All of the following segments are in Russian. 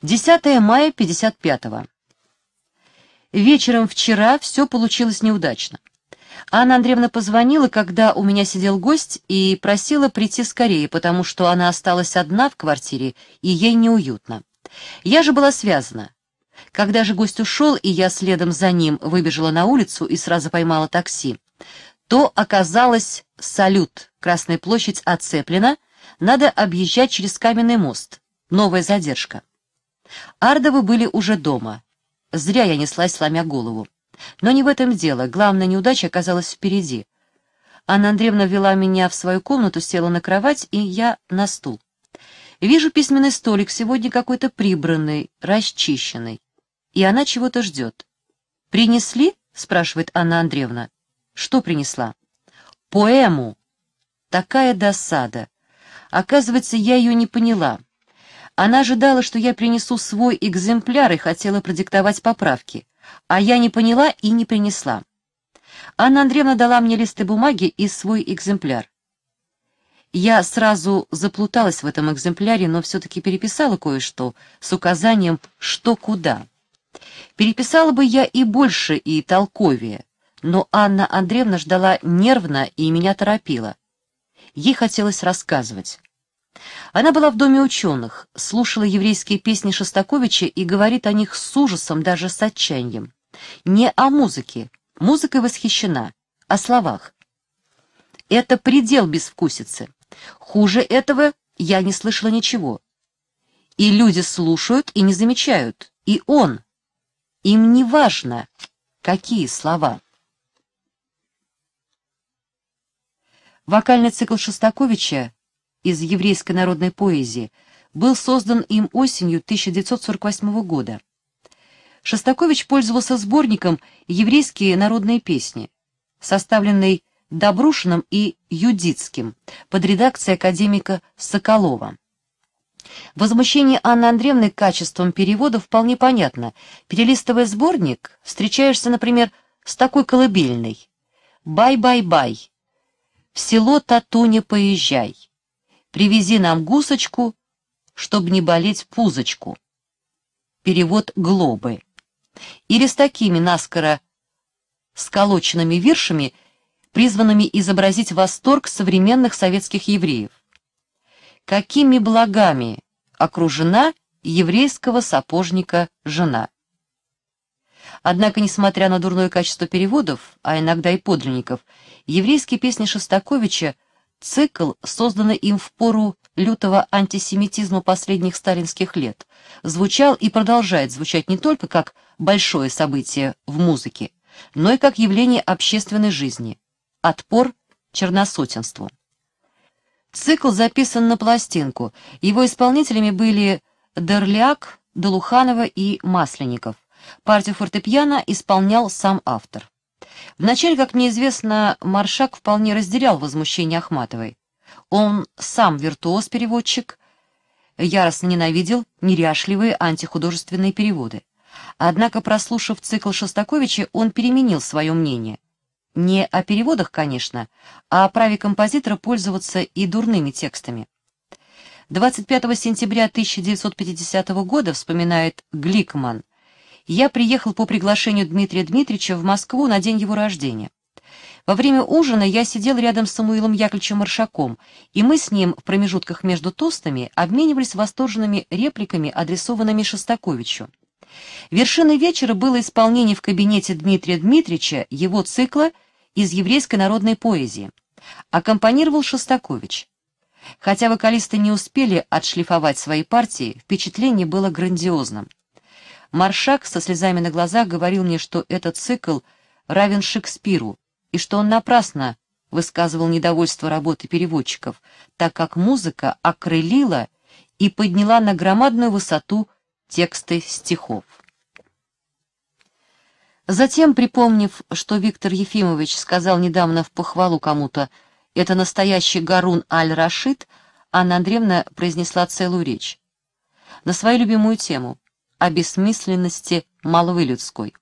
10 мая 55-го. Вечером вчера все получилось неудачно. Анна Андреевна позвонила, когда у меня сидел гость, и просила прийти скорее, потому что она осталась одна в квартире, и ей неуютно. Я же была связана. Когда же гость ушел, и я следом за ним выбежала на улицу и сразу поймала такси, то оказалось салют. Красная площадь оцеплена, надо объезжать через каменный мост. Новая задержка. Ардовы были уже дома. Зря я неслась, сломя голову. Но не в этом дело, главная неудача оказалась впереди. Анна Андреевна вела меня в свою комнату, села на кровать, и я на стул. Вижу письменный столик, сегодня какой-то прибранный, расчищенный. И она чего-то ждет. «Принесли?» — спрашивает Анна Андреевна. «Что принесла?» «Поэму!» Такая досада. Оказывается, я ее не поняла. Она ожидала, что я принесу свой экземпляр и хотела продиктовать поправки, а я не поняла и не принесла. Анна Андреевна дала мне листы бумаги и свой экземпляр. Я сразу заплуталась в этом экземпляре, но все-таки переписала кое-что с указанием «что куда». Переписала бы я и больше, и толковее, но Анна Андреевна ждала нервно и меня торопила. Ей хотелось рассказывать. Она была в доме ученых, слушала еврейские песни Шостаковича и говорит о них с ужасом, даже с отчаянием. Не о музыке, музыкой восхищена, о словах. Это предел безвкусицы. Хуже этого я не слышала ничего. И люди слушают и не замечают, и он. Им не важно, какие слова. Вокальный цикл Шостаковича из еврейской народной поэзии, был создан им осенью 1948 года. Шостакович пользовался сборником «Еврейские народные песни», составленный Добрушиным и Юдицким под редакцией академика Соколова. Возмущение Анны Андреевны качеством перевода вполне понятно. Перелистывая сборник, встречаешься, например, с такой колыбельной. «Бай-бай-бай, в село Тату не поезжай». «Привези нам гусочку, чтобы не болеть пузочку». Перевод Глобы. Или с такими наскоро сколоченными виршами, призванными изобразить восторг современных советских евреев. Какими благами окружена еврейского сапожника жена? Однако, несмотря на дурное качество переводов, а иногда и подлинников, еврейские песни Шостаковича – Цикл, созданный им в пору лютого антисемитизма последних сталинских лет, звучал и продолжает звучать не только как большое событие в музыке, но и как явление общественной жизни – отпор черносотенству. Цикл записан на пластинку, его исполнителями были Дерляк, Долуханова и Масленников. Партию фортепиано исполнял сам автор. Вначале, как мне известно, Маршак вполне разделял возмущение Ахматовой. Он сам виртуоз-переводчик, яростно ненавидел неряшливые антихудожественные переводы. Однако, прослушав цикл Шостаковича, он переменил свое мнение. Не о переводах, конечно, а о праве композитора пользоваться и дурными текстами. 25 сентября 1950 года, вспоминает Гликман, я приехал по приглашению Дмитрия Дмитриевича в Москву на день его рождения. Во время ужина я сидел рядом с Самуилом Яковлевичем Маршаком, и мы с ним в промежутках между тостами обменивались восторженными репликами, адресованными Шостаковичу. Вершиной вечера было исполнение в кабинете Дмитрия Дмитриевича его цикла из еврейской народной поэзии. Аккомпанировал Шостакович. Хотя вокалисты не успели отшлифовать свои партии, впечатление было грандиозным. Маршак со слезами на глазах говорил мне, что этот цикл равен Шекспиру, и что он напрасно высказывал недовольство работы переводчиков, так как музыка окрылила и подняла на громадную высоту тексты стихов. Затем, припомнив, что Виктор Ефимович сказал недавно в похвалу кому-то «это настоящий Гарун Аль-Рашид», Анна Андреевна произнесла целую речь на свою любимую тему о бессмысленности молвы людской.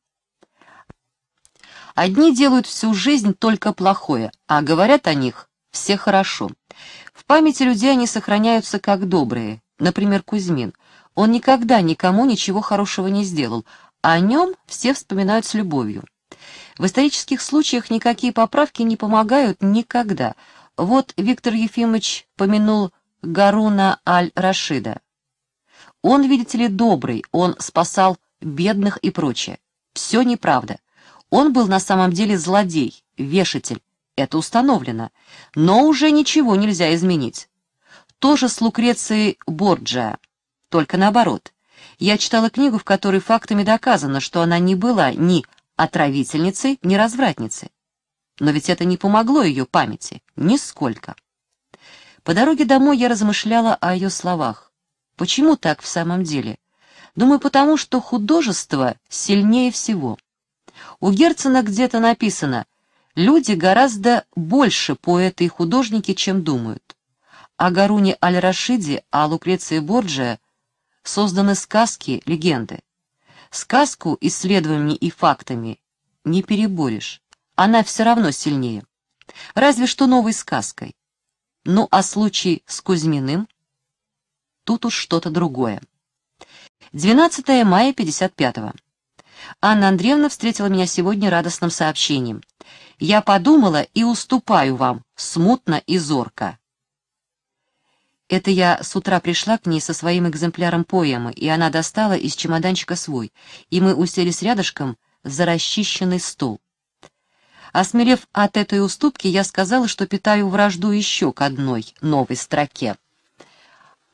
Одни делают всю жизнь только плохое, а говорят о них все хорошо. В памяти людей они сохраняются как добрые, например, Кузьмин. Он никогда никому ничего хорошего не сделал, а о нем все вспоминают с любовью. В исторических случаях никакие поправки не помогают никогда. Вот Виктор Ефимович помянул Гаруна Аль-Рашида. Он, видите ли, добрый, он спасал бедных и прочее. Все неправда. Он был на самом деле злодей, вешатель. Это установлено. Но уже ничего нельзя изменить. То же с Лукрецией Борджиа, только наоборот. Я читала книгу, в которой фактами доказано, что она не была ни отравительницей, ни развратницей. Но ведь это не помогло ее памяти, нисколько. По дороге домой я размышляла о ее словах. Почему так в самом деле? Думаю, потому что художество сильнее всего. У Герцена где-то написано «Люди гораздо больше поэты и художники, чем думают». О Гаруне Аль-Рашиде, о Лукреции Борджия созданы сказки, легенды. Сказку исследованиями и фактами не переборешь, она все равно сильнее. Разве что новой сказкой. Ну а случай с Кузьминым – Тут уж что-то другое. 12 мая 55 -го. Анна Андреевна встретила меня сегодня радостным сообщением. «Я подумала и уступаю вам, смутно и зорко». Это я с утра пришла к ней со своим экземпляром поэмы, и она достала из чемоданчика свой, и мы уселись рядышком за расчищенный стол. Осмелев от этой уступки, я сказала, что питаю вражду еще к одной новой строке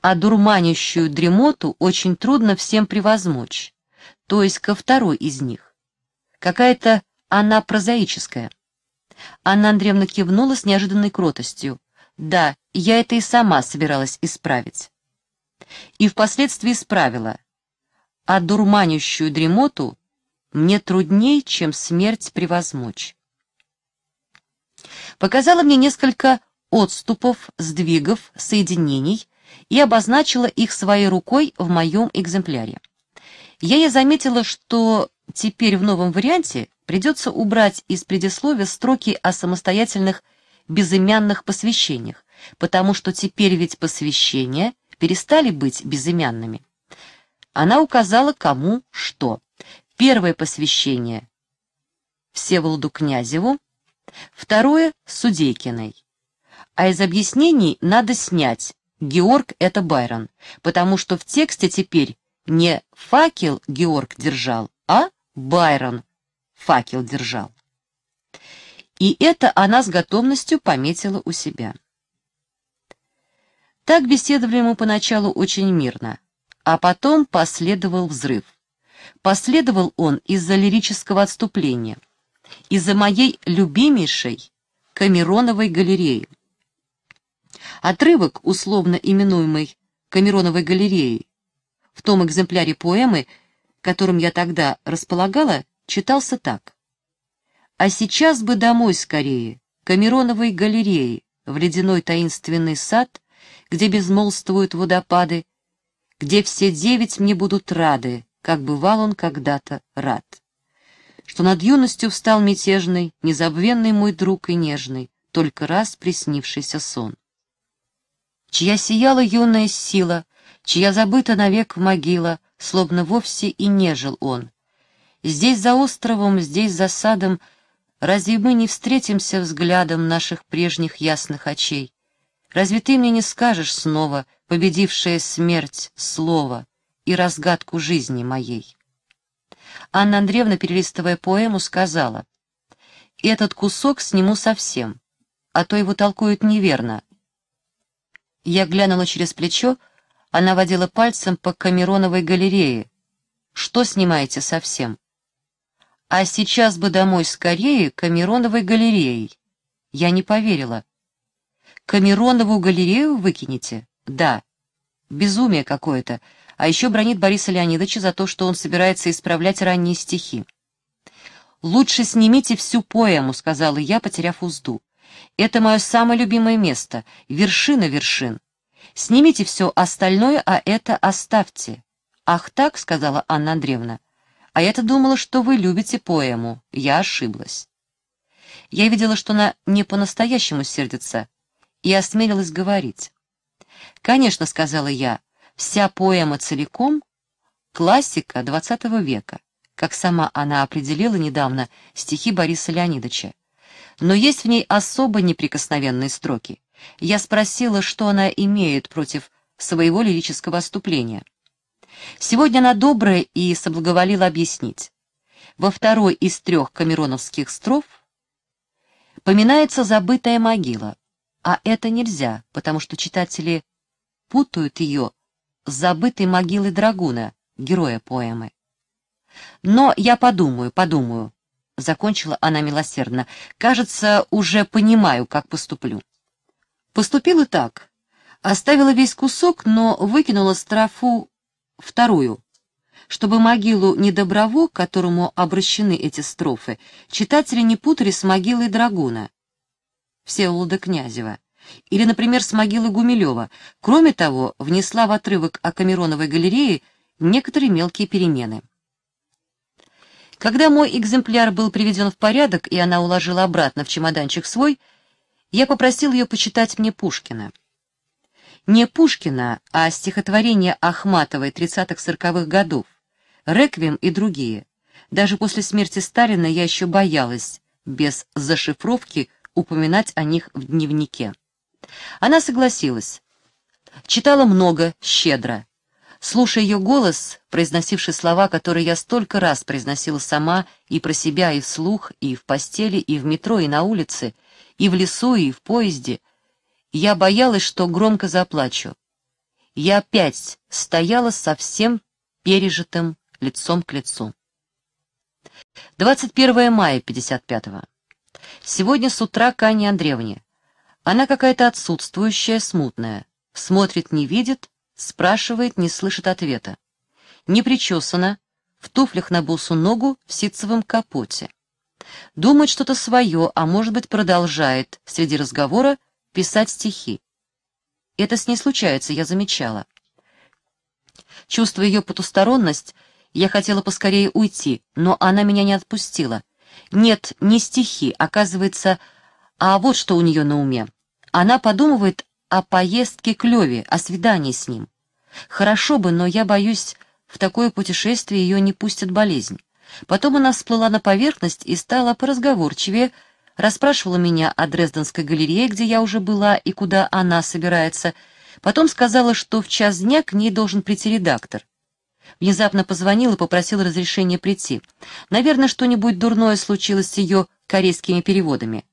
а дурманящую дремоту очень трудно всем превозмочь, то есть ко второй из них. Какая-то она прозаическая. Анна Андреевна кивнула с неожиданной кротостью. «Да, я это и сама собиралась исправить». И впоследствии исправила. А дурманящую дремоту мне трудней, чем смерть превозмочь. Показала мне несколько отступов, сдвигов, соединений, и обозначила их своей рукой в моем экземпляре. Я не заметила, что теперь в новом варианте придется убрать из предисловия строки о самостоятельных безымянных посвящениях, потому что теперь ведь посвящения перестали быть безымянными. Она указала, кому что. Первое посвящение — Всеволоду Князеву, второе — Судейкиной. А из объяснений надо снять Георг — это Байрон, потому что в тексте теперь не «факел Георг держал», а «Байрон факел держал». И это она с готовностью пометила у себя. Так беседовали мы поначалу очень мирно, а потом последовал взрыв. Последовал он из-за лирического отступления, из-за моей любимейшей Камероновой галереи. Отрывок, условно именуемый Камероновой галереей, в том экземпляре поэмы, которым я тогда располагала, читался так. «А сейчас бы домой скорее, Камероновой галереи, в ледяной таинственный сад, где безмолвствуют водопады, где все девять мне будут рады, как бывал он когда-то рад. Что над юностью встал мятежный, незабвенный мой друг и нежный, только раз приснившийся сон чья сияла юная сила, чья забыта навек могила, словно вовсе и не жил он. Здесь за островом, здесь за садом, разве мы не встретимся взглядом наших прежних ясных очей? Разве ты мне не скажешь снова, победившая смерть, слово и разгадку жизни моей? Анна Андреевна, перелистывая поэму, сказала, «Этот кусок сниму совсем, а то его толкуют неверно, я глянула через плечо, она водила пальцем по Камероновой галерее. «Что снимаете совсем?» «А сейчас бы домой скорее Камероновой галереей». Я не поверила. «Камеронову галерею выкинете?» «Да». «Безумие какое-то. А еще бронит Бориса Леонидовича за то, что он собирается исправлять ранние стихи». «Лучше снимите всю поэму», — сказала я, потеряв узду. Это мое самое любимое место, вершина вершин. Снимите все остальное, а это оставьте. «Ах так», — сказала Анна Андреевна, — «а я-то думала, что вы любите поэму. Я ошиблась». Я видела, что она не по-настоящему сердится, и осмелилась говорить. «Конечно», — сказала я, — «вся поэма целиком — классика XX века, как сама она определила недавно стихи Бориса Леонидовича но есть в ней особо неприкосновенные строки. Я спросила, что она имеет против своего лирического отступления. Сегодня она добрая и соблаговолила объяснить. Во второй из трех камероновских строф поминается забытая могила, а это нельзя, потому что читатели путают ее с забытой могилой Драгуна, героя поэмы. Но я подумаю, подумаю, — закончила она милосердно, — «кажется, уже понимаю, как поступлю». Поступила так. Оставила весь кусок, но выкинула страфу вторую, чтобы могилу Недоброво, к которому обращены эти строфы, читатели не путали с могилой Драгуна, Всеволода Князева, или, например, с могилы Гумилева. Кроме того, внесла в отрывок о Камероновой галерее некоторые мелкие перемены. Когда мой экземпляр был приведен в порядок, и она уложила обратно в чемоданчик свой, я попросил ее почитать мне Пушкина. Не Пушкина, а стихотворение Ахматовой 30-40-х годов, «Реквием» и другие. Даже после смерти Сталина я еще боялась, без зашифровки, упоминать о них в дневнике. Она согласилась. Читала много, щедро. Слушая ее голос, произносивший слова, которые я столько раз произносила сама и про себя, и вслух, и в постели, и в метро, и на улице, и в лесу, и в поезде, я боялась, что громко заплачу. Я опять стояла совсем пережитым лицом к лицу. 21 мая 55-го. Сегодня с утра Кани Анне Андреевне. Она какая-то отсутствующая, смутная. Смотрит, не видит, Спрашивает, не слышит ответа. Не причесана, в туфлях на босу ногу, в ситцевом капоте. Думает что-то свое, а может быть продолжает среди разговора писать стихи. Это с ней случается, я замечала. Чувствуя ее потусторонность, я хотела поскорее уйти, но она меня не отпустила. Нет, не стихи, оказывается, а вот что у нее на уме. Она подумывает о поездке к Леве, о свидании с ним. Хорошо бы, но я боюсь, в такое путешествие ее не пустят болезнь. Потом она всплыла на поверхность и стала поразговорчивее, расспрашивала меня о Дрезденской галерее, где я уже была и куда она собирается. Потом сказала, что в час дня к ней должен прийти редактор. Внезапно позвонила и попросила разрешения прийти. Наверное, что-нибудь дурное случилось с ее корейскими переводами.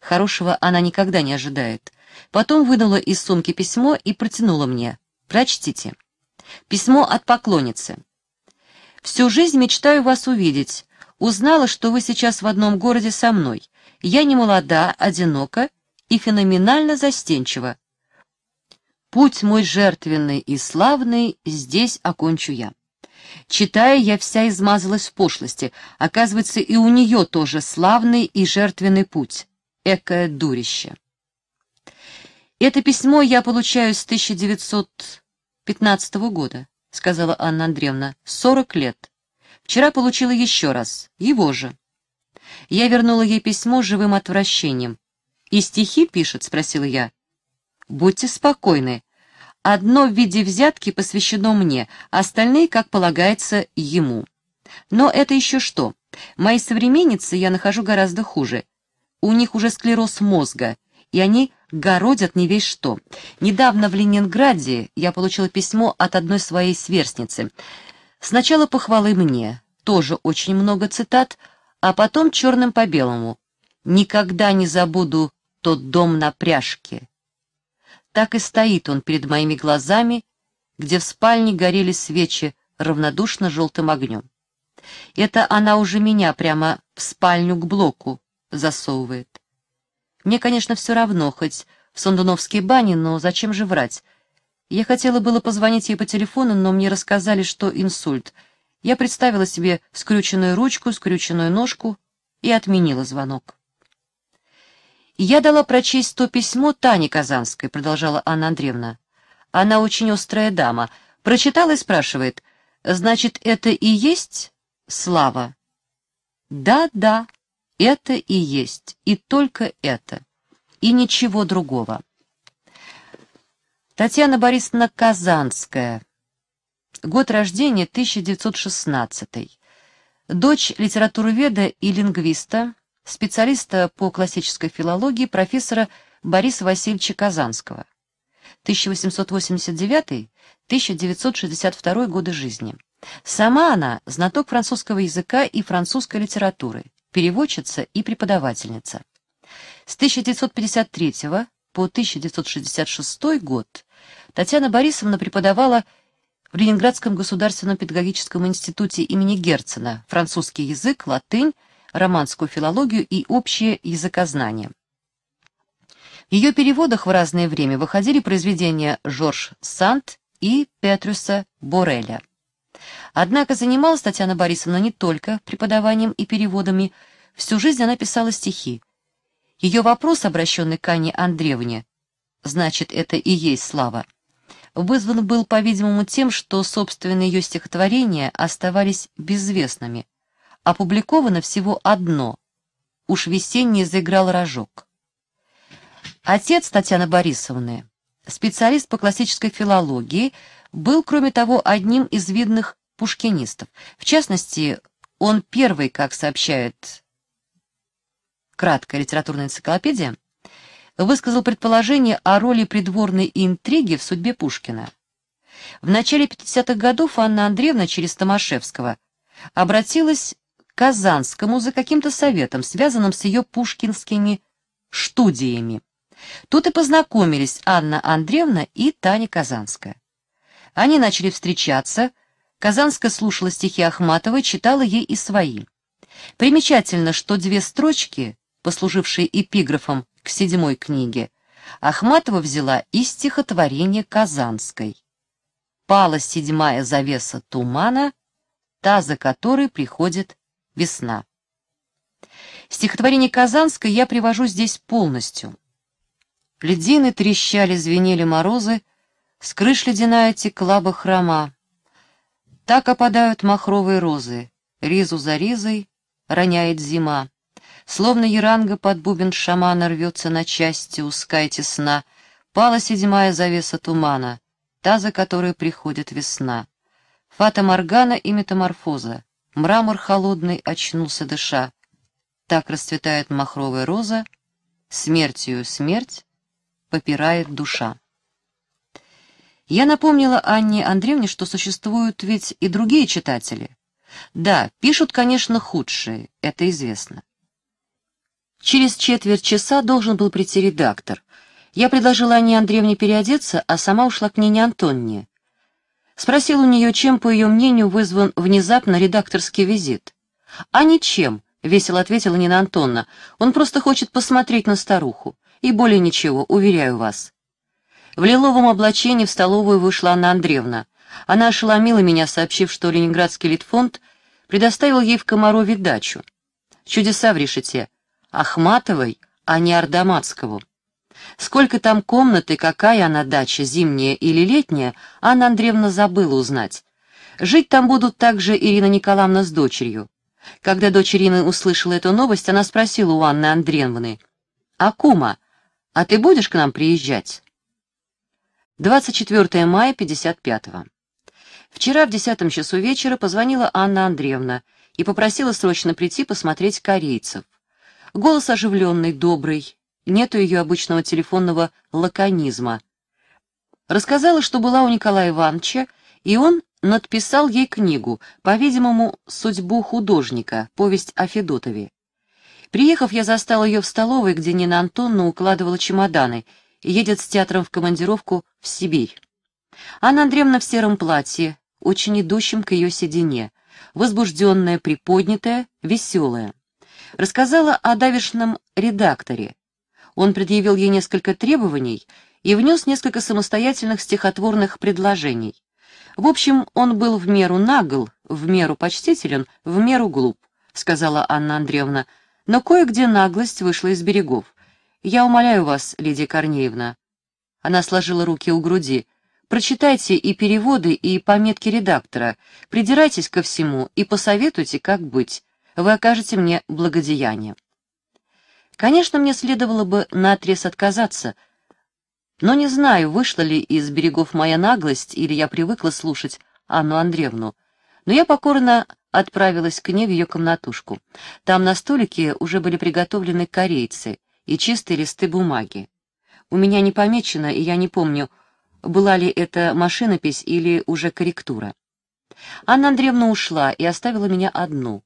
Хорошего она никогда не ожидает. Потом вынула из сумки письмо и протянула мне. «Прочтите». Письмо от поклонницы. «Всю жизнь мечтаю вас увидеть. Узнала, что вы сейчас в одном городе со мной. Я не молода, одинока и феноменально застенчива. Путь мой жертвенный и славный здесь окончу я». Читая, я вся измазалась в пошлости. Оказывается, и у нее тоже славный и жертвенный путь. Экое дурище. «Это письмо я получаю с 1915 года», — сказала Анна Андреевна. «Сорок лет. Вчера получила еще раз. Его же». Я вернула ей письмо живым отвращением. «И стихи пишет?» — спросила я. «Будьте спокойны. Одно в виде взятки посвящено мне, остальные, как полагается, ему. Но это еще что. Мои современницы я нахожу гораздо хуже. У них уже склероз мозга, и они городят не весь что. Недавно в Ленинграде я получила письмо от одной своей сверстницы. Сначала похвалы мне, тоже очень много цитат, а потом черным по белому. «Никогда не забуду тот дом на пряжке». Так и стоит он перед моими глазами, где в спальне горели свечи равнодушно желтым огнем. Это она уже меня прямо в спальню к блоку, засовывает. Мне, конечно, все равно, хоть в Сундуновские бани, но зачем же врать? Я хотела было позвонить ей по телефону, но мне рассказали, что инсульт. Я представила себе скрюченную ручку, скрюченную ножку и отменила звонок. «Я дала прочесть то письмо Тане Казанской», — продолжала Анна Андреевна. «Она очень острая дама. Прочитала и спрашивает, значит, это и есть слава?» «Да-да», это и есть, и только это, и ничего другого. Татьяна Борисовна Казанская. Год рождения 1916. Дочь литературоведа и лингвиста, специалиста по классической филологии профессора Бориса Васильевича Казанского. 1889-1962 годы жизни. Сама она знаток французского языка и французской литературы, переводчица и преподавательница. С 1953 по 1966 год Татьяна Борисовна преподавала в Ленинградском государственном педагогическом институте имени Герцена французский язык, латынь, романскую филологию и общее языкознание. В ее переводах в разное время выходили произведения Жорж Сант и Петрюса Бореля. Однако занималась Татьяна Борисовна не только преподаванием и переводами. Всю жизнь она писала стихи. Ее вопрос, обращенный к Анне Андреевне, значит, это и есть слава, вызван был, по-видимому, тем, что собственные ее стихотворения оставались безвестными. Опубликовано всего одно. Уж весенний заиграл рожок. Отец Татьяны Борисовны, специалист по классической филологии, был, кроме того, одним из видных пушкинистов. В частности, он первый, как сообщает краткая литературная энциклопедия, высказал предположение о роли придворной интриги в судьбе Пушкина. В начале 50-х годов Анна Андреевна через Томашевского обратилась к Казанскому за каким-то советом, связанным с ее пушкинскими студиями. Тут и познакомились Анна Андреевна и Таня Казанская. Они начали встречаться. Казанская слушала стихи Ахматовой, читала ей и свои. Примечательно, что две строчки, послужившие эпиграфом к седьмой книге, Ахматова взяла из стихотворения Казанской. «Пала седьмая завеса тумана, та, за которой приходит весна». Стихотворение Казанской я привожу здесь полностью. Ледины трещали, звенели морозы, с крыш ледяная текла хрома, Так опадают махровые розы, ризу за ризой роняет зима. Словно яранга под бубен шамана рвется на части, узкая тесна, пала седьмая завеса тумана, та, за которой приходит весна. Фата Моргана и метаморфоза. Мрамор холодный очнулся дыша. Так расцветает махровая роза, смертью смерть попирает душа. Я напомнила Анне Андреевне, что существуют ведь и другие читатели. Да, пишут, конечно, худшие, это известно. Через четверть часа должен был прийти редактор. Я предложила Анне Андреевне переодеться, а сама ушла к Нине Антонне. Спросил у нее, чем, по ее мнению, вызван внезапно редакторский визит. «А ничем», — весело ответила Нина Антонна. «Он просто хочет посмотреть на старуху. И более ничего, уверяю вас». В лиловом облачении в столовую вышла Анна Андреевна. Она ошеломила меня, сообщив, что Ленинградский литфонд предоставил ей в Комарове дачу. Чудеса в решете. Ахматовой, а не Ардаматскому. Сколько там комнаты, какая она дача, зимняя или летняя, Анна Андреевна забыла узнать. Жить там будут также Ирина Николаевна с дочерью. Когда дочь Ирины услышала эту новость, она спросила у Анны Андреевны, «А кума, а ты будешь к нам приезжать?» 24 мая 55-го. Вчера в десятом часу вечера позвонила Анна Андреевна и попросила срочно прийти посмотреть корейцев. Голос оживленный, добрый, нету ее обычного телефонного лаконизма. Рассказала, что была у Николая Ивановича, и он надписал ей книгу, по-видимому, «Судьбу художника», повесть о Федотове. Приехав, я застал ее в столовой, где Нина Антонна укладывала чемоданы — и едет с театром в командировку в Сибирь. Анна Андреевна в сером платье, очень идущем к ее седине, возбужденная, приподнятая, веселая. Рассказала о давешном редакторе. Он предъявил ей несколько требований и внес несколько самостоятельных стихотворных предложений. В общем, он был в меру нагл, в меру почтителен, в меру глуп, сказала Анна Андреевна, но кое-где наглость вышла из берегов. Я умоляю вас, леди Корнеевна. Она сложила руки у груди. Прочитайте и переводы, и пометки редактора. Придирайтесь ко всему и посоветуйте, как быть. Вы окажете мне благодеяние. Конечно, мне следовало бы наотрез отказаться, но не знаю, вышла ли из берегов моя наглость или я привыкла слушать Анну Андреевну. Но я покорно отправилась к ней в ее комнатушку. Там на столике уже были приготовлены корейцы — и чистые листы бумаги. У меня не помечено, и я не помню, была ли это машинопись или уже корректура. Анна Андреевна ушла и оставила меня одну.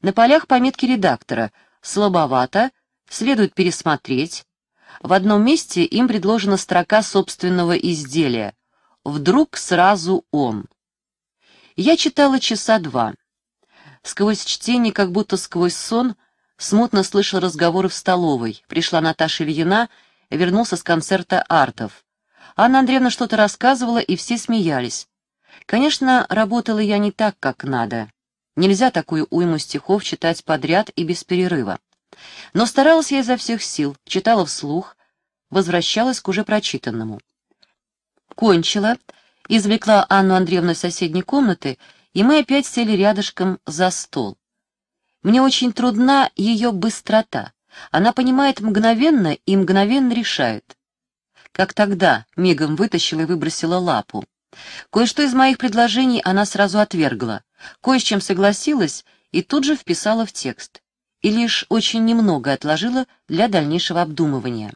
На полях пометки редактора «Слабовато», «Следует пересмотреть». В одном месте им предложена строка собственного изделия. «Вдруг сразу он». Я читала часа два. Сквозь чтение, как будто сквозь сон — Смутно слышал разговоры в столовой. Пришла Наташа Ильина, вернулся с концерта «Артов». Анна Андреевна что-то рассказывала, и все смеялись. Конечно, работала я не так, как надо. Нельзя такую уйму стихов читать подряд и без перерыва. Но старалась я изо всех сил, читала вслух, возвращалась к уже прочитанному. Кончила, извлекла Анну Андреевну из соседней комнаты, и мы опять сели рядышком за стол. Мне очень трудна ее быстрота. Она понимает мгновенно и мгновенно решает. Как тогда мигом вытащила и выбросила лапу. Кое-что из моих предложений она сразу отвергла, кое с чем согласилась и тут же вписала в текст. И лишь очень немного отложила для дальнейшего обдумывания.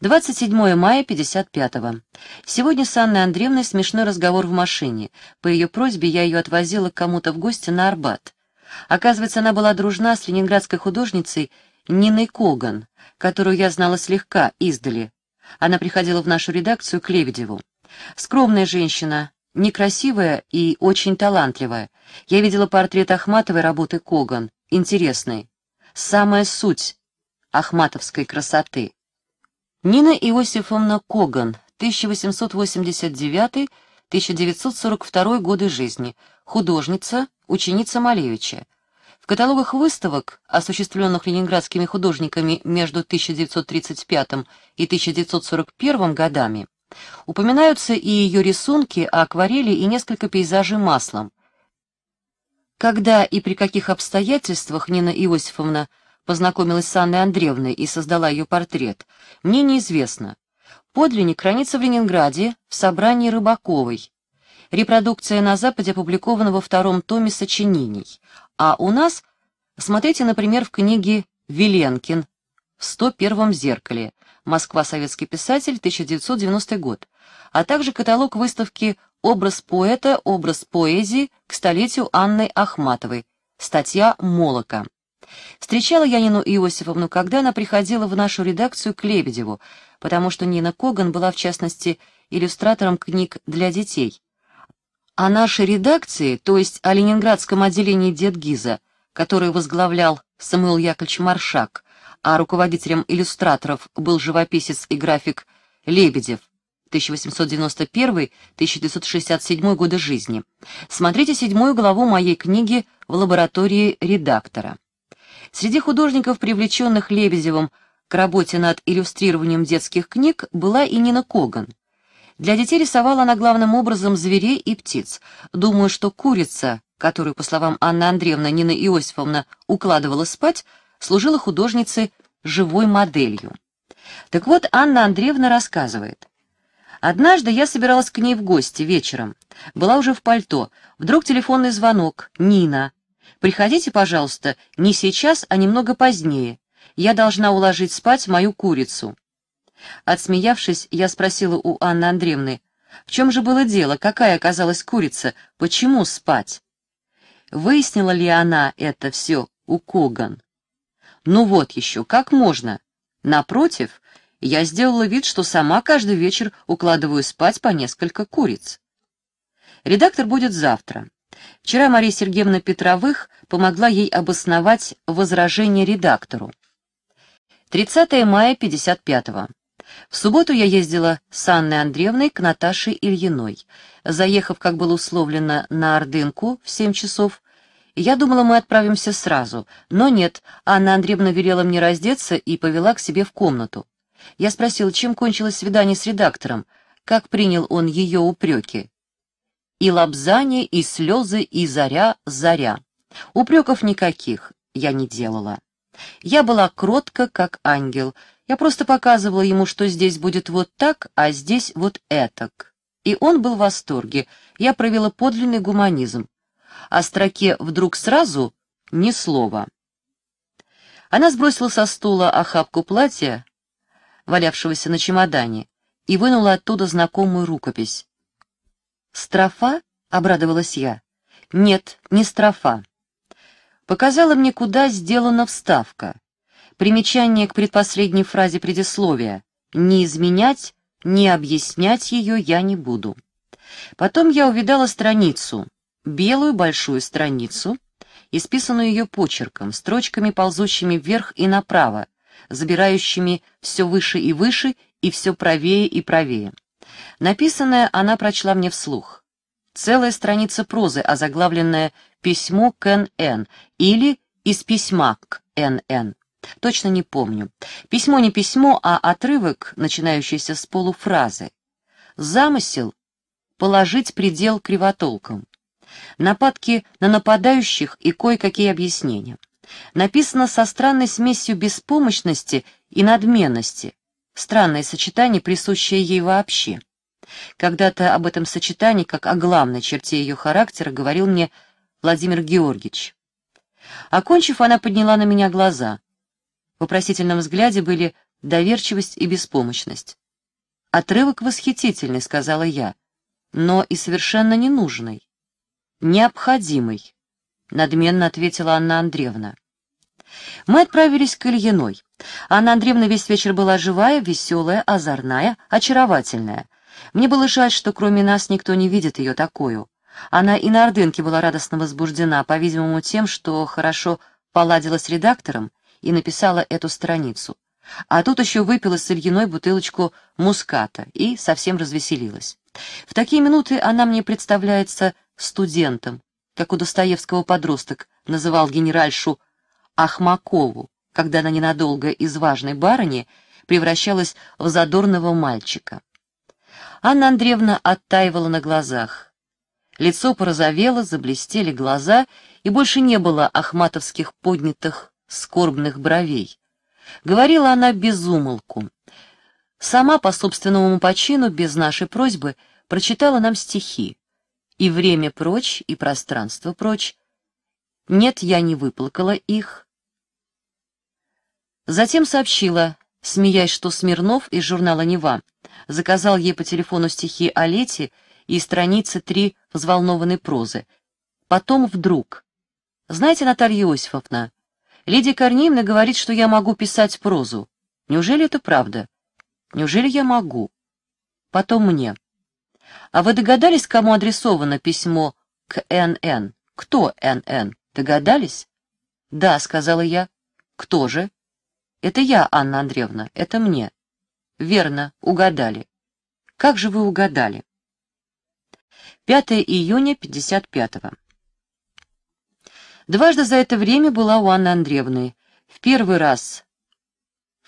27 мая 55-го. Сегодня с Анной Андреевной смешной разговор в машине. По ее просьбе я ее отвозила к кому-то в гости на Арбат. Оказывается, она была дружна с ленинградской художницей Ниной Коган, которую я знала слегка, издали. Она приходила в нашу редакцию к Лебедеву. Скромная женщина, некрасивая и очень талантливая. Я видела портрет Ахматовой работы Коган, интересный. Самая суть ахматовской красоты. Нина Иосифовна Коган, 1889-1942 годы жизни, художница, ученица Малевича. В каталогах выставок, осуществленных ленинградскими художниками между 1935 и 1941 годами, упоминаются и ее рисунки, акварели и несколько пейзажей маслом. Когда и при каких обстоятельствах Нина Иосифовна познакомилась с Анной Андреевной и создала ее портрет, мне неизвестно. Подлинник хранится в Ленинграде в собрании Рыбаковой, Репродукция на Западе опубликована во втором томе сочинений, а у нас смотрите, например, в книге Виленкин в 101-м зеркале «Москва. Советский писатель. 1990 год», а также каталог выставки «Образ поэта. Образ поэзии» к столетию Анны Ахматовой, статья Молока. Встречала я Нину Иосифовну, когда она приходила в нашу редакцию к Лебедеву, потому что Нина Коган была, в частности, иллюстратором книг для детей о нашей редакции, то есть о ленинградском отделении Дедгиза, который возглавлял Самуил Яковлевич Маршак, а руководителем иллюстраторов был живописец и график Лебедев, 1891-1967 года жизни. Смотрите седьмую главу моей книги «В лаборатории редактора». Среди художников, привлеченных Лебедевым к работе над иллюстрированием детских книг, была и Нина Коган – для детей рисовала она главным образом зверей и птиц. Думаю, что курица, которую, по словам Анны Андреевны, Нина Иосифовна укладывала спать, служила художнице живой моделью. Так вот, Анна Андреевна рассказывает. Однажды я собиралась к ней в гости вечером. Была уже в пальто. Вдруг телефонный звонок. Нина. Приходите, пожалуйста, не сейчас, а немного позднее. Я должна уложить спать мою курицу. Отсмеявшись, я спросила у Анны Андреевны, в чем же было дело, какая оказалась курица, почему спать? Выяснила ли она это все у Коган? Ну вот еще, как можно? Напротив, я сделала вид, что сама каждый вечер укладываю спать по несколько куриц. Редактор будет завтра. Вчера Мария Сергеевна Петровых помогла ей обосновать возражение редактору. 30 мая 55 -го. В субботу я ездила с Анной Андреевной к Наташе Ильиной. Заехав, как было условлено, на Ордынку в семь часов, я думала, мы отправимся сразу, но нет, Анна Андреевна велела мне раздеться и повела к себе в комнату. Я спросила, чем кончилось свидание с редактором, как принял он ее упреки. И лапзание, и слезы, и заря, заря. Упреков никаких я не делала. Я была кротка, как ангел, я просто показывала ему, что здесь будет вот так, а здесь вот этак. И он был в восторге. Я провела подлинный гуманизм. О строке «вдруг сразу» ни слова. Она сбросила со стула охапку платья, валявшегося на чемодане, и вынула оттуда знакомую рукопись. «Строфа?» — обрадовалась я. «Нет, не строфа». Показала мне, куда сделана вставка. Примечание к предпоследней фразе предисловия. «Не изменять, не объяснять ее я не буду». Потом я увидала страницу, белую большую страницу, исписанную ее почерком, строчками, ползущими вверх и направо, забирающими все выше и выше и все правее и правее. Написанное она прочла мне вслух. Целая страница прозы, озаглавленная «Письмо к Н.Н.» или «Из письма к Н.Н.» Точно не помню. Письмо не письмо, а отрывок, начинающийся с полуфразы. Замысел — положить предел кривотолкам. Нападки на нападающих и кое-какие объяснения. Написано со странной смесью беспомощности и надменности. Странное сочетание, присущее ей вообще. Когда-то об этом сочетании, как о главной черте ее характера, говорил мне Владимир Георгиевич. Окончив, она подняла на меня глаза вопросительном взгляде были доверчивость и беспомощность. «Отрывок восхитительный», — сказала я, — «но и совершенно ненужный». «Необходимый», — надменно ответила Анна Андреевна. Мы отправились к Ильиной. Анна Андреевна весь вечер была живая, веселая, озорная, очаровательная. Мне было жаль, что кроме нас никто не видит ее такую. Она и на Ордынке была радостно возбуждена, по-видимому, тем, что хорошо поладила с редактором и написала эту страницу. А тут еще выпила с Ильиной бутылочку муската и совсем развеселилась. В такие минуты она мне представляется студентом, как у Достоевского подросток называл генеральшу Ахмакову, когда она ненадолго из важной барыни превращалась в задорного мальчика. Анна Андреевна оттаивала на глазах. Лицо порозовело, заблестели глаза, и больше не было ахматовских поднятых скорбных бровей. Говорила она безумолку. Сама по собственному почину, без нашей просьбы, прочитала нам стихи. И время прочь, и пространство прочь. Нет, я не выплакала их. Затем сообщила, смеясь, что Смирнов из журнала «Нева» заказал ей по телефону стихи о лете и страницы три взволнованной прозы. Потом вдруг. «Знаете, Наталья Иосифовна, Лидия Корнеевна говорит, что я могу писать прозу. Неужели это правда? Неужели я могу? Потом мне. А вы догадались, кому адресовано письмо к НН? Кто НН? Догадались? Да, сказала я. Кто же? Это я, Анна Андреевна, это мне. Верно, угадали. Как же вы угадали? 5 июня 55 -го. Дважды за это время была у Анны Андреевны. В первый раз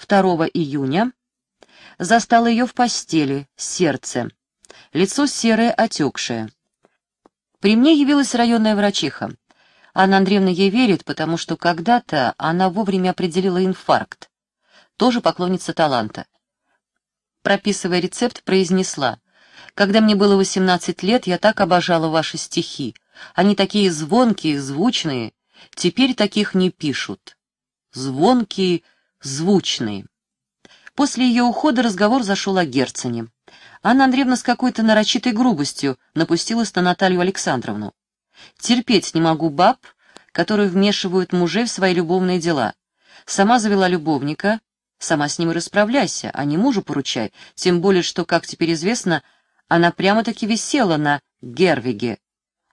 2 июня застала ее в постели, сердце, лицо серое, отекшее. При мне явилась районная врачиха. Анна Андреевна ей верит, потому что когда-то она вовремя определила инфаркт. Тоже поклонница таланта. Прописывая рецепт, произнесла. «Когда мне было 18 лет, я так обожала ваши стихи. Они такие звонкие, звучные, теперь таких не пишут. Звонкие, звучные. После ее ухода разговор зашел о Герцене. Анна Андреевна с какой-то нарочитой грубостью напустилась на Наталью Александровну. «Терпеть не могу баб, которые вмешивают мужей в свои любовные дела. Сама завела любовника, сама с ним и расправляйся, а не мужу поручай, тем более, что, как теперь известно, она прямо-таки висела на Гервиге,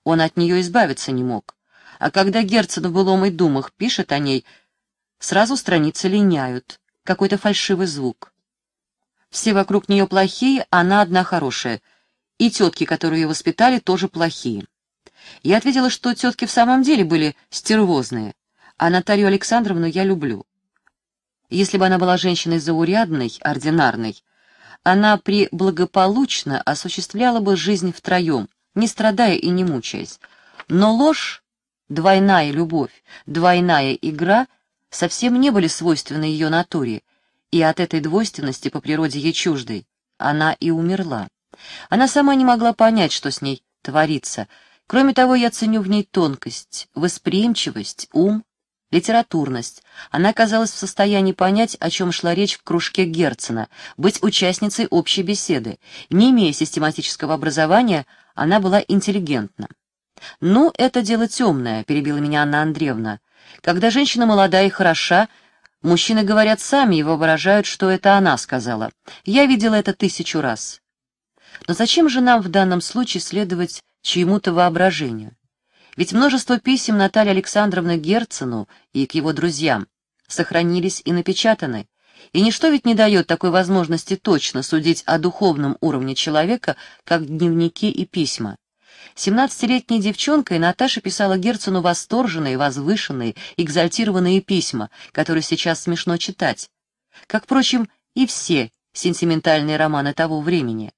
он от нее избавиться не мог. А когда Герцен в былом и думах пишет о ней, сразу страницы линяют, какой-то фальшивый звук. Все вокруг нее плохие, она одна хорошая. И тетки, которые ее воспитали, тоже плохие. Я ответила, что тетки в самом деле были стервозные, а Наталью Александровну я люблю. Если бы она была женщиной заурядной, ординарной, она при благополучно осуществляла бы жизнь втроем, не страдая и не мучаясь. Но ложь, двойная любовь, двойная игра совсем не были свойственны ее натуре, и от этой двойственности по природе ей чуждой она и умерла. Она сама не могла понять, что с ней творится. Кроме того, я ценю в ней тонкость, восприимчивость, ум, литературность. Она оказалась в состоянии понять, о чем шла речь в кружке Герцена, быть участницей общей беседы. Не имея систематического образования, она была интеллигентна. «Ну, это дело темное», — перебила меня Анна Андреевна. «Когда женщина молода и хороша, мужчины говорят сами и воображают, что это она сказала. Я видела это тысячу раз». Но зачем же нам в данном случае следовать чьему-то воображению? Ведь множество писем Натальи Александровны Герцену и к его друзьям сохранились и напечатаны, и ничто ведь не дает такой возможности точно судить о духовном уровне человека, как дневники и письма. Семнадцатилетней девчонкой Наташа писала Герцену восторженные, возвышенные, экзальтированные письма, которые сейчас смешно читать. Как, впрочем, и все сентиментальные романы того времени.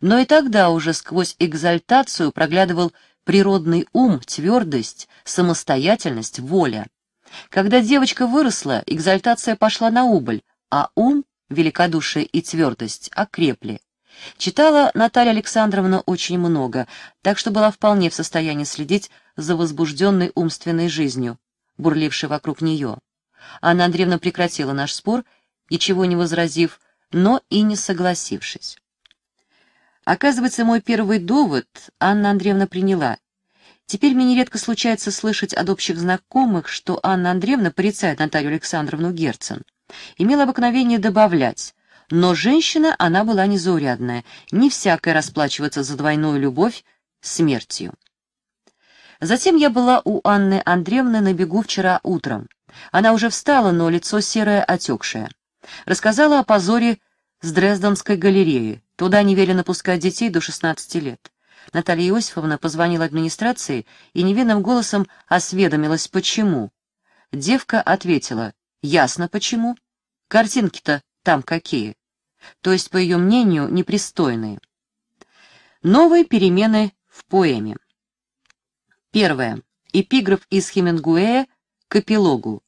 Но и тогда уже сквозь экзальтацию проглядывал природный ум, твердость, самостоятельность, воля. Когда девочка выросла, экзальтация пошла на убыль, а ум, великодушие и твердость окрепли. Читала Наталья Александровна очень много, так что была вполне в состоянии следить за возбужденной умственной жизнью, бурлившей вокруг нее. Анна Андреевна прекратила наш спор, ничего не возразив, но и не согласившись. Оказывается, мой первый довод Анна Андреевна приняла. Теперь мне нередко случается слышать от общих знакомых, что Анна Андреевна порицает Наталью Александровну Герцен имел обыкновение добавлять, но женщина она была незаурядная, не всякая расплачиваться за двойную любовь смертью. Затем я была у Анны Андреевны на бегу вчера утром. Она уже встала, но лицо серое, отекшее. Рассказала о позоре с Дрезденской галереи. Туда не велено пускать детей до 16 лет. Наталья Иосифовна позвонила администрации и невинным голосом осведомилась, почему. Девка ответила, Ясно почему. Картинки-то там какие. То есть, по ее мнению, непристойные. Новые перемены в поэме. Первое. Эпиграф из Хемингуэя к эпилогу.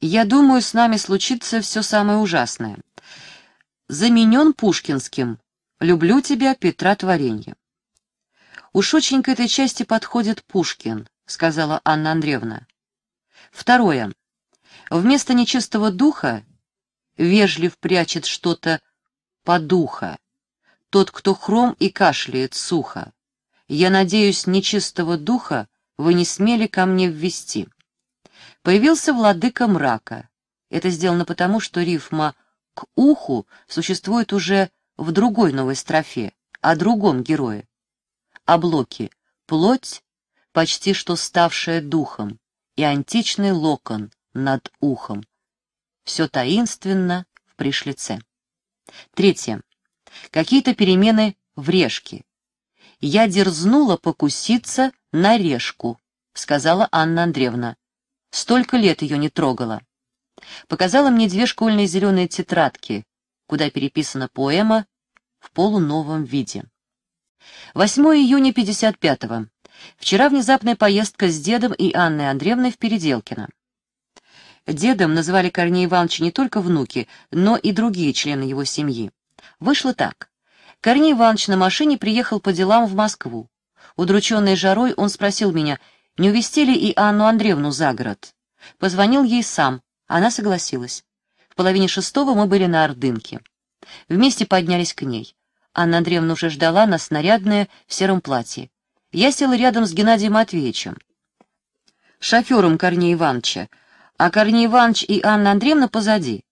«Я думаю, с нами случится все самое ужасное. Заменен Пушкинским. Люблю тебя, Петра Творенье». «Уж очень к этой части подходит Пушкин», — сказала Анна Андреевна. Второе. Вместо нечистого духа вежлив прячет что-то подуха. Тот, кто хром и кашляет сухо. Я надеюсь, нечистого духа вы не смели ко мне ввести. Появился владыка мрака. Это сделано потому, что рифма «к уху» существует уже в другой новой строфе, о другом герое. Облоки — плоть, почти что ставшая духом, и античный локон, над ухом. Все таинственно в пришлице. Третье. Какие-то перемены в решке. «Я дерзнула покуситься на решку», — сказала Анна Андреевна. «Столько лет ее не трогала». Показала мне две школьные зеленые тетрадки, куда переписана поэма в полуновом виде. 8 июня 55-го. Вчера внезапная поездка с дедом и Анной Андреевной в Переделкино. Дедом называли Корнея Ивановича не только внуки, но и другие члены его семьи. Вышло так. Корней Иванович на машине приехал по делам в Москву. Удрученный жарой, он спросил меня, не увезти ли и Анну Андреевну за город. Позвонил ей сам, она согласилась. В половине шестого мы были на Ордынке. Вместе поднялись к ней. Анна Андреевна уже ждала нас, нарядная, в сером платье. Я села рядом с Геннадием Матвеевичем, шофером Корнея Ивановича, а Корней Иванович и Анна Андреевна позади.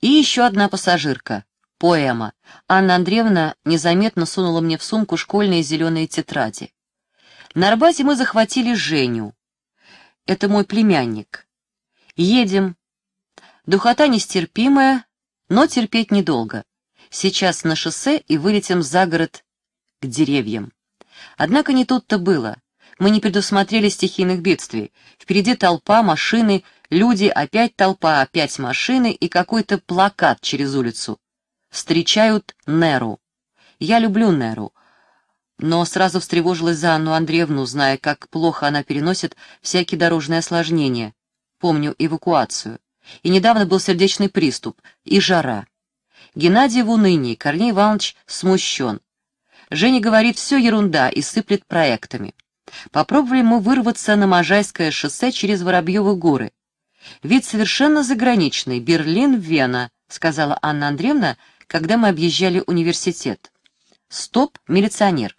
И еще одна пассажирка. Поэма. Анна Андреевна незаметно сунула мне в сумку школьные зеленые тетради. На Арбате мы захватили Женю. Это мой племянник. Едем. Духота нестерпимая, но терпеть недолго. Сейчас на шоссе и вылетим за город к деревьям. Однако не тут-то было. Мы не предусмотрели стихийных бедствий. Впереди толпа, машины, Люди, опять толпа, опять машины и какой-то плакат через улицу. Встречают Неру. Я люблю Неру. Но сразу встревожилась за Анну Андреевну, зная, как плохо она переносит всякие дорожные осложнения. Помню эвакуацию. И недавно был сердечный приступ, и жара. Геннадий в унынии, Корней Иванович смущен. Женя говорит, все ерунда, и сыплет проектами. Попробовали мы вырваться на Можайское шоссе через Воробьевы горы. «Вид совершенно заграничный, Берлин-Вена», — сказала Анна Андреевна, когда мы объезжали университет. «Стоп, милиционер».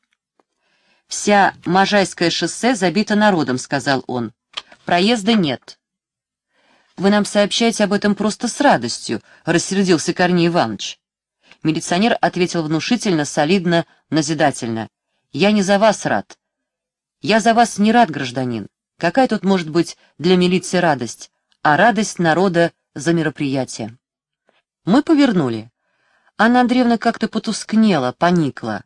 «Вся Можайское шоссе забито народом», — сказал он. «Проезда нет». «Вы нам сообщаете об этом просто с радостью», — рассердился Корней Иванович. Милиционер ответил внушительно, солидно, назидательно. «Я не за вас рад. Я за вас не рад, гражданин. Какая тут может быть для милиции радость? а радость народа за мероприятие. Мы повернули. Анна Андреевна как-то потускнела, поникла.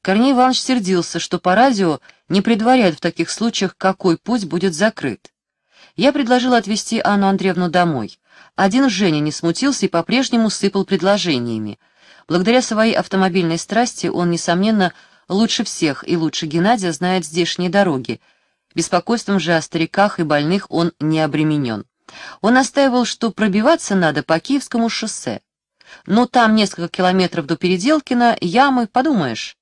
Корней Иванович сердился, что по радио не предваряют в таких случаях, какой путь будет закрыт. Я предложила отвезти Анну Андреевну домой. Один Женя не смутился и по-прежнему сыпал предложениями. Благодаря своей автомобильной страсти он, несомненно, лучше всех и лучше Геннадия знает здешние дороги. Беспокойством же о стариках и больных он не обременен. Он настаивал, что пробиваться надо по Киевскому шоссе. Но там несколько километров до Переделкина, ямы, подумаешь.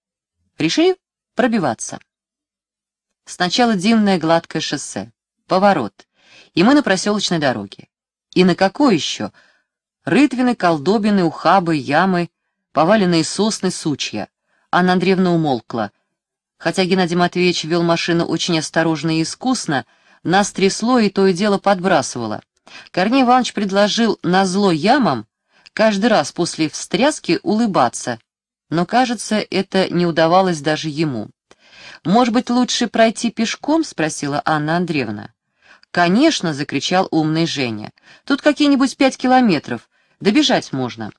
Решили пробиваться. Сначала дивное гладкое шоссе, поворот, и мы на проселочной дороге. И на какой еще? Рытвины, колдобины, ухабы, ямы, поваленные сосны, сучья. Анна Андреевна умолкла. Хотя Геннадий Матвеевич вел машину очень осторожно и искусно, нас трясло и то и дело подбрасывало. Корней Иванович предложил на зло ямам каждый раз после встряски улыбаться, но, кажется, это не удавалось даже ему. «Может быть, лучше пройти пешком?» — спросила Анна Андреевна. «Конечно!» — закричал умный Женя. «Тут какие-нибудь пять километров. Добежать можно».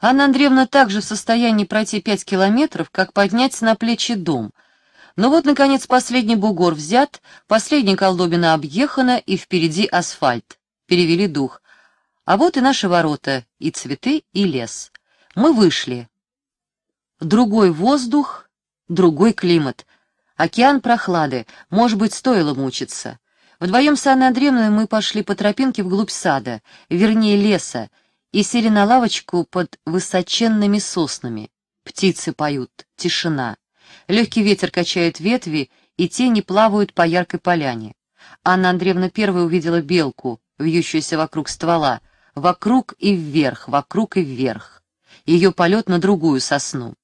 Анна Андреевна также в состоянии пройти пять километров, как поднять на плечи дом — но ну вот, наконец, последний бугор взят, последняя колдобина объехана, и впереди асфальт. Перевели дух. А вот и наши ворота, и цветы, и лес. Мы вышли. Другой воздух, другой климат. Океан прохлады, может быть, стоило мучиться. Вдвоем с Анной Андреевной мы пошли по тропинке вглубь сада, вернее леса, и сели на лавочку под высоченными соснами. Птицы поют, тишина. Легкий ветер качает ветви, и тени плавают по яркой поляне. Анна Андреевна первая увидела белку, вьющуюся вокруг ствола, вокруг и вверх, вокруг и вверх. Ее полет на другую сосну.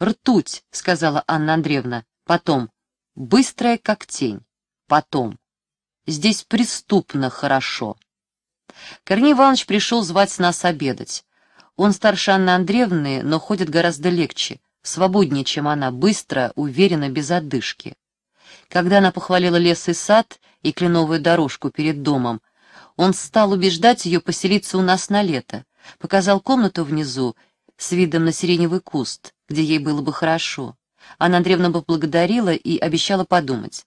«Ртуть», — сказала Анна Андреевна, потом, «быстрая, как тень», потом. «Здесь преступно хорошо». Корней Иванович пришел звать нас обедать. Он старше Анны Андреевны, но ходит гораздо легче свободнее, чем она, быстро, уверенно, без отдышки. Когда она похвалила лес и сад и кленовую дорожку перед домом, он стал убеждать ее поселиться у нас на лето, показал комнату внизу с видом на сиреневый куст, где ей было бы хорошо. Анна Андреевна поблагодарила и обещала подумать.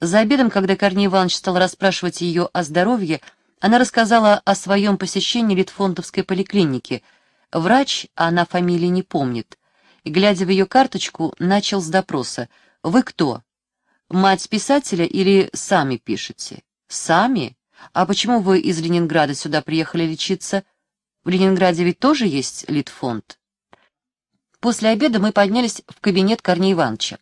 За обедом, когда Корней Иванович стал расспрашивать ее о здоровье, она рассказала о своем посещении Литфондовской поликлиники. Врач, а она фамилии не помнит, и, глядя в ее карточку, начал с допроса. «Вы кто? Мать писателя или сами пишете?» «Сами? А почему вы из Ленинграда сюда приехали лечиться? В Ленинграде ведь тоже есть Литфонд?» После обеда мы поднялись в кабинет Корнея Ивановича.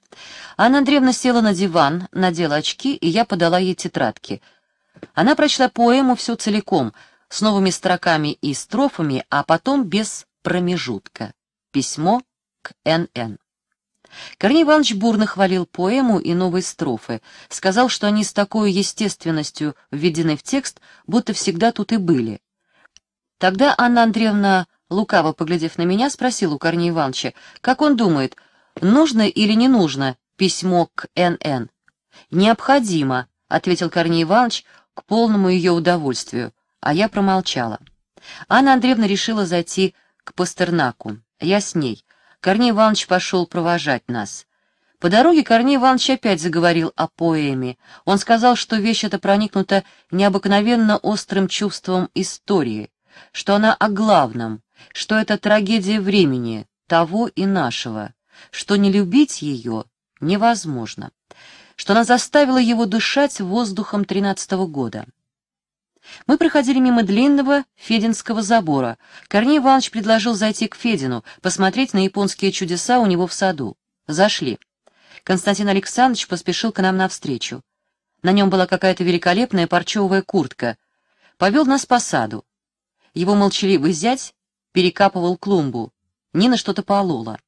Анна Андреевна села на диван, надела очки, и я подала ей тетрадки. Она прочла поэму всю целиком, с новыми строками и строфами, а потом без промежутка. Письмо к Н.Н. Корней Иванович бурно хвалил поэму и новые строфы, сказал, что они с такой естественностью введены в текст, будто всегда тут и были. Тогда Анна Андреевна, лукаво поглядев на меня, спросила у Корнея Ивановича, как он думает, нужно или не нужно письмо к Н.Н. «Необходимо», — ответил Корней Иванович к полному ее удовольствию, а я промолчала. Анна Андреевна решила зайти к Пастернаку. Я с ней. Корней Иванович пошел провожать нас. По дороге Корней Иванович опять заговорил о поэме. Он сказал, что вещь эта проникнута необыкновенно острым чувством истории, что она о главном, что это трагедия времени, того и нашего, что не любить ее невозможно, что она заставила его дышать воздухом тринадцатого года. Мы проходили мимо длинного Фединского забора. Корней Иванович предложил зайти к Федину, посмотреть на японские чудеса у него в саду. Зашли. Константин Александрович поспешил к нам навстречу. На нем была какая-то великолепная парчевая куртка. Повел нас по саду. Его молчаливый зять перекапывал клумбу. Нина что-то полола.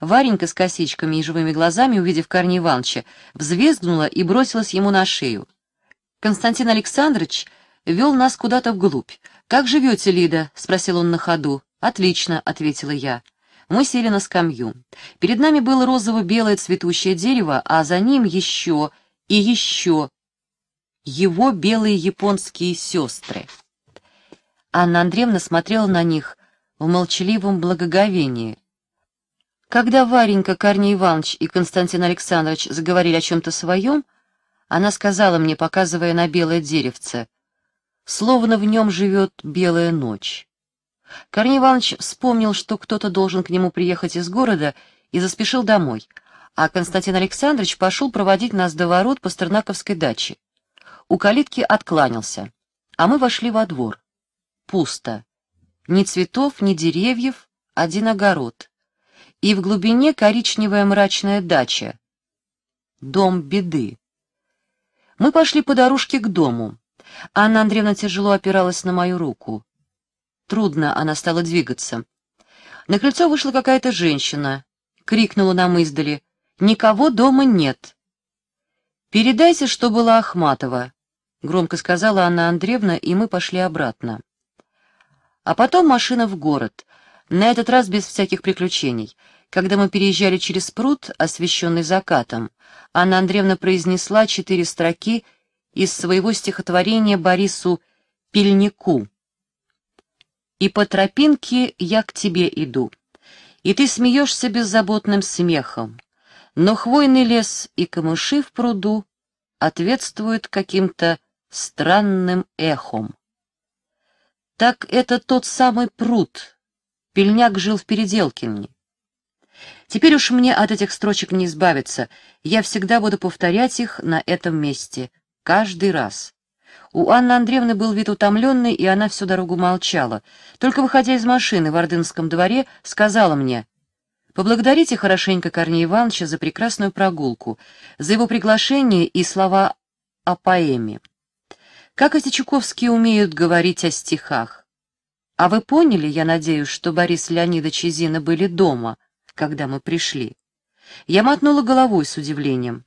Варенька с косичками и живыми глазами, увидев Корней Ивановича, взвизгнула и бросилась ему на шею. Константин Александрович вел нас куда-то вглубь. «Как живете, Лида?» — спросил он на ходу. «Отлично», — ответила я. Мы сели на скамью. Перед нами было розово-белое цветущее дерево, а за ним еще и еще его белые японские сестры. Анна Андреевна смотрела на них в молчаливом благоговении. Когда Варенька, Корней Иванович и Константин Александрович заговорили о чем-то своем, она сказала мне, показывая на белое деревце — словно в нем живет белая ночь. Корней Иванович вспомнил, что кто-то должен к нему приехать из города, и заспешил домой, а Константин Александрович пошел проводить нас до ворот по Пастернаковской даче. У калитки откланялся, а мы вошли во двор. Пусто. Ни цветов, ни деревьев, один огород. И в глубине коричневая мрачная дача. Дом беды. Мы пошли по дорожке к дому. Анна Андреевна тяжело опиралась на мою руку. Трудно она стала двигаться. На крыльцо вышла какая-то женщина. Крикнула нам издали. «Никого дома нет!» «Передайте, что была Ахматова», — громко сказала Анна Андреевна, и мы пошли обратно. А потом машина в город, на этот раз без всяких приключений. Когда мы переезжали через пруд, освещенный закатом, Анна Андреевна произнесла четыре строки — из своего стихотворения Борису Пельнику. «И по тропинке я к тебе иду, и ты смеешься беззаботным смехом, но хвойный лес и камыши в пруду ответствуют каким-то странным эхом. Так это тот самый пруд. Пельняк жил в Переделкине. Теперь уж мне от этих строчек не избавиться. Я всегда буду повторять их на этом месте. Каждый раз. У Анны Андреевны был вид утомленный, и она всю дорогу молчала. Только выходя из машины в Ордынском дворе, сказала мне, «Поблагодарите хорошенько Корнея Ивановича за прекрасную прогулку, за его приглашение и слова о поэме. Как эти чуковские умеют говорить о стихах? А вы поняли, я надеюсь, что Борис Леонидович и Зина были дома, когда мы пришли?» Я мотнула головой с удивлением.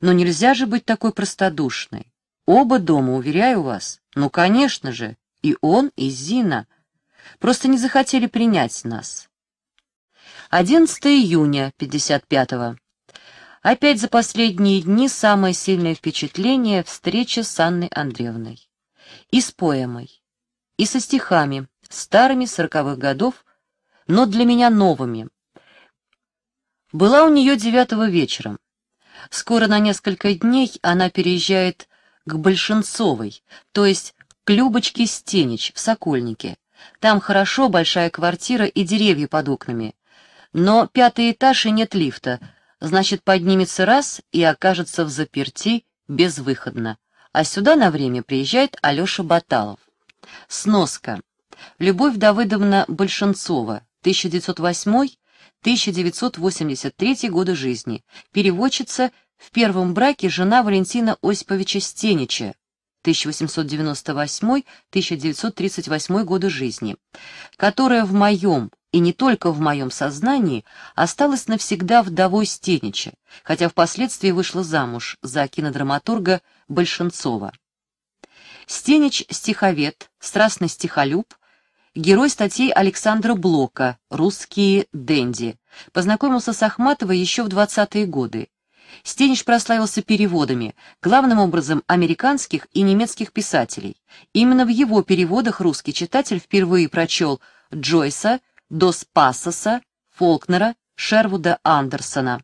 Но нельзя же быть такой простодушной. Оба дома, уверяю вас. Ну, конечно же, и он, и Зина. Просто не захотели принять нас. 11 июня 55-го. Опять за последние дни самое сильное впечатление — встреча с Анной Андреевной. И с поэмой, и со стихами, старыми сороковых годов, но для меня новыми. Была у нее девятого вечером. Скоро на несколько дней она переезжает к Большенцовой, то есть к Любочке Стенич в Сокольнике. Там хорошо, большая квартира и деревья под окнами. Но пятый этаж и нет лифта, значит, поднимется раз и окажется в заперти безвыходно. А сюда на время приезжает Алеша Баталов. Сноска. Любовь Давыдовна Большенцова, 1908 1983 года жизни, переводчица, в первом браке жена Валентина Осиповича Стенича, 1898-1938 года жизни, которая в моем и не только в моем сознании осталась навсегда вдовой Стенича, хотя впоследствии вышла замуж за кинодраматурга Большенцова. Стенич – стиховед, страстный стихолюб, герой статей Александра Блока «Русские денди». Познакомился с Ахматовой еще в 20-е годы. Стенич прославился переводами, главным образом американских и немецких писателей. Именно в его переводах русский читатель впервые прочел Джойса, Дос Пассоса, Фолкнера, Шервуда Андерсона,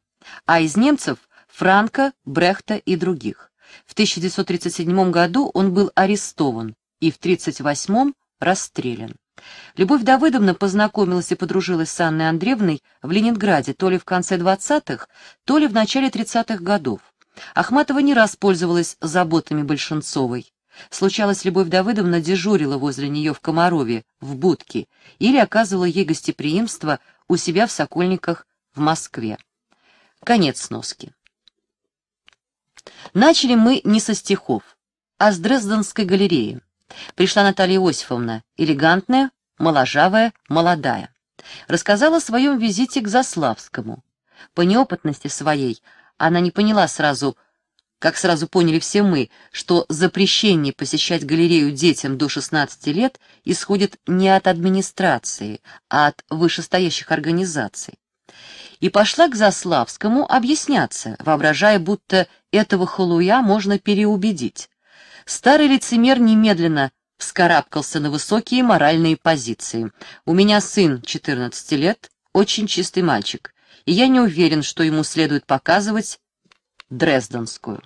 а из немцев – Франка, Брехта и других. В 1937 году он был арестован и в 1938 расстрелян. Любовь Давыдовна познакомилась и подружилась с Анной Андреевной в Ленинграде то ли в конце 20-х, то ли в начале 30-х годов. Ахматова не раз пользовалась заботами Большенцовой. Случалось, Любовь Давыдовна дежурила возле нее в Комарове, в будке, или оказывала ей гостеприимство у себя в Сокольниках в Москве. Конец сноски. Начали мы не со стихов, а с Дрезденской галереи. Пришла Наталья Иосифовна, элегантная, моложавая, молодая. Рассказала о своем визите к Заславскому. По неопытности своей она не поняла сразу, как сразу поняли все мы, что запрещение посещать галерею детям до 16 лет исходит не от администрации, а от вышестоящих организаций. И пошла к Заславскому объясняться, воображая, будто этого халуя можно переубедить. Старый лицемер немедленно вскарабкался на высокие моральные позиции. «У меня сын, 14 лет, очень чистый мальчик, и я не уверен, что ему следует показывать Дрезденскую».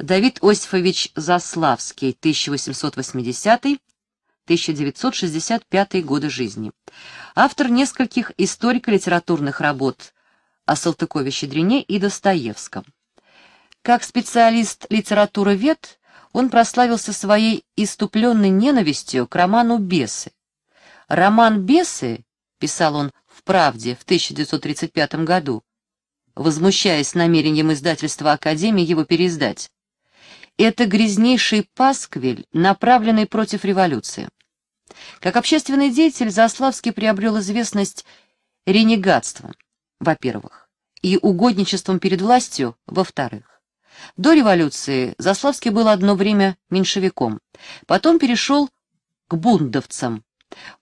Давид Осифович Заславский, 1880-1965 годы жизни. Автор нескольких историко-литературных работ о Салтыкове-Щедрине и Достоевском. Как специалист литературовед он прославился своей иступленной ненавистью к роману «Бесы». «Роман «Бесы», — писал он в «Правде» в 1935 году, возмущаясь намерением издательства Академии его переиздать, это грязнейший пасквиль, направленный против революции. Как общественный деятель Заславский приобрел известность ренегатством, во-первых, и угодничеством перед властью, во-вторых. До революции Заславский был одно время меньшевиком, потом перешел к бундовцам.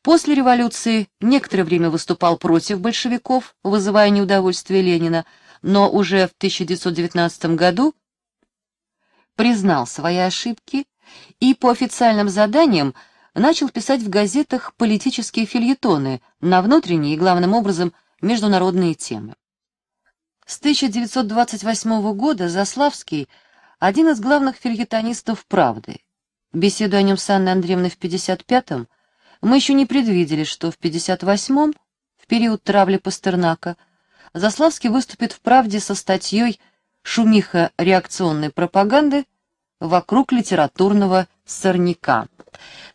После революции некоторое время выступал против большевиков, вызывая неудовольствие Ленина, но уже в 1919 году признал свои ошибки и по официальным заданиям начал писать в газетах политические фильетоны на внутренние и, главным образом, международные темы. С 1928 года Заславский – один из главных фельетонистов «Правды». Беседу о нем с Анной Андреевной в 55-м мы еще не предвидели, что в 58-м, в период травли Пастернака, Заславский выступит в «Правде» со статьей «Шумиха реакционной пропаганды вокруг литературного сорняка».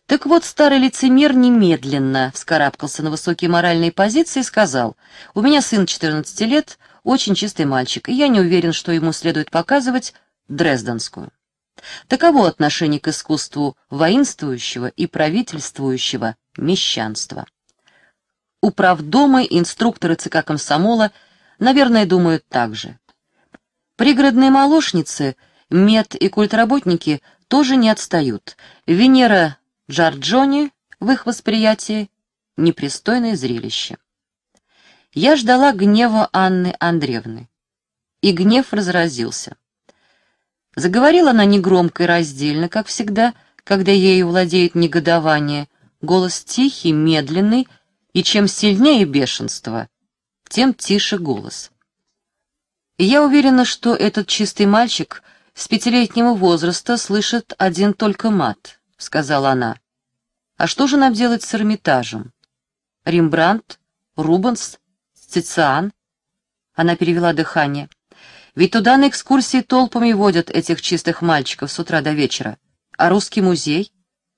Так вот, старый лицемер немедленно вскарабкался на высокие моральные позиции и сказал, «У меня сын 14 лет, очень чистый мальчик, и я не уверен, что ему следует показывать дрезденскую. Таково отношение к искусству воинствующего и правительствующего мещанства. Управдомы, инструкторы ЦК комсомола, наверное, думают так же. Пригородные молочницы, мед и культработники тоже не отстают. Венера Джорджони в их восприятии — непристойное зрелище. Я ждала гнева Анны Андреевны. И гнев разразился. Заговорила она негромко и раздельно, как всегда, когда ею владеет негодование, голос тихий, медленный, и чем сильнее бешенство, тем тише голос. И я уверена, что этот чистый мальчик с пятилетнего возраста слышит один только мат, сказала она. А что же нам делать с Эрмитажем? Рембрандт, Рубенс — Тициан?» Она перевела дыхание. «Ведь туда на экскурсии толпами водят этих чистых мальчиков с утра до вечера. А русский музей?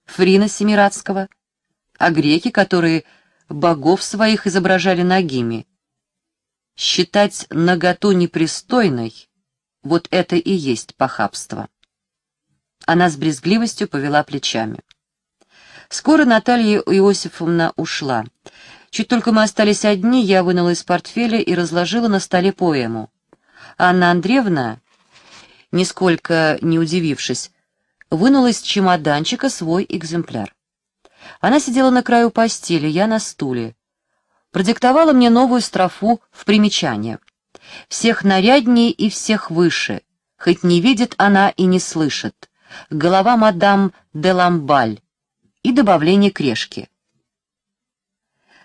Фрина Семирадского? А греки, которые богов своих изображали нагими. Считать наготу непристойной — вот это и есть похабство». Она с брезгливостью повела плечами. Скоро Наталья Иосифовна ушла. Чуть только мы остались одни, я вынула из портфеля и разложила на столе поэму. Анна Андреевна, нисколько не удивившись, вынула из чемоданчика свой экземпляр. Она сидела на краю постели, я на стуле. Продиктовала мне новую строфу в примечание. «Всех наряднее и всех выше, хоть не видит она и не слышит. Голова мадам де Ламбаль» и добавление крешки.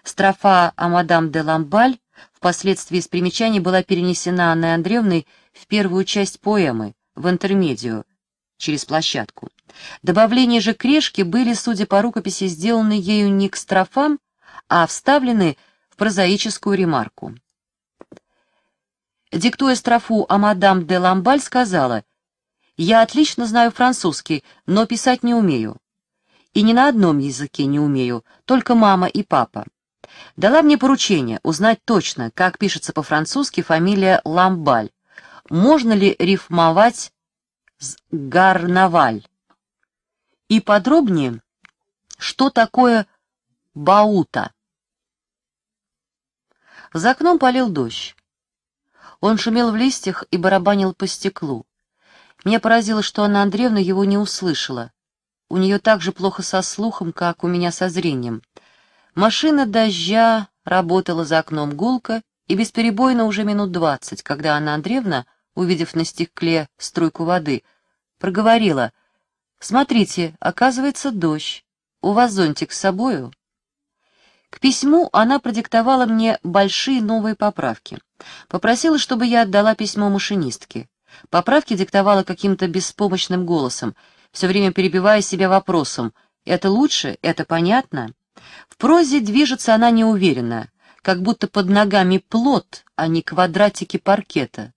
Строфа о мадам де Ламбаль впоследствии с примечаний была перенесена Анной Андреевной в первую часть поэмы, в интермедию, через площадку. Добавления же к решке были, судя по рукописи, сделаны ею не к строфам, а вставлены в прозаическую ремарку. Диктуя строфу о мадам де Ламбаль, сказала «Я отлично знаю французский, но писать не умею. И ни на одном языке не умею, только мама и папа дала мне поручение узнать точно, как пишется по-французски фамилия Ламбаль. Можно ли рифмовать с «гарнаваль»? И подробнее, что такое «баута». За окном полил дождь. Он шумел в листьях и барабанил по стеклу. Меня поразило, что Анна Андреевна его не услышала. У нее так же плохо со слухом, как у меня со зрением. Машина дождя работала за окном гулка и бесперебойно уже минут двадцать, когда Анна Андреевна, увидев на стекле струйку воды, проговорила «Смотрите, оказывается, дождь. У вас зонтик с собою?» К письму она продиктовала мне большие новые поправки. Попросила, чтобы я отдала письмо машинистке. Поправки диктовала каким-то беспомощным голосом, все время перебивая себя вопросом «Это лучше? Это понятно?» В прозе движется она неуверенно, как будто под ногами плод, а не квадратики паркета.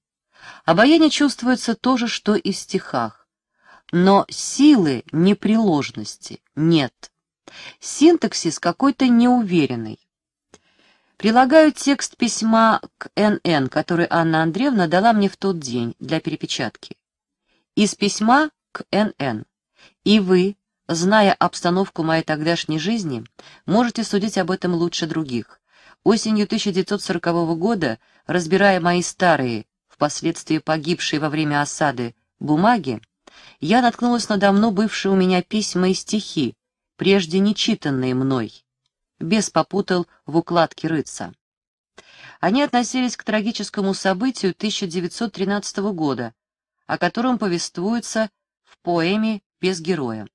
Обаяние чувствуется то же, что и в стихах. Но силы неприложности нет. Синтаксис какой-то неуверенный. Прилагаю текст письма к НН, который Анна Андреевна дала мне в тот день для перепечатки. Из письма к НН. И вы, Зная обстановку моей тогдашней жизни, можете судить об этом лучше других. Осенью 1940 года, разбирая мои старые, впоследствии погибшие во время осады, бумаги, я наткнулась на давно бывшие у меня письма и стихи, прежде нечитанные мной. Бес попутал в укладке рыца. Они относились к трагическому событию 1913 года, о котором повествуется в поэме «Без героя».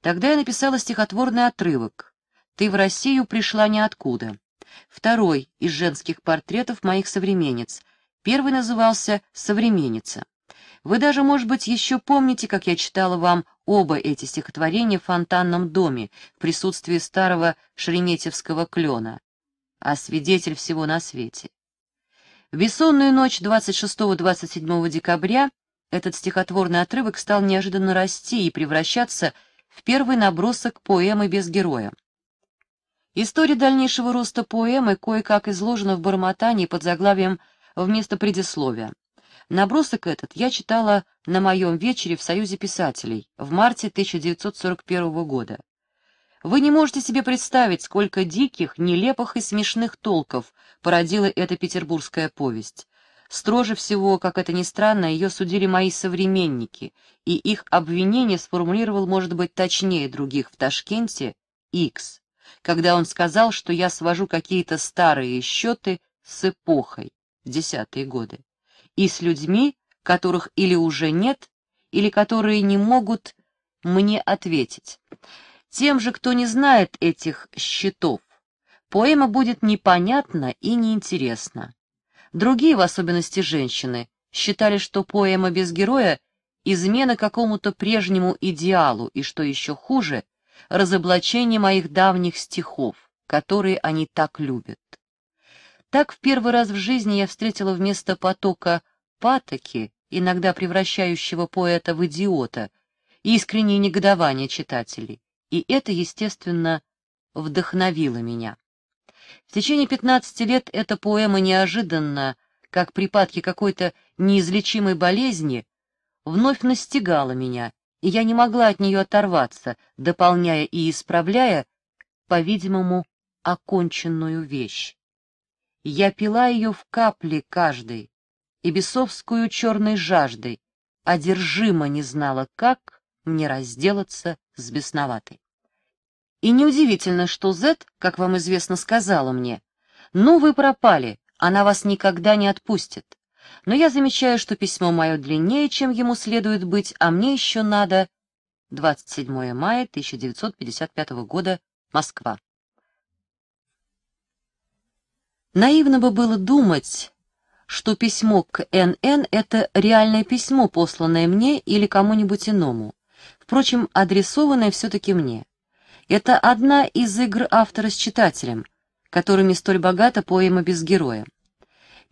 Тогда я написала стихотворный отрывок «Ты в Россию пришла ниоткуда». Второй из женских портретов моих современниц. Первый назывался «Современница». Вы даже, может быть, еще помните, как я читала вам оба эти стихотворения в фонтанном доме в присутствии старого шереметьевского клена, а свидетель всего на свете. В бессонную ночь 26-27 декабря этот стихотворный отрывок стал неожиданно расти и превращаться в в первый набросок поэмы без героя. История дальнейшего роста поэмы кое-как изложена в бормотании под заглавием «Вместо предисловия». Набросок этот я читала на моем вечере в Союзе писателей в марте 1941 года. Вы не можете себе представить, сколько диких, нелепых и смешных толков породила эта петербургская повесть. Строже всего, как это ни странно, ее судили мои современники, и их обвинение сформулировал, может быть, точнее других в Ташкенте, Икс, когда он сказал, что я свожу какие-то старые счеты с эпохой, десятые годы, и с людьми, которых или уже нет, или которые не могут мне ответить. Тем же, кто не знает этих счетов, поэма будет непонятна и неинтересна. Другие, в особенности женщины, считали, что поэма без героя — измена какому-то прежнему идеалу, и, что еще хуже, разоблачение моих давних стихов, которые они так любят. Так в первый раз в жизни я встретила вместо потока патоки, иногда превращающего поэта в идиота, искреннее негодование читателей, и это, естественно, вдохновило меня. В течение 15 лет эта поэма неожиданно, как припадки какой-то неизлечимой болезни, вновь настигала меня, и я не могла от нее оторваться, дополняя и исправляя, по-видимому, оконченную вещь. Я пила ее в капли каждой, и бесовскую черной жаждой, одержимо не знала, как мне разделаться с бесноватой. И неудивительно, что Зет, как вам известно, сказала мне, «Ну, вы пропали, она вас никогда не отпустит». Но я замечаю, что письмо мое длиннее, чем ему следует быть, а мне еще надо... 27 мая 1955 года, Москва. Наивно бы было думать, что письмо к НН — это реальное письмо, посланное мне или кому-нибудь иному, впрочем, адресованное все-таки мне. Это одна из игр автора с читателем, которыми столь богата поэма без героя.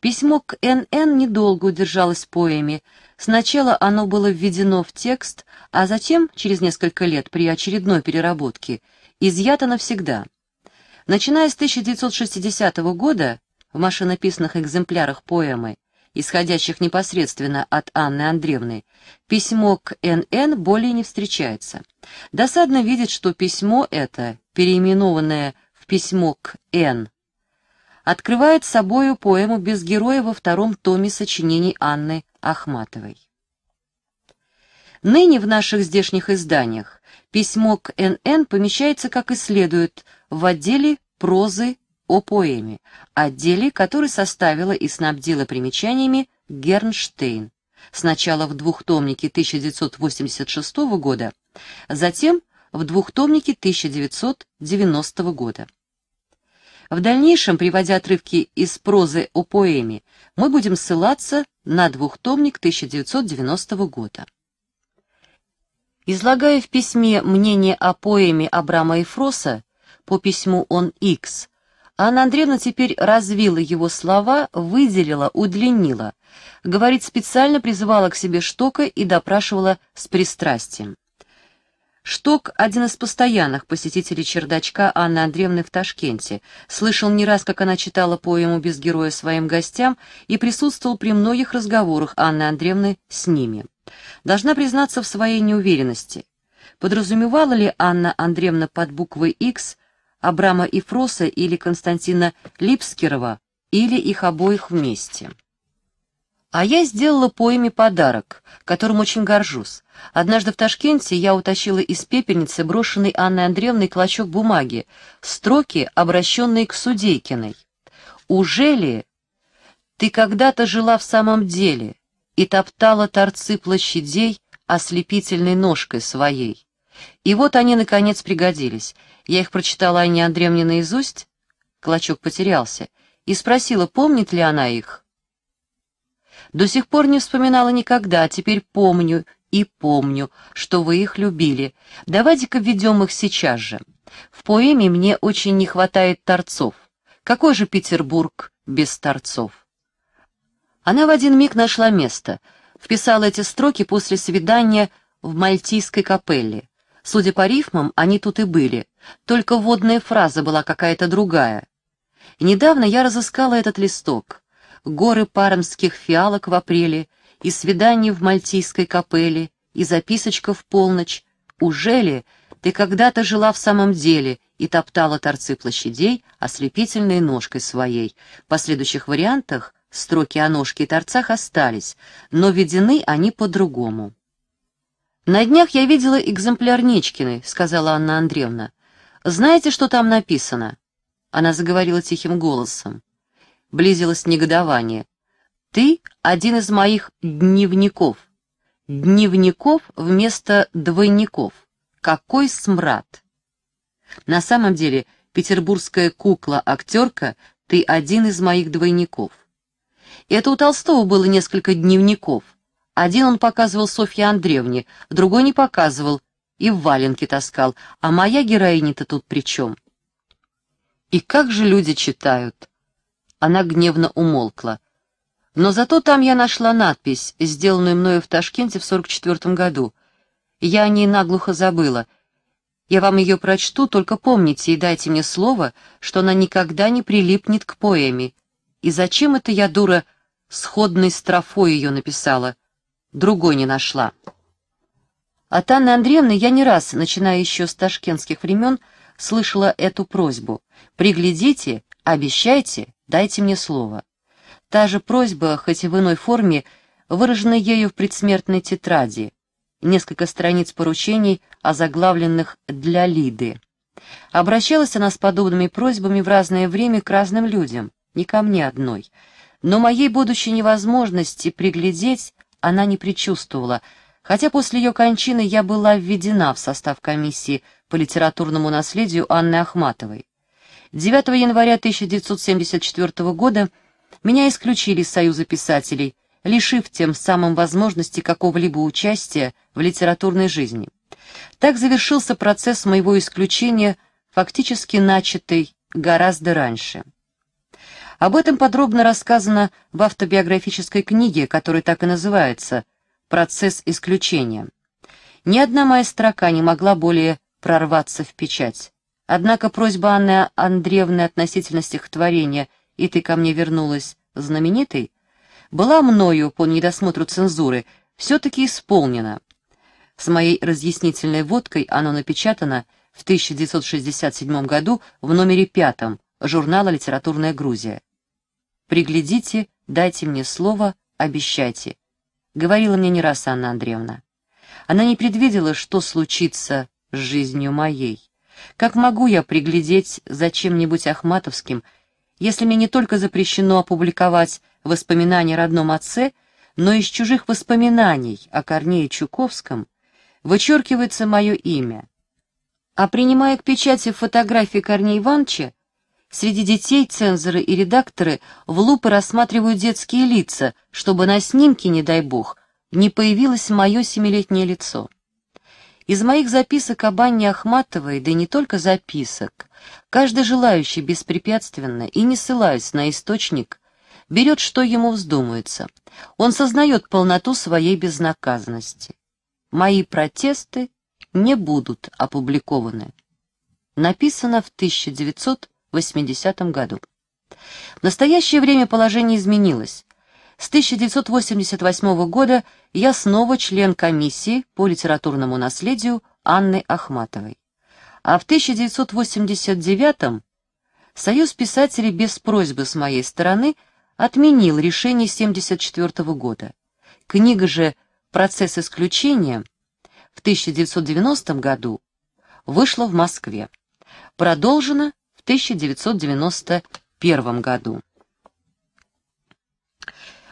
Письмо к НН недолго удержалось в поэме. Сначала оно было введено в текст, а затем, через несколько лет, при очередной переработке, изъято навсегда. Начиная с 1960 года, в машинописных экземплярах поэмы исходящих непосредственно от Анны Андреевны, письмо к НН более не встречается. Досадно видеть, что письмо это, переименованное в письмо к Н, открывает собою поэму «Без героя» во втором томе сочинений Анны Ахматовой. Ныне в наших здешних изданиях письмо к НН помещается, как и следует, в отделе прозы о поэме, отделе, который составила и снабдила примечаниями Гернштейн, сначала в двухтомнике 1986 года, затем в двухтомнике 1990 года. В дальнейшем, приводя отрывки из прозы о поэме, мы будем ссылаться на двухтомник 1990 года. Излагая в письме мнение о поэме Абрама Эфроса по письму «Он Икс», Анна Андреевна теперь развила его слова, выделила, удлинила. Говорит, специально призывала к себе Штока и допрашивала с пристрастием. Шток — один из постоянных посетителей чердачка Анны Андреевны в Ташкенте. Слышал не раз, как она читала поэму «Без героя» своим гостям и присутствовал при многих разговорах Анны Андреевны с ними. Должна признаться в своей неуверенности. Подразумевала ли Анна Андреевна под буквой «Х» Абрама Ифроса или Константина Липскирова, или их обоих вместе. А я сделала поэме подарок, которым очень горжусь. Однажды в Ташкенте я утащила из пепельницы брошенный Анной Андреевной клочок бумаги, строки, обращенные к Судейкиной. «Уже ли ты когда-то жила в самом деле и топтала торцы площадей ослепительной ножкой своей?» И вот они, наконец, пригодились. Я их прочитала Анне Андреевне наизусть, Клочок потерялся, и спросила, помнит ли она их. До сих пор не вспоминала никогда, а теперь помню и помню, что вы их любили. Давайте-ка введем их сейчас же. В поэме мне очень не хватает торцов. Какой же Петербург без торцов? Она в один миг нашла место, вписала эти строки после свидания в Мальтийской капелле. Судя по рифмам, они тут и были, только водная фраза была какая-то другая. Недавно я разыскала этот листок. Горы пармских фиалок в апреле, и свидание в мальтийской капелле, и записочка в полночь. Уже ли ты когда-то жила в самом деле и топтала торцы площадей ослепительной ножкой своей? В последующих вариантах строки о ножке и торцах остались, но введены они по-другому. «На днях я видела экземпляр Нечкины, сказала Анна Андреевна. «Знаете, что там написано?» Она заговорила тихим голосом. Близилось негодование. «Ты один из моих дневников. Дневников вместо двойников. Какой смрад!» На самом деле, петербургская кукла-актерка «Ты один из моих двойников». Это у Толстого было несколько дневников — один он показывал Софье Андреевне, другой не показывал, и в валенке таскал. А моя героиня-то тут при чем? И как же люди читают? Она гневно умолкла. Но зато там я нашла надпись, сделанную мною в Ташкенте в сорок четвертом году. Я о ней наглухо забыла. Я вам ее прочту, только помните и дайте мне слово, что она никогда не прилипнет к поэме. И зачем это я, дура, сходной строфой ее написала?» другой не нашла. От Анны Андреевны я не раз, начиная еще с ташкентских времен, слышала эту просьбу. «Приглядите, обещайте, дайте мне слово». Та же просьба, хоть и в иной форме, выражена ею в предсмертной тетради. Несколько страниц поручений, озаглавленных «Для Лиды». Обращалась она с подобными просьбами в разное время к разным людям, не ко мне одной. Но моей будущей невозможности приглядеть она не предчувствовала, хотя после ее кончины я была введена в состав комиссии по литературному наследию Анны Ахматовой. 9 января 1974 года меня исключили из Союза писателей, лишив тем самым возможности какого-либо участия в литературной жизни. Так завершился процесс моего исключения, фактически начатый гораздо раньше. Об этом подробно рассказано в автобиографической книге, которая так и называется «Процесс исключения». Ни одна моя строка не могла более прорваться в печать. Однако просьба Анны Андреевны относительно стихотворения «И ты ко мне вернулась» знаменитой была мною по недосмотру цензуры все-таки исполнена. С моей разъяснительной водкой оно напечатано в 1967 году в номере пятом журнала «Литературная Грузия». «Приглядите, дайте мне слово, обещайте», — говорила мне не раз Анна Андреевна. Она не предвидела, что случится с жизнью моей. Как могу я приглядеть за чем-нибудь Ахматовским, если мне не только запрещено опубликовать воспоминания о родном отце, но из чужих воспоминаний о Корнее Чуковском вычеркивается мое имя. А принимая к печати фотографии Корнея Ивановича, Среди детей цензоры и редакторы в лупы рассматривают детские лица, чтобы на снимке, не дай бог, не появилось мое семилетнее лицо. Из моих записок об Анне Ахматовой, да и не только записок, каждый желающий беспрепятственно и не ссылаясь на источник, берет, что ему вздумается. Он сознает полноту своей безнаказанности. Мои протесты не будут опубликованы. Написано в 1900 1980 году. В настоящее время положение изменилось. С 1988 года я снова член комиссии по литературному наследию Анны Ахматовой. А в 1989 Союз писателей без просьбы с моей стороны отменил решение 1974 года. Книга же «Процесс исключения» в 1990 году вышла в Москве. Продолжена 1991 году.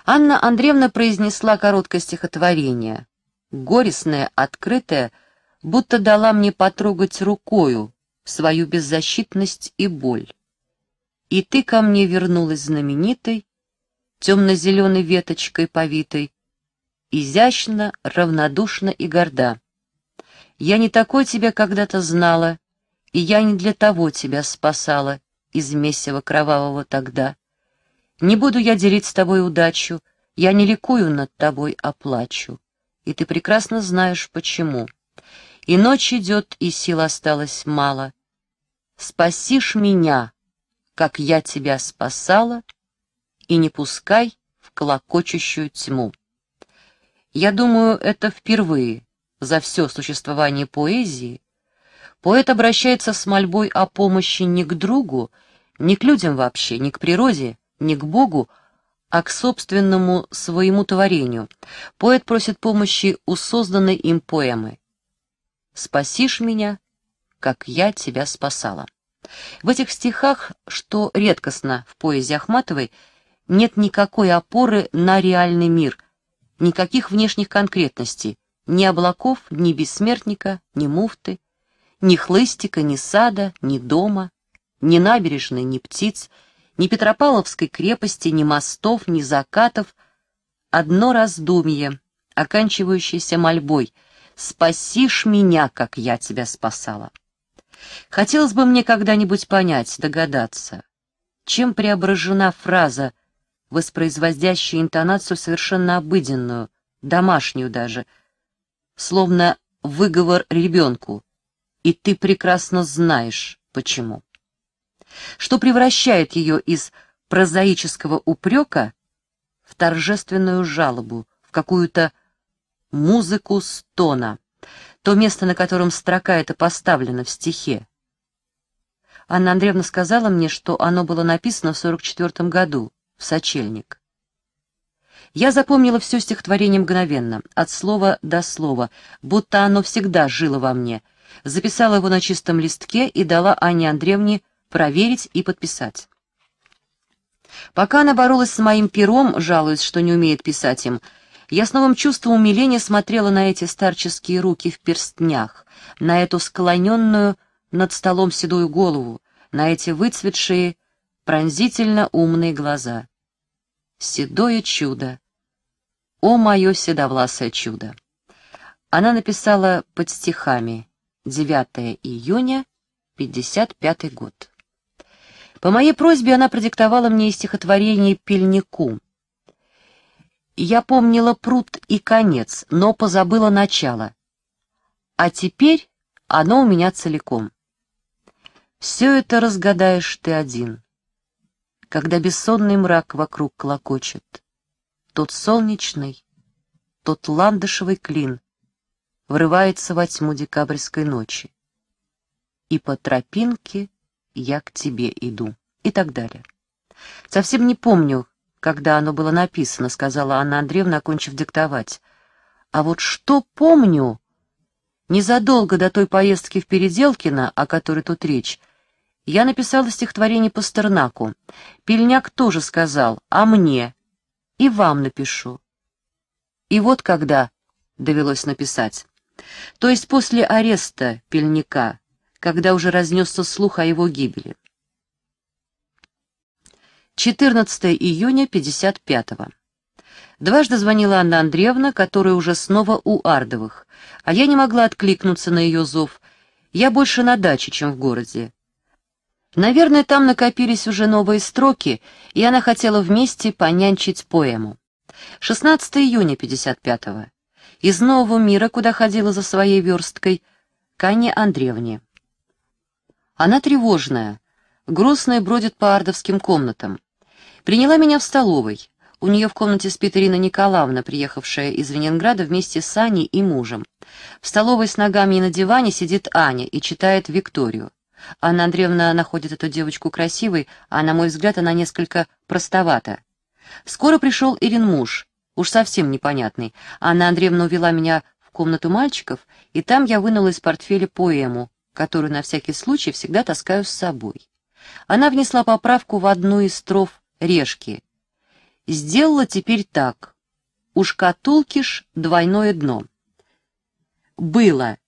Анна Андреевна произнесла короткое стихотворение, горестное, открытое, будто дала мне потрогать рукою свою беззащитность и боль. И ты ко мне вернулась знаменитой, темно-зеленой веточкой повитой, изящно, равнодушно и горда. Я не такой тебя когда-то знала, и я не для того тебя спасала из месива кровавого тогда. Не буду я делить с тобой удачу, я не ликую над тобой, а плачу. И ты прекрасно знаешь, почему. И ночь идет, и сил осталось мало. Спасишь меня, как я тебя спасала, и не пускай в колокочущую тьму. Я думаю, это впервые за все существование поэзии Поэт обращается с мольбой о помощи не к другу, не к людям вообще, не к природе, не к Богу, а к собственному своему творению. Поэт просит помощи у созданной им поэмы. «Спасишь меня, как я тебя спасала». В этих стихах, что редкостно в поэзии Ахматовой, нет никакой опоры на реальный мир, никаких внешних конкретностей, ни облаков, ни бессмертника, ни муфты, ни хлыстика, ни сада, ни дома, ни набережной, ни птиц, ни Петропавловской крепости, ни мостов, ни закатов. Одно раздумье, оканчивающееся мольбой «Спасишь меня, как я тебя спасала». Хотелось бы мне когда-нибудь понять, догадаться, чем преображена фраза, воспроизводящая интонацию совершенно обыденную, домашнюю даже, словно выговор ребенку, и ты прекрасно знаешь, почему. Что превращает ее из прозаического упрека в торжественную жалобу, в какую-то музыку стона, то место, на котором строка эта поставлена в стихе. Анна Андреевна сказала мне, что оно было написано в 44 году, в сочельник. Я запомнила все стихотворение мгновенно, от слова до слова, будто оно всегда жило во мне — записала его на чистом листке и дала Анне Андреевне проверить и подписать. Пока она боролась с моим пером, жалуясь, что не умеет писать им, я с новым чувством умиления смотрела на эти старческие руки в перстнях, на эту склоненную над столом седую голову, на эти выцветшие, пронзительно умные глаза. Седое чудо! О, мое седовласое чудо! Она написала под стихами 9 июня, 55 год. По моей просьбе она продиктовала мне стихотворение «Пельнику». Я помнила пруд и конец, но позабыла начало. А теперь оно у меня целиком. Все это разгадаешь ты один. Когда бессонный мрак вокруг клокочет, Тот солнечный, тот ландышевый клин, врывается во тьму декабрьской ночи. И по тропинке я к тебе иду. И так далее. Совсем не помню, когда оно было написано, сказала Анна Андреевна, окончив диктовать. А вот что помню, незадолго до той поездки в Переделкино, о которой тут речь, я написала стихотворение Пастернаку. Пельняк тоже сказал, а мне. И вам напишу. И вот когда довелось написать. То есть после ареста Пельника, когда уже разнесся слух о его гибели. 14 июня 55-го. Дважды звонила Анна Андреевна, которая уже снова у Ардовых, а я не могла откликнуться на ее зов. Я больше на даче, чем в городе. Наверное, там накопились уже новые строки, и она хотела вместе понянчить поэму. 16 июня 55-го из Нового мира, куда ходила за своей версткой, к Анне Андреевне. Она тревожная, грустная бродит по ардовским комнатам. Приняла меня в столовой. У нее в комнате спит Ирина Николаевна, приехавшая из Ленинграда вместе с Аней и мужем. В столовой с ногами и на диване сидит Аня и читает Викторию. Анна Андреевна находит эту девочку красивой, а, на мой взгляд, она несколько простовата. Скоро пришел Ирин муж уж совсем непонятный. Анна Андреевна увела меня в комнату мальчиков, и там я вынула из портфеля поэму, которую на всякий случай всегда таскаю с собой. Она внесла поправку в одну из строф «Решки». Сделала теперь так. уж катулкиш двойное дно. Было.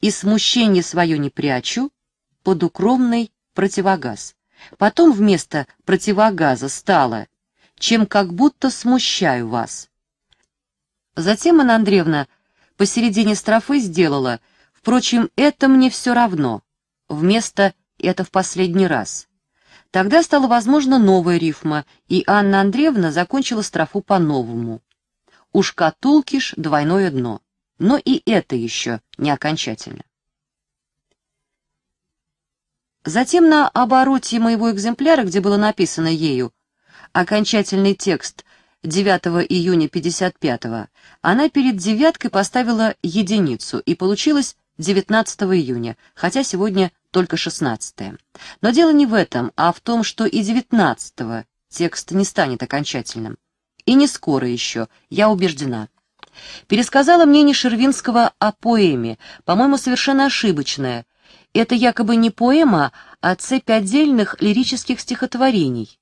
И смущение свое не прячу под укромный противогаз. Потом вместо противогаза стало, чем как будто смущаю вас. Затем Анна Андреевна посередине строфы сделала «Впрочем, это мне все равно» вместо «это в последний раз». Тогда стала возможна новая рифма, и Анна Андреевна закончила строфу по-новому. «У шкатулки ж двойное дно». Но и это еще не окончательно. Затем на обороте моего экземпляра, где было написано ею «Окончательный текст 9 июня 55-го, она перед девяткой поставила единицу, и получилось 19 июня, хотя сегодня только 16 -е. Но дело не в этом, а в том, что и 19 текст не станет окончательным. И не скоро еще, я убеждена. Пересказала мнение Шервинского о поэме, по-моему, совершенно ошибочное. Это якобы не поэма, а цепь отдельных лирических стихотворений.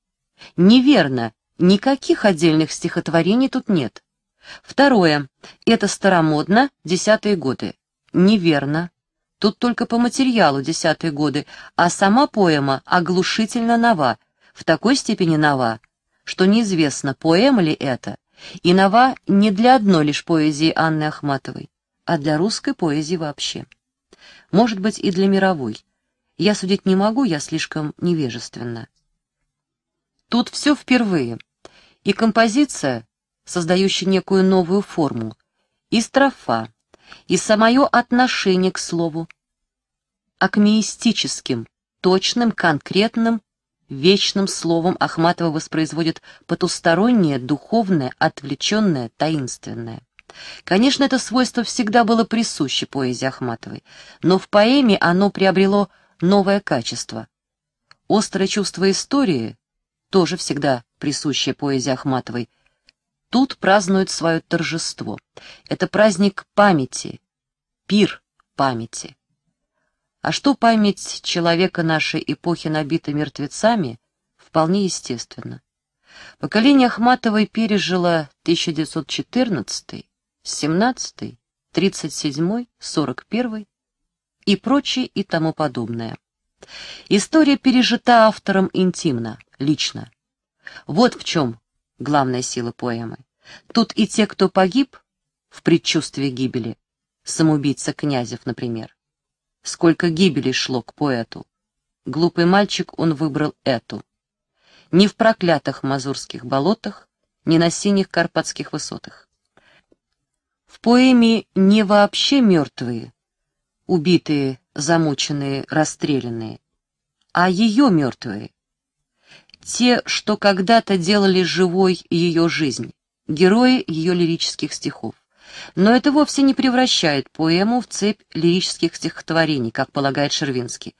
Неверно, Никаких отдельных стихотворений тут нет. Второе. Это старомодно, десятые годы. Неверно. Тут только по материалу десятые годы, а сама поэма оглушительно нова, в такой степени нова, что неизвестно, поэма ли это. И нова не для одной лишь поэзии Анны Ахматовой, а для русской поэзии вообще. Может быть, и для мировой. Я судить не могу, я слишком невежественна. Тут все впервые и композиция, создающая некую новую форму, и строфа, и самое отношение к слову, а к мистическим, точным, конкретным, вечным словом Ахматова воспроизводит потустороннее, духовное, отвлеченное, таинственное. Конечно, это свойство всегда было присуще поэзии Ахматовой, но в поэме оно приобрело новое качество. Острое чувство истории, тоже всегда присущее поэзии Ахматовой, тут празднуют свое торжество. Это праздник памяти, пир памяти. А что память человека нашей эпохи набита мертвецами, вполне естественно. Поколение Ахматовой пережило 1914, 17, 37, 41 и прочее и тому подобное. История пережита автором интимно лично. Вот в чем главная сила поэмы. Тут и те, кто погиб в предчувствии гибели, самоубийца Князев, например. Сколько гибели шло к поэту. Глупый мальчик он выбрал эту. Не в проклятых мазурских болотах, не на синих карпатских высотах. В поэме не вообще мертвые, убитые, замученные, расстрелянные, а ее мертвые, те, что когда-то делали живой ее жизнь, герои ее лирических стихов. Но это вовсе не превращает поэму в цепь лирических стихотворений, как полагает Шервинский.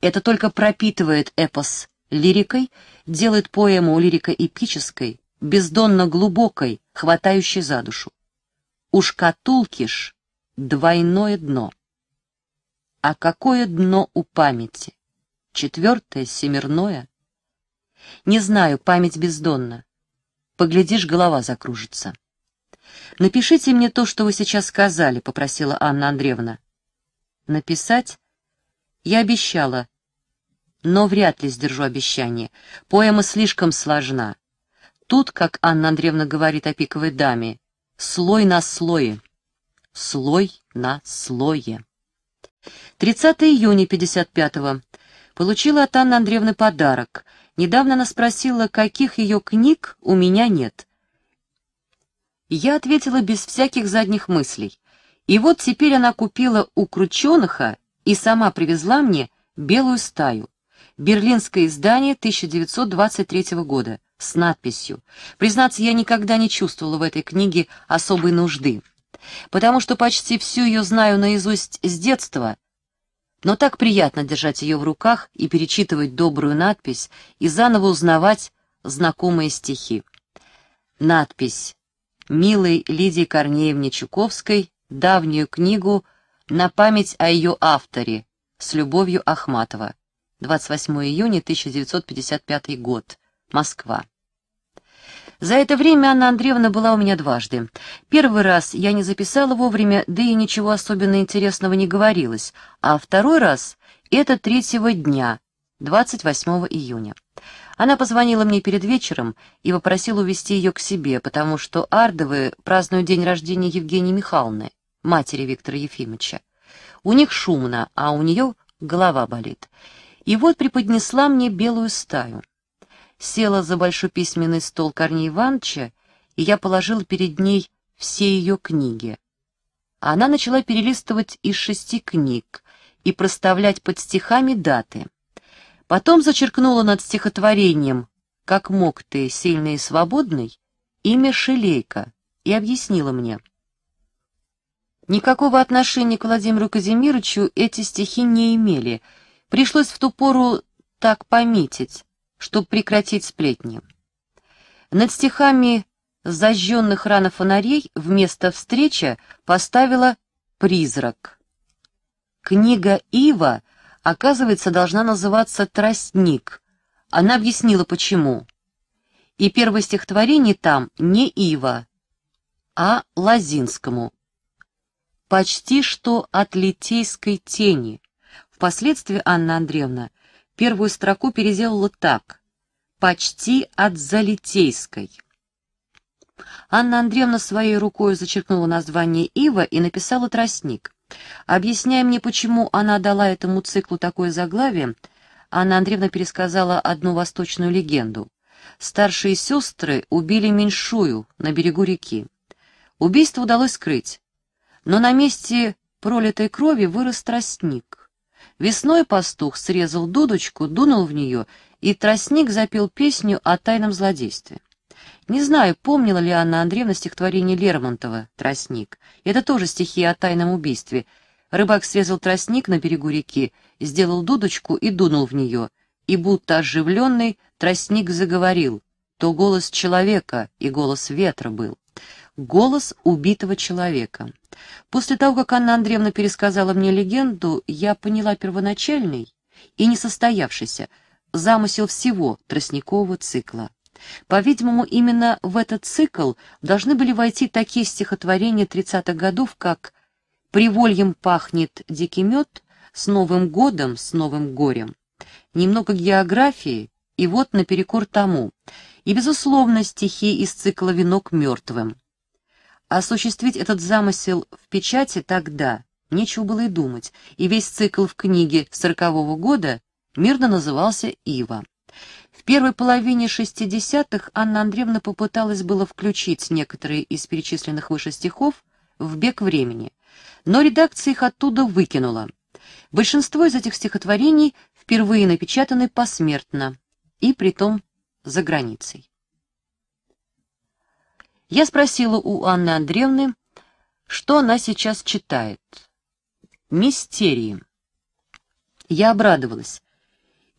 Это только пропитывает эпос лирикой, делает поэму лирико-эпической, бездонно глубокой, хватающей за душу. У шкатулки ж двойное дно. А какое дно у памяти? Четвертое, семерное, не знаю, память бездонна. Поглядишь, голова закружится. «Напишите мне то, что вы сейчас сказали», — попросила Анна Андреевна. «Написать?» «Я обещала, но вряд ли сдержу обещание. Поэма слишком сложна. Тут, как Анна Андреевна говорит о пиковой даме, слой на слое. Слой на слое». 30 июня 55-го. Получила от Анны Андреевны подарок. Недавно она спросила, каких ее книг у меня нет. Я ответила без всяких задних мыслей. И вот теперь она купила у Крученыха и сама привезла мне «Белую стаю». Берлинское издание 1923 года с надписью. Признаться, я никогда не чувствовала в этой книге особой нужды, потому что почти всю ее знаю наизусть с детства — но так приятно держать ее в руках и перечитывать добрую надпись и заново узнавать знакомые стихи. Надпись «Милой Лидии Корнеевне Чуковской» давнюю книгу «На память о ее авторе» с любовью Ахматова. 28 июня 1955 год. Москва. За это время Анна Андреевна была у меня дважды. Первый раз я не записала вовремя, да и ничего особенно интересного не говорилось, а второй раз — это третьего дня, 28 июня. Она позвонила мне перед вечером и попросила увезти ее к себе, потому что Ардовы празднуют день рождения Евгении Михайловны, матери Виктора Ефимовича. У них шумно, а у нее голова болит. И вот преподнесла мне белую стаю села за большой письменный стол Корней Ивановича, и я положил перед ней все ее книги. Она начала перелистывать из шести книг и проставлять под стихами даты. Потом зачеркнула над стихотворением «Как мог ты, сильный и свободный» имя Шелейка и объяснила мне. Никакого отношения к Владимиру Казимировичу эти стихи не имели. Пришлось в ту пору так пометить чтобы прекратить сплетни. Над стихами зажженных рано фонарей вместо «встреча» поставила «призрак». Книга Ива, оказывается, должна называться «Тростник». Она объяснила, почему. И первое стихотворение там не Ива, а Лазинскому. «Почти что от литейской тени». Впоследствии Анна Андреевна первую строку переделала так «почти от Залитейской». Анна Андреевна своей рукой зачеркнула название Ива и написала «Тростник». Объясняя мне, почему она дала этому циклу такое заглавие, Анна Андреевна пересказала одну восточную легенду. Старшие сестры убили меньшую на берегу реки. Убийство удалось скрыть, но на месте пролитой крови вырос тростник. Весной пастух срезал дудочку, дунул в нее, и тростник запел песню о тайном злодействе. Не знаю, помнила ли Анна Андреевна стихотворение Лермонтова «Тростник». Это тоже стихи о тайном убийстве. Рыбак срезал тростник на берегу реки, сделал дудочку и дунул в нее. И будто оживленный, тростник заговорил. То голос человека и голос ветра был. Голос убитого человека. После того, как Анна Андреевна пересказала мне легенду, я поняла первоначальный и несостоявшийся замысел всего тростникового цикла. По-видимому, именно в этот цикл должны были войти такие стихотворения 30-х годов, как «Привольем пахнет дикий мед», «С Новым годом, с Новым горем», «Немного географии» и вот наперекор тому. И, безусловно, стихи из цикла «Венок мертвым». Осуществить этот замысел в печати тогда нечего было и думать, и весь цикл в книге сорокового года мирно назывался «Ива». В первой половине 60-х Анна Андреевна попыталась было включить некоторые из перечисленных выше стихов в «Бег времени», но редакция их оттуда выкинула. Большинство из этих стихотворений впервые напечатаны посмертно, и притом за границей. Я спросила у Анны Андреевны, что она сейчас читает. «Мистерии». Я обрадовалась.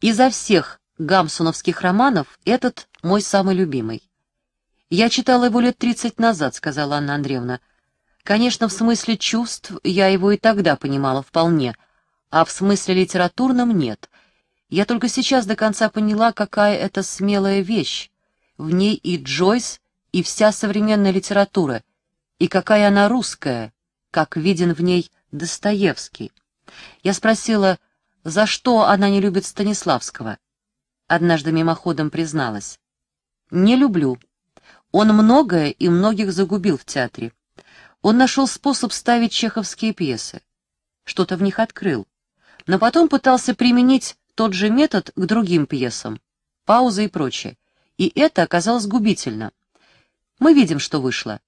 Изо всех гамсуновских романов этот мой самый любимый. «Я читала его лет тридцать назад», — сказала Анна Андреевна. «Конечно, в смысле чувств я его и тогда понимала вполне, а в смысле литературном нет. Я только сейчас до конца поняла, какая это смелая вещь. В ней и Джойс, и вся современная литература, и какая она русская, как виден в ней Достоевский. Я спросила, за что она не любит Станиславского. Однажды мимоходом призналась. «Не люблю. Он многое и многих загубил в театре. Он нашел способ ставить чеховские пьесы. Что-то в них открыл. Но потом пытался применить тот же метод к другим пьесам, паузы и прочее. И это оказалось губительно. Мы видим, что вышло.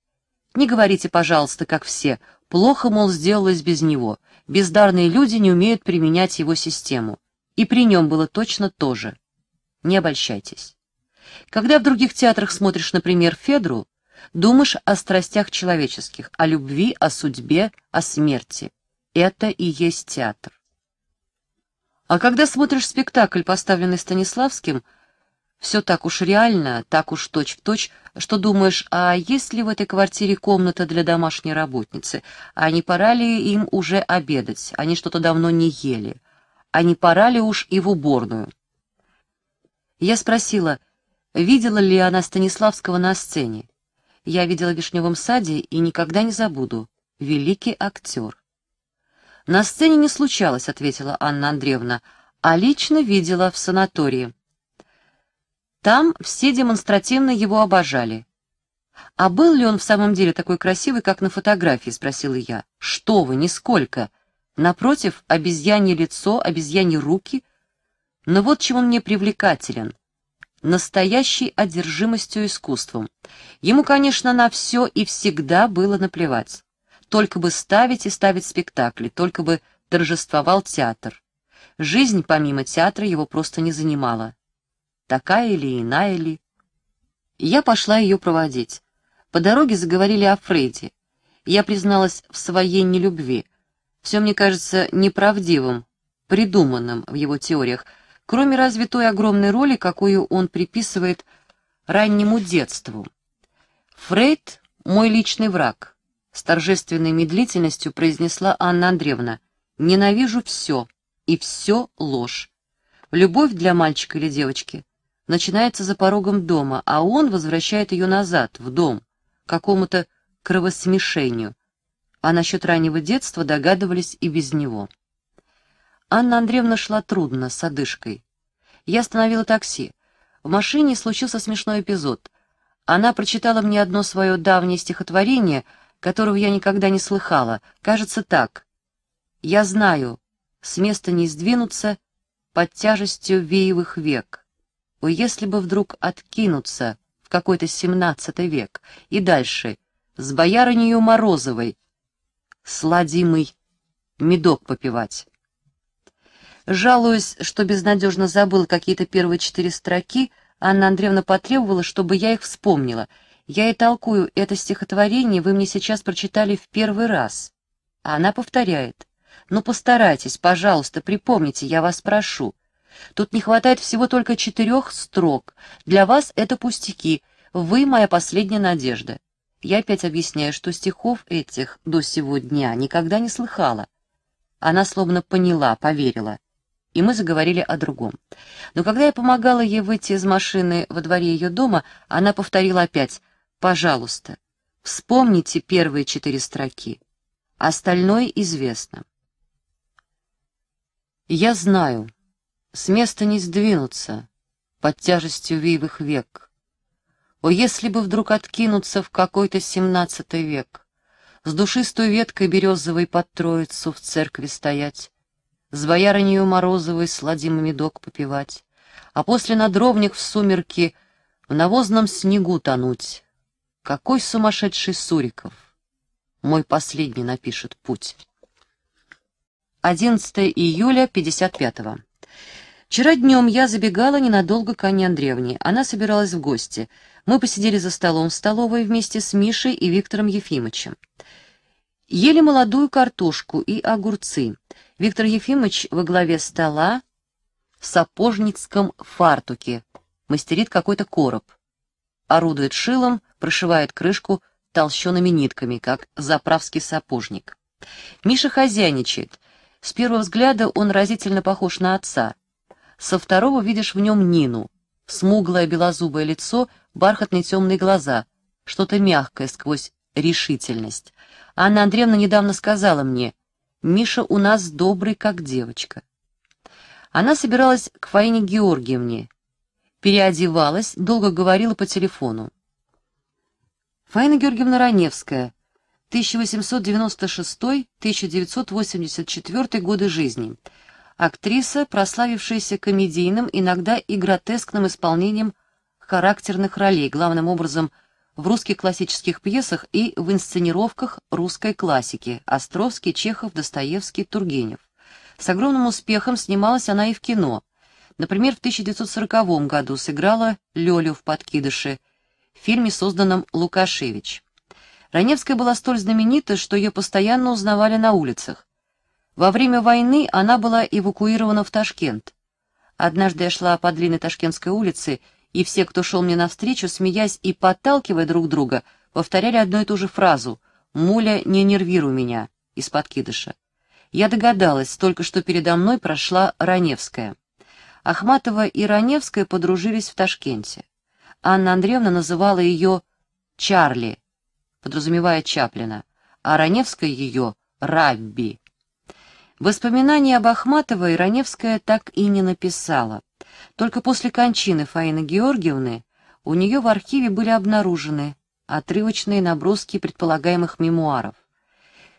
Не говорите, пожалуйста, как все. Плохо, мол, сделалось без него. Бездарные люди не умеют применять его систему. И при нем было точно то же. Не обольщайтесь. Когда в других театрах смотришь, например, Федру, думаешь о страстях человеческих, о любви, о судьбе, о смерти. Это и есть театр. А когда смотришь спектакль, поставленный Станиславским – все так уж реально, так уж точь-в-точь, точь, что думаешь, а есть ли в этой квартире комната для домашней работницы? А не пора ли им уже обедать? Они что-то давно не ели. А не пора ли уж и в уборную? Я спросила, видела ли она Станиславского на сцене. Я видела в Вишневом саде и никогда не забуду. Великий актер. «На сцене не случалось», — ответила Анна Андреевна, — «а лично видела в санатории». Там все демонстративно его обожали. «А был ли он в самом деле такой красивый, как на фотографии?» — спросила я. «Что вы, нисколько!» Напротив, обезьянье лицо, обезьяньи руки. Но вот чем он мне привлекателен. Настоящей одержимостью искусством. Ему, конечно, на все и всегда было наплевать. Только бы ставить и ставить спектакли, только бы торжествовал театр. Жизнь помимо театра его просто не занимала такая или иная ли. Я пошла ее проводить. По дороге заговорили о Фредди. Я призналась в своей нелюбви. Все мне кажется неправдивым, придуманным в его теориях, кроме разве той огромной роли, какую он приписывает раннему детству. «Фрейд — мой личный враг», — с торжественной медлительностью произнесла Анна Андреевна. «Ненавижу все, и все ложь. Любовь для мальчика или девочки начинается за порогом дома, а он возвращает ее назад, в дом, к какому-то кровосмешению. А насчет раннего детства догадывались и без него. Анна Андреевна шла трудно, с одышкой. Я остановила такси. В машине случился смешной эпизод. Она прочитала мне одно свое давнее стихотворение, которого я никогда не слыхала. Кажется так. «Я знаю, с места не сдвинуться под тяжестью веевых век если бы вдруг откинуться в какой-то семнадцатый век и дальше с боярынею Морозовой, сладимый медок попивать. жалуюсь что безнадежно забыл какие-то первые четыре строки, Анна Андреевна потребовала, чтобы я их вспомнила. Я и толкую это стихотворение, вы мне сейчас прочитали в первый раз. А она повторяет. «Ну постарайтесь, пожалуйста, припомните, я вас прошу. Тут не хватает всего только четырех строк. Для вас это пустяки. Вы моя последняя надежда. Я опять объясняю, что стихов этих до сего дня никогда не слыхала. Она словно поняла, поверила. И мы заговорили о другом. Но когда я помогала ей выйти из машины во дворе ее дома, она повторила опять «Пожалуйста, вспомните первые четыре строки. Остальное известно». «Я знаю», с места не сдвинуться под тяжестью вивых век. О, если бы вдруг откинуться в какой-то семнадцатый век, с душистой веткой березовой под троицу в церкви стоять, с боярынью Морозовой сладим медок попивать, а после на дровнях в сумерки в навозном снегу тонуть. Какой сумасшедший Суриков! Мой последний напишет путь. 11 июля 55 -го. Вчера днем я забегала ненадолго к Анне Андреевне. Она собиралась в гости. Мы посидели за столом в столовой вместе с Мишей и Виктором Ефимовичем. Ели молодую картошку и огурцы. Виктор Ефимович во главе стола в сапожницком фартуке. Мастерит какой-то короб. Орудует шилом, прошивает крышку толщеными нитками, как заправский сапожник. Миша хозяйничает — с первого взгляда он разительно похож на отца. Со второго видишь в нем Нину. Смуглое белозубое лицо, бархатные темные глаза, что-то мягкое сквозь решительность. Анна Андреевна недавно сказала мне, «Миша у нас добрый, как девочка». Она собиралась к Фаине Георгиевне, переодевалась, долго говорила по телефону. Фаина Георгиевна Раневская, 1896-1984 годы жизни. Актриса, прославившаяся комедийным, иногда и гротескным исполнением характерных ролей, главным образом в русских классических пьесах и в инсценировках русской классики Островский, Чехов, Достоевский, Тургенев. С огромным успехом снималась она и в кино. Например, в 1940 году сыграла Лёлю в «Подкидыше» в фильме, созданном «Лукашевич». Раневская была столь знаменита, что ее постоянно узнавали на улицах. Во время войны она была эвакуирована в Ташкент. Однажды я шла по длинной Ташкентской улице, и все, кто шел мне навстречу, смеясь и подталкивая друг друга, повторяли одну и ту же фразу «Муля, не нервируй меня» из подкидыша. Я догадалась, только что передо мной прошла Раневская. Ахматова и Раневская подружились в Ташкенте. Анна Андреевна называла ее «Чарли», подразумевая Чаплина, а Раневская ее «Рабби». Воспоминания об Ахматовой Раневская так и не написала. Только после кончины Фаины Георгиевны у нее в архиве были обнаружены отрывочные наброски предполагаемых мемуаров.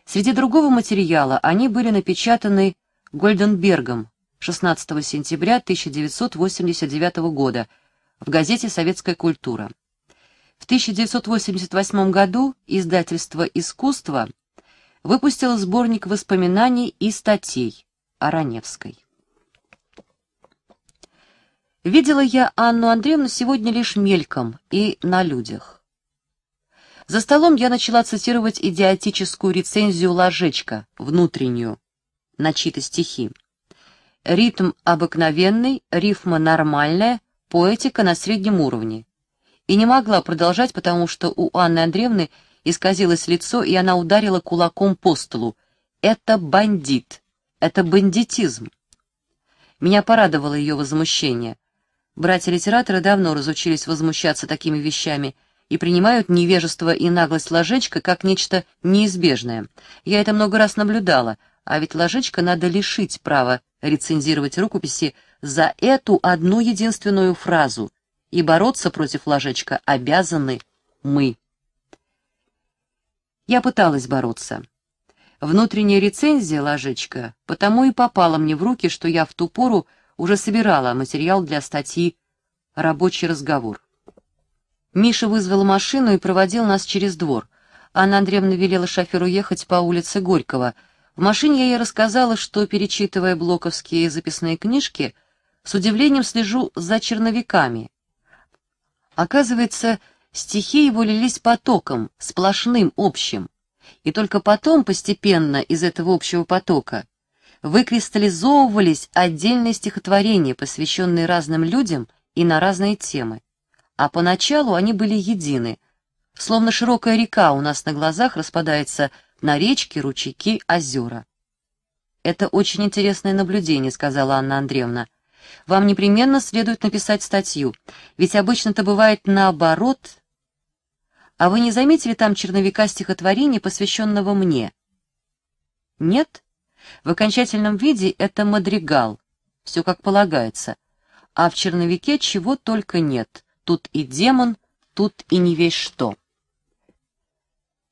Среди другого материала они были напечатаны Гольденбергом 16 сентября 1989 года в газете «Советская культура». В 1988 году издательство «Искусство» выпустило сборник воспоминаний и статей о Раневской. Видела я Анну Андреевну сегодня лишь мельком и на людях. За столом я начала цитировать идиотическую рецензию «Ложечка», внутреннюю, на чьи-то стихи. Ритм обыкновенный, рифма нормальная, поэтика на среднем уровне и не могла продолжать, потому что у Анны Андреевны исказилось лицо, и она ударила кулаком по столу. «Это бандит! Это бандитизм!» Меня порадовало ее возмущение. Братья-литераторы давно разучились возмущаться такими вещами и принимают невежество и наглость ложечка как нечто неизбежное. Я это много раз наблюдала, а ведь ложечка надо лишить права рецензировать рукописи за эту одну единственную фразу — и бороться против ложечка обязаны мы. Я пыталась бороться. Внутренняя рецензия ложечка потому и попала мне в руки, что я в ту пору уже собирала материал для статьи «Рабочий разговор». Миша вызвал машину и проводил нас через двор. Анна Андреевна велела шоферу ехать по улице Горького. В машине я ей рассказала, что, перечитывая блоковские записные книжки, с удивлением слежу за черновиками, Оказывается, стихи его лились потоком, сплошным, общим. И только потом постепенно из этого общего потока выкристаллизовывались отдельные стихотворения, посвященные разным людям и на разные темы. А поначалу они были едины, словно широкая река у нас на глазах распадается на речки, ручейки, озера. «Это очень интересное наблюдение», — сказала Анна Андреевна. Вам непременно следует написать статью, ведь обычно-то бывает наоборот. А вы не заметили там черновика стихотворения, посвященного мне? Нет? В окончательном виде это мадригал, все как полагается. А в черновике чего только нет. Тут и демон, тут и не весь что.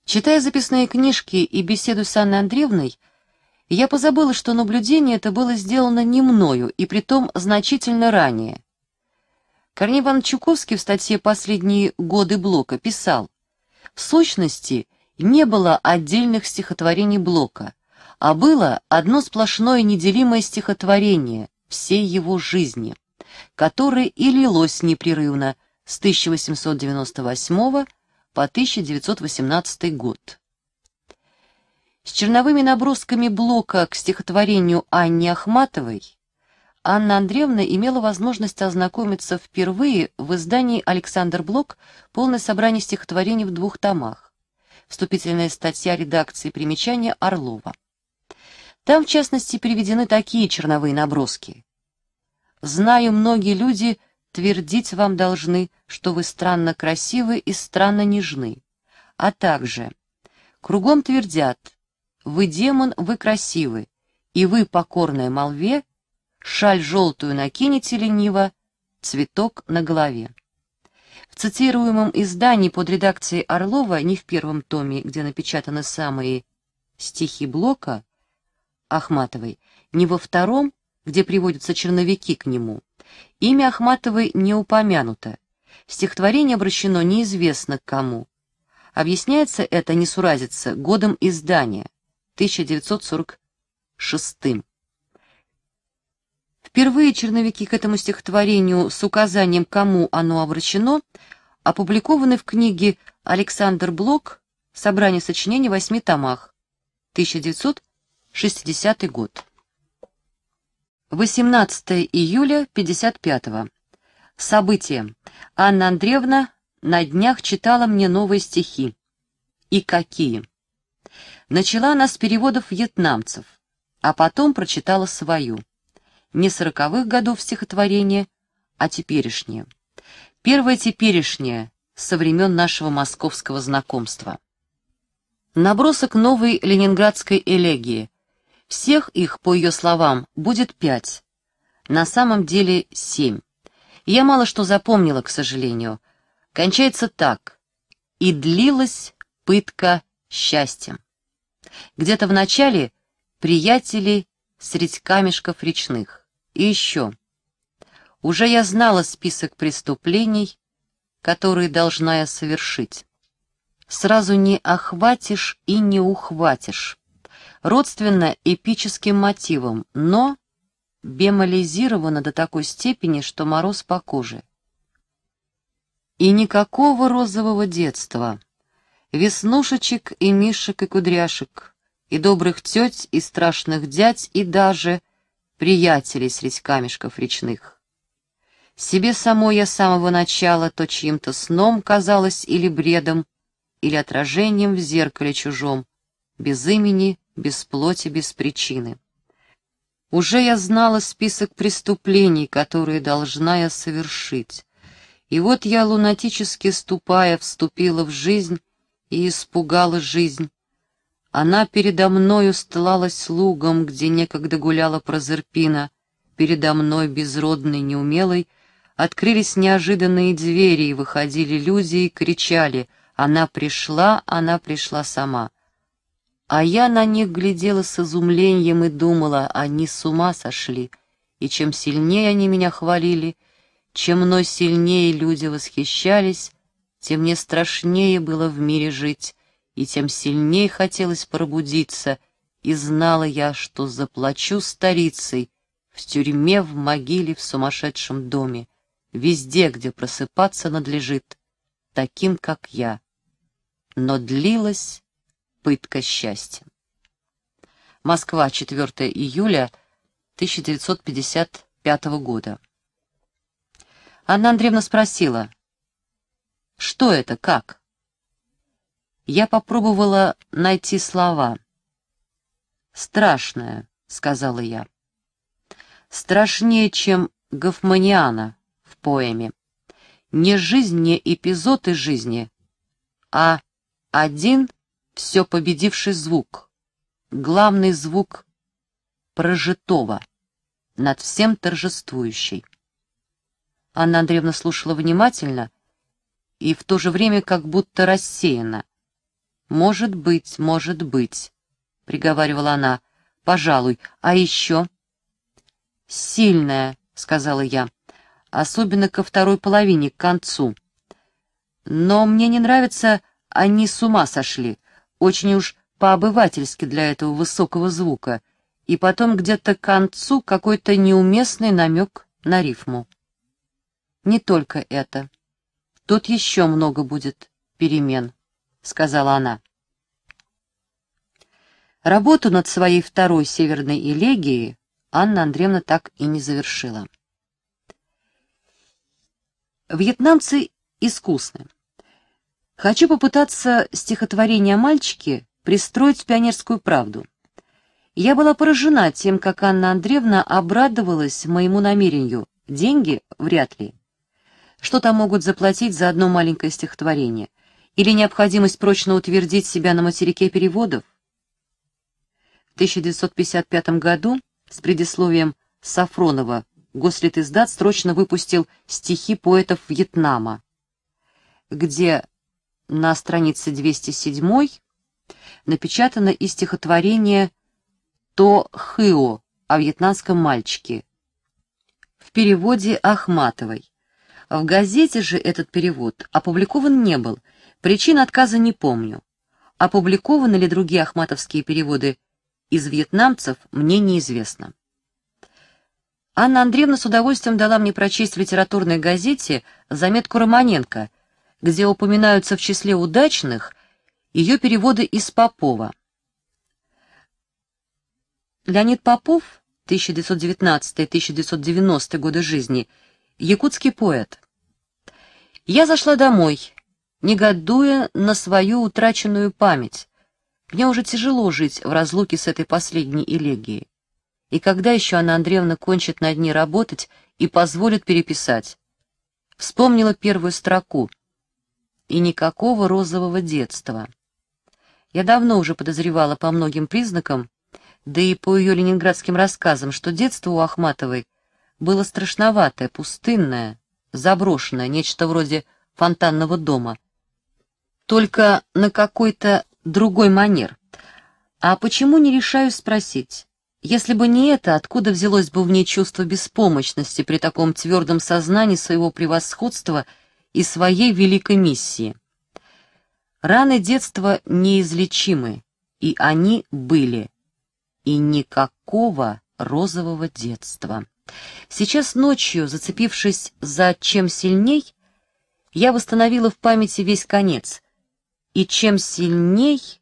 Читая записные книжки и беседу с Анной Андреевной, я позабыла, что наблюдение это было сделано не мною, и притом значительно ранее. Корней Иванович Чуковский в статье «Последние годы Блока» писал, «В сущности, не было отдельных стихотворений Блока, а было одно сплошное неделимое стихотворение всей его жизни, которое и лилось непрерывно с 1898 по 1918 год». С черновыми набросками блока к стихотворению Анни Ахматовой Анна Андреевна имела возможность ознакомиться впервые в издании «Александр Блок» полное собрание стихотворений в двух томах. Вступительная статья редакции примечания Орлова. Там, в частности, приведены такие черновые наброски. «Знаю, многие люди твердить вам должны, что вы странно красивы и странно нежны, а также кругом твердят вы демон, вы красивы, и вы, покорная молве, шаль желтую накинете лениво, цветок на голове. В цитируемом издании под редакцией Орлова, не в первом томе, где напечатаны самые стихи Блока, Ахматовой, не во втором, где приводятся черновики к нему, имя Ахматовой не упомянуто, стихотворение обращено неизвестно к кому. Объясняется это несуразица годом издания – 1946. Впервые черновики к этому стихотворению с указанием, кому оно обращено, опубликованы в книге «Александр Блок. Собрание сочинений в восьми томах. 1960 год». 18 июля 55 -го. Событие. Анна Андреевна на днях читала мне новые стихи. И какие? Начала она с переводов вьетнамцев, а потом прочитала свою. Не сороковых годов стихотворение, а теперешнее. Первое теперешнее со времен нашего московского знакомства. Набросок новой ленинградской элегии. Всех их, по ее словам, будет пять. На самом деле семь. Я мало что запомнила, к сожалению. Кончается так. И длилась пытка счастьем. Где-то в начале «Приятели средь камешков речных». И еще. Уже я знала список преступлений, которые должна я совершить. Сразу не охватишь и не ухватишь. Родственно эпическим мотивам, но бемолизировано до такой степени, что мороз по коже. И никакого розового детства веснушечек и мишек и кудряшек, и добрых теть, и страшных дядь, и даже приятелей средь камешков речных. Себе самой я с самого начала то чьим-то сном казалось или бредом, или отражением в зеркале чужом, без имени, без плоти, без причины. Уже я знала список преступлений, которые должна я совершить. И вот я, лунатически ступая, вступила в жизнь, и испугала жизнь. Она передо мною стлалась лугом, где некогда гуляла Прозерпина. Передо мной, безродной, неумелой, открылись неожиданные двери, и выходили люди и кричали «Она пришла, она пришла сама». А я на них глядела с изумлением и думала, они с ума сошли, и чем сильнее они меня хвалили, чем мной сильнее люди восхищались, тем мне страшнее было в мире жить, и тем сильнее хотелось пробудиться, и знала я, что заплачу старицей в тюрьме, в могиле, в сумасшедшем доме, везде, где просыпаться надлежит, таким, как я. Но длилась пытка счастья. Москва, 4 июля 1955 года. Анна Андреевна спросила — что это, как? Я попробовала найти слова. «Страшное», — сказала я. «Страшнее, чем Гофманиана в поэме. Не жизнь, не эпизоды жизни, а один все победивший звук, главный звук прожитого, над всем торжествующий». Анна Андреевна слушала внимательно — и в то же время как будто рассеяно. «Может быть, может быть», — приговаривала она, — «пожалуй, а еще?» «Сильная», — сказала я, — «особенно ко второй половине, к концу». «Но мне не нравится, они с ума сошли, очень уж по-обывательски для этого высокого звука, и потом где-то к концу какой-то неуместный намек на рифму». «Не только это», Тут еще много будет перемен, — сказала она. Работу над своей второй северной элегией Анна Андреевна так и не завершила. Вьетнамцы искусны. Хочу попытаться стихотворение о пристроить в пионерскую правду. Я была поражена тем, как Анна Андреевна обрадовалась моему намерению. Деньги вряд ли что там могут заплатить за одно маленькое стихотворение, или необходимость прочно утвердить себя на материке переводов. В 1955 году с предисловием Сафронова Гослитиздат срочно выпустил стихи поэтов Вьетнама, где на странице 207 напечатано и стихотворение «То Хыо» о вьетнамском мальчике в переводе Ахматовой. А в газете же этот перевод опубликован не был, причин отказа не помню. Опубликованы ли другие ахматовские переводы из вьетнамцев, мне неизвестно. Анна Андреевна с удовольствием дала мне прочесть в литературной газете заметку Романенко, где упоминаются в числе удачных ее переводы из Попова. Леонид Попов, 1919-1990 годы жизни, якутский поэт, я зашла домой, негодуя на свою утраченную память. Мне уже тяжело жить в разлуке с этой последней элегией. И когда еще Анна Андреевна кончит над ней работать и позволит переписать? Вспомнила первую строку. И никакого розового детства. Я давно уже подозревала по многим признакам, да и по ее ленинградским рассказам, что детство у Ахматовой было страшноватое, пустынное, заброшенное, нечто вроде фонтанного дома. Только на какой-то другой манер. А почему не решаю спросить? Если бы не это, откуда взялось бы в ней чувство беспомощности при таком твердом сознании своего превосходства и своей великой миссии? Раны детства неизлечимы, и они были. И никакого розового детства. Сейчас ночью, зацепившись за «чем сильней», я восстановила в памяти весь конец. И чем сильней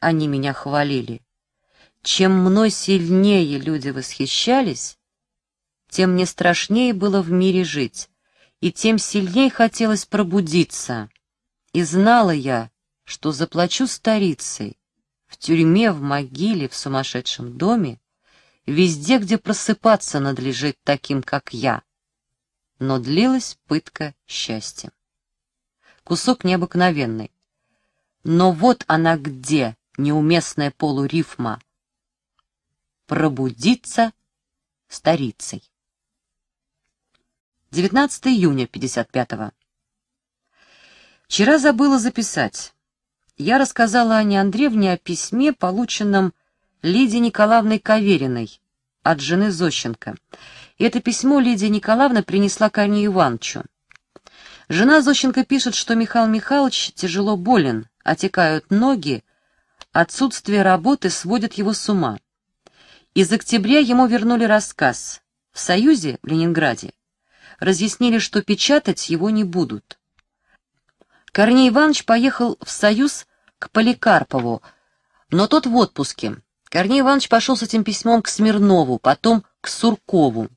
они меня хвалили, чем мной сильнее люди восхищались, тем мне страшнее было в мире жить, и тем сильней хотелось пробудиться. И знала я, что заплачу старицей, в тюрьме, в могиле, в сумасшедшем доме, везде, где просыпаться надлежит таким, как я. Но длилась пытка счастьем. Кусок необыкновенный. Но вот она где, неуместная полурифма. Пробудиться старицей. 19 июня 55-го. Вчера забыла записать. Я рассказала Анне Андреевне о письме, полученном Лидии Николаевной Кавериной от жены Зощенко. И это письмо Лидия Николаевна принесла Корнею Ивановичу. Жена Зощенко пишет, что Михаил Михайлович тяжело болен, отекают ноги, отсутствие работы сводит его с ума. Из октября ему вернули рассказ. В Союзе, в Ленинграде, разъяснили, что печатать его не будут. Корней Иванович поехал в Союз к Поликарпову, но тот в отпуске. Корней Иванович пошел с этим письмом к Смирнову, потом к Суркову.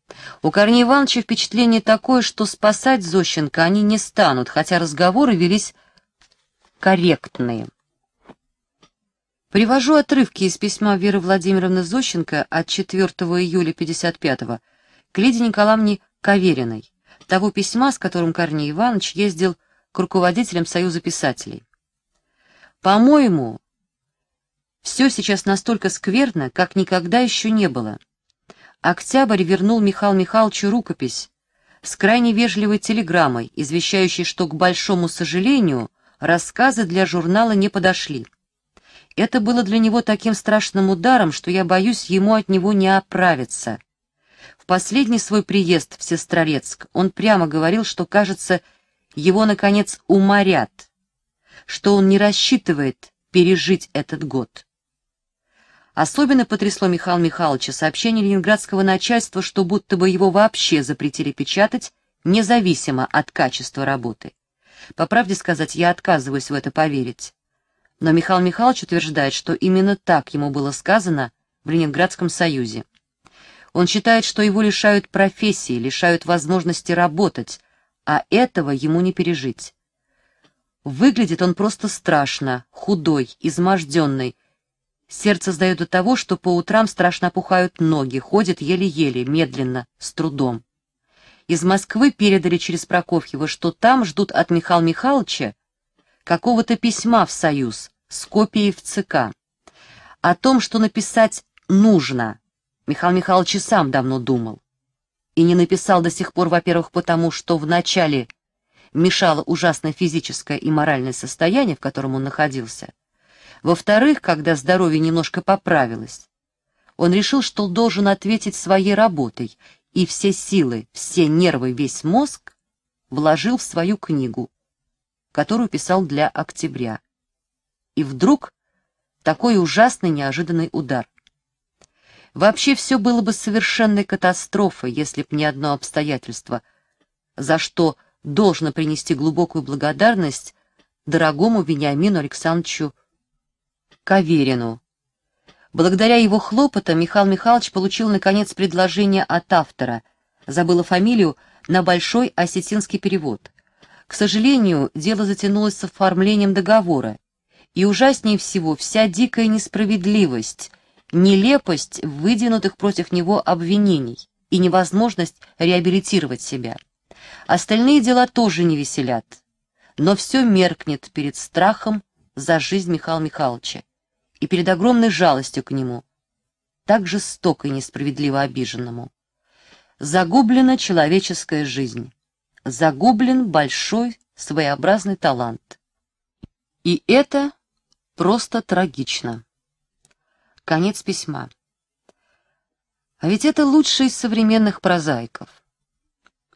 У Корнея Ивановича впечатление такое, что спасать Зощенко они не станут, хотя разговоры велись корректные. Привожу отрывки из письма Веры Владимировны Зощенко от 4 июля 55-го к Лиде Николаевне Кавериной, того письма, с которым Корней Иванович ездил к руководителям Союза писателей. По-моему, все сейчас настолько скверно, как никогда еще не было. Октябрь вернул Михаил Михайловичу рукопись с крайне вежливой телеграммой, извещающей, что, к большому сожалению, рассказы для журнала не подошли. Это было для него таким страшным ударом, что я боюсь ему от него не оправиться. В последний свой приезд в Сестрорецк он прямо говорил, что, кажется, его, наконец, уморят, что он не рассчитывает пережить этот год. Особенно потрясло Михаила Михайловича сообщение ленинградского начальства, что будто бы его вообще запретили печатать, независимо от качества работы. По правде сказать, я отказываюсь в это поверить. Но Михаил Михайлович утверждает, что именно так ему было сказано в Ленинградском Союзе. Он считает, что его лишают профессии, лишают возможности работать, а этого ему не пережить. Выглядит он просто страшно, худой, изможденный, Сердце сдает до того, что по утрам страшно опухают ноги, ходит еле-еле, медленно, с трудом. Из Москвы передали через Прокофьева, что там ждут от Михаила Михайловича какого-то письма в Союз с копией в ЦК. О том, что написать нужно, Михаил Михайлович сам давно думал. И не написал до сих пор, во-первых, потому что в начале мешало ужасное физическое и моральное состояние, в котором он находился, во-вторых, когда здоровье немножко поправилось, он решил, что должен ответить своей работой, и все силы, все нервы, весь мозг вложил в свою книгу, которую писал для октября. И вдруг такой ужасный неожиданный удар. Вообще все было бы совершенной катастрофой, если б не одно обстоятельство, за что должно принести глубокую благодарность дорогому Вениамину Александровичу Каверину. Благодаря его хлопотам Михаил Михайлович получил, наконец, предложение от автора, забыла фамилию, на большой осетинский перевод. К сожалению, дело затянулось с оформлением договора, и ужаснее всего вся дикая несправедливость, нелепость выдвинутых против него обвинений и невозможность реабилитировать себя. Остальные дела тоже не веселят, но все меркнет перед страхом за жизнь Михаила Михайловича и перед огромной жалостью к нему, так жестоко и несправедливо обиженному. Загублена человеческая жизнь, загублен большой своеобразный талант. И это просто трагично. Конец письма. А ведь это лучший из современных прозаиков.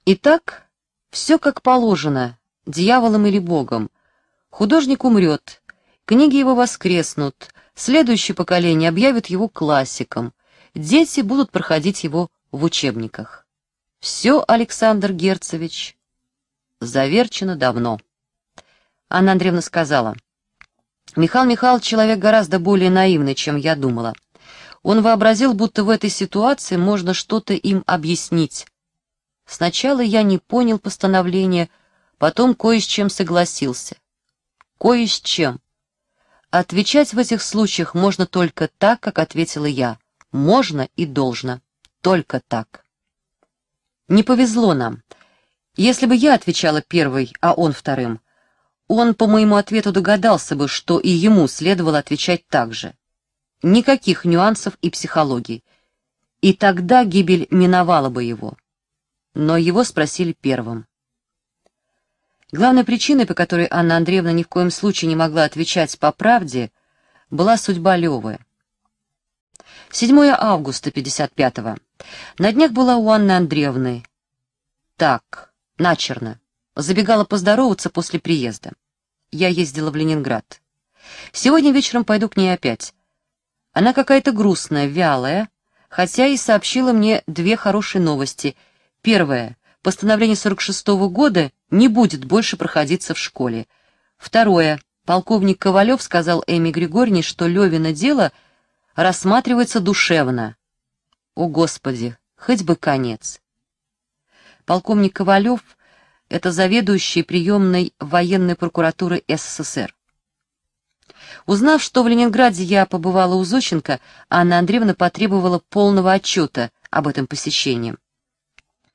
Итак, все как положено, дьяволом или богом. Художник умрет, книги его воскреснут, Следующее поколение объявит его классиком. Дети будут проходить его в учебниках. Все, Александр Герцевич, заверчено давно. Анна Андреевна сказала, «Михаил Михайлович человек гораздо более наивный, чем я думала. Он вообразил, будто в этой ситуации можно что-то им объяснить. Сначала я не понял постановления, потом кое с чем согласился. Кое с чем. Отвечать в этих случаях можно только так, как ответила я. Можно и должно. Только так. Не повезло нам. Если бы я отвечала первой, а он вторым, он по моему ответу догадался бы, что и ему следовало отвечать так же. Никаких нюансов и психологии. И тогда гибель миновала бы его. Но его спросили первым. Главной причиной, по которой Анна Андреевна ни в коем случае не могла отвечать по правде, была судьба Левы. 7 августа 55-го. На днях была у Анны Андреевны. Так, начерно. Забегала поздороваться после приезда. Я ездила в Ленинград. Сегодня вечером пойду к ней опять. Она какая-то грустная, вялая, хотя и сообщила мне две хорошие новости. Первое. Постановление 46-го года — не будет больше проходиться в школе. Второе. Полковник Ковалев сказал Эми Григорьевне, что Левина дело рассматривается душевно. О, Господи, хоть бы конец. Полковник Ковалев — это заведующий приемной военной прокуратуры СССР. Узнав, что в Ленинграде я побывала у Зощенко, Анна Андреевна потребовала полного отчета об этом посещении.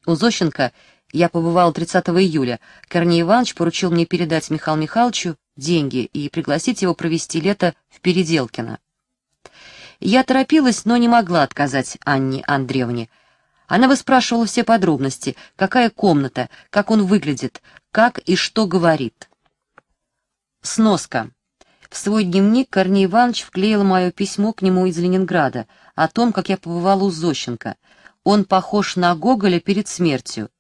У Зощенко я побывал 30 июля. Корней Иванович поручил мне передать Михаилу Михайловичу деньги и пригласить его провести лето в Переделкино. Я торопилась, но не могла отказать Анне Андреевне. Она выспрашивала все подробности, какая комната, как он выглядит, как и что говорит. Сноска. В свой дневник Корней Иванович вклеил мое письмо к нему из Ленинграда о том, как я побывала у Зощенко. Он похож на Гоголя перед смертью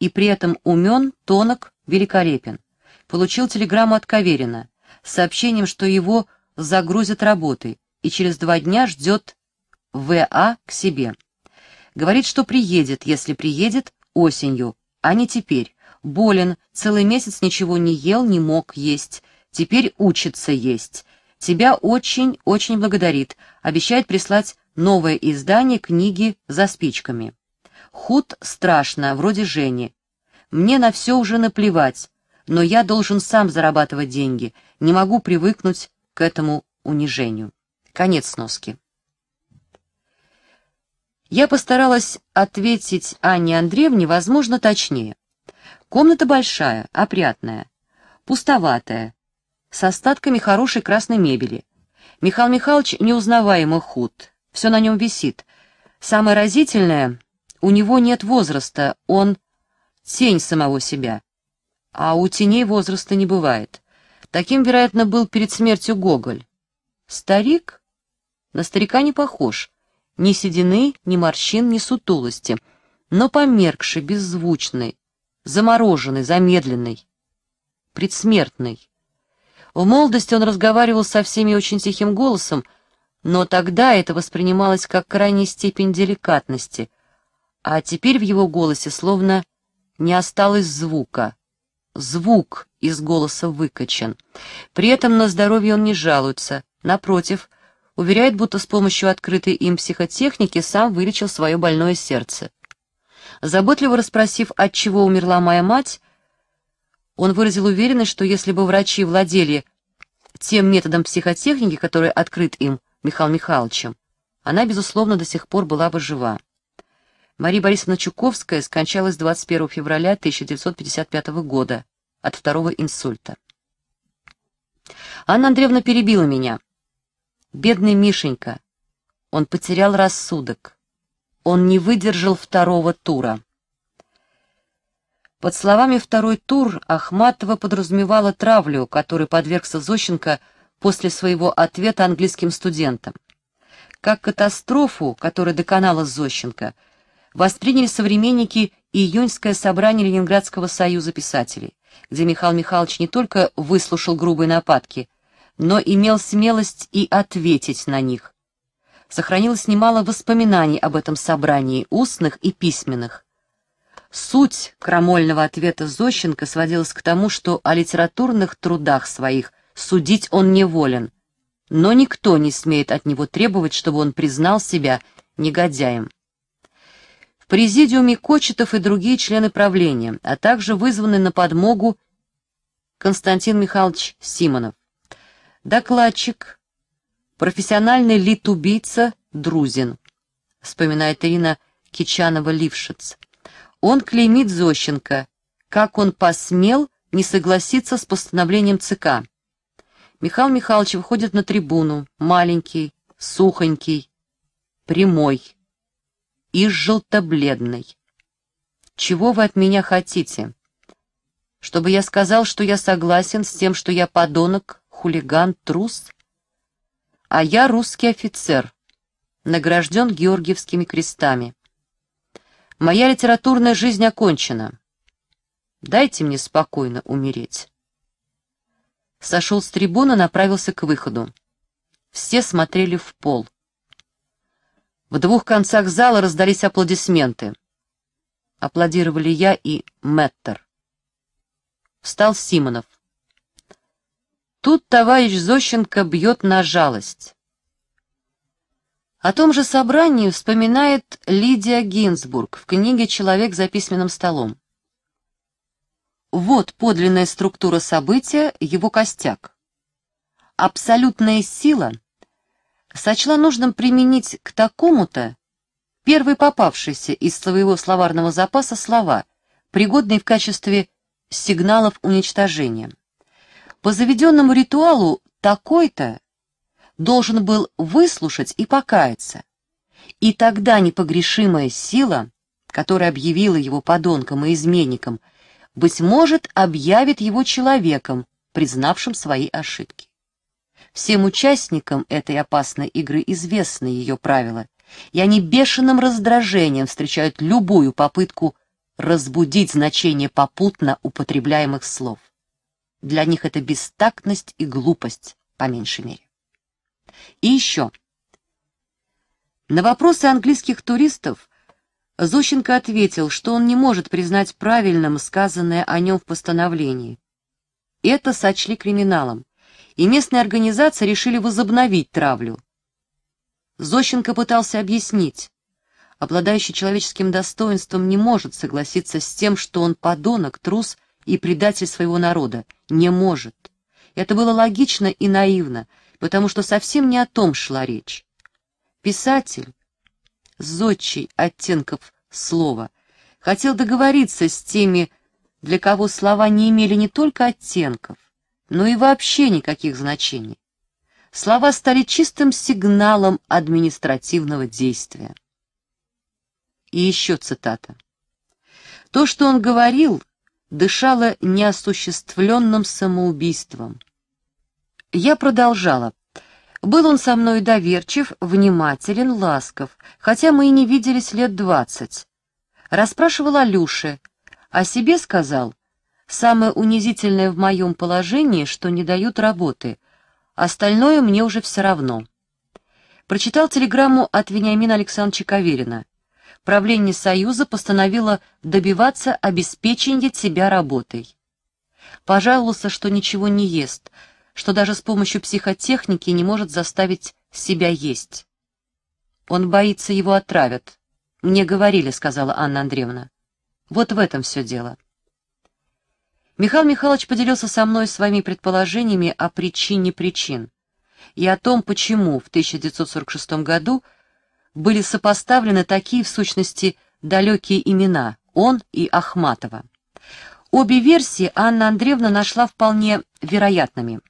и при этом умен, тонок, великолепен. Получил телеграмму от Каверина с сообщением, что его загрузят работой и через два дня ждет В.А. к себе. Говорит, что приедет, если приедет, осенью, а не теперь. Болен, целый месяц ничего не ел, не мог есть. Теперь учится есть. Тебя очень-очень благодарит. Обещает прислать новое издание книги «За спичками». Худ страшно, вроде Жени. Мне на все уже наплевать, но я должен сам зарабатывать деньги, не могу привыкнуть к этому унижению. Конец сноски. Я постаралась ответить Анне Андреевне, возможно, точнее. Комната большая, опрятная, пустоватая, с остатками хорошей красной мебели. Михаил Михайлович неузнаваемо худ, все на нем висит. Самое разительное у него нет возраста, он тень самого себя. А у теней возраста не бывает. Таким, вероятно, был перед смертью Гоголь. Старик? На старика не похож. Ни седины, ни морщин, ни сутулости. Но померкший, беззвучный, замороженный, замедленный, предсмертный. В молодости он разговаривал со всеми очень тихим голосом, но тогда это воспринималось как крайняя степень деликатности — а теперь в его голосе словно не осталось звука. Звук из голоса выкачан. При этом на здоровье он не жалуется. Напротив, уверяет, будто с помощью открытой им психотехники сам вылечил свое больное сердце. Заботливо расспросив, от чего умерла моя мать, он выразил уверенность, что если бы врачи владели тем методом психотехники, который открыт им, Михаил Михайловичем, она, безусловно, до сих пор была бы жива. Мария Борисовна Чуковская скончалась 21 февраля 1955 года от второго инсульта. Анна Андреевна перебила меня. Бедный Мишенька. Он потерял рассудок. Он не выдержал второго тура. Под словами «второй тур» Ахматова подразумевала травлю, которой подвергся Зощенко после своего ответа английским студентам. Как катастрофу, которая доконала Зощенко – восприняли современники июньское собрание Ленинградского союза писателей, где Михаил Михайлович не только выслушал грубые нападки, но имел смелость и ответить на них. Сохранилось немало воспоминаний об этом собрании, устных и письменных. Суть крамольного ответа Зощенко сводилась к тому, что о литературных трудах своих судить он не волен, но никто не смеет от него требовать, чтобы он признал себя негодяем. В президиуме Кочетов и другие члены правления, а также вызваны на подмогу Константин Михайлович Симонов. Докладчик, профессиональный литубийца Друзин, вспоминает Ирина Кичанова-Лившиц. Он клеймит Зощенко, как он посмел не согласиться с постановлением ЦК. Михаил Михайлович выходит на трибуну, маленький, сухонький, прямой и желтобледный. «Чего вы от меня хотите? Чтобы я сказал, что я согласен с тем, что я подонок, хулиган, трус? А я русский офицер, награжден георгиевскими крестами. Моя литературная жизнь окончена. Дайте мне спокойно умереть» сошел с трибуны, направился к выходу. Все смотрели в пол. В двух концах зала раздались аплодисменты. Аплодировали я и Мэттер. Встал Симонов. Тут товарищ Зощенко бьет на жалость. О том же собрании вспоминает Лидия Гинзбург в книге «Человек за письменным столом». Вот подлинная структура события, его костяк. Абсолютная сила — сочла нужным применить к такому-то первый попавшийся из своего словарного запаса слова, пригодные в качестве сигналов уничтожения. По заведенному ритуалу такой-то должен был выслушать и покаяться, и тогда непогрешимая сила, которая объявила его подонком и изменником, быть может, объявит его человеком, признавшим свои ошибки. Всем участникам этой опасной игры известны ее правила, и они бешеным раздражением встречают любую попытку разбудить значение попутно употребляемых слов. Для них это бестактность и глупость, по меньшей мере. И еще. На вопросы английских туристов Зощенко ответил, что он не может признать правильным сказанное о нем в постановлении. Это сочли криминалом и местные организации решили возобновить травлю. Зощенко пытался объяснить. Обладающий человеческим достоинством не может согласиться с тем, что он подонок, трус и предатель своего народа. Не может. Это было логично и наивно, потому что совсем не о том шла речь. Писатель, зодчий оттенков слова, хотел договориться с теми, для кого слова не имели не только оттенков, но и вообще никаких значений. Слова стали чистым сигналом административного действия. И еще цитата. То, что он говорил, дышало неосуществленным самоубийством. Я продолжала. Был он со мной доверчив, внимателен, ласков, хотя мы и не виделись лет двадцать. Расспрашивал о Люше, о себе сказал — Самое унизительное в моем положении, что не дают работы. Остальное мне уже все равно. Прочитал телеграмму от Вениамина Александровича Каверина. Правление Союза постановило добиваться обеспечения себя работой. Пожаловался, что ничего не ест, что даже с помощью психотехники не может заставить себя есть. Он боится, его отравят. «Мне говорили», — сказала Анна Андреевна. «Вот в этом все дело». Михаил Михайлович поделился со мной своими предположениями о причине причин и о том, почему в 1946 году были сопоставлены такие, в сущности, далекие имена — он и Ахматова. Обе версии Анна Андреевна нашла вполне вероятными.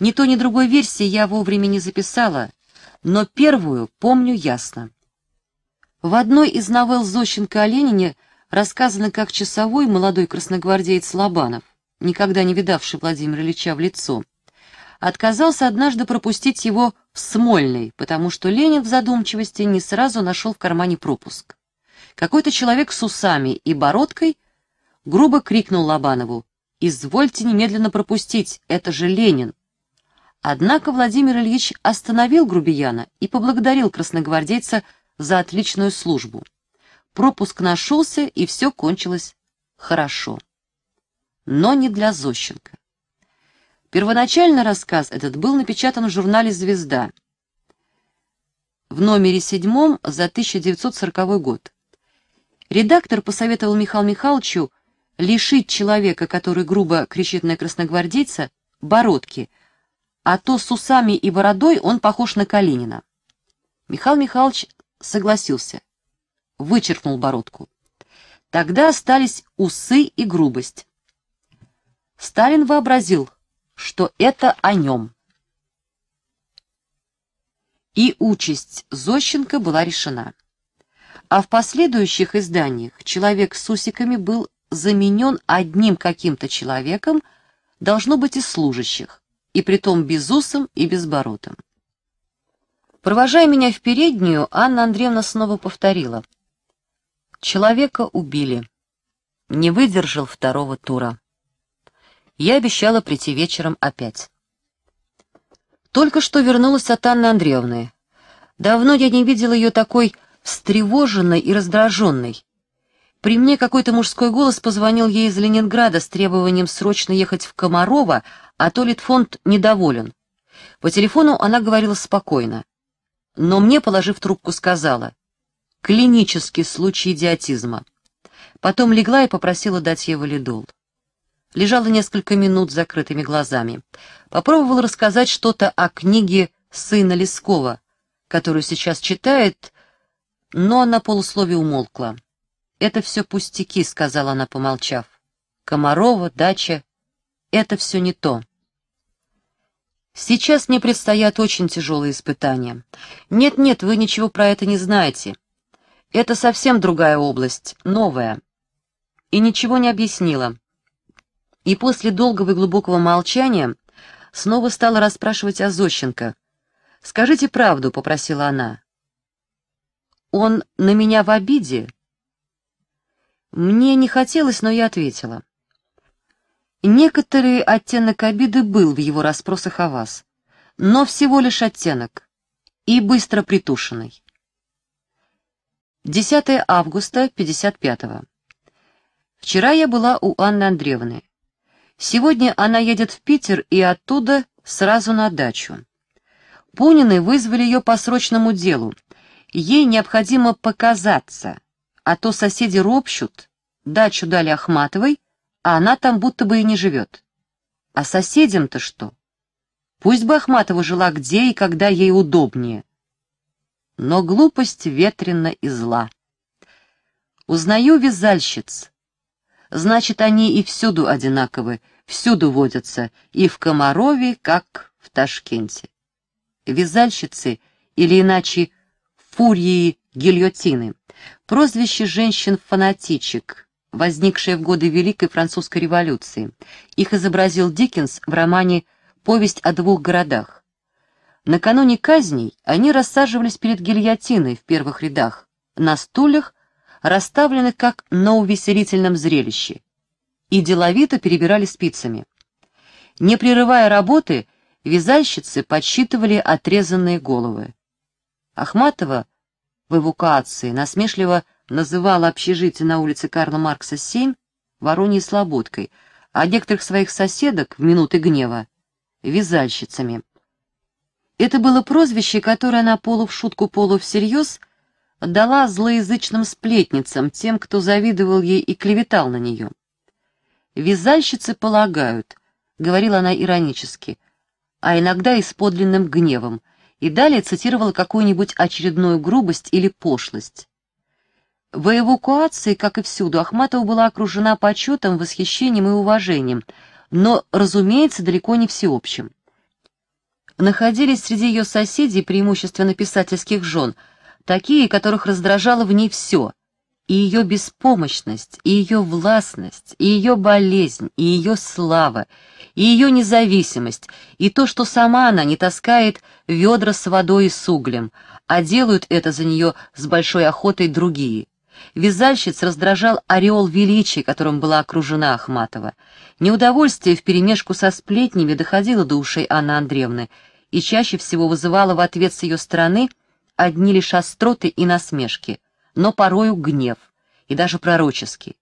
Ни то, ни другой версии я вовремя не записала, но первую помню ясно. В одной из новелл Зощенко о Ленине — рассказано, как часовой молодой красногвардеец Лобанов, никогда не видавший Владимира Ильича в лицо, отказался однажды пропустить его в Смольный, потому что Ленин в задумчивости не сразу нашел в кармане пропуск. Какой-то человек с усами и бородкой грубо крикнул Лобанову «Извольте немедленно пропустить, это же Ленин!» Однако Владимир Ильич остановил грубияна и поблагодарил красногвардейца за отличную службу. Пропуск нашелся, и все кончилось хорошо. Но не для Зощенко. Первоначально рассказ этот был напечатан в журнале «Звезда» в номере седьмом за 1940 год. Редактор посоветовал Михаилу Михайловичу лишить человека, который грубо кричит на красногвардейца, бородки, а то с усами и бородой он похож на Калинина. Михаил Михайлович согласился вычеркнул бородку. Тогда остались усы и грубость. Сталин вообразил, что это о нем. И участь Зощенко была решена. А в последующих изданиях человек с усиками был заменен одним каким-то человеком, должно быть из служащих, и притом без безусом и без безбородым. Провожая меня в переднюю, Анна Андреевна снова повторила — Человека убили. Не выдержал второго тура. Я обещала прийти вечером опять. Только что вернулась от Анны Андреевны. Давно я не видела ее такой встревоженной и раздраженной. При мне какой-то мужской голос позвонил ей из Ленинграда с требованием срочно ехать в Комарова, а то Литфонд недоволен. По телефону она говорила спокойно. Но мне, положив трубку, сказала, клинический случай идиотизма. Потом легла и попросила дать ей валидол. Лежала несколько минут с закрытыми глазами. Попробовала рассказать что-то о книге сына Лескова, которую сейчас читает, но на полуслове умолкла. «Это все пустяки», — сказала она, помолчав. «Комарова, дача — это все не то». Сейчас мне предстоят очень тяжелые испытания. Нет-нет, вы ничего про это не знаете. Это совсем другая область, новая. И ничего не объяснила. И после долгого и глубокого молчания снова стала расспрашивать о Зощенко. «Скажите правду», — попросила она. «Он на меня в обиде?» Мне не хотелось, но я ответила. Некоторый оттенок обиды был в его расспросах о вас, но всего лишь оттенок и быстро притушенный. 10 августа 55 -го. Вчера я была у Анны Андреевны. Сегодня она едет в Питер и оттуда сразу на дачу. Пунины вызвали ее по срочному делу. Ей необходимо показаться, а то соседи ропщут. Дачу дали Ахматовой, а она там будто бы и не живет. А соседям-то что? Пусть бы Ахматова жила где и когда ей удобнее но глупость ветрена и зла. Узнаю вязальщиц. Значит, они и всюду одинаковы, всюду водятся, и в Комарове, как в Ташкенте. Вязальщицы, или иначе фурии гильотины, прозвище женщин-фанатичек, возникшее в годы Великой Французской революции. Их изобразил Диккенс в романе «Повесть о двух городах». Накануне казней они рассаживались перед гильотиной в первых рядах, на стульях, расставленных как на увеселительном зрелище, и деловито перебирали спицами. Не прерывая работы, вязальщицы подсчитывали отрезанные головы. Ахматова в эвакуации насмешливо называла общежитие на улице Карла Маркса 7 Вороньей Слободкой, а некоторых своих соседок в минуты гнева — вязальщицами. Это было прозвище, которое она полу в шутку, полу всерьез дала злоязычным сплетницам, тем, кто завидовал ей и клеветал на нее. «Вязальщицы полагают», — говорила она иронически, а иногда и с подлинным гневом, и далее цитировала какую-нибудь очередную грубость или пошлость. В эвакуации, как и всюду, Ахматова была окружена почетом, восхищением и уважением, но, разумеется, далеко не всеобщим находились среди ее соседей, преимущественно писательских жен, такие, которых раздражало в ней все — и ее беспомощность, и ее властность, и ее болезнь, и ее слава, и ее независимость, и то, что сама она не таскает ведра с водой и с углем, а делают это за нее с большой охотой другие. Вязальщиц раздражал ореол величия, которым была окружена Ахматова. Неудовольствие вперемешку со сплетнями доходило до ушей Анны Андреевны, и чаще всего вызывала в ответ с ее стороны одни лишь остроты и насмешки, но порою гнев, и даже пророческий.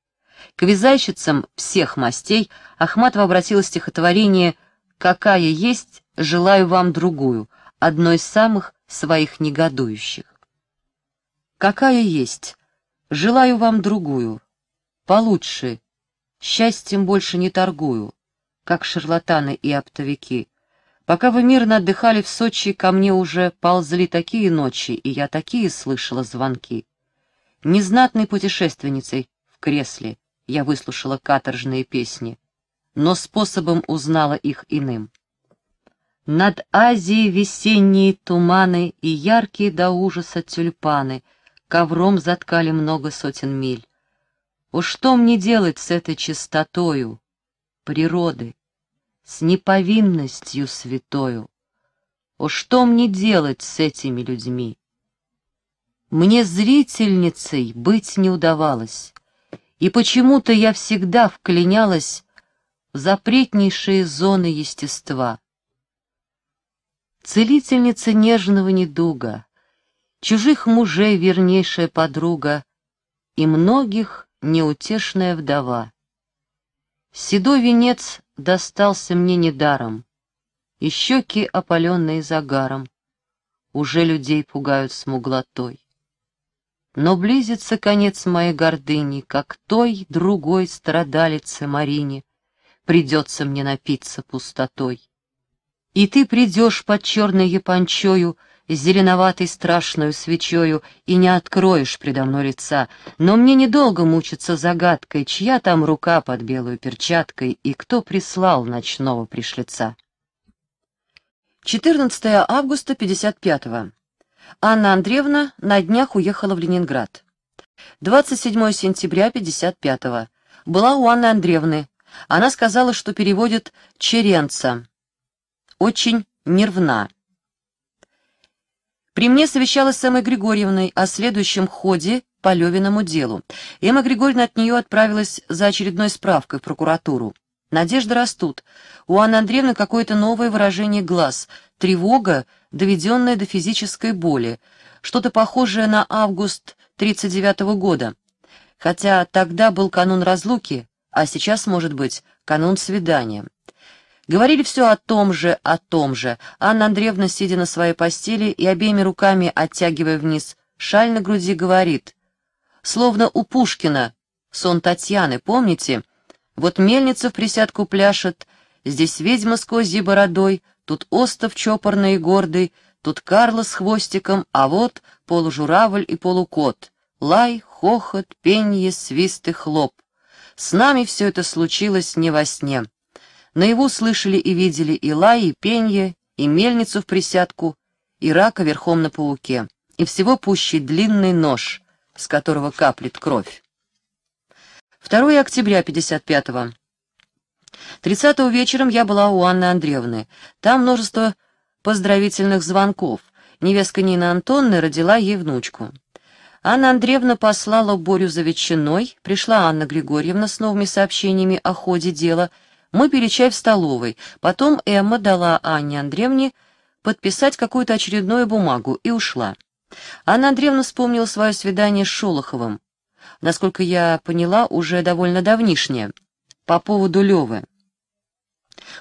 К вязальщицам всех мастей Ахматова обратила стихотворение «Какая есть, желаю вам другую», одной из самых своих негодующих. «Какая есть, желаю вам другую, получше, счастьем больше не торгую, как шарлатаны и оптовики, Пока вы мирно отдыхали в Сочи, ко мне уже ползли такие ночи, и я такие слышала звонки. Незнатной путешественницей в кресле я выслушала каторжные песни, но способом узнала их иным. Над Азией весенние туманы и яркие до ужаса тюльпаны ковром заткали много сотен миль. Уж что мне делать с этой чистотою природы? с неповинностью святою. О, что мне делать с этими людьми? Мне зрительницей быть не удавалось, и почему-то я всегда вклинялась в запретнейшие зоны естества. Целительница нежного недуга, чужих мужей вернейшая подруга и многих неутешная вдова. Седой венец достался мне недаром, и щеки опаленные загаром, уже людей пугают смуглотой. Но близится конец моей гордыни, как той другой страдалице Марине, придется мне напиться пустотой. И ты придешь под черной япончою зеленоватой страшную свечою, и не откроешь предо мной лица, но мне недолго мучиться загадкой, чья там рука под белую перчаткой и кто прислал ночного пришлица. 14 августа 55 -го. Анна Андреевна на днях уехала в Ленинград. 27 сентября 55 -го. Была у Анны Андреевны. Она сказала, что переводит «черенца». Очень нервна. При мне совещалась с Эммой Григорьевной о следующем ходе по Левиному делу. Эмма Григорьевна от нее отправилась за очередной справкой в прокуратуру. Надежды растут. У Анны Андреевны какое-то новое выражение глаз, тревога, доведенная до физической боли, что-то похожее на август 39 -го года. Хотя тогда был канун разлуки, а сейчас, может быть, канун свидания. Говорили все о том же, о том же. Анна Андреевна, сидя на своей постели и обеими руками оттягивая вниз шаль на груди, говорит. «Словно у Пушкина. Сон Татьяны, помните? Вот мельница в присядку пляшет, здесь ведьма с козьей бородой, тут остов чопорный и гордый, тут Карла с хвостиком, а вот полужуравль и полукот. Лай, хохот, пенье, свист и хлоп. С нами все это случилось не во сне». На его слышали и видели и лай, и пенье, и мельницу в присядку, и рака верхом на пауке, и всего пущий длинный нож, с которого каплет кровь. 2 октября 55-го. 30 вечером я была у Анны Андреевны. Там множество поздравительных звонков. Невестка Нина Антонны родила ей внучку. Анна Андреевна послала Борю за ветчиной, пришла Анна Григорьевна с новыми сообщениями о ходе дела — мы пили чай в столовой. Потом Эмма дала Анне Андреевне подписать какую-то очередную бумагу и ушла. Анна Андреевна вспомнила свое свидание с Шолоховым. Насколько я поняла, уже довольно давнишнее. По поводу Левы.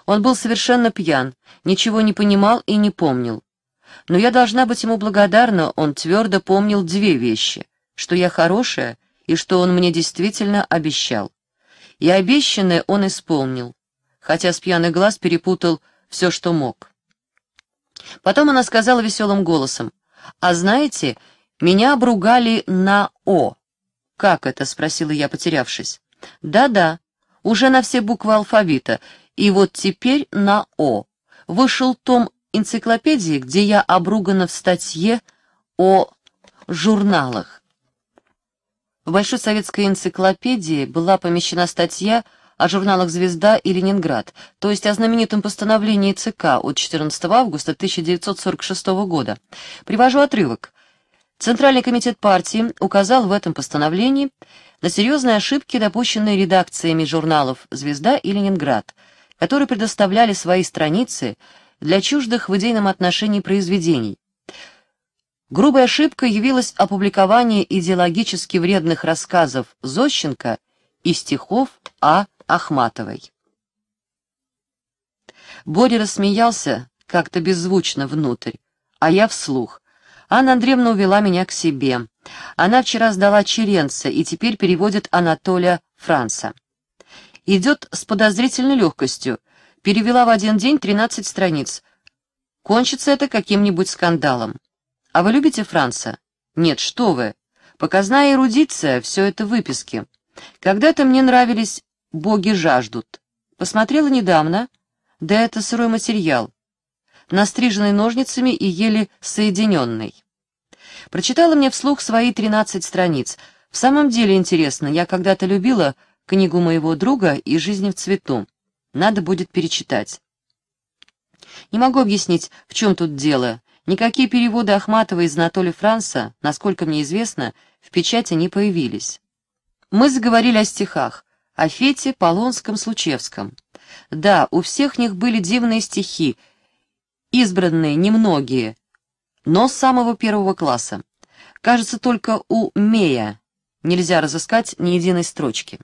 Он был совершенно пьян, ничего не понимал и не помнил. Но я должна быть ему благодарна, он твердо помнил две вещи. Что я хорошая и что он мне действительно обещал. И обещанное он исполнил хотя с пьяный глаз перепутал все, что мог. Потом она сказала веселым голосом, «А знаете, меня обругали на «о». «Как это?» — спросила я, потерявшись. «Да-да, уже на все буквы алфавита, и вот теперь на «о». Вышел том энциклопедии, где я обругана в статье о журналах. В Большой советской энциклопедии была помещена статья «О о журналах «Звезда» и «Ленинград», то есть о знаменитом постановлении ЦК от 14 августа 1946 года. Привожу отрывок. Центральный комитет партии указал в этом постановлении на серьезные ошибки, допущенные редакциями журналов «Звезда» и «Ленинград», которые предоставляли свои страницы для чуждых в идейном отношении произведений. Грубой ошибкой явилось опубликование идеологически вредных рассказов Зощенко и стихов А. Ахматовой. Боря рассмеялся как-то беззвучно внутрь, а я вслух. Анна Андреевна увела меня к себе. Она вчера сдала Черенца и теперь переводит Анатолия Франца. Идет с подозрительной легкостью. Перевела в один день 13 страниц. Кончится это каким-нибудь скандалом. А вы любите Франца? Нет, что вы. Показная эрудиция, все это выписки. Когда-то мне нравились боги жаждут. Посмотрела недавно. Да это сырой материал, настриженный ножницами и еле соединенный. Прочитала мне вслух свои 13 страниц. В самом деле интересно, я когда-то любила книгу моего друга и «Жизнь в цвету». Надо будет перечитать. Не могу объяснить, в чем тут дело. Никакие переводы Ахматова из Анатолия Франца, насколько мне известно, в печати не появились. Мы заговорили о стихах о Фете, Полонском, Случевском. Да, у всех них были дивные стихи, избранные немногие, но с самого первого класса. Кажется, только у Мея нельзя разыскать ни единой строчки.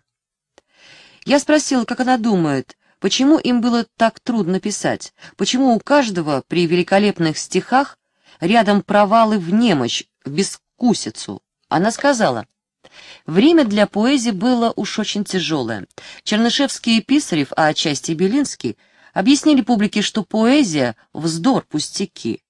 Я спросила, как она думает, почему им было так трудно писать, почему у каждого при великолепных стихах рядом провалы в немощь, в бескусицу. Она сказала, Время для поэзии было уж очень тяжелое. Чернышевский и Писарев, а отчасти и Белинский, объяснили публике, что поэзия — вздор, пустяки.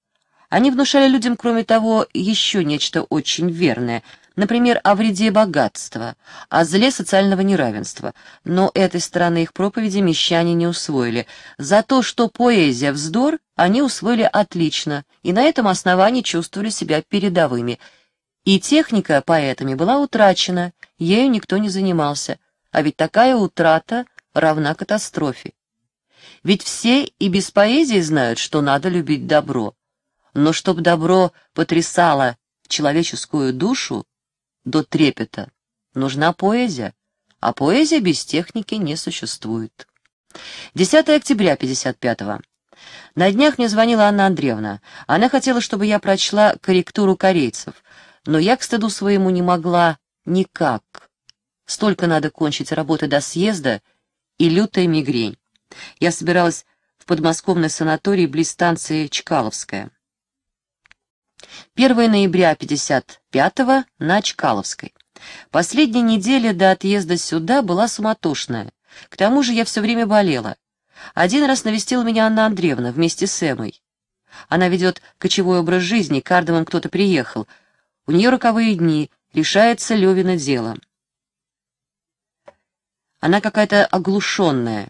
Они внушали людям, кроме того, еще нечто очень верное, например, о вреде богатства, о зле социального неравенства. Но этой стороны их проповеди мещане не усвоили. За то, что поэзия — вздор, они усвоили отлично, и на этом основании чувствовали себя передовыми — и техника поэтами была утрачена, ею никто не занимался, а ведь такая утрата равна катастрофе. Ведь все и без поэзии знают, что надо любить добро. Но чтоб добро потрясало человеческую душу до трепета, нужна поэзия, а поэзия без техники не существует. 10 октября 55 -го. На днях мне звонила Анна Андреевна. Она хотела, чтобы я прочла корректуру корейцев но я, к стыду своему, не могла никак. Столько надо кончить работы до съезда и лютая мигрень. Я собиралась в подмосковный санаторий близ станции Чкаловская. 1 ноября 55-го на Чкаловской. Последняя неделя до отъезда сюда была суматошная. К тому же я все время болела. Один раз навестила меня Анна Андреевна вместе с Эмой. Она ведет кочевой образ жизни, к кто-то приехал — у нее роковые дни, решается Левина дело. Она какая-то оглушенная,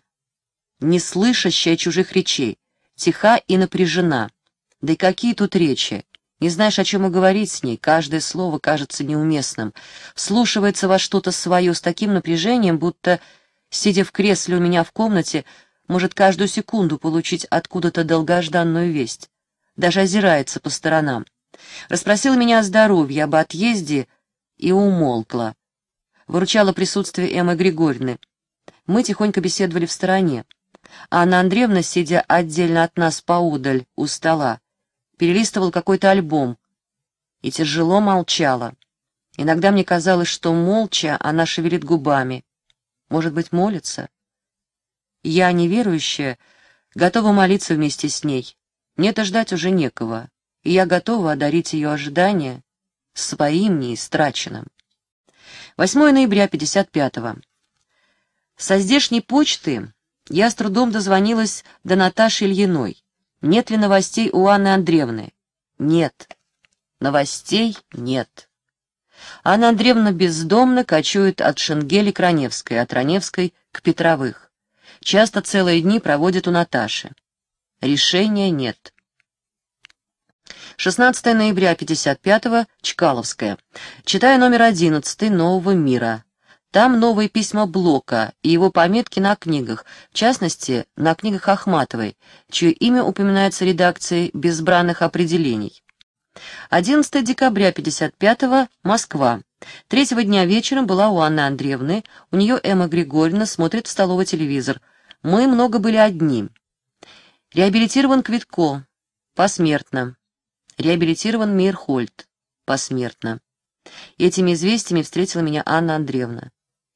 не слышащая чужих речей, тиха и напряжена. Да и какие тут речи? Не знаешь, о чем и говорить с ней, каждое слово кажется неуместным. Вслушивается во что-то свое с таким напряжением, будто, сидя в кресле у меня в комнате, может каждую секунду получить откуда-то долгожданную весть. Даже озирается по сторонам. Расспросила меня о здоровье, об отъезде и умолкла. Выручало присутствие Эммы Григорьевны. Мы тихонько беседовали в стороне. А Анна Андреевна, сидя отдельно от нас поудаль у стола, перелистывал какой-то альбом и тяжело молчала. Иногда мне казалось, что молча она шевелит губами. Может быть, молится? Я, неверующая, готова молиться вместе с ней. Мне-то ждать уже некого и я готова одарить ее ожидания своим неистраченным. 8 ноября 55-го. Со здешней почты я с трудом дозвонилась до Наташи Ильиной. Нет ли новостей у Анны Андреевны? Нет. Новостей нет. Анна Андреевна бездомно кочует от Шенгели к Раневской, от Раневской к Петровых. Часто целые дни проводит у Наташи. Решения нет. 16 ноября 55-го, Чкаловская. Читаю номер 11 «Нового мира». Там новые письма Блока и его пометки на книгах, в частности, на книгах Ахматовой, чье имя упоминается редакцией «Безбранных определений». 11 декабря 55-го, Москва. Третьего дня вечером была у Анны Андреевны, у нее Эмма Григорьевна смотрит в столовый телевизор. Мы много были одни. Реабилитирован Квитко. Посмертно. Реабилитирован Мейерхольд. Посмертно. Этими известиями встретила меня Анна Андреевна.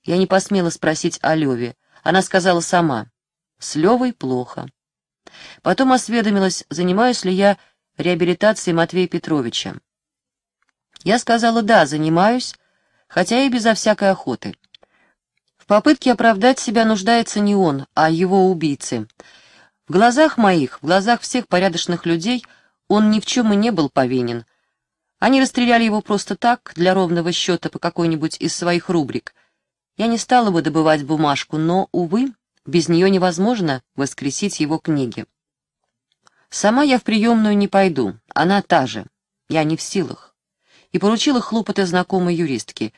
Я не посмела спросить о Леве. Она сказала сама. С Левой плохо. Потом осведомилась, занимаюсь ли я реабилитацией Матвея Петровича. Я сказала «да, занимаюсь», хотя и безо всякой охоты. В попытке оправдать себя нуждается не он, а его убийцы. В глазах моих, в глазах всех порядочных людей — он ни в чем и не был повинен. Они расстреляли его просто так, для ровного счета по какой-нибудь из своих рубрик. Я не стала бы добывать бумажку, но, увы, без нее невозможно воскресить его книги. Сама я в приемную не пойду, она та же. Я не в силах. И поручила хлопоты знакомой юристке,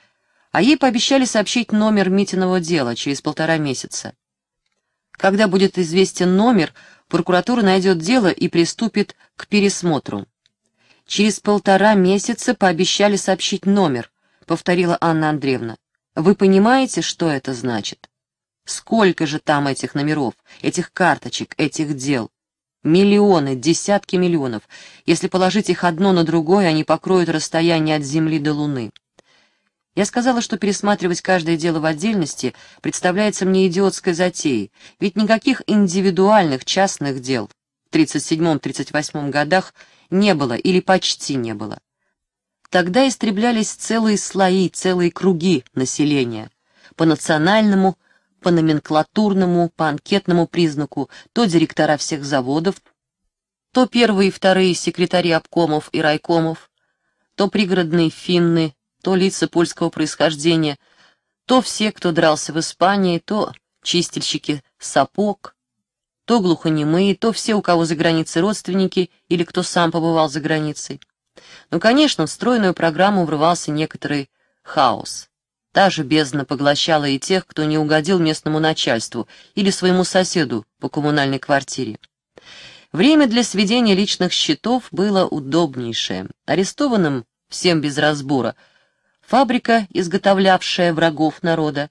а ей пообещали сообщить номер Митиного дела через полтора месяца. Когда будет известен номер, прокуратура найдет дело и приступит к пересмотру. «Через полтора месяца пообещали сообщить номер», — повторила Анна Андреевна. «Вы понимаете, что это значит? Сколько же там этих номеров, этих карточек, этих дел? Миллионы, десятки миллионов. Если положить их одно на другое, они покроют расстояние от Земли до Луны». Я сказала, что пересматривать каждое дело в отдельности представляется мне идиотской затеей, ведь никаких индивидуальных частных дел в 37-38 годах не было или почти не было. Тогда истреблялись целые слои, целые круги населения. По национальному, по номенклатурному, по анкетному признаку, то директора всех заводов, то первые и вторые секретари обкомов и райкомов, то пригородные финны, то лица польского происхождения, то все, кто дрался в Испании, то чистильщики сапог, то глухонемые, то все, у кого за границей родственники или кто сам побывал за границей. Но, конечно, в стройную программу врывался некоторый хаос. Та же бездна поглощала и тех, кто не угодил местному начальству или своему соседу по коммунальной квартире. Время для сведения личных счетов было удобнейшее. Арестованным всем без разбора – Фабрика, изготовлявшая врагов народа,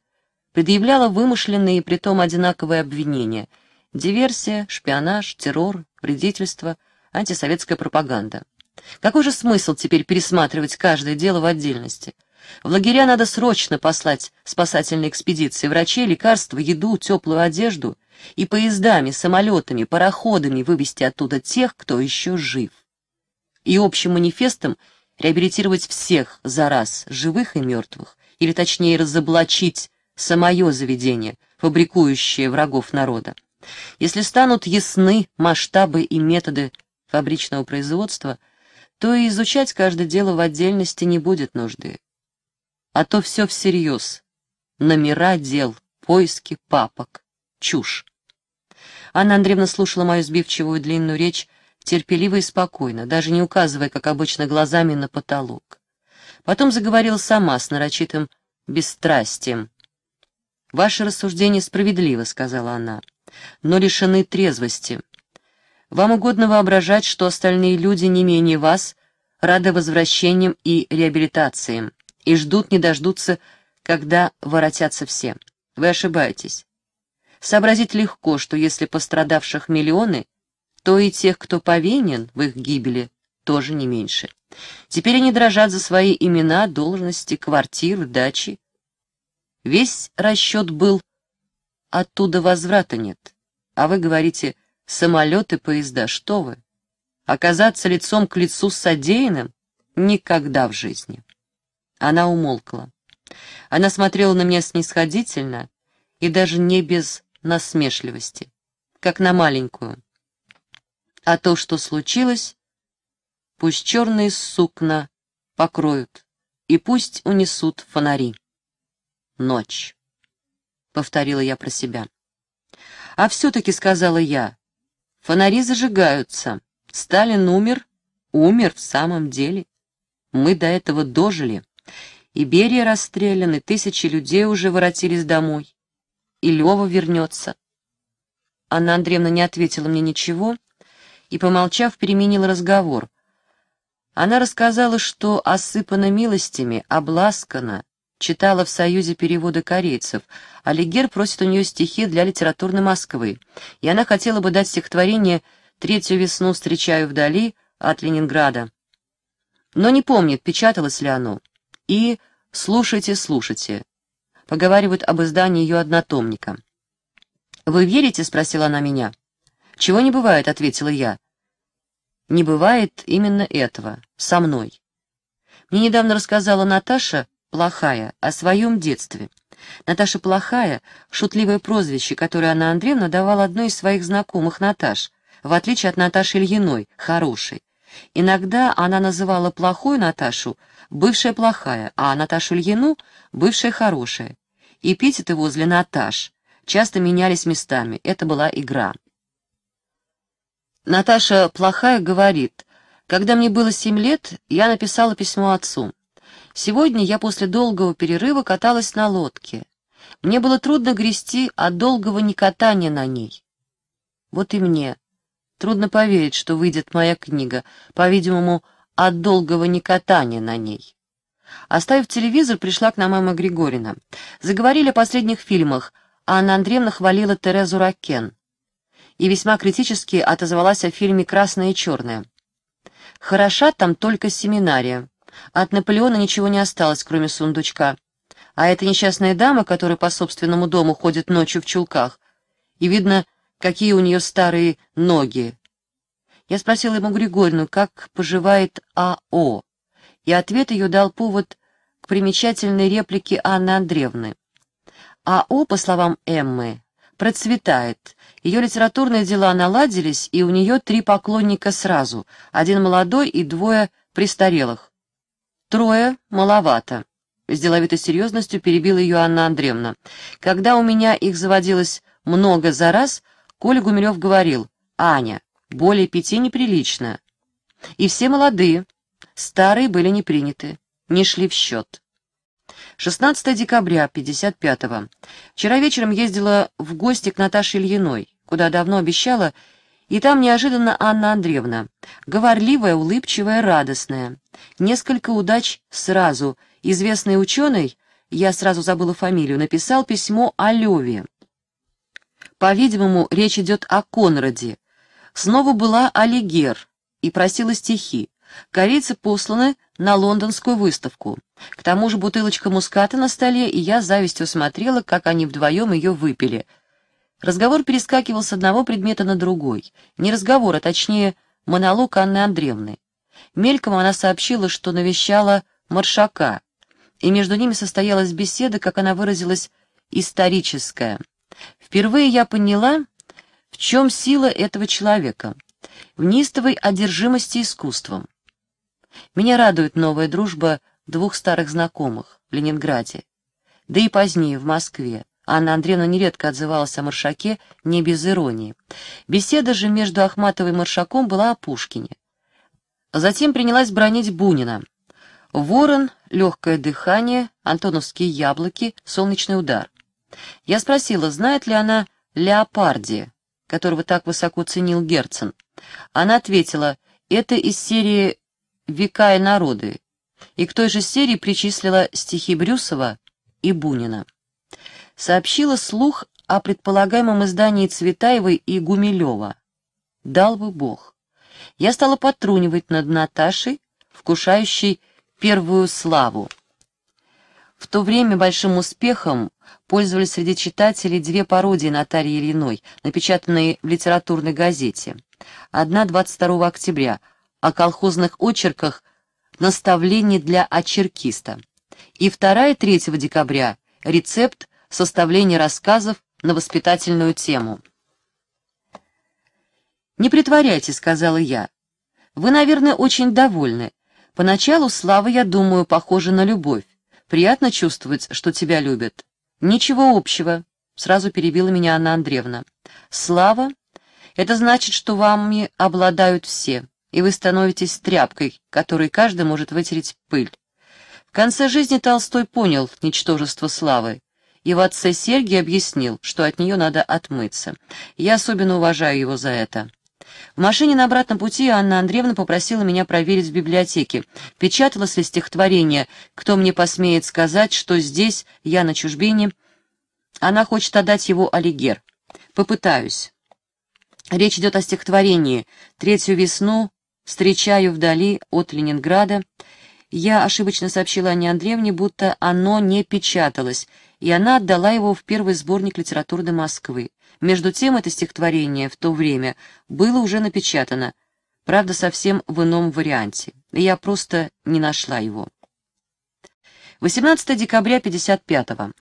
предъявляла вымышленные и притом одинаковые обвинения – диверсия, шпионаж, террор, вредительство, антисоветская пропаганда. Какой же смысл теперь пересматривать каждое дело в отдельности? В лагеря надо срочно послать спасательные экспедиции, врачей, лекарства, еду, теплую одежду и поездами, самолетами, пароходами вывести оттуда тех, кто еще жив. И общим манифестом – реабилитировать всех за раз, живых и мертвых, или точнее разоблачить самое заведение, фабрикующее врагов народа. Если станут ясны масштабы и методы фабричного производства, то и изучать каждое дело в отдельности не будет нужды. А то все всерьез. Номера дел, поиски папок, чушь. Анна Андреевна слушала мою сбивчивую длинную речь, терпеливо и спокойно, даже не указывая, как обычно, глазами на потолок. Потом заговорила сама с нарочитым бесстрастием. «Ваше рассуждение справедливо», — сказала она, — «но лишены трезвости. Вам угодно воображать, что остальные люди не менее вас рады возвращениям и реабилитациям и ждут, не дождутся, когда воротятся все. Вы ошибаетесь. Сообразить легко, что если пострадавших миллионы — то и тех, кто повинен в их гибели, тоже не меньше. Теперь они дрожат за свои имена, должности, квартиры, дачи. Весь расчет был «оттуда возврата нет», а вы говорите «самолеты, поезда, что вы?» Оказаться лицом к лицу с содеянным никогда в жизни. Она умолкла. Она смотрела на меня снисходительно и даже не без насмешливости, как на маленькую а то, что случилось, пусть черные сукна покроют, и пусть унесут фонари. Ночь, — повторила я про себя. А все-таки, — сказала я, — фонари зажигаются. Сталин умер, умер в самом деле. Мы до этого дожили. И Берия расстрелян, и тысячи людей уже воротились домой. И Лева вернется. Анна Андреевна не ответила мне ничего, и, помолчав, переменил разговор. Она рассказала, что осыпана милостями, обласкана, читала в Союзе переводы корейцев, а Легер просит у нее стихи для литературной Москвы, и она хотела бы дать стихотворение «Третью весну встречаю вдали» от Ленинграда. Но не помнит, печаталось ли оно. И «Слушайте, слушайте». Поговаривают об издании ее однотомника. «Вы верите?» — спросила она меня. «Чего не бывает», — ответила я. «Не бывает именно этого. Со мной». Мне недавно рассказала Наташа, плохая, о своем детстве. Наташа Плохая — шутливое прозвище, которое Анна Андреевна давала одной из своих знакомых Наташ, в отличие от Наташи Ильиной, хорошей. Иногда она называла плохую Наташу «бывшая плохая», а Наташу Ильину «бывшая хорошая». Эпитеты возле Наташ часто менялись местами, это была игра. Наташа плохая говорит, когда мне было семь лет, я написала письмо отцу. Сегодня я после долгого перерыва каталась на лодке. Мне было трудно грести от долгого некатания на ней. Вот и мне. Трудно поверить, что выйдет моя книга, по-видимому, от долгого некатания на ней. Оставив телевизор, пришла к нам мама Григорина. Заговорили о последних фильмах, а Анна Андреевна хвалила Терезу Ракен и весьма критически отозвалась о фильме «Красное и черное». Хороша там только семинария. От Наполеона ничего не осталось, кроме сундучка. А эта несчастная дама, которая по собственному дому ходит ночью в чулках, и видно, какие у нее старые ноги. Я спросила ему Григорьевну, как поживает А.О., и ответ ее дал повод к примечательной реплике Анны Андреевны. А.О., по словам Эммы, процветает, ее литературные дела наладились, и у нее три поклонника сразу, один молодой и двое престарелых. Трое маловато. С деловитой серьезностью перебила ее Анна Андреевна. Когда у меня их заводилось много за раз, Коля Гумилев говорил, «Аня, более пяти неприлично». И все молодые, старые были не приняты, не шли в счет. 16 декабря 55-го. Вчера вечером ездила в гости к Наташе Ильиной, куда давно обещала, и там неожиданно Анна Андреевна. Говорливая, улыбчивая, радостная. Несколько удач сразу. Известный ученый, я сразу забыла фамилию, написал письмо о Леве. По-видимому, речь идет о Конраде. Снова была Алигер и просила стихи. Корейцы посланы на лондонскую выставку. К тому же бутылочка муската на столе, и я завистью смотрела, как они вдвоем ее выпили. Разговор перескакивал с одного предмета на другой. Не разговор, а точнее монолог Анны Андреевны. Мельком она сообщила, что навещала Маршака, и между ними состоялась беседа, как она выразилась, историческая. Впервые я поняла, в чем сила этого человека, в неистовой одержимости искусством. Меня радует новая дружба двух старых знакомых в Ленинграде, да и позднее в Москве. Анна Андреевна нередко отзывалась о Маршаке не без иронии. Беседа же между Ахматовой и Маршаком была о Пушкине. Затем принялась бронить Бунина. Ворон, легкое дыхание, антоновские яблоки, солнечный удар. Я спросила, знает ли она Леопардия, которого так высоко ценил Герцен. Она ответила, это из серии века и народы, и к той же серии причислила стихи Брюсова и Бунина. Сообщила слух о предполагаемом издании Цветаевой и Гумилева. Дал бы Бог. Я стала потрунивать над Наташей, вкушающей первую славу. В то время большим успехом пользовались среди читателей две пародии Натальи Ильиной, напечатанные в литературной газете. Одна 22 октября — о колхозных очерках «Наставление для очеркиста». И 2 и 3 декабря «Рецепт составления рассказов на воспитательную тему». «Не притворяйте, сказала я. «Вы, наверное, очень довольны. Поначалу слава, я думаю, похожа на любовь. Приятно чувствовать, что тебя любят». «Ничего общего», — сразу перебила меня Анна Андреевна. «Слава — это значит, что вами обладают все и вы становитесь тряпкой, которой каждый может вытереть пыль. В конце жизни Толстой понял ничтожество славы, и в отце Сергий объяснил, что от нее надо отмыться. Я особенно уважаю его за это. В машине на обратном пути Анна Андреевна попросила меня проверить в библиотеке, печаталось ли стихотворение «Кто мне посмеет сказать, что здесь, я на чужбине». Она хочет отдать его Алигер. Попытаюсь. Речь идет о стихотворении «Третью весну» встречаю вдали от Ленинграда. Я ошибочно сообщила Анне Андреевне, будто оно не печаталось, и она отдала его в первый сборник литературы Москвы. Между тем это стихотворение в то время было уже напечатано, правда, совсем в ином варианте. Я просто не нашла его. 18 декабря 55 -го.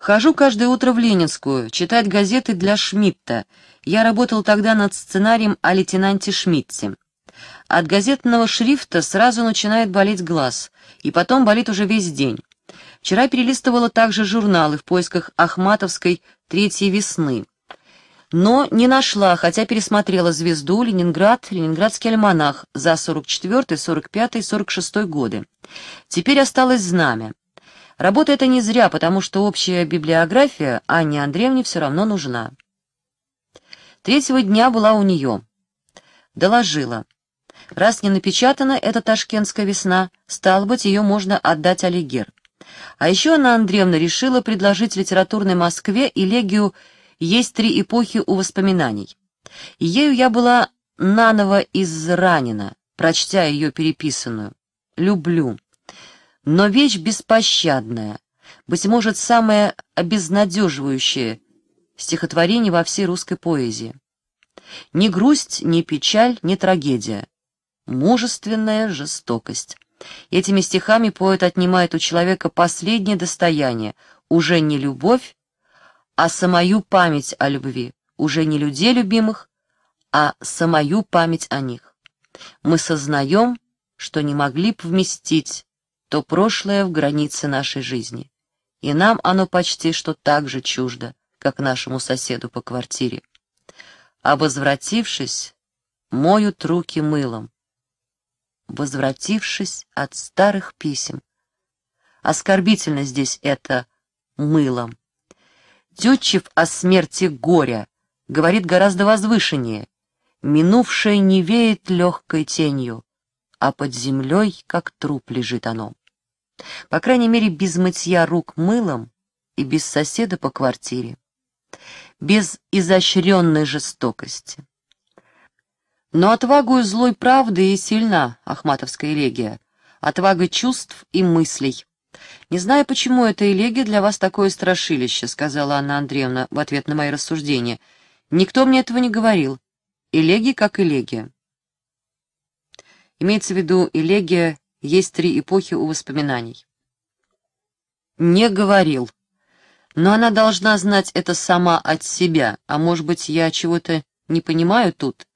Хожу каждое утро в Ленинскую, читать газеты для Шмидта. Я работал тогда над сценарием о лейтенанте Шмидте. От газетного шрифта сразу начинает болеть глаз, и потом болит уже весь день. Вчера перелистывала также журналы в поисках Ахматовской «Третьей весны». Но не нашла, хотя пересмотрела «Звезду», «Ленинград», «Ленинградский альманах» за 44, 45, 46 годы. Теперь осталось знамя. Работа это не зря, потому что общая библиография Анне Андреевне все равно нужна. Третьего дня была у нее. Доложила. Раз не напечатана эта ташкентская весна, стало быть, ее можно отдать Алигер. А еще Анна Андреевна решила предложить литературной Москве элегию «Есть три эпохи у воспоминаний». ею я была наново изранена, прочтя ее переписанную. Люблю. Но вещь беспощадная, быть может, самое обезнадеживающее стихотворение во всей русской поэзии. Ни грусть, ни печаль, ни трагедия. Мужественная жестокость. Этими стихами поэт отнимает у человека последнее достояние, уже не любовь, а самую память о любви, уже не людей любимых, а самую память о них. Мы сознаем, что не могли б вместить то прошлое в границе нашей жизни, и нам оно почти что так же чуждо, как нашему соседу по квартире. А возвратившись, моют руки мылом. Возвратившись от старых писем. Оскорбительно здесь это «мылом». Тетчев о смерти горя говорит гораздо возвышеннее. Минувшее не веет легкой тенью, а под землей, как труп, лежит оно. По крайней мере, без мытья рук мылом и без соседа по квартире. Без изощренной жестокости. Но отвагою злой правды и сильна Ахматовская элегия, отвага чувств и мыслей. «Не знаю, почему эта элегия для вас такое страшилище», — сказала Анна Андреевна в ответ на мои рассуждения. «Никто мне этого не говорил. Элегия как элегия». Имеется в виду элегия есть три эпохи у воспоминаний. Не говорил. Но она должна знать это сама от себя, а может быть, я чего-то не понимаю тут.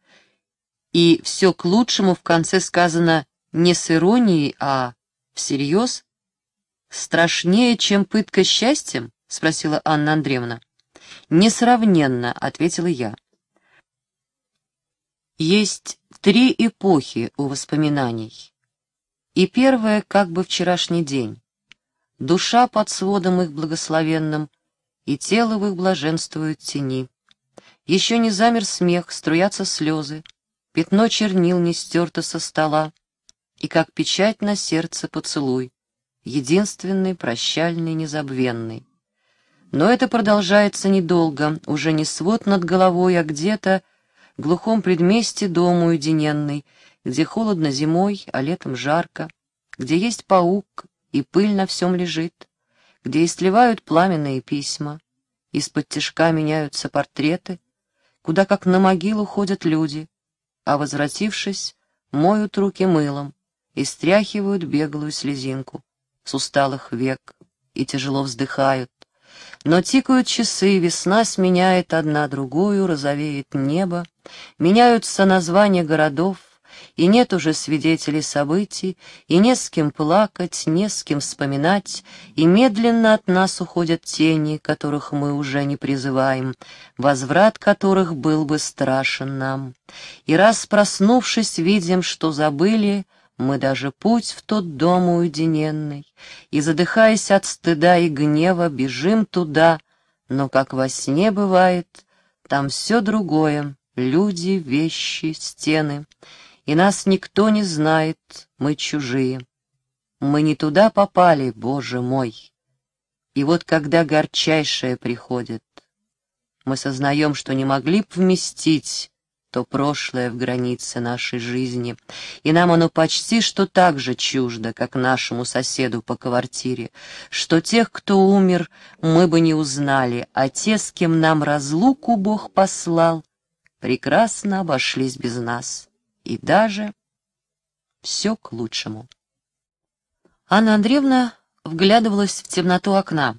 И все к лучшему в конце сказано не с иронией, а всерьез. «Страшнее, чем пытка счастьем?» — спросила Анна Андреевна. «Несравненно», — ответила я. Есть три эпохи у воспоминаний. И первое, как бы вчерашний день. Душа под сводом их благословенным, и тело в их блаженствуют тени. Еще не замер смех, струятся слезы, пятно чернил не стерто со стола, и как печать на сердце поцелуй, единственный, прощальный, незабвенный. Но это продолжается недолго, уже не свод над головой, а где-то глухом предместе дома уединенный, где холодно зимой, а летом жарко, где есть паук и пыль на всем лежит, где истлевают пламенные письма, из-под тишка меняются портреты, куда как на могилу ходят люди, а, возвратившись, моют руки мылом и стряхивают беглую слезинку с усталых век и тяжело вздыхают. Но тикают часы, весна сменяет одна другую, розовеет небо, меняются названия городов, и нет уже свидетелей событий, и не с кем плакать, не с кем вспоминать, и медленно от нас уходят тени, которых мы уже не призываем, возврат которых был бы страшен нам. И раз проснувшись, видим, что забыли, мы даже путь в тот дом уединенный, и, задыхаясь от стыда и гнева, бежим туда, но, как во сне бывает, там все другое — люди, вещи, стены — и нас никто не знает, мы чужие. Мы не туда попали, Боже мой. И вот когда горчайшее приходит, мы сознаем, что не могли б вместить то прошлое в границе нашей жизни, и нам оно почти что так же чуждо, как нашему соседу по квартире, что тех, кто умер, мы бы не узнали, а те, с кем нам разлуку Бог послал, прекрасно обошлись без нас и даже все к лучшему. Анна Андреевна вглядывалась в темноту окна.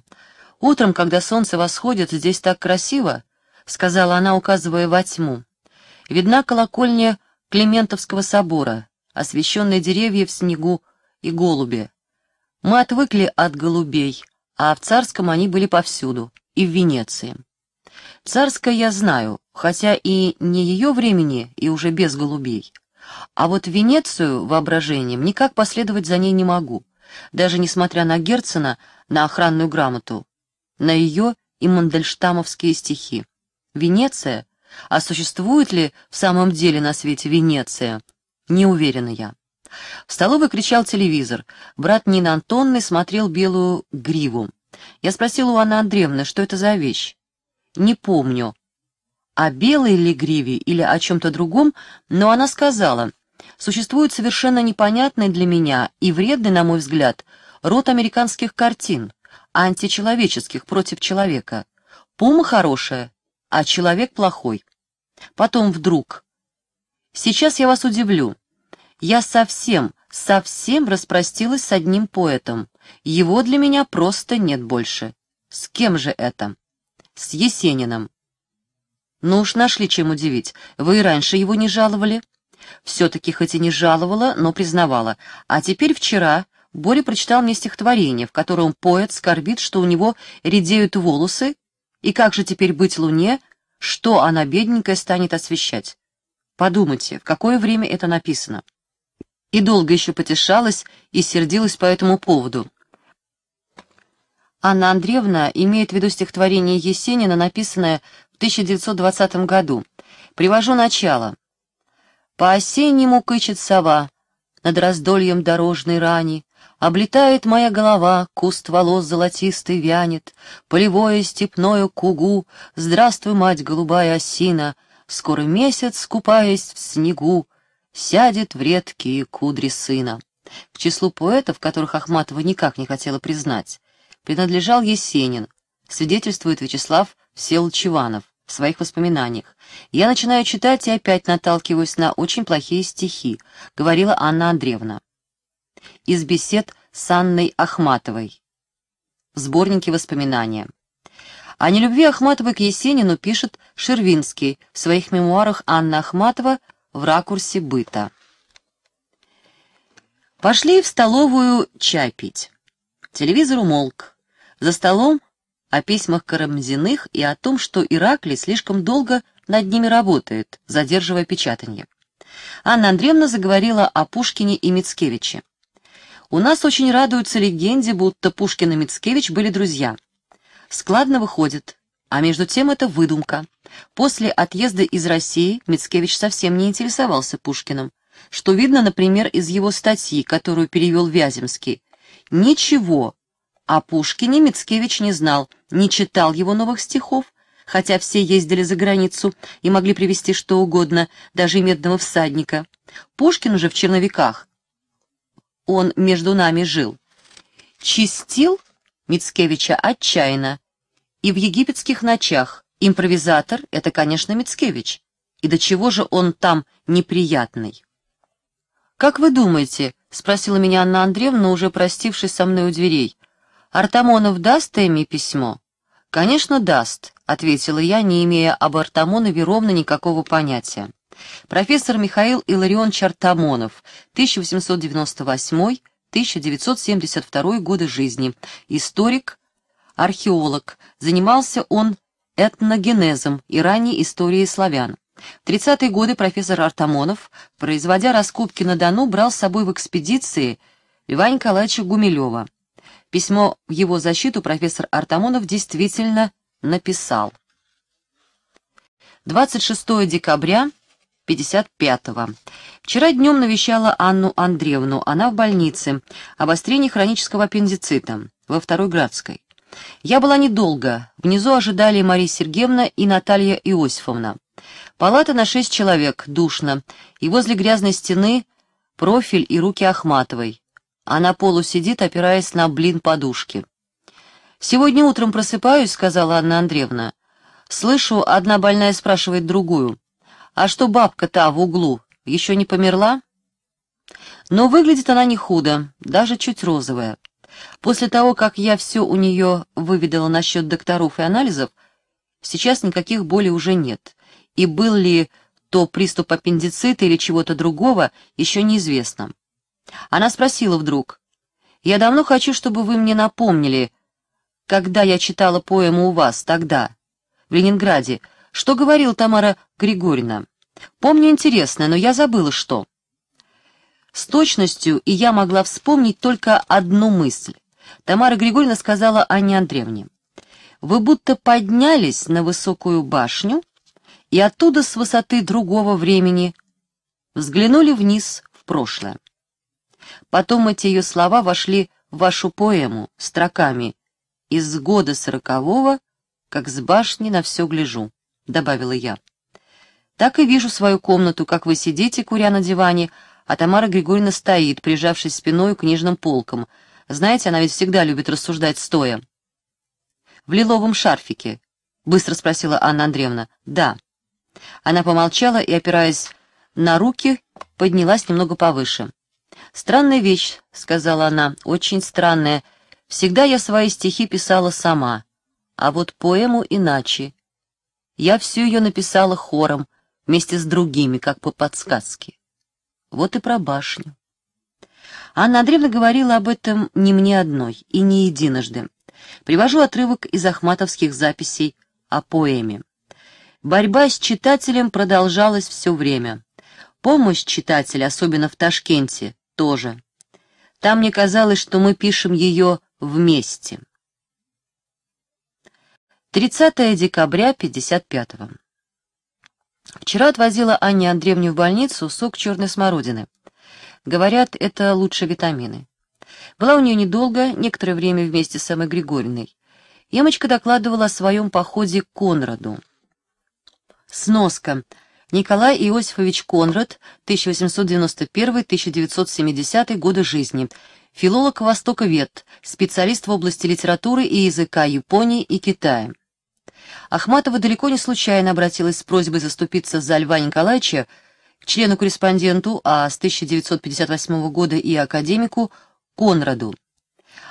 «Утром, когда солнце восходит, здесь так красиво», — сказала она, указывая во тьму. «Видна колокольня Климентовского собора, освещенные деревья в снегу и голуби. Мы отвыкли от голубей, а в Царском они были повсюду, и в Венеции. Царское я знаю, хотя и не ее времени, и уже без голубей. А вот Венецию воображением никак последовать за ней не могу, даже несмотря на Герцена, на охранную грамоту, на ее и мандельштамовские стихи. Венеция? А существует ли в самом деле на свете Венеция? Не уверена я. В столовой кричал телевизор. Брат Нина Антонны смотрел белую гриву. Я спросил у Анны Андреевны, что это за вещь не помню, о белой ли гриве или о чем-то другом, но она сказала, существует совершенно непонятный для меня и вредный, на мой взгляд, род американских картин, античеловеческих против человека. Пума хорошая, а человек плохой. Потом вдруг. Сейчас я вас удивлю. Я совсем, совсем распростилась с одним поэтом. Его для меня просто нет больше. С кем же это? с Есениным. Ну уж нашли чем удивить. Вы и раньше его не жаловали. Все-таки хоть и не жаловала, но признавала. А теперь вчера Боря прочитал мне стихотворение, в котором поэт скорбит, что у него редеют волосы, и как же теперь быть луне, что она бедненькая станет освещать. Подумайте, в какое время это написано. И долго еще потешалась и сердилась по этому поводу. Анна Андреевна имеет в виду стихотворение Есенина, написанное в 1920 году. Привожу начало. «По-осеннему кычет сова, над раздольем дорожной рани, облетает моя голова, куст волос золотистый вянет, полевое степное кугу, здравствуй, мать голубая осина, скоро месяц, скупаясь в снегу, сядет в редкие кудри сына». К числу поэтов, которых Ахматова никак не хотела признать, принадлежал Есенин, свидетельствует Вячеслав Вселчеванов в своих воспоминаниях. «Я начинаю читать и опять наталкиваюсь на очень плохие стихи», — говорила Анна Андреевна. Из бесед с Анной Ахматовой. В сборнике воспоминания. О нелюбви Ахматовой к Есенину пишет Шервинский в своих мемуарах Анна Ахматова «В ракурсе быта». Пошли в столовую чай пить. Телевизор умолк. За столом о письмах Карамзиных и о том, что Иракли слишком долго над ними работает, задерживая печатание. Анна Андреевна заговорила о Пушкине и Мицкевиче. «У нас очень радуются легенде, будто Пушкин и Мицкевич были друзья. Складно выходит, а между тем это выдумка. После отъезда из России Мицкевич совсем не интересовался Пушкиным, что видно, например, из его статьи, которую перевел Вяземский. Ничего о а Пушкине Мицкевич не знал, не читал его новых стихов, хотя все ездили за границу и могли привезти что угодно, даже медного всадника. Пушкин уже в черновиках. Он между нами жил. Чистил Мицкевича отчаянно. И в египетских ночах импровизатор — это, конечно, Мицкевич. И до чего же он там неприятный? «Как вы думаете?» — спросила меня Анна Андреевна, уже простившись со мной у дверей. Артамонов даст Эмми письмо?» «Конечно, даст», — ответила я, не имея об Артамонове ровно никакого понятия. Профессор Михаил Илларионович Артамонов, 1898-1972 годы жизни, историк, археолог. Занимался он этногенезом и ранней историей славян. В 30-е годы профессор Артамонов, производя раскопки на Дону, брал с собой в экспедиции Льва Николаевича Гумилева. Письмо в его защиту профессор Артамонов действительно написал. 26 декабря 55-го. Вчера днем навещала Анну Андреевну, она в больнице, обострение хронического аппендицита во Второй Градской. Я была недолго, внизу ожидали Мария Сергеевна и Наталья Иосифовна. Палата на шесть человек, душно, и возле грязной стены профиль и руки Ахматовой а на полу сидит, опираясь на блин подушки. «Сегодня утром просыпаюсь», — сказала Анна Андреевна. «Слышу, одна больная спрашивает другую. А что бабка та в углу, еще не померла?» Но выглядит она не худо, даже чуть розовая. После того, как я все у нее выведала насчет докторов и анализов, сейчас никаких болей уже нет. И был ли то приступ аппендицита или чего-то другого, еще неизвестно. Она спросила вдруг, «Я давно хочу, чтобы вы мне напомнили, когда я читала поэму у вас тогда, в Ленинграде, что говорил Тамара Григорьевна. Помню интересное, но я забыла, что». С точностью и я могла вспомнить только одну мысль. Тамара Григорьевна сказала Анне Андреевне, «Вы будто поднялись на высокую башню и оттуда с высоты другого времени взглянули вниз в прошлое. Потом эти ее слова вошли в вашу поэму строками «Из года сорокового, как с башни на все гляжу», — добавила я. Так и вижу свою комнату, как вы сидите, куря на диване, а Тамара Григорьевна стоит, прижавшись спиной к книжным полкам. Знаете, она ведь всегда любит рассуждать стоя. «В лиловом шарфике?» — быстро спросила Анна Андреевна. «Да». Она помолчала и, опираясь на руки, поднялась немного повыше. «Странная вещь», — сказала она, — «очень странная. Всегда я свои стихи писала сама, а вот поэму иначе. Я всю ее написала хором, вместе с другими, как по подсказке. Вот и про башню». Анна Андреевна говорила об этом не мне одной и не единожды. Привожу отрывок из ахматовских записей о поэме. Борьба с читателем продолжалась все время. Помощь читателя, особенно в Ташкенте, тоже. Там мне казалось, что мы пишем ее вместе. 30 декабря 55-го. Вчера отвозила Анне Андреевне в больницу сок черной смородины. Говорят, это лучше витамины. Была у нее недолго, некоторое время вместе с Эммой Григорьевной. Емочка докладывала о своем походе к Конраду. Сноска. Николай Иосифович Конрад, 1891-1970 годы жизни, филолог-востоковед, специалист в области литературы и языка Японии и Китая. Ахматова далеко не случайно обратилась с просьбой заступиться за Льва Николаевича, члену-корреспонденту, а с 1958 года и академику Конраду.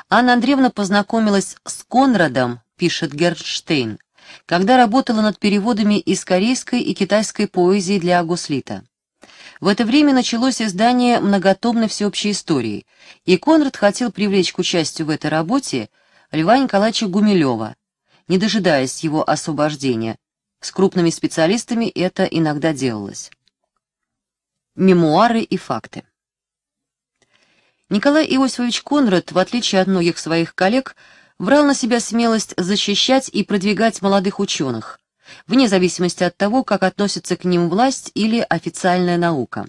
Анна Андреевна познакомилась с Конрадом, пишет Герштейн, когда работала над переводами из корейской и китайской поэзии для Агуслита. В это время началось издание многотомной всеобщей истории, и Конрад хотел привлечь к участию в этой работе Льва Николаевича Гумилева, не дожидаясь его освобождения. С крупными специалистами это иногда делалось. Мемуары и факты Николай Иосифович Конрад, в отличие от многих своих коллег, брал на себя смелость защищать и продвигать молодых ученых, вне зависимости от того, как относится к ним власть или официальная наука.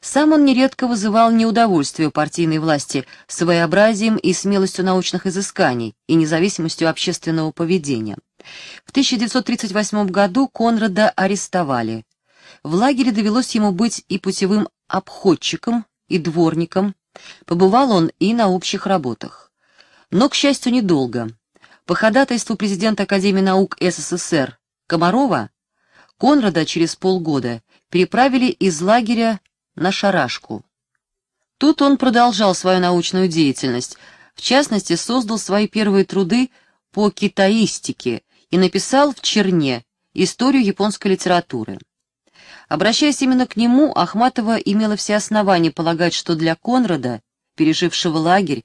Сам он нередко вызывал неудовольствие партийной власти своеобразием и смелостью научных изысканий и независимостью общественного поведения. В 1938 году Конрада арестовали. В лагере довелось ему быть и путевым обходчиком, и дворником. Побывал он и на общих работах. Но, к счастью, недолго. По ходатайству президента Академии наук СССР Комарова, Конрада через полгода переправили из лагеря на Шарашку. Тут он продолжал свою научную деятельность, в частности, создал свои первые труды по китаистике и написал в Черне историю японской литературы. Обращаясь именно к нему, Ахматова имела все основания полагать, что для Конрада, пережившего лагерь,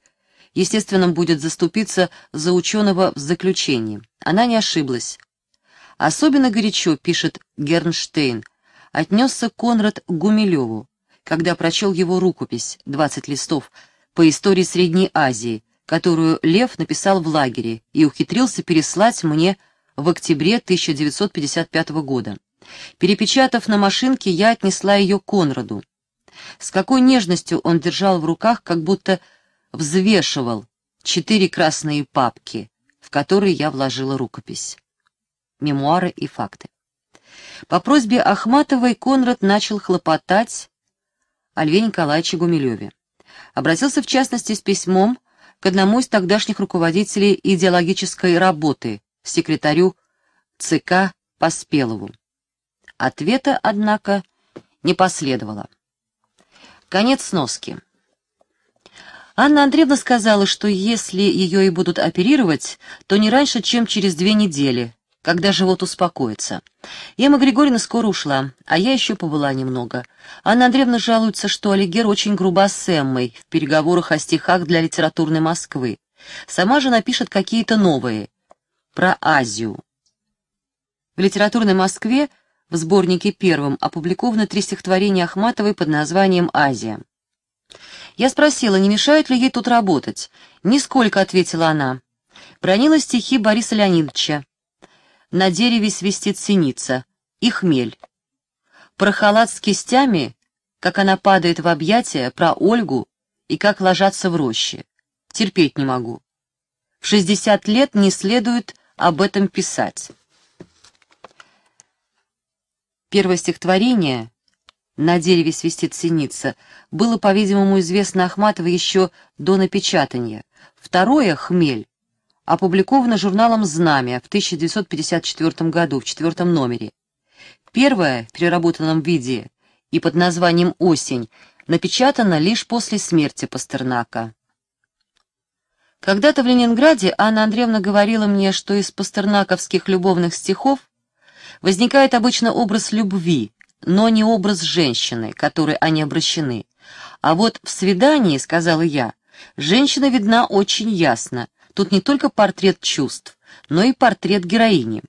естественным будет заступиться за ученого в заключении. Она не ошиблась. Особенно горячо, пишет Гернштейн, отнесся Конрад к Гумилеву, когда прочел его рукопись, 20 листов, по истории Средней Азии, которую Лев написал в лагере и ухитрился переслать мне в октябре 1955 года. Перепечатав на машинке, я отнесла ее Конраду. С какой нежностью он держал в руках, как будто взвешивал четыре красные папки, в которые я вложила рукопись. Мемуары и факты. По просьбе Ахматовой Конрад начал хлопотать о Льве Николаевиче Гумилеве. Обратился в частности с письмом к одному из тогдашних руководителей идеологической работы, секретарю ЦК Поспелову. Ответа, однако, не последовало. Конец сноски. Анна Андреевна сказала, что если ее и будут оперировать, то не раньше, чем через две недели, когда живот успокоится. Ема Григорьевна скоро ушла, а я еще побыла немного. Анна Андреевна жалуется, что Алигер очень груба с Эммой в переговорах о стихах для литературной Москвы. Сама же напишет какие-то новые. Про Азию. В литературной Москве в сборнике первым опубликовано три стихотворения Ахматовой под названием «Азия». Я спросила, не мешают ли ей тут работать. «Нисколько», — ответила она. Пронила стихи Бориса Леонидовича. «На дереве свистит синица» и «Хмель». Про халат с кистями, как она падает в объятия, про Ольгу и как ложатся в роще. Терпеть не могу. В 60 лет не следует об этом писать. Первое стихотворение на дереве свистит синица, было, по-видимому, известно Ахматова еще до напечатания. Второе «Хмель» опубликовано журналом «Знамя» в 1954 году в четвертом номере. Первое в переработанном виде и под названием «Осень» напечатано лишь после смерти Пастернака. Когда-то в Ленинграде Анна Андреевна говорила мне, что из пастернаковских любовных стихов возникает обычно образ любви, но не образ женщины, которой они обращены. А вот в свидании, сказала я, женщина видна очень ясно. Тут не только портрет чувств, но и портрет героини.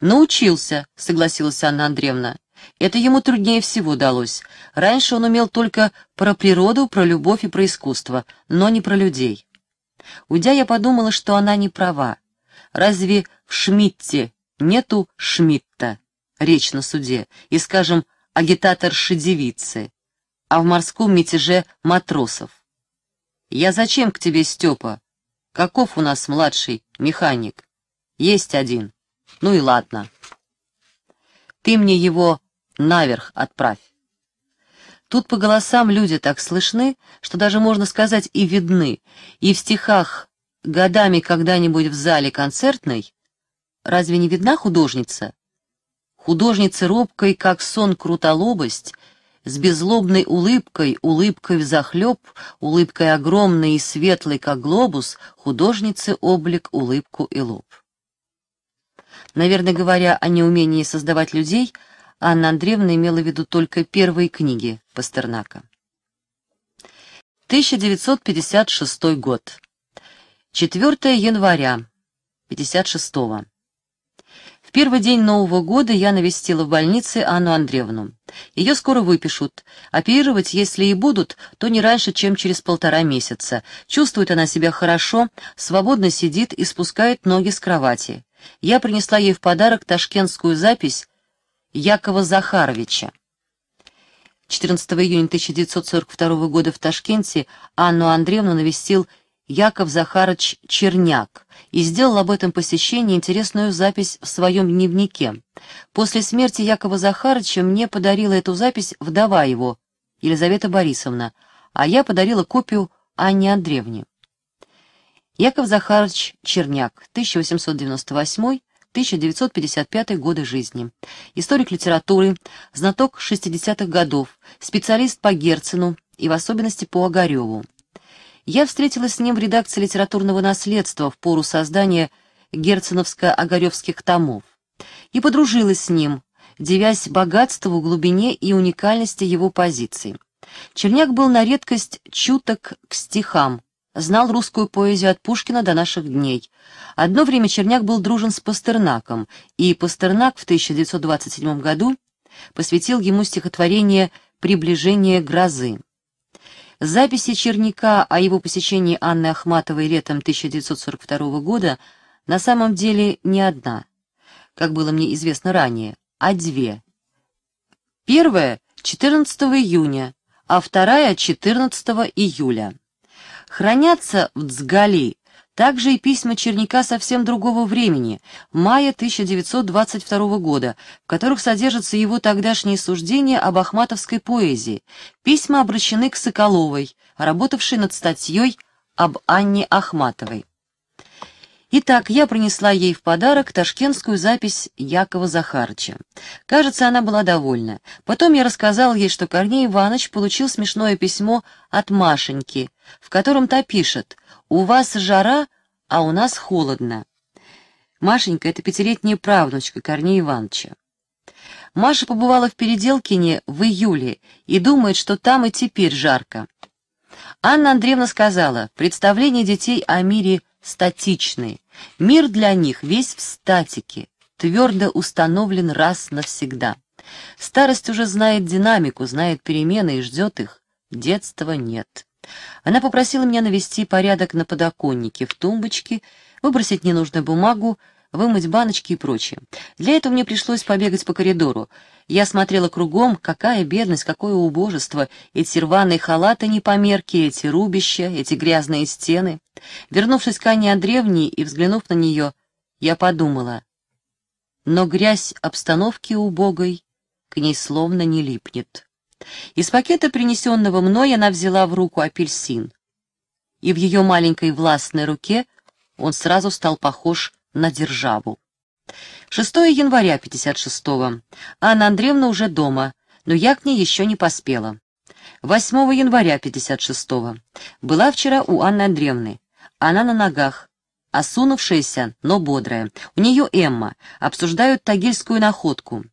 «Научился», — согласилась Анна Андреевна. «Это ему труднее всего удалось. Раньше он умел только про природу, про любовь и про искусство, но не про людей». Уйдя, я подумала, что она не права. Разве в Шмидте нету Шмидта? речь на суде, и, скажем, агитаторши девицы, а в морском мятеже матросов. Я зачем к тебе, Степа? Каков у нас младший механик? Есть один. Ну и ладно. Ты мне его наверх отправь. Тут по голосам люди так слышны, что даже, можно сказать, и видны, и в стихах «Годами когда-нибудь в зале концертной» разве не видна художница? Художница робкой, как сон крутолобость, с беззлобной улыбкой, улыбкой взахлеб, улыбкой огромной и светлой, как глобус, художницы облик, улыбку и лоб. Наверное, говоря о неумении создавать людей, Анна Андреевна имела в виду только первые книги Пастернака. 1956 год. 4 января 56 -го. В первый день Нового года я навестила в больнице Анну Андреевну. Ее скоро выпишут. Оперировать, если и будут, то не раньше, чем через полтора месяца. Чувствует она себя хорошо, свободно сидит и спускает ноги с кровати. Я принесла ей в подарок ташкентскую запись Якова Захаровича. 14 июня 1942 года в Ташкенте Анну Андреевну навестил Яков Захарович Черняк и сделал об этом посещении интересную запись в своем дневнике. После смерти Якова Захарыча мне подарила эту запись вдова его, Елизавета Борисовна, а я подарила копию Анне Андреевне. Яков Захарович Черняк, 1898-1955 годы жизни. Историк литературы, знаток 60-х годов, специалист по Герцену и в особенности по Огареву. Я встретилась с ним в редакции литературного наследства в пору создания герценовско-огаревских томов и подружилась с ним, девясь богатству, глубине и уникальности его позиций. Черняк был на редкость чуток к стихам, знал русскую поэзию от Пушкина до наших дней. Одно время Черняк был дружен с Пастернаком, и Пастернак в 1927 году посвятил ему стихотворение «Приближение грозы». Записи Черняка о его посещении Анны Ахматовой летом 1942 года на самом деле не одна, как было мне известно ранее, а две. Первая — 14 июня, а вторая — 14 июля. Хранятся в Дзгали также и письма Черняка совсем другого времени, мая 1922 года, в которых содержатся его тогдашние суждения об ахматовской поэзии. Письма обращены к Соколовой, работавшей над статьей об Анне Ахматовой. Итак, я принесла ей в подарок ташкентскую запись Якова Захарыча. Кажется, она была довольна. Потом я рассказал ей, что Корней Иванович получил смешное письмо от Машеньки, в котором та пишет у вас жара, а у нас холодно. Машенька — это пятилетняя правнучка Корнея Ивановича. Маша побывала в Переделкине в июле и думает, что там и теперь жарко. Анна Андреевна сказала, представление детей о мире статичные. Мир для них весь в статике, твердо установлен раз навсегда. Старость уже знает динамику, знает перемены и ждет их. Детства нет. Она попросила меня навести порядок на подоконнике, в тумбочке, выбросить ненужную бумагу, вымыть баночки и прочее. Для этого мне пришлось побегать по коридору. Я смотрела кругом, какая бедность, какое убожество, эти рваные халаты не по эти рубища, эти грязные стены. Вернувшись к Ане Андреевне и взглянув на нее, я подумала. Но грязь обстановки убогой к ней словно не липнет. Из пакета, принесенного мной, она взяла в руку апельсин. И в ее маленькой властной руке он сразу стал похож на державу. 6 января 56-го. Анна Андреевна уже дома, но я к ней еще не поспела. 8 января 56-го. Была вчера у Анны Андреевны. Она на ногах, осунувшаяся, но бодрая. У нее Эмма. Обсуждают тагильскую находку.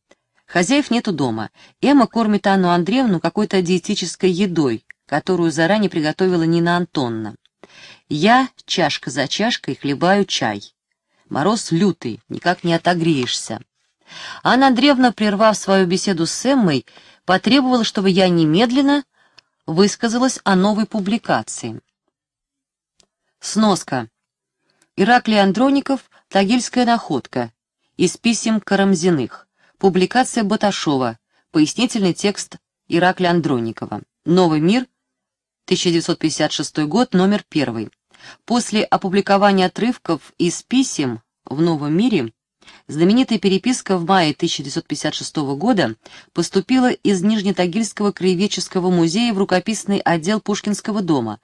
Хозяев нету дома. Эмма кормит Анну Андреевну какой-то диетической едой, которую заранее приготовила Нина Антонна. Я, чашка за чашкой, хлебаю чай. Мороз лютый, никак не отогреешься. Анна Андреевна, прервав свою беседу с Эммой, потребовала, чтобы я немедленно высказалась о новой публикации. Сноска. Ираклий Андроников, Тагильская находка. Из писем Карамзиных. Публикация Баташова. Пояснительный текст Иракля Андроникова. «Новый мир», 1956 год, номер 1. После опубликования отрывков из писем в «Новом мире» знаменитая переписка в мае 1956 года поступила из Нижнетагильского краеведческого музея в рукописный отдел Пушкинского дома,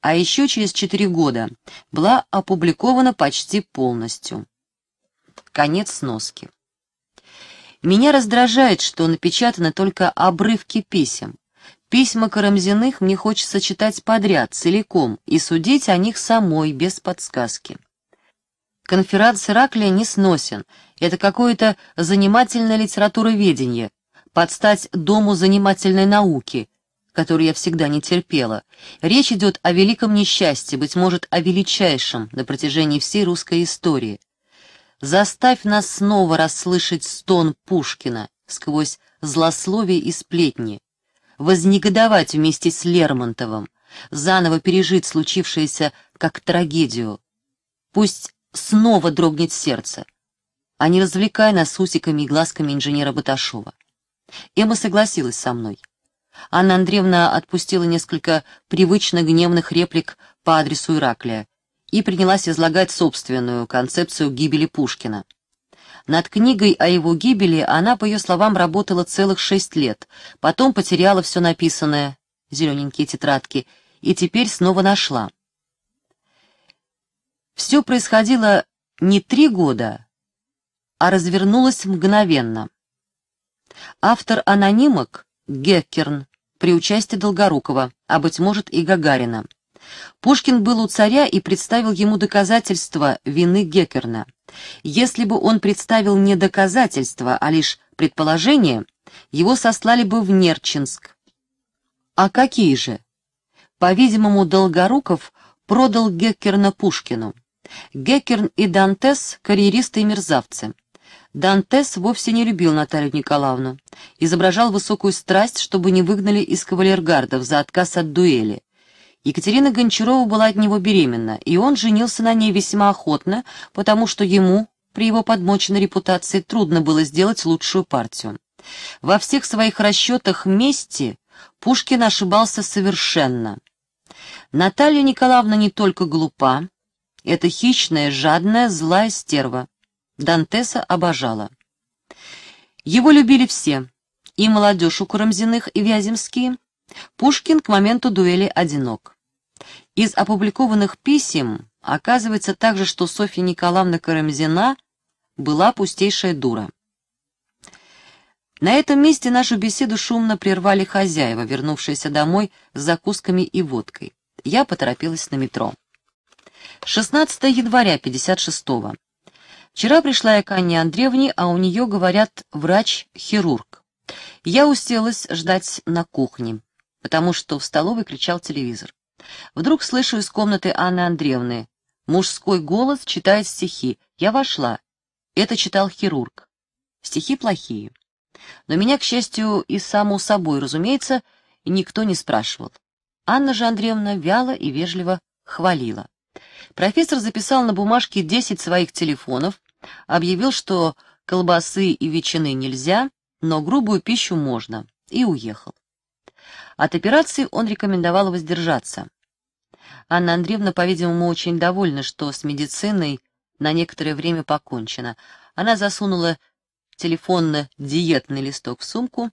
а еще через четыре года была опубликована почти полностью. Конец сноски. Меня раздражает, что напечатаны только обрывки писем. Письма Карамзиных мне хочется читать подряд, целиком, и судить о них самой, без подсказки. Конферат Сираклия не сносен. Это какое-то занимательное литературоведение, под стать дому занимательной науки, которую я всегда не терпела. Речь идет о великом несчастье, быть может, о величайшем на протяжении всей русской истории заставь нас снова расслышать стон Пушкина сквозь злословие и сплетни, вознегодовать вместе с Лермонтовым, заново пережить случившееся как трагедию. Пусть снова дрогнет сердце, а не развлекай нас усиками и глазками инженера Баташова. Эмма согласилась со мной. Анна Андреевна отпустила несколько привычно гневных реплик по адресу Ираклия, и принялась излагать собственную концепцию гибели Пушкина. Над книгой о его гибели она, по ее словам, работала целых шесть лет, потом потеряла все написанное, зелененькие тетрадки, и теперь снова нашла. Все происходило не три года, а развернулось мгновенно. Автор анонимок Геккерн при участии Долгорукова, а, быть может, и Гагарина. Пушкин был у царя и представил ему доказательства вины Геккерна. Если бы он представил не доказательства, а лишь предположение, его сослали бы в Нерчинск. А какие же? По-видимому, Долгоруков продал Геккерна Пушкину. Геккерн и Дантес – карьеристы и мерзавцы. Дантес вовсе не любил Наталью Николаевну. Изображал высокую страсть, чтобы не выгнали из кавалергардов за отказ от дуэли. Екатерина Гончарова была от него беременна, и он женился на ней весьма охотно, потому что ему, при его подмоченной репутации, трудно было сделать лучшую партию. Во всех своих расчетах мести Пушкин ошибался совершенно. Наталья Николаевна не только глупа, это хищная, жадная, злая стерва. Дантеса обожала. Его любили все, и молодежь у Карамзиных, и Вяземские. Пушкин к моменту дуэли одинок. Из опубликованных писем оказывается также, что Софья Николаевна Карамзина была пустейшая дура. На этом месте нашу беседу шумно прервали хозяева, вернувшиеся домой с закусками и водкой. Я поторопилась на метро. 16 января 56-го. Вчера пришла я к Анне Андреевне, а у нее, говорят, врач-хирург. Я уселась ждать на кухне, потому что в столовой кричал телевизор. Вдруг слышу из комнаты Анны Андреевны. Мужской голос читает стихи. Я вошла. Это читал хирург. Стихи плохие. Но меня, к счастью, и само собой, разумеется, никто не спрашивал. Анна же Андреевна вяло и вежливо хвалила. Профессор записал на бумажке 10 своих телефонов, объявил, что колбасы и ветчины нельзя, но грубую пищу можно, и уехал. От операции он рекомендовал воздержаться. Анна Андреевна, по-видимому, очень довольна, что с медициной на некоторое время покончено. Она засунула телефонно-диетный листок в сумку,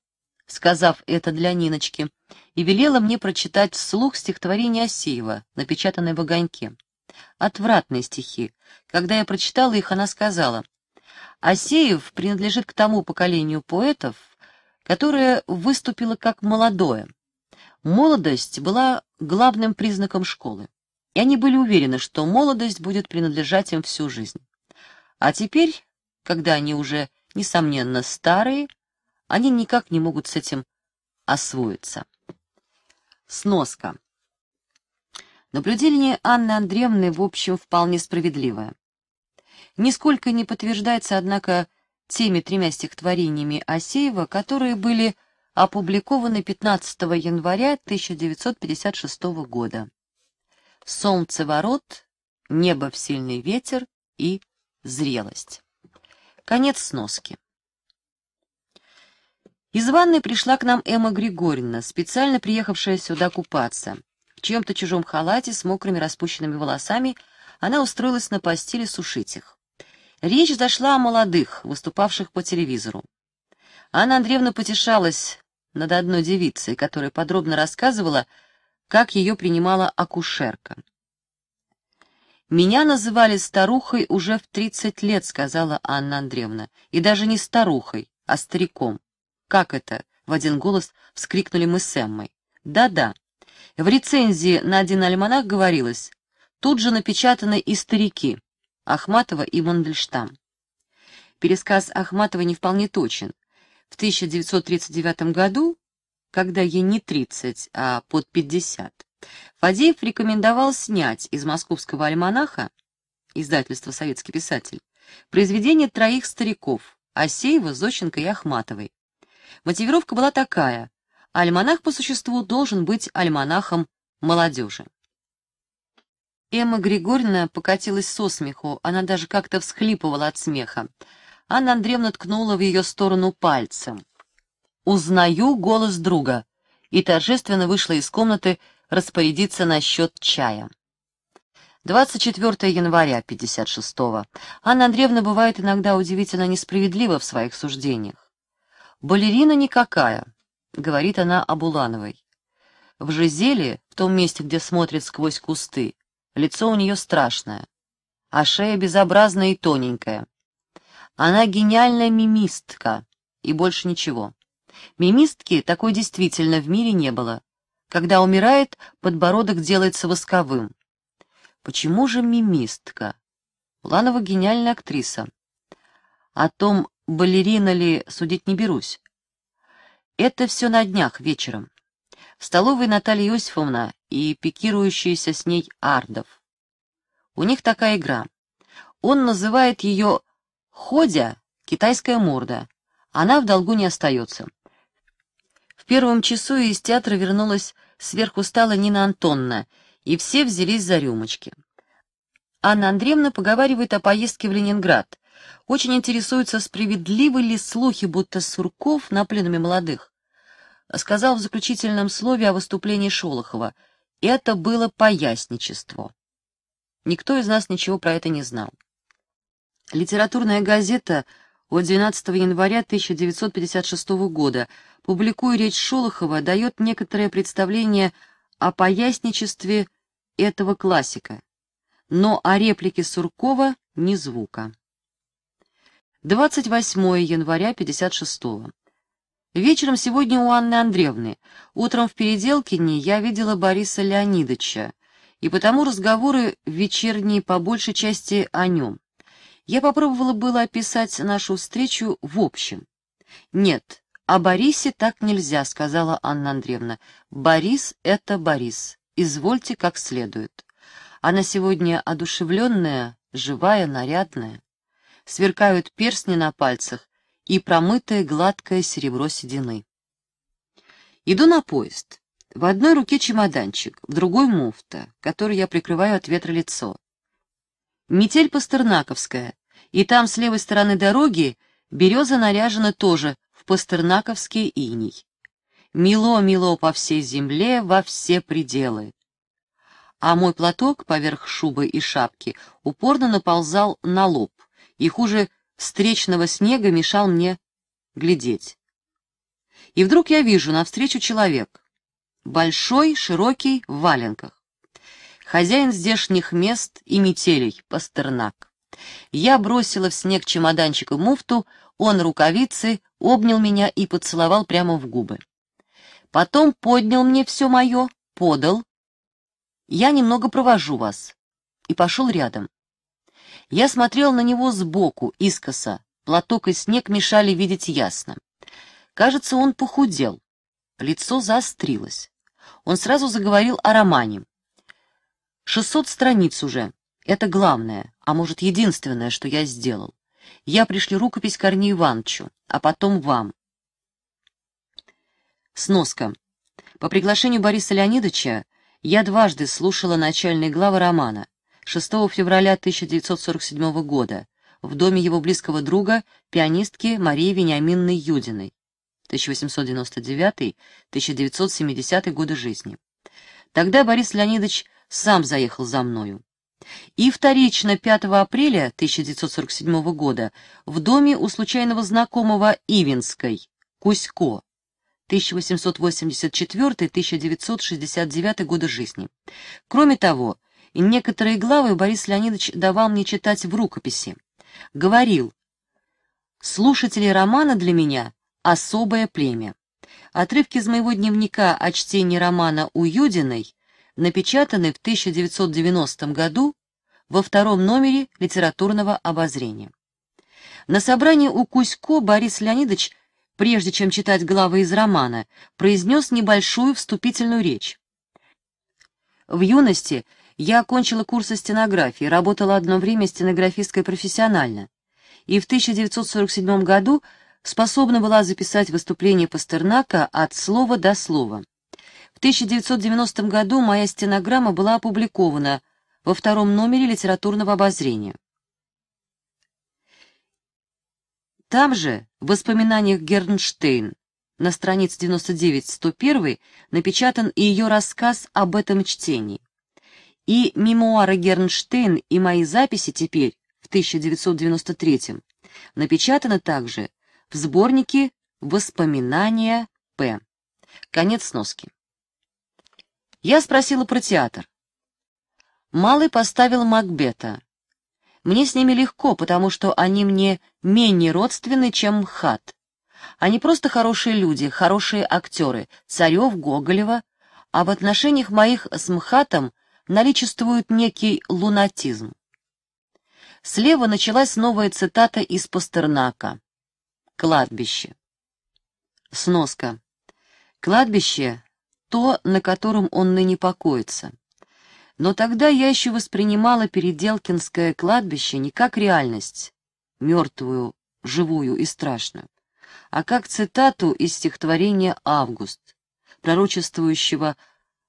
сказав это для Ниночки, и велела мне прочитать вслух стихотворение Осеева, напечатанное в «Огоньке». Отвратные стихи. Когда я прочитала их, она сказала, «Осеев принадлежит к тому поколению поэтов, которое выступило как молодое, Молодость была главным признаком школы, и они были уверены, что молодость будет принадлежать им всю жизнь. А теперь, когда они уже, несомненно, старые, они никак не могут с этим освоиться. Сноска. Наблюдение Анны Андреевны, в общем, вполне справедливое. Нисколько не подтверждается, однако, теми тремя стихотворениями Асеева, которые были опубликованы 15 января 1956 года. Солнце ворот, «Небо в сильный ветер» и «Зрелость». Конец сноски. Из ванной пришла к нам Эмма Григорьевна, специально приехавшая сюда купаться. В чьем-то чужом халате с мокрыми распущенными волосами она устроилась на постели сушить их. Речь зашла о молодых, выступавших по телевизору. Анна Андреевна потешалась над одной девицей, которая подробно рассказывала, как ее принимала акушерка. «Меня называли старухой уже в 30 лет», — сказала Анна Андреевна, — «и даже не старухой, а стариком». «Как это?» — в один голос вскрикнули мы с Эммой. «Да-да». В рецензии на один альманах говорилось, тут же напечатаны и старики, Ахматова и Мандельштам. Пересказ Ахматова не вполне точен в 1939 году, когда ей не 30, а под 50, Фадеев рекомендовал снять из московского альманаха, издательство «Советский писатель», произведение троих стариков – Асеева, Зоченко и Ахматовой. Мотивировка была такая – альманах по существу должен быть альманахом молодежи. Эмма Григорьевна покатилась со смеху, она даже как-то всхлипывала от смеха. Анна Андреевна ткнула в ее сторону пальцем. «Узнаю голос друга» и торжественно вышла из комнаты распорядиться насчет чая. 24 января 56-го. Анна Андреевна бывает иногда удивительно несправедлива в своих суждениях. «Балерина никакая», — говорит она об Улановой. «В Жизеле, в том месте, где смотрит сквозь кусты, лицо у нее страшное, а шея безобразная и тоненькая. Она гениальная мимистка, и больше ничего. Мимистки такой действительно в мире не было. Когда умирает, подбородок делается восковым. Почему же мимистка? Уланова гениальная актриса. О том, балерина ли, судить не берусь. Это все на днях, вечером. В столовой Наталья Иосифовна и пикирующийся с ней Ардов. У них такая игра. Он называет ее Ходя — китайская морда. Она в долгу не остается. В первом часу из театра вернулась сверхустала Нина Антонна, и все взялись за рюмочки. Анна Андреевна поговаривает о поездке в Ленинград. Очень интересуется, справедливы ли слухи, будто Сурков на пленуме молодых. Сказал в заключительном слове о выступлении Шолохова. Это было поясничество. Никто из нас ничего про это не знал. Литературная газета от 12 января 1956 года, публикуя речь Шолохова, дает некоторое представление о поясничестве этого классика, но о реплике Суркова ни звука. 28 января 1956 -го. Вечером сегодня у Анны Андреевны. Утром в Переделкине я видела Бориса Леонидовича, и потому разговоры вечерние по большей части о нем. Я попробовала было описать нашу встречу в общем. «Нет, о Борисе так нельзя», — сказала Анна Андреевна. «Борис — это Борис. Извольте как следует». Она сегодня одушевленная, живая, нарядная. Сверкают перстни на пальцах и промытое гладкое серебро седины. Иду на поезд. В одной руке чемоданчик, в другой муфта, который я прикрываю от ветра лицо. Метель Пастернаковская, и там с левой стороны дороги береза наряжена тоже в пастернаковский иней. Мило-мило по всей земле, во все пределы. А мой платок поверх шубы и шапки упорно наползал на лоб, и хуже встречного снега мешал мне глядеть. И вдруг я вижу навстречу человек. Большой, широкий, в валенках. Хозяин здешних мест и метелей, Пастернак. Я бросила в снег чемоданчик и муфту, он рукавицы обнял меня и поцеловал прямо в губы. Потом поднял мне все мое, подал. Я немного провожу вас. И пошел рядом. Я смотрел на него сбоку, искоса. Платок и снег мешали видеть ясно. Кажется, он похудел. Лицо заострилось. Он сразу заговорил о романе. 600 страниц уже. Это главное, а может, единственное, что я сделал. Я пришлю рукопись Корнею Ивановичу, а потом вам. Сноска. По приглашению Бориса Леонидовича я дважды слушала начальные главы романа 6 февраля 1947 года в доме его близкого друга, пианистки Марии Вениаминной Юдиной, 1899-1970 годы жизни. Тогда Борис Леонидович сам заехал за мною. И вторично 5 апреля 1947 года в доме у случайного знакомого Ивинской, Кусько, 1884-1969 года жизни. Кроме того, некоторые главы Борис Леонидович давал мне читать в рукописи. Говорил, «Слушатели романа для меня — особое племя». Отрывки из моего дневника о чтении романа Уюдиной напечатаны в 1990 году во втором номере литературного обозрения. На собрании у Кузько Борис Леонидович, прежде чем читать главы из романа, произнес небольшую вступительную речь. В юности я окончила курсы стенографии, работала одно время стенографисткой профессионально, и в 1947 году способна была записать выступление Пастернака от слова до слова. 1990 году моя стенограмма была опубликована во втором номере литературного обозрения. Там же, в воспоминаниях Гернштейн, на странице 99-101, напечатан и ее рассказ об этом чтении. И мемуары Гернштейн и мои записи теперь, в 1993 напечатаны также в сборнике «Воспоминания П». Конец сноски. Я спросила про театр. Малый поставил Макбета. Мне с ними легко, потому что они мне менее родственны, чем МХАТ. Они просто хорошие люди, хорошие актеры, Царев, Гоголева, а в отношениях моих с МХАТом наличествует некий лунатизм. Слева началась новая цитата из Пастернака. «Кладбище». Сноска. Кладбище то, на котором он ныне покоится. Но тогда я еще воспринимала Переделкинское кладбище не как реальность, мертвую, живую и страшную, а как цитату из стихотворения «Август», пророчествующего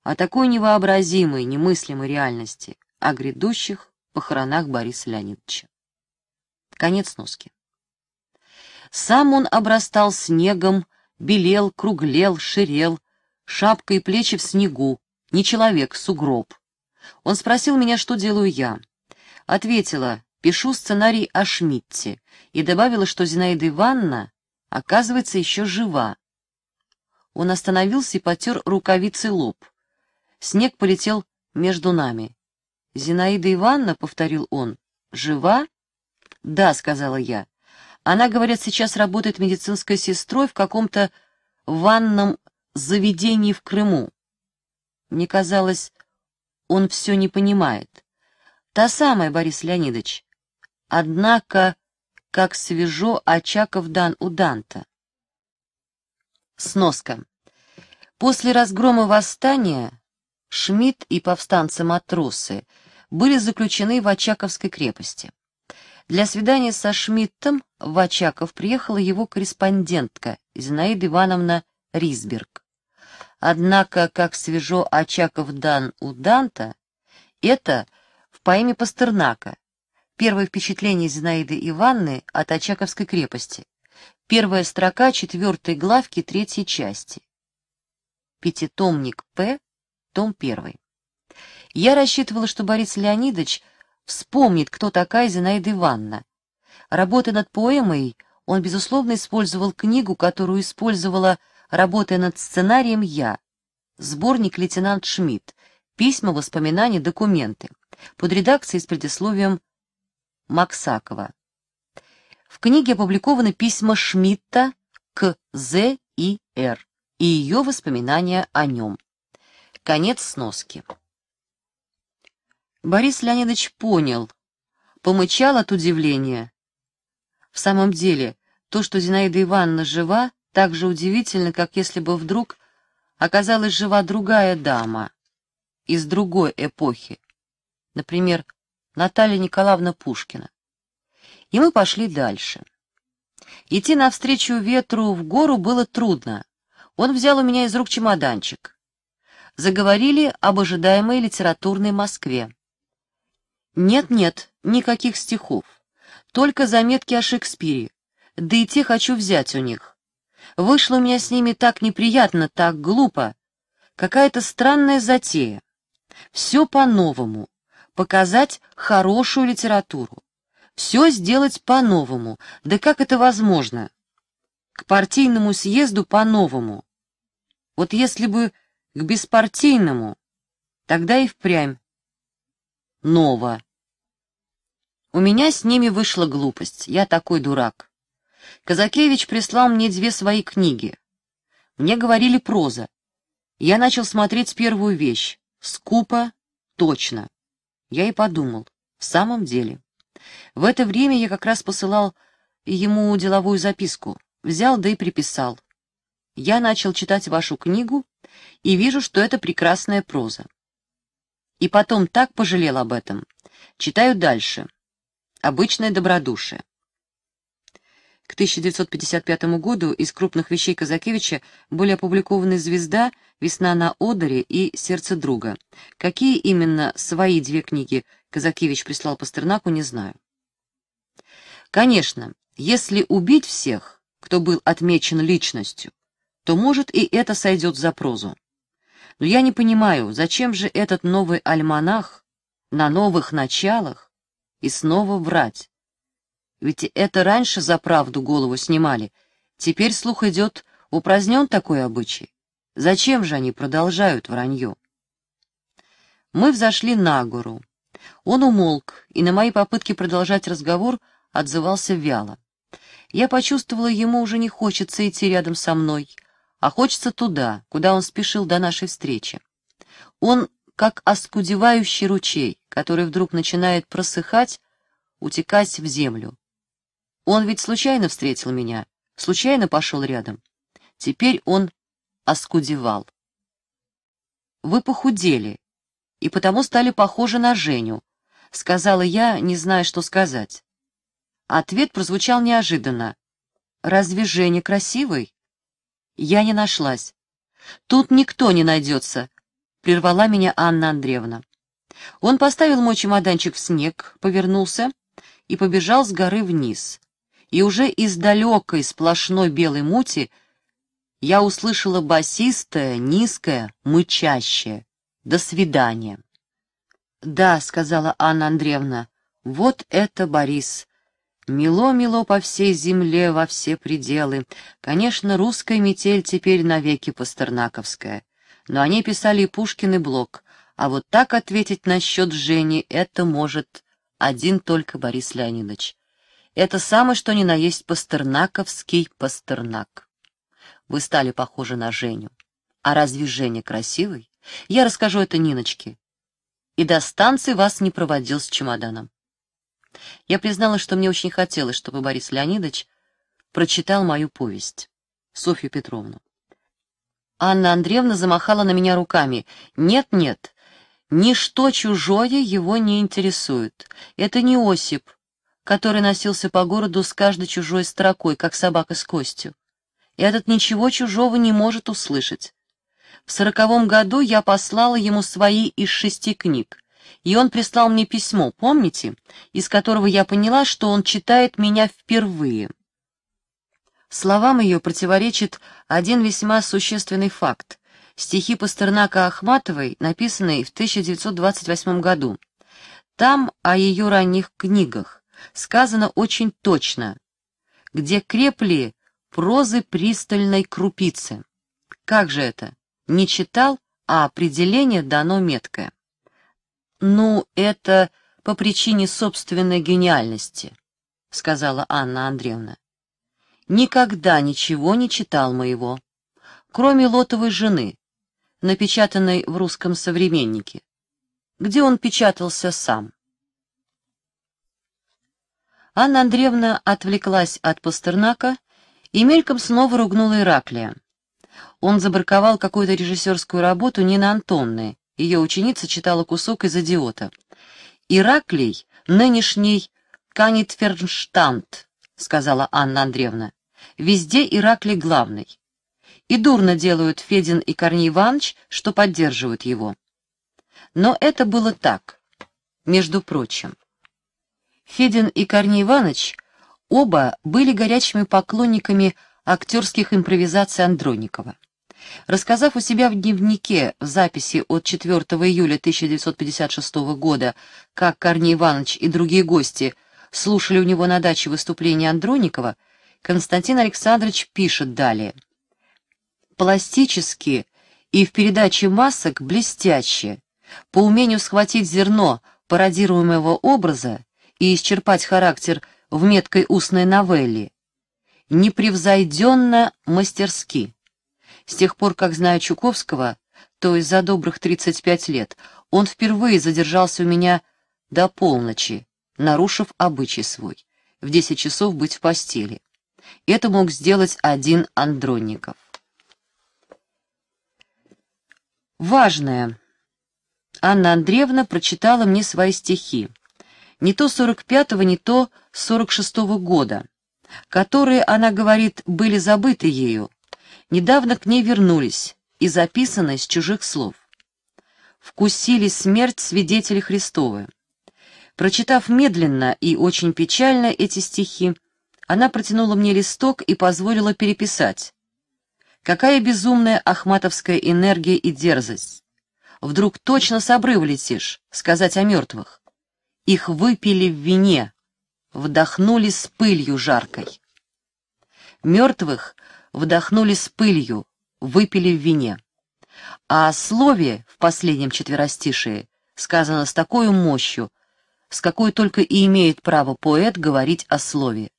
о такой невообразимой, немыслимой реальности, о грядущих похоронах Бориса Леонидовича. Конец носки. Сам он обрастал снегом, белел, круглел, ширел, Шапка и плечи в снегу, не человек, сугроб. Он спросил меня, что делаю я. Ответила, пишу сценарий о Шмидте, и добавила, что Зинаида Ивановна, оказывается, еще жива. Он остановился и потер рукавицей лоб. Снег полетел между нами. «Зинаида Ивановна», — повторил он, — «жива?» «Да», — сказала я. «Она, говорят, сейчас работает медицинской сестрой в каком-то ванном заведений в Крыму. Мне казалось, он все не понимает. Та самая, Борис Леонидович. Однако, как свежо Очаков дан у Данта. Сноска. После разгрома восстания Шмидт и повстанцы-матросы были заключены в Очаковской крепости. Для свидания со Шмидтом в Очаков приехала его корреспондентка Зинаида Ивановна Ризберг. Однако, как свежо Очаков дан у Данта, это в поэме Пастернака. Первое впечатление Зинаиды Ивановны от Очаковской крепости. Первая строка четвертой главки третьей части. Пятитомник П, том 1. Я рассчитывала, что Борис Леонидович вспомнит, кто такая Зинаида Ивановна. Работая над поэмой, он, безусловно, использовал книгу, которую использовала Зинаида работая над сценарием я, сборник «Лейтенант Шмидт», письма, воспоминания, документы, под редакцией с предисловием Максакова. В книге опубликованы письма Шмидта к З. и Р. и ее воспоминания о нем. Конец сноски. Борис Леонидович понял, помычал от удивления. В самом деле, то, что Зинаида Ивановна жива, так же удивительно, как если бы вдруг оказалась жива другая дама из другой эпохи, например, Наталья Николаевна Пушкина. И мы пошли дальше. Идти навстречу ветру в гору было трудно. Он взял у меня из рук чемоданчик. Заговорили об ожидаемой литературной Москве. Нет-нет, никаких стихов. Только заметки о Шекспире. Да и те хочу взять у них. Вышло у меня с ними так неприятно, так глупо. Какая-то странная затея. Все по-новому. Показать хорошую литературу. Все сделать по-новому. Да как это возможно? К партийному съезду по-новому. Вот если бы к беспартийному, тогда и впрямь. Ново. У меня с ними вышла глупость. Я такой дурак. Казакевич прислал мне две свои книги. Мне говорили проза. Я начал смотреть первую вещь. Скупо, точно. Я и подумал. В самом деле. В это время я как раз посылал ему деловую записку. Взял, да и приписал. Я начал читать вашу книгу и вижу, что это прекрасная проза. И потом так пожалел об этом. Читаю дальше. Обычное добродушие. К 1955 году из крупных вещей Казакевича были опубликованы «Звезда», «Весна на Одере» и «Сердце друга». Какие именно свои две книги Казакевич прислал Пастернаку, не знаю. Конечно, если убить всех, кто был отмечен личностью, то, может, и это сойдет за прозу. Но я не понимаю, зачем же этот новый альманах на новых началах и снова врать? Ведь это раньше за правду голову снимали. Теперь слух идет, упразднен такой обычай. Зачем же они продолжают вранье? Мы взошли на гору. Он умолк, и на мои попытки продолжать разговор отзывался вяло. Я почувствовала, ему уже не хочется идти рядом со мной, а хочется туда, куда он спешил до нашей встречи. Он, как оскудевающий ручей, который вдруг начинает просыхать, утекать в землю. Он ведь случайно встретил меня, случайно пошел рядом. Теперь он оскудевал. «Вы похудели, и потому стали похожи на Женю», — сказала я, не зная, что сказать. Ответ прозвучал неожиданно. «Разве Женя красивый?» Я не нашлась. «Тут никто не найдется», — прервала меня Анна Андреевна. Он поставил мой чемоданчик в снег, повернулся и побежал с горы вниз и уже из далекой сплошной белой мути я услышала басистое, низкое, мычащее. «До свидания». «Да», — сказала Анна Андреевна, — «вот это борис Мило-мило по всей земле, во все пределы. Конечно, русская метель теперь навеки пастернаковская. Но они писали и Пушкин, и Блок. А вот так ответить насчет Жени это может один только Борис Леонидович. Это самое что ни на есть пастернаковский пастернак. Вы стали похожи на Женю. А разве Женя красивый? Я расскажу это Ниночке. И до станции вас не проводил с чемоданом. Я призналась, что мне очень хотелось, чтобы Борис Леонидович прочитал мою повесть, Софью Петровну. Анна Андреевна замахала на меня руками. «Нет-нет, ничто чужое его не интересует. Это не Осип, который носился по городу с каждой чужой строкой, как собака с костью. И этот ничего чужого не может услышать. В сороковом году я послала ему свои из шести книг, и он прислал мне письмо, помните, из которого я поняла, что он читает меня впервые. Словам ее противоречит один весьма существенный факт. Стихи Пастернака Ахматовой, написанные в 1928 году. Там о ее ранних книгах сказано очень точно, где крепли прозы пристальной крупицы. Как же это? Не читал, а определение дано меткое. Ну, это по причине собственной гениальности, сказала Анна Андреевна. Никогда ничего не читал моего, кроме Лотовой жены, напечатанной в русском современнике, где он печатался сам. Анна Андреевна отвлеклась от Пастернака и мельком снова ругнула Ираклия. Он забраковал какую-то режиссерскую работу Нины Антонны. Ее ученица читала кусок из «Идиота». «Ираклий — нынешний Канитфернштант», — сказала Анна Андреевна. «Везде Ираклий главный. И дурно делают Федин и Корней Иванович, что поддерживают его». Но это было так, между прочим. Федин и Корней Иванович оба были горячими поклонниками актерских импровизаций Андроникова. Рассказав у себя в дневнике в записи от 4 июля 1956 года, как Корней Иванович и другие гости слушали у него на даче выступления Андроникова, Константин Александрович пишет далее. «Пластически и в передаче масок блестяще. По умению схватить зерно пародируемого образа и исчерпать характер в меткой устной новелле. Непревзойденно мастерски. С тех пор, как знаю Чуковского, то есть за добрых 35 лет, он впервые задержался у меня до полночи, нарушив обычай свой, в 10 часов быть в постели. Это мог сделать один Андронников. Важное. Анна Андреевна прочитала мне свои стихи не то 45-го, не то 46-го года, которые, она говорит, были забыты ею, недавно к ней вернулись и записаны с чужих слов. «Вкусили смерть свидетели Христовы». Прочитав медленно и очень печально эти стихи, она протянула мне листок и позволила переписать. Какая безумная ахматовская энергия и дерзость! Вдруг точно с обрыва летишь, сказать о мертвых. Их выпили в вине, вдохнули с пылью жаркой. Мертвых вдохнули с пылью, выпили в вине. А о слове в последнем четверостишии сказано с такой мощью, с какой только и имеет право поэт говорить о слове.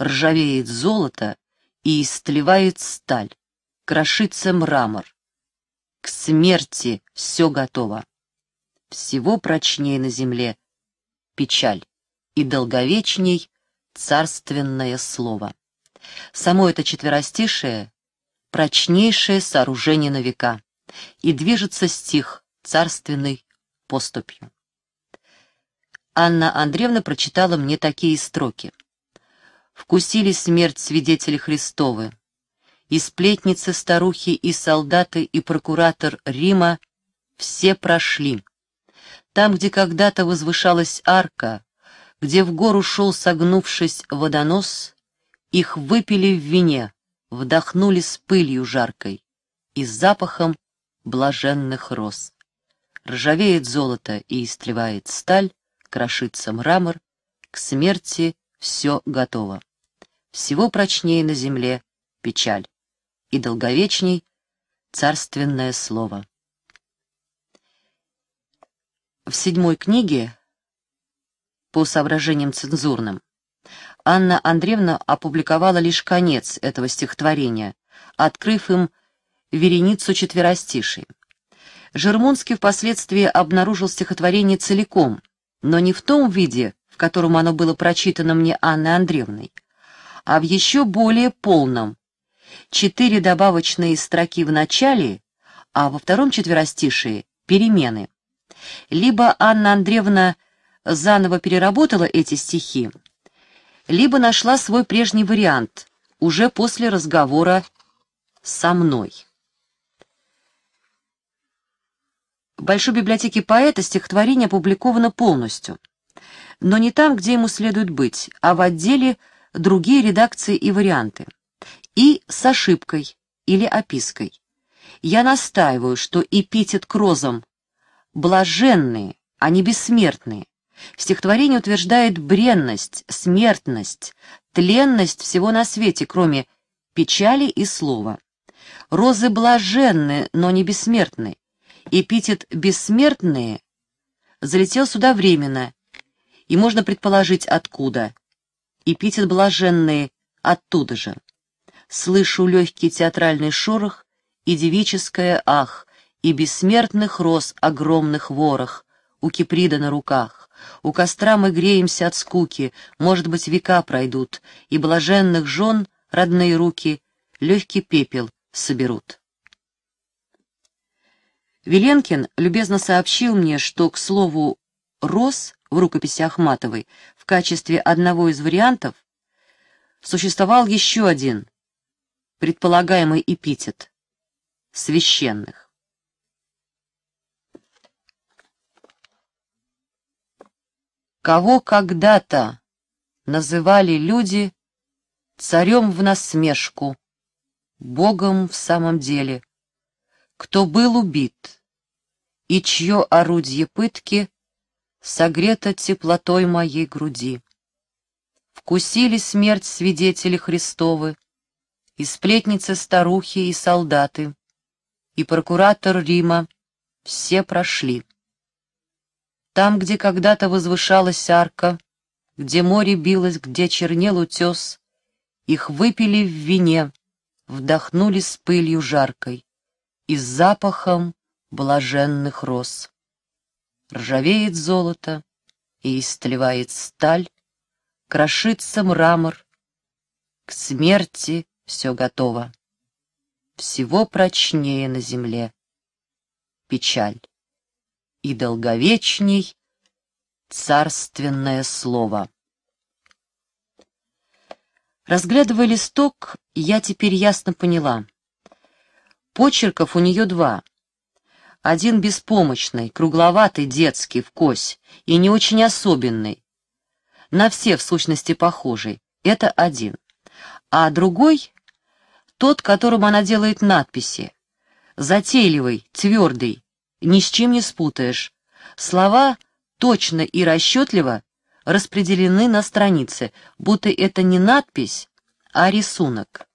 Ржавеет золото и истлевает сталь, крошится мрамор. К смерти все готово. Всего прочнее на земле печаль, и долговечней царственное слово. Само это четверостишее — прочнейшее сооружение на века, и движется стих царственной поступью. Анна Андреевна прочитала мне такие строки. «Вкусили смерть свидетели Христовы, и сплетницы, старухи, и солдаты, и прокуратор Рима все прошли. Там, где когда-то возвышалась арка, где в гору шел, согнувшись, водонос, их выпили в вине, вдохнули с пылью жаркой и с запахом блаженных роз. Ржавеет золото и истревает сталь, крошится мрамор, к смерти все готово. Всего прочнее на земле печаль и долговечней царственное слово. В седьмой книге, по соображениям цензурным, Анна Андреевна опубликовала лишь конец этого стихотворения, открыв им вереницу четверостишей. Жермунский впоследствии обнаружил стихотворение целиком, но не в том виде, в котором оно было прочитано мне Анной Андреевной, а в еще более полном. Четыре добавочные строки в начале, а во втором четверостишии — перемены. Либо Анна Андреевна заново переработала эти стихи, либо нашла свой прежний вариант уже после разговора со мной. В Большой библиотеке поэта стихотворение опубликовано полностью, но не там, где ему следует быть, а в отделе «Другие редакции и варианты» и с ошибкой или опиской. Я настаиваю, что эпитет к розам блаженные, а не бессмертные. Стихотворение утверждает бренность, смертность, тленность всего на свете, кроме печали и слова. Розы блаженны, но не бессмертны. Эпитет «бессмертные» залетел сюда временно, и можно предположить, откуда. Эпитет «блаженные» оттуда же. Слышу легкий театральный шорох и девическое «ах», и бессмертных роз огромных ворох, у киприда на руках. У костра мы греемся от скуки, может быть, века пройдут, и блаженных жен родные руки легкий пепел соберут. Веленкин любезно сообщил мне, что, к слову, роз в рукописи Ахматовой в качестве одного из вариантов существовал еще один предполагаемый эпитет — священных. кого когда-то называли люди царем в насмешку, богом в самом деле, кто был убит, и чье орудие пытки согрето теплотой моей груди. Вкусили смерть свидетели Христовы, и сплетницы-старухи, и солдаты, и прокуратор Рима, все прошли. Там, где когда-то возвышалась арка, где море билось, где чернел утес, их выпили в вине, вдохнули с пылью жаркой и с запахом блаженных роз. Ржавеет золото и истлевает сталь, крошится мрамор. К смерти все готово. Всего прочнее на земле. Печаль и долговечней царственное слово. Разглядывая листок, я теперь ясно поняла. Почерков у нее два. Один беспомощный, кругловатый, детский, в кось, и не очень особенный. На все, в сущности, похожий. Это один. А другой — тот, которым она делает надписи. Затейливый, твердый, ни с чем не спутаешь. Слова точно и расчетливо распределены на странице, будто это не надпись, а рисунок.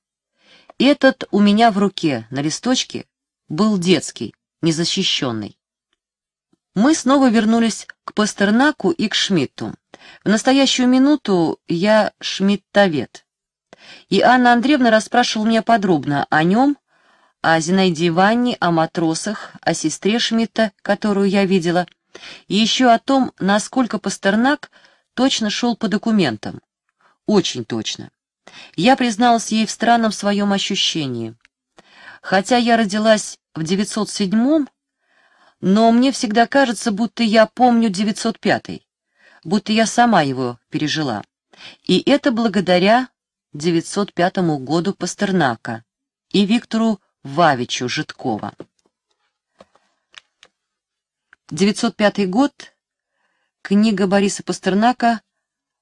Этот у меня в руке, на листочке, был детский, незащищенный. Мы снова вернулись к Пастернаку и к Шмидту. В настоящую минуту я шмидтовед. И Анна Андреевна расспрашивала меня подробно о нем, о Зинаиде Иванне, о матросах, о сестре Шмидта, которую я видела, и еще о том, насколько Пастернак точно шел по документам. Очень точно. Я призналась ей в странном своем ощущении. Хотя я родилась в 907-м, но мне всегда кажется, будто я помню 905-й, будто я сама его пережила. И это благодаря 905 году Пастернака и Виктору Вавичу Житкова. 905 год. Книга Бориса Пастернака,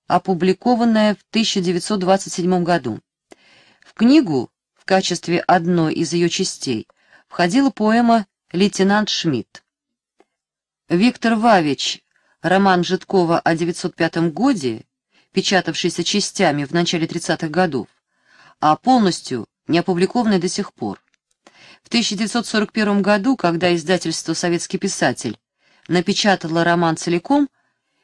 опубликованная в 1927 году. В книгу в качестве одной из ее частей входила поэма «Лейтенант Шмидт». Виктор Вавич, роман Житкова о 905 годе, печатавшийся частями в начале 30-х годов, а полностью не опубликованный до сих пор. В 1941 году, когда издательство «Советский писатель» напечатало роман целиком,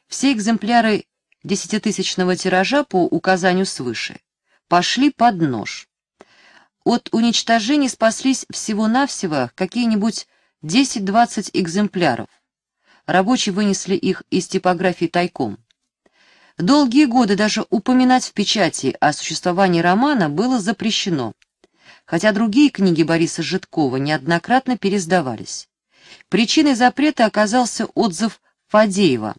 все экземпляры десятитысячного тиража по указанию свыше пошли под нож. От уничтожений спаслись всего-навсего какие-нибудь 10-20 экземпляров. Рабочие вынесли их из типографии тайком. Долгие годы даже упоминать в печати о существовании романа было запрещено хотя другие книги Бориса Житкова неоднократно пересдавались. Причиной запрета оказался отзыв Фадеева.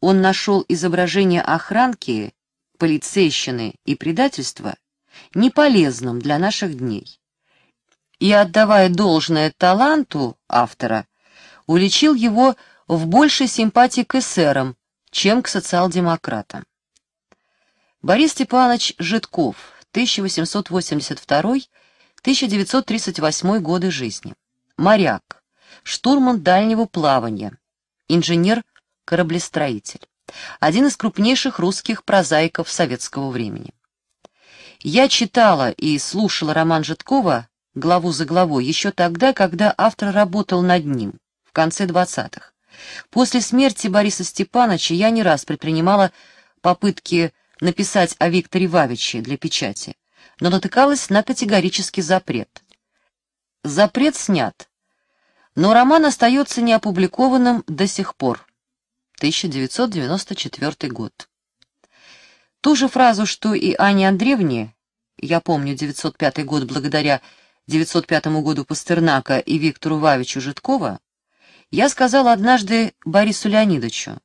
Он нашел изображение охранки, полицейщины и предательства неполезным для наших дней. И, отдавая должное таланту автора, уличил его в большей симпатии к эсерам, чем к социал-демократам. Борис Степанович Житков 1882-1938 годы жизни. Моряк, штурман дальнего плавания, инженер-кораблестроитель. Один из крупнейших русских прозаиков советского времени. Я читала и слушала роман Житкова главу за главой еще тогда, когда автор работал над ним, в конце 20-х. После смерти Бориса Степановича я не раз предпринимала попытки написать о Викторе Вавиче для печати, но натыкалась на категорический запрет. Запрет снят, но роман остается неопубликованным до сих пор. 1994 год. Ту же фразу, что и Ане Андреевне, я помню 905 год благодаря 905 году Пастернака и Виктору Вавичу Житкова, я сказала однажды Борису Леонидовичу.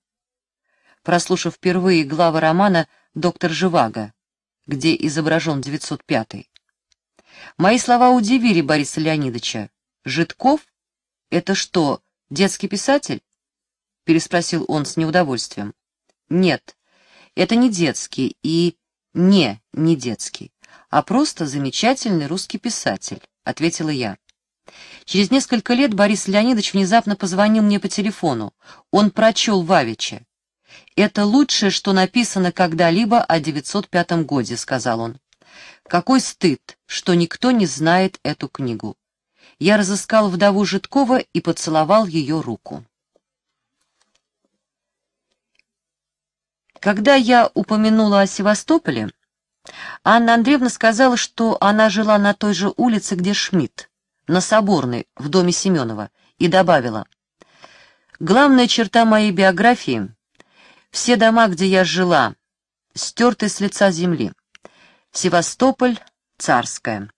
Прослушав впервые главы романа доктор Живаго, где изображен 905-й. Мои слова удивили Бориса Леонидовича. «Житков? Это что, детский писатель?» переспросил он с неудовольствием. «Нет, это не детский и не не детский, а просто замечательный русский писатель», — ответила я. Через несколько лет Борис Леонидович внезапно позвонил мне по телефону. Он прочел Вавича. «Это лучшее, что написано когда-либо о 905 годе», — сказал он. «Какой стыд, что никто не знает эту книгу». Я разыскал вдову Житкова и поцеловал ее руку. Когда я упомянула о Севастополе, Анна Андреевна сказала, что она жила на той же улице, где Шмидт, на Соборной, в доме Семенова, и добавила, «Главная черта моей биографии все дома, где я жила, стерты с лица земли. Севастополь, Царская.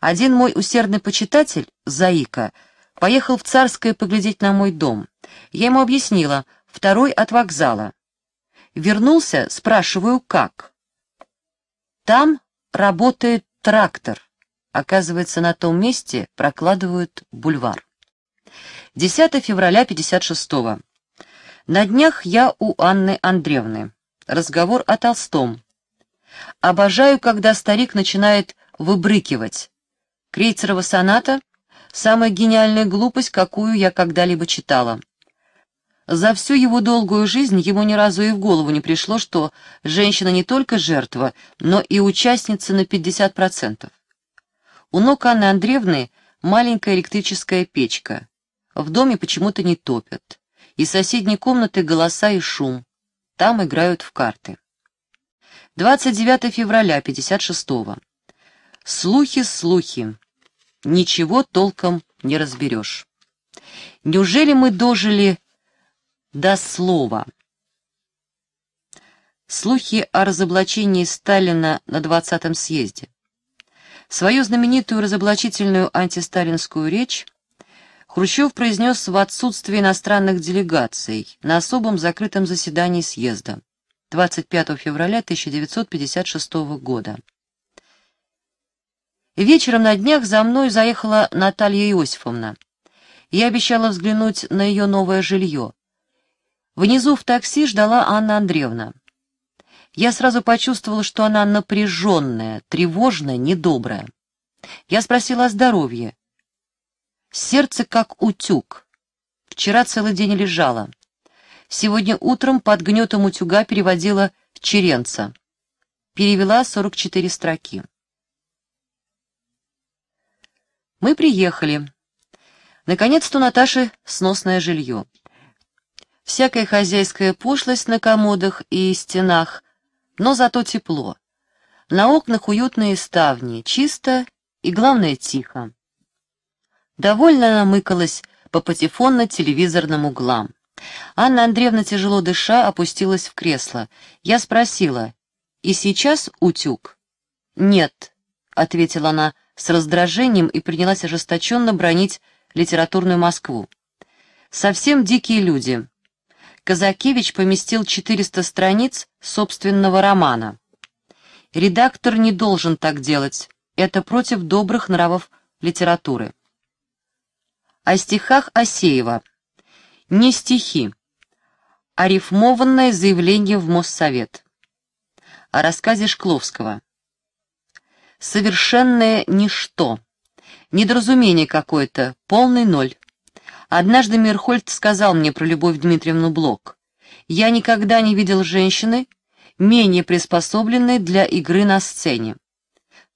Один мой усердный почитатель, Заика, поехал в Царское поглядеть на мой дом. Я ему объяснила, второй от вокзала. Вернулся, спрашиваю, как. Там работает трактор. Оказывается, на том месте прокладывают бульвар. 10 февраля 56 -го. На днях я у Анны Андреевны. Разговор о Толстом. Обожаю, когда старик начинает выбрыкивать. Крейцерова соната — самая гениальная глупость, какую я когда-либо читала. За всю его долгую жизнь ему ни разу и в голову не пришло, что женщина не только жертва, но и участница на 50%. У ног Анны Андреевны маленькая электрическая печка. В доме почему-то не топят. Из соседней комнаты голоса и шум. Там играют в карты. 29 февраля 56-го. Слухи, слухи. Ничего толком не разберешь. Неужели мы дожили до слова? Слухи о разоблачении Сталина на 20-м съезде. Свою знаменитую разоблачительную антисталинскую речь Хрущев произнес в отсутствии иностранных делегаций на особом закрытом заседании съезда 25 февраля 1956 года. Вечером на днях за мной заехала Наталья Иосифовна. Я обещала взглянуть на ее новое жилье. Внизу в такси ждала Анна Андреевна. Я сразу почувствовала, что она напряженная, тревожная, недобрая. Я спросила о здоровье, Сердце как утюг. Вчера целый день лежала. Сегодня утром под гнетом утюга переводила черенца. Перевела 44 строки. Мы приехали. Наконец-то Наташе сносное жилье. Всякая хозяйская пошлость на комодах и стенах, но зато тепло. На окнах уютные ставни, чисто и, главное, тихо довольно намыкалась по патефонно-телевизорным углам. Анна Андреевна, тяжело дыша, опустилась в кресло. Я спросила, «И сейчас утюг?» «Нет», — ответила она с раздражением и принялась ожесточенно бронить литературную Москву. «Совсем дикие люди». Казакевич поместил 400 страниц собственного романа. «Редактор не должен так делать. Это против добрых нравов литературы» о стихах Асеева. Не стихи, а рифмованное заявление в Моссовет. О рассказе Шкловского. Совершенное ничто. Недоразумение какое-то, полный ноль. Однажды Мирхольд сказал мне про Любовь Дмитриевну Блок. «Я никогда не видел женщины, менее приспособленной для игры на сцене».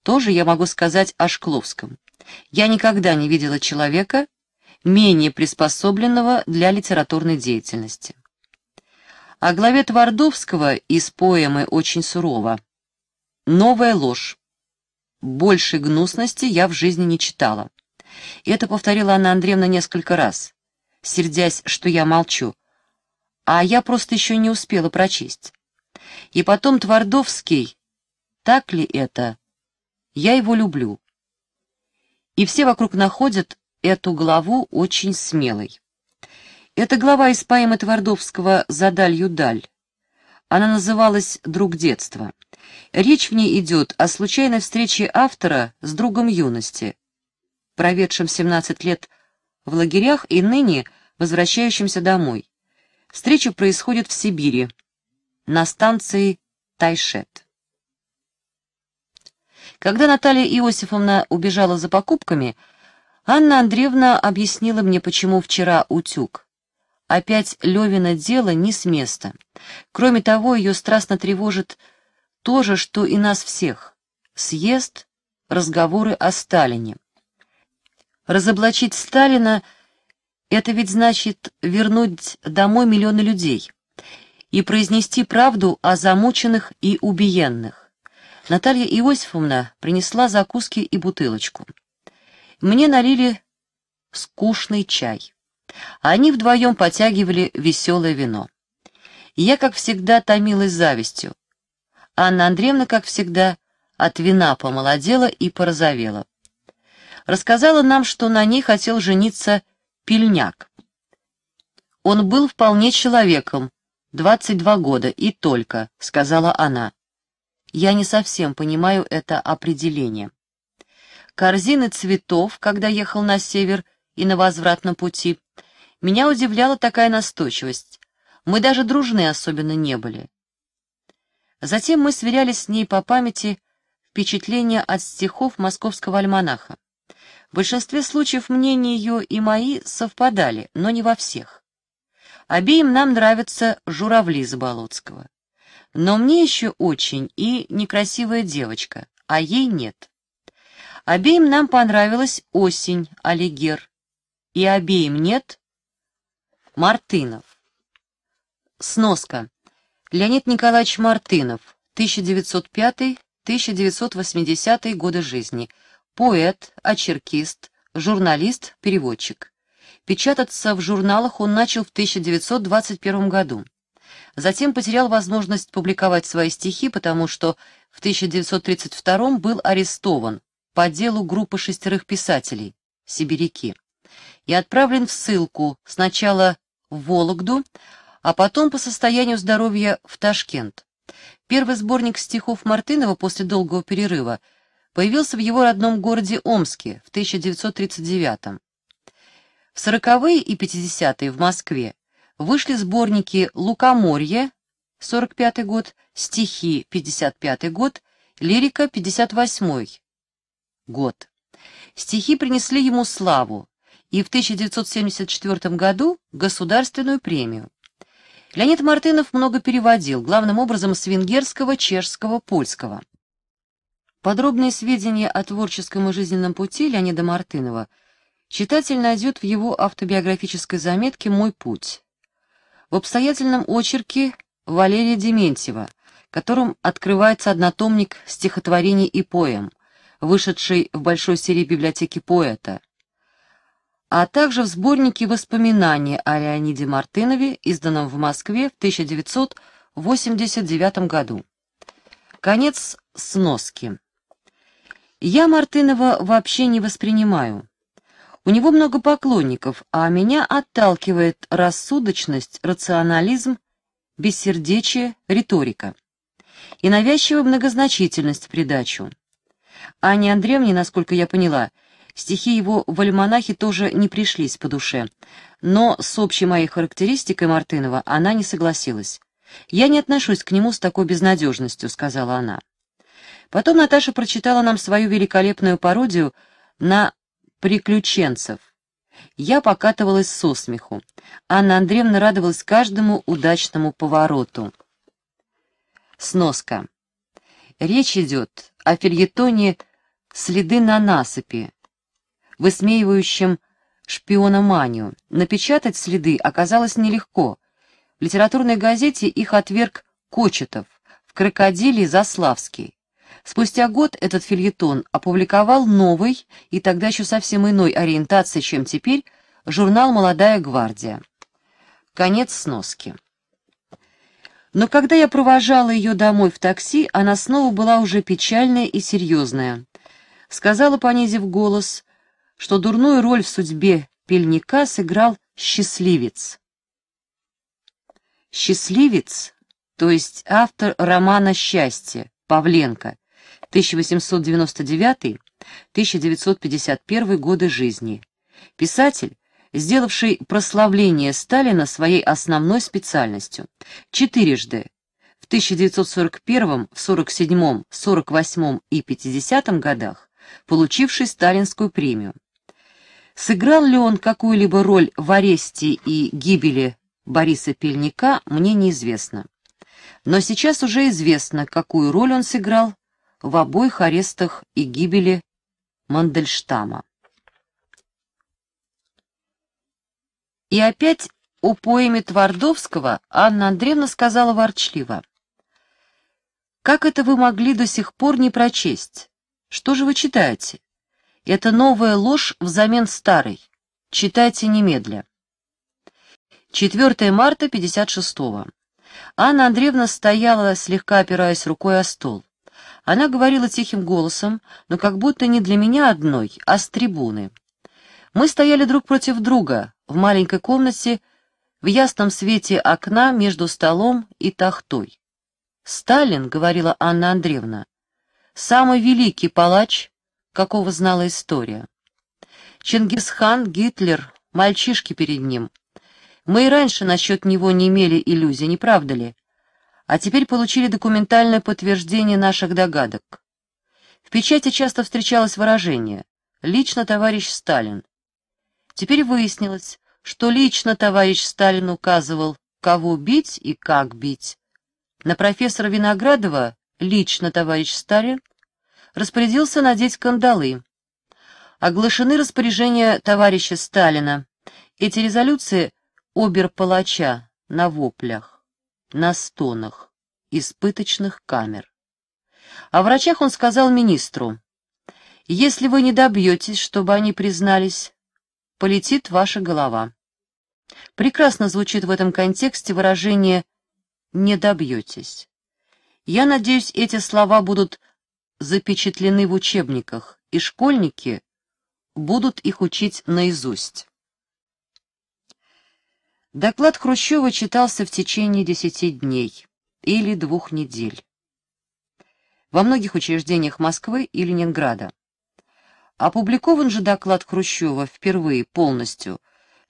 Тоже я могу сказать о Шкловском. Я никогда не видела человека, менее приспособленного для литературной деятельности. О главе Твардовского из поэмы очень сурово. «Новая ложь. Больше гнусности я в жизни не читала». Это повторила Анна Андреевна несколько раз, сердясь, что я молчу. А я просто еще не успела прочесть. И потом Твардовский, так ли это? Я его люблю. И все вокруг находят, эту главу очень смелой. Эта глава из поэмы Твардовского «За далью даль». Она называлась «Друг детства». Речь в ней идет о случайной встрече автора с другом юности, проведшим 17 лет в лагерях и ныне возвращающимся домой. Встреча происходит в Сибири, на станции Тайшет. Когда Наталья Иосифовна убежала за покупками, Анна Андреевна объяснила мне, почему вчера утюг. Опять Левина дело не с места. Кроме того, ее страстно тревожит то же, что и нас всех. Съезд, разговоры о Сталине. Разоблачить Сталина — это ведь значит вернуть домой миллионы людей и произнести правду о замученных и убиенных. Наталья Иосифовна принесла закуски и бутылочку. Мне налили скучный чай. Они вдвоем потягивали веселое вино. Я, как всегда, томилась завистью. Анна Андреевна, как всегда, от вина помолодела и порозовела. Рассказала нам, что на ней хотел жениться Пельняк. Он был вполне человеком, 22 года и только, сказала она. Я не совсем понимаю это определение корзины цветов, когда ехал на север и на возвратном пути. Меня удивляла такая настойчивость. Мы даже дружны особенно не были. Затем мы сверяли с ней по памяти впечатления от стихов московского альманаха. В большинстве случаев мнения ее и мои совпадали, но не во всех. Обеим нам нравятся журавли Заболоцкого. Но мне еще очень и некрасивая девочка, а ей нет. Обеим нам понравилась осень, Алигер. И обеим нет? Мартынов. Сноска. Леонид Николаевич Мартынов, 1905-1980 годы жизни. Поэт, очеркист, журналист, переводчик. Печататься в журналах он начал в 1921 году. Затем потерял возможность публиковать свои стихи, потому что в 1932 был арестован по делу группы шестерых писателей «Сибиряки» и отправлен в ссылку сначала в Вологду, а потом по состоянию здоровья в Ташкент. Первый сборник стихов Мартынова после долгого перерыва появился в его родном городе Омске в 1939 В сороковые и пятидесятые в Москве вышли сборники «Лукоморье» 45 год, «Стихи» 55 год, «Лирика» 58 год. Стихи принесли ему славу и в 1974 году государственную премию. Леонид Мартынов много переводил, главным образом с венгерского, чешского, польского. Подробные сведения о творческом и жизненном пути Леонида Мартынова читатель найдет в его автобиографической заметке «Мой путь». В обстоятельном очерке Валерия Дементьева, которым открывается однотомник стихотворений и поэм – вышедшей в большой серии библиотеки поэта, а также в сборнике воспоминаний о Леониде Мартынове», изданном в Москве в 1989 году. Конец сноски. Я Мартынова вообще не воспринимаю. У него много поклонников, а меня отталкивает рассудочность, рационализм, бессердечие, риторика. И навязчивая многозначительность в придачу. Анне Андреевне, насколько я поняла, стихи его в альманахе тоже не пришлись по душе. Но с общей моей характеристикой Мартынова она не согласилась. «Я не отношусь к нему с такой безнадежностью», — сказала она. Потом Наташа прочитала нам свою великолепную пародию на «Приключенцев». Я покатывалась со смеху. Анна Андреевна радовалась каждому удачному повороту. Сноска. Речь идет о фельетоне «Следы на насыпи», высмеивающем шпиономанию. Напечатать следы оказалось нелегко. В литературной газете их отверг Кочетов, в «Крокодиле» Заславский. Спустя год этот фельетон опубликовал новый и тогда еще совсем иной ориентации, чем теперь, журнал «Молодая гвардия». Конец сноски. Но когда я провожала ее домой в такси, она снова была уже печальная и серьезная. Сказала, понизив голос, что дурную роль в судьбе пельника сыграл счастливец. Счастливец, то есть автор романа «Счастье» Павленко, 1899-1951 годы жизни. Писатель, сделавший прославление Сталина своей основной специальностью. Четырежды в 1941, в 47, 48 и 50 годах, получивший сталинскую премию. Сыграл ли он какую-либо роль в аресте и гибели Бориса Пельника, мне неизвестно. Но сейчас уже известно, какую роль он сыграл в обоих арестах и гибели Мандельштама. И опять у поэме Твардовского Анна Андреевна сказала ворчливо. «Как это вы могли до сих пор не прочесть? Что же вы читаете? Это новая ложь взамен старой. Читайте немедля». 4 марта 56-го. Анна Андреевна стояла, слегка опираясь рукой о стол. Она говорила тихим голосом, но как будто не для меня одной, а с трибуны. Мы стояли друг против друга в маленькой комнате в ясном свете окна между столом и тахтой. «Сталин», — говорила Анна Андреевна, — «самый великий палач, какого знала история. Чингисхан, Гитлер, мальчишки перед ним. Мы и раньше насчет него не имели иллюзий, не правда ли? А теперь получили документальное подтверждение наших догадок». В печати часто встречалось выражение «лично товарищ Сталин». Теперь выяснилось, что лично товарищ Сталин указывал, кого бить и как бить. На профессора Виноградова лично товарищ Сталин распорядился надеть кандалы. Оглашены распоряжения товарища Сталина. Эти резолюции оберпалача на воплях, на стонах, из камер. О врачах он сказал министру, «Если вы не добьетесь, чтобы они признались, полетит ваша голова. Прекрасно звучит в этом контексте выражение «не добьетесь». Я надеюсь, эти слова будут запечатлены в учебниках, и школьники будут их учить наизусть. Доклад Хрущева читался в течение десяти дней или двух недель во многих учреждениях Москвы и Ленинграда. Опубликован же доклад Хрущева впервые полностью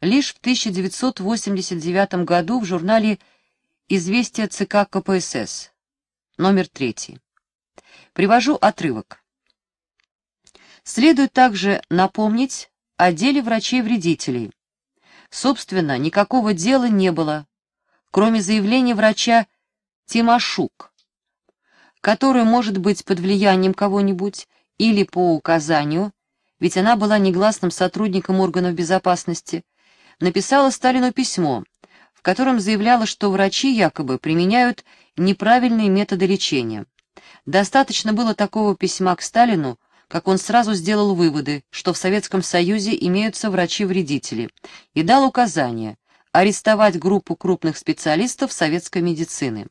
лишь в 1989 году в журнале «Известия ЦК КПСС», номер 3. Привожу отрывок. Следует также напомнить о деле врачей-вредителей. Собственно, никакого дела не было, кроме заявления врача Тимошук, который может быть под влиянием кого-нибудь или по указанию, ведь она была негласным сотрудником органов безопасности, написала Сталину письмо, в котором заявляла, что врачи якобы применяют неправильные методы лечения. Достаточно было такого письма к Сталину, как он сразу сделал выводы, что в Советском Союзе имеются врачи-вредители, и дал указание арестовать группу крупных специалистов советской медицины.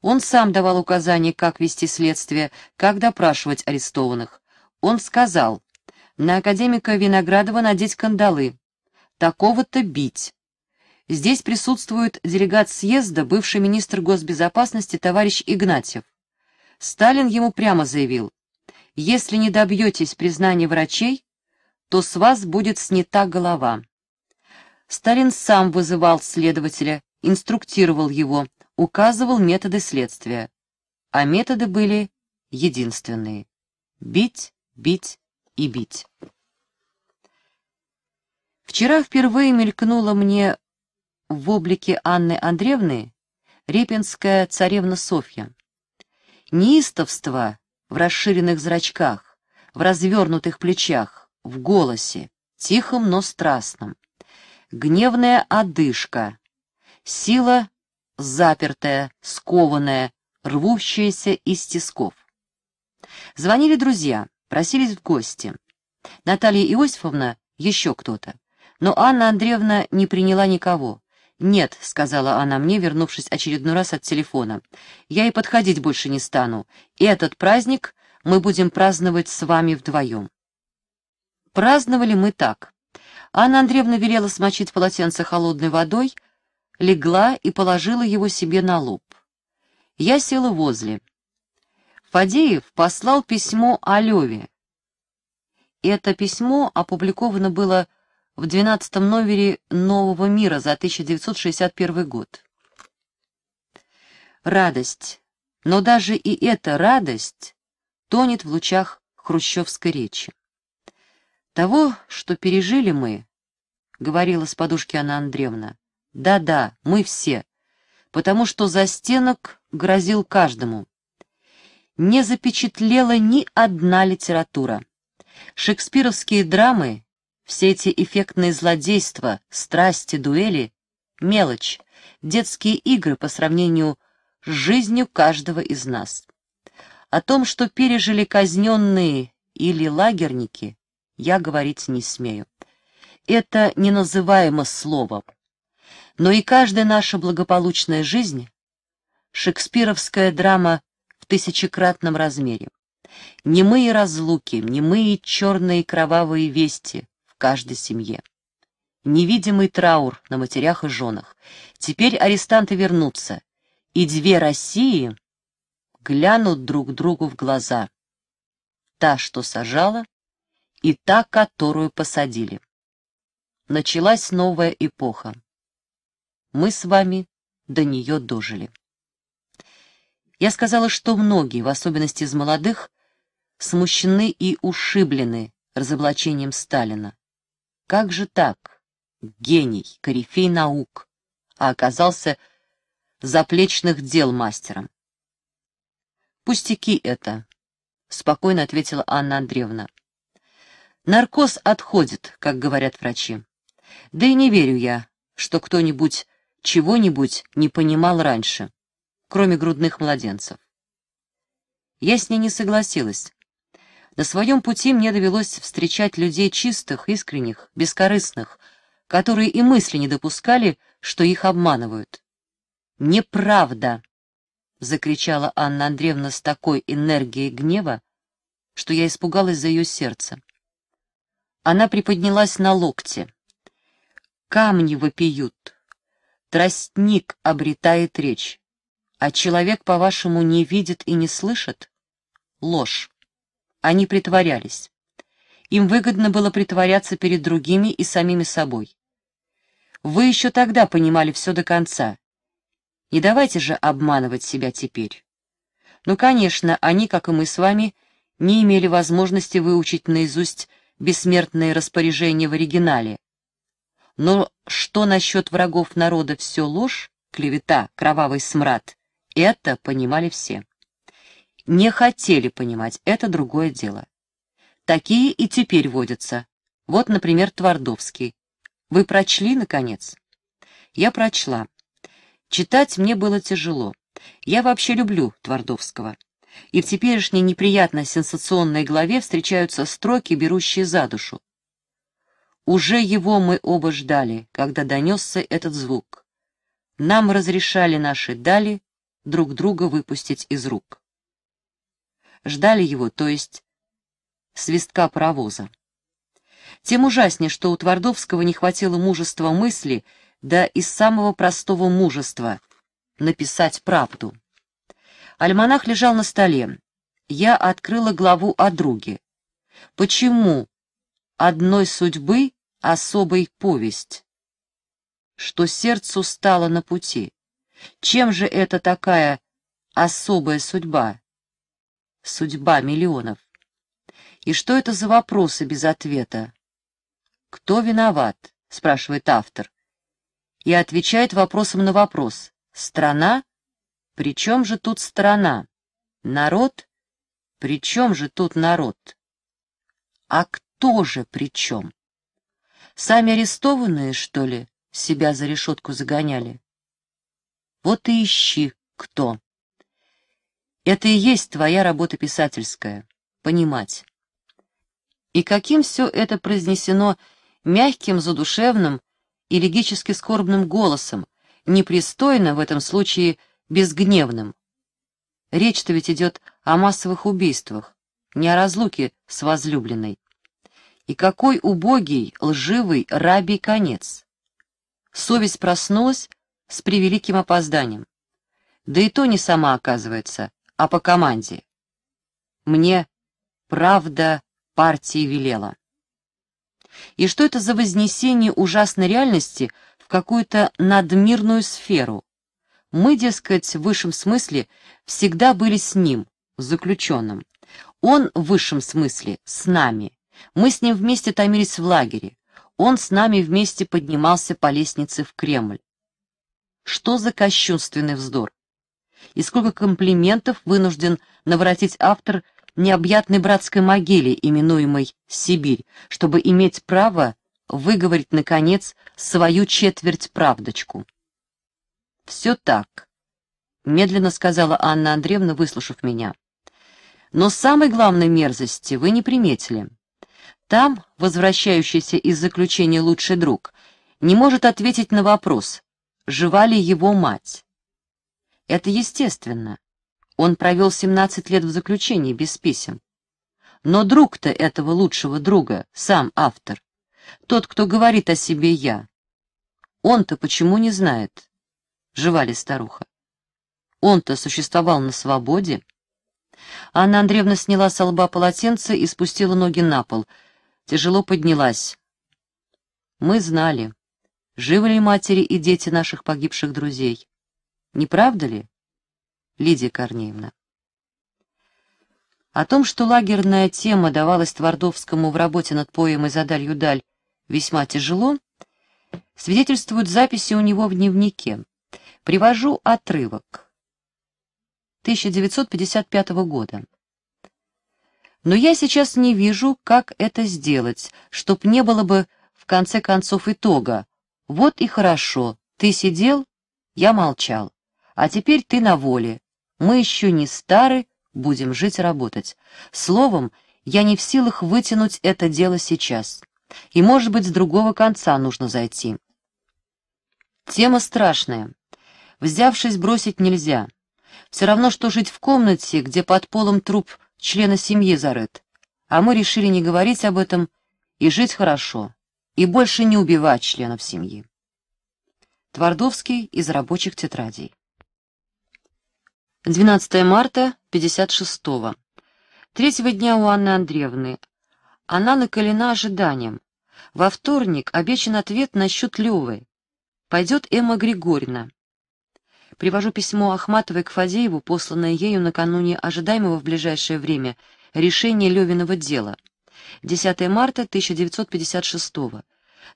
Он сам давал указания, как вести следствие, как допрашивать арестованных. Он сказал, на академика Виноградова надеть кандалы, такого-то бить. Здесь присутствует делегат съезда, бывший министр госбезопасности товарищ Игнатьев. Сталин ему прямо заявил, если не добьетесь признания врачей, то с вас будет снята голова. Сталин сам вызывал следователя, инструктировал его, указывал методы следствия, а методы были единственные — бить, бить и бить. Вчера впервые мелькнула мне в облике Анны Андреевны репинская царевна Софья. Неистовство в расширенных зрачках, в развернутых плечах, в голосе, тихом, но страстном. Гневная одышка, сила запертая, скованная, рвущаяся из тисков. Звонили друзья, просились в гости. Наталья Иосифовна, еще кто-то. Но Анна Андреевна не приняла никого. «Нет», — сказала она мне, вернувшись очередной раз от телефона, — «я и подходить больше не стану. И этот праздник мы будем праздновать с вами вдвоем». Праздновали мы так. Анна Андреевна велела смочить полотенце холодной водой, легла и положила его себе на лоб. Я села возле. Фадеев послал письмо о Леве. Это письмо опубликовано было в 12 номере «Нового мира» за 1961 год. Радость. Но даже и эта радость тонет в лучах хрущевской речи. Того, что пережили мы, — говорила с подушки Анна Андреевна, да-да, мы все. Потому что застенок грозил каждому. Не запечатлела ни одна литература. Шекспировские драмы, все эти эффектные злодейства, страсти, дуэли — мелочь, детские игры по сравнению с жизнью каждого из нас. О том, что пережили казненные или лагерники, я говорить не смею. Это не называемо словом но и каждая наша благополучная жизнь — шекспировская драма в тысячекратном размере. Немые разлуки, немые черные кровавые вести в каждой семье. Невидимый траур на матерях и женах. Теперь арестанты вернутся, и две России глянут друг другу в глаза. Та, что сажала, и та, которую посадили. Началась новая эпоха мы с вами до нее дожили. Я сказала, что многие, в особенности из молодых, смущены и ушиблены разоблачением Сталина. Как же так? Гений, корифей наук, а оказался заплечных дел мастером. «Пустяки это», — спокойно ответила Анна Андреевна. «Наркоз отходит, как говорят врачи. Да и не верю я, что кто-нибудь чего-нибудь не понимал раньше, кроме грудных младенцев. Я с ней не согласилась. На своем пути мне довелось встречать людей чистых, искренних, бескорыстных, которые и мысли не допускали, что их обманывают. «Неправда!» — закричала Анна Андреевна с такой энергией гнева, что я испугалась за ее сердце. Она приподнялась на локте. «Камни вопиют, Тростник обретает речь, а человек, по-вашему, не видит и не слышит? Ложь. Они притворялись. Им выгодно было притворяться перед другими и самими собой. Вы еще тогда понимали все до конца. Не давайте же обманывать себя теперь. Ну, конечно, они, как и мы с вами, не имели возможности выучить наизусть бессмертные распоряжения в оригинале, но что насчет врагов народа все ложь, клевета, кровавый смрад, это понимали все. Не хотели понимать, это другое дело. Такие и теперь водятся. Вот, например, Твардовский. Вы прочли, наконец? Я прочла. Читать мне было тяжело. Я вообще люблю Твардовского. И в теперешней неприятно сенсационной главе встречаются строки, берущие за душу. Уже его мы оба ждали, когда донесся этот звук. Нам разрешали наши дали друг друга выпустить из рук. Ждали его, то есть свистка паровоза. Тем ужаснее, что у Твардовского не хватило мужества мысли, да и самого простого мужества — написать правду. Альманах лежал на столе. Я открыла главу о друге. Почему одной судьбы особой повесть, что сердцу стало на пути. Чем же это такая особая судьба? Судьба миллионов. И что это за вопросы без ответа? «Кто виноват?» — спрашивает автор. И отвечает вопросом на вопрос. «Страна? Причем же тут страна? Народ? Причем же тут народ?» «А кто?» тоже при чем? Сами арестованные, что ли, себя за решетку загоняли? Вот и ищи, кто. Это и есть твоя работа писательская — понимать. И каким все это произнесено мягким, задушевным и легически скорбным голосом, непристойно в этом случае безгневным. Речь-то ведь идет о массовых убийствах, не о разлуке с возлюбленной. И какой убогий, лживый, рабий конец! Совесть проснулась с превеликим опозданием. Да и то не сама, оказывается, а по команде. Мне правда партии велела. И что это за вознесение ужасной реальности в какую-то надмирную сферу? Мы, дескать, в высшем смысле всегда были с ним, заключенным. Он в высшем смысле с нами, мы с ним вместе томились в лагере. Он с нами вместе поднимался по лестнице в Кремль. Что за кощунственный вздор? И сколько комплиментов вынужден наворотить автор необъятной братской могиле, именуемой Сибирь, чтобы иметь право выговорить, наконец, свою четверть правдочку. «Все так», — медленно сказала Анна Андреевна, выслушав меня. «Но самой главной мерзости вы не приметили. Там возвращающийся из заключения лучший друг не может ответить на вопрос, жива ли его мать. Это естественно. Он провел 17 лет в заключении без писем. Но друг-то этого лучшего друга, сам автор, тот, кто говорит о себе «я», он-то почему не знает? Жива ли старуха? Он-то существовал на свободе? Анна Андреевна сняла с лба полотенце и спустила ноги на пол — тяжело поднялась. Мы знали, живы ли матери и дети наших погибших друзей. Не правда ли, Лидия Корнеевна? О том, что лагерная тема давалась Твардовскому в работе над поэмой за «Задалью даль» весьма тяжело, свидетельствуют записи у него в дневнике. Привожу отрывок. 1955 года. Но я сейчас не вижу, как это сделать, чтоб не было бы в конце концов итога. Вот и хорошо, ты сидел, я молчал. А теперь ты на воле. Мы еще не стары, будем жить работать. Словом, я не в силах вытянуть это дело сейчас. И, может быть, с другого конца нужно зайти. Тема страшная. Взявшись, бросить нельзя. Все равно, что жить в комнате, где под полом труп члена семьи Зарет, а мы решили не говорить об этом и жить хорошо, и больше не убивать членов семьи. Твардовский из рабочих тетрадей. 12 марта 56-го. Третьего дня у Анны Андреевны. Она наколена ожиданием. Во вторник обещан ответ насчет Левы. Пойдет Эмма Григорьевна. Привожу письмо Ахматовой к Фадееву, посланное ею накануне ожидаемого в ближайшее время решения Левиного дела. 10 марта 1956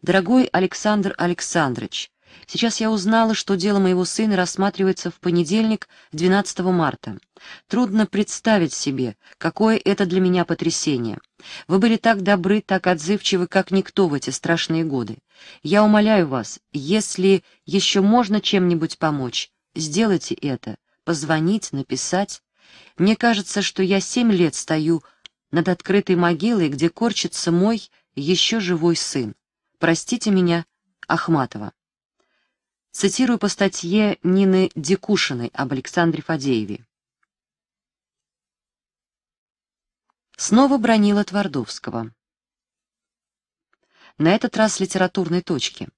Дорогой Александр Александрович, Сейчас я узнала, что дело моего сына рассматривается в понедельник, 12 марта. Трудно представить себе, какое это для меня потрясение. Вы были так добры, так отзывчивы, как никто в эти страшные годы. Я умоляю вас, если еще можно чем-нибудь помочь, Сделайте это, позвонить, написать. Мне кажется, что я семь лет стою над открытой могилой, где корчится мой еще живой сын. Простите меня, Ахматова. Цитирую по статье Нины Дикушиной об Александре Фадееве. Снова бронила Твардовского. На этот раз литературной точки.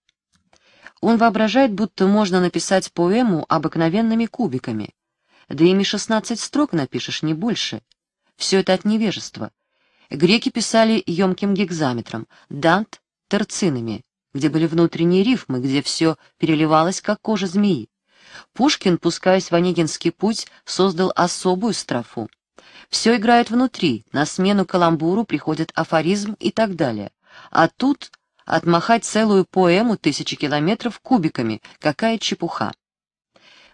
Он воображает, будто можно написать поэму обыкновенными кубиками. Да ими шестнадцать строк напишешь, не больше. Все это от невежества. Греки писали емким гекзаметром, Дант — терцинами, где были внутренние рифмы, где все переливалось, как кожа змеи. Пушкин, пускаясь в Онегинский путь, создал особую строфу. Все играет внутри, на смену каламбуру приходит афоризм и так далее. А тут отмахать целую поэму тысячи километров кубиками. Какая чепуха.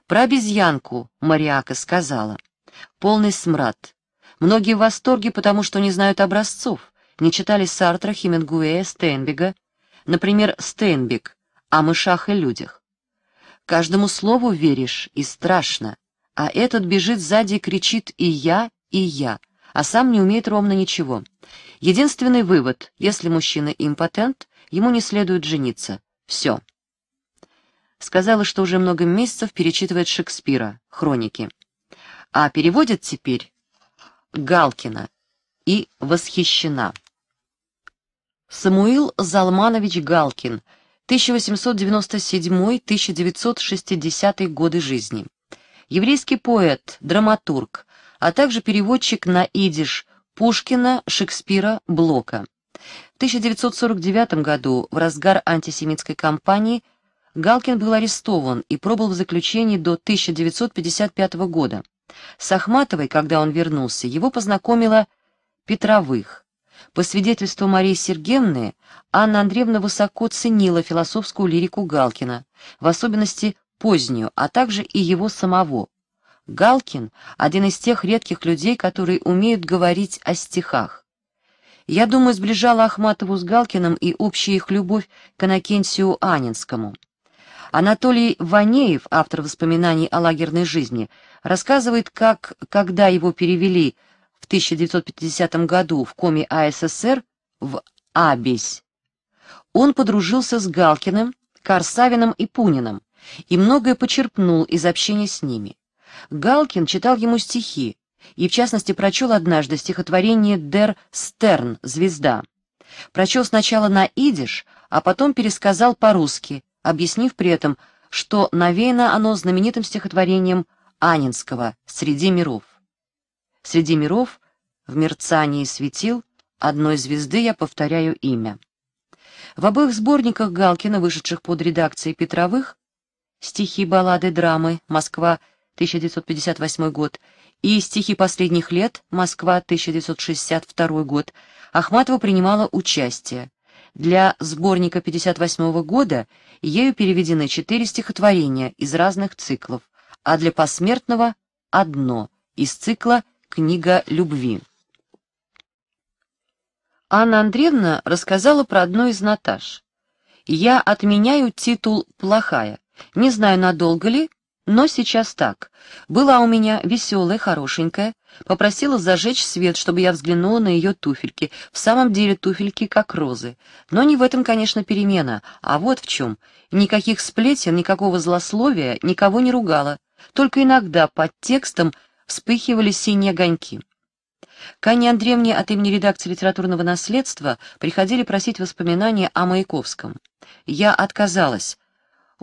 Про обезьянку Мариака сказала. Полный смрад. Многие в восторге, потому что не знают образцов, не читали Сартра, Хемингуэя, Стейнбега. Например, Стейнбег о мышах и людях. Каждому слову веришь, и страшно. А этот бежит сзади и кричит «и я, и я», а сам не умеет ровно ничего. Единственный вывод — если мужчина импотент, Ему не следует жениться. Все. Сказала, что уже много месяцев перечитывает Шекспира, хроники. А переводит теперь Галкина и восхищена. Самуил Залманович Галкин, 1897-1960 годы жизни. Еврейский поэт, драматург, а также переводчик на идиш Пушкина, Шекспира, Блока. В 1949 году, в разгар антисемитской кампании, Галкин был арестован и пробыл в заключении до 1955 года. С Ахматовой, когда он вернулся, его познакомила Петровых. По свидетельству Марии Сергеевны, Анна Андреевна высоко ценила философскую лирику Галкина, в особенности позднюю, а также и его самого. Галкин — один из тех редких людей, которые умеют говорить о стихах я думаю, сближала Ахматову с Галкиным и общая их любовь к Анакенсию Анинскому. Анатолий Ванеев, автор воспоминаний о лагерной жизни, рассказывает, как, когда его перевели в 1950 году в коме АССР в Абесь, он подружился с Галкиным, Корсавиным и Пуниным и многое почерпнул из общения с ними. Галкин читал ему стихи, и, в частности, прочел однажды стихотворение «Дер Стерн. Звезда». Прочел сначала на идиш, а потом пересказал по-русски, объяснив при этом, что навеяно оно знаменитым стихотворением Анинского «Среди миров». «Среди миров» в мерцании светил, одной звезды я повторяю имя. В обоих сборниках Галкина, вышедших под редакцией Петровых, стихи, баллады, драмы, Москва, 1958 год и стихи последних лет, Москва, 1962 год, Ахматова принимала участие. Для сборника 1958 года ею переведены четыре стихотворения из разных циклов, а для посмертного — одно из цикла «Книга любви». Анна Андреевна рассказала про одну из Наташ. «Я отменяю титул «плохая». Не знаю, надолго ли, но сейчас так. Была у меня веселая, хорошенькая, попросила зажечь свет, чтобы я взглянула на ее туфельки. В самом деле туфельки как розы. Но не в этом, конечно, перемена, а вот в чем. Никаких сплетен, никакого злословия, никого не ругала. Только иногда под текстом вспыхивали синие огоньки. К Андреевне от имени редакции литературного наследства приходили просить воспоминания о Маяковском. Я отказалась,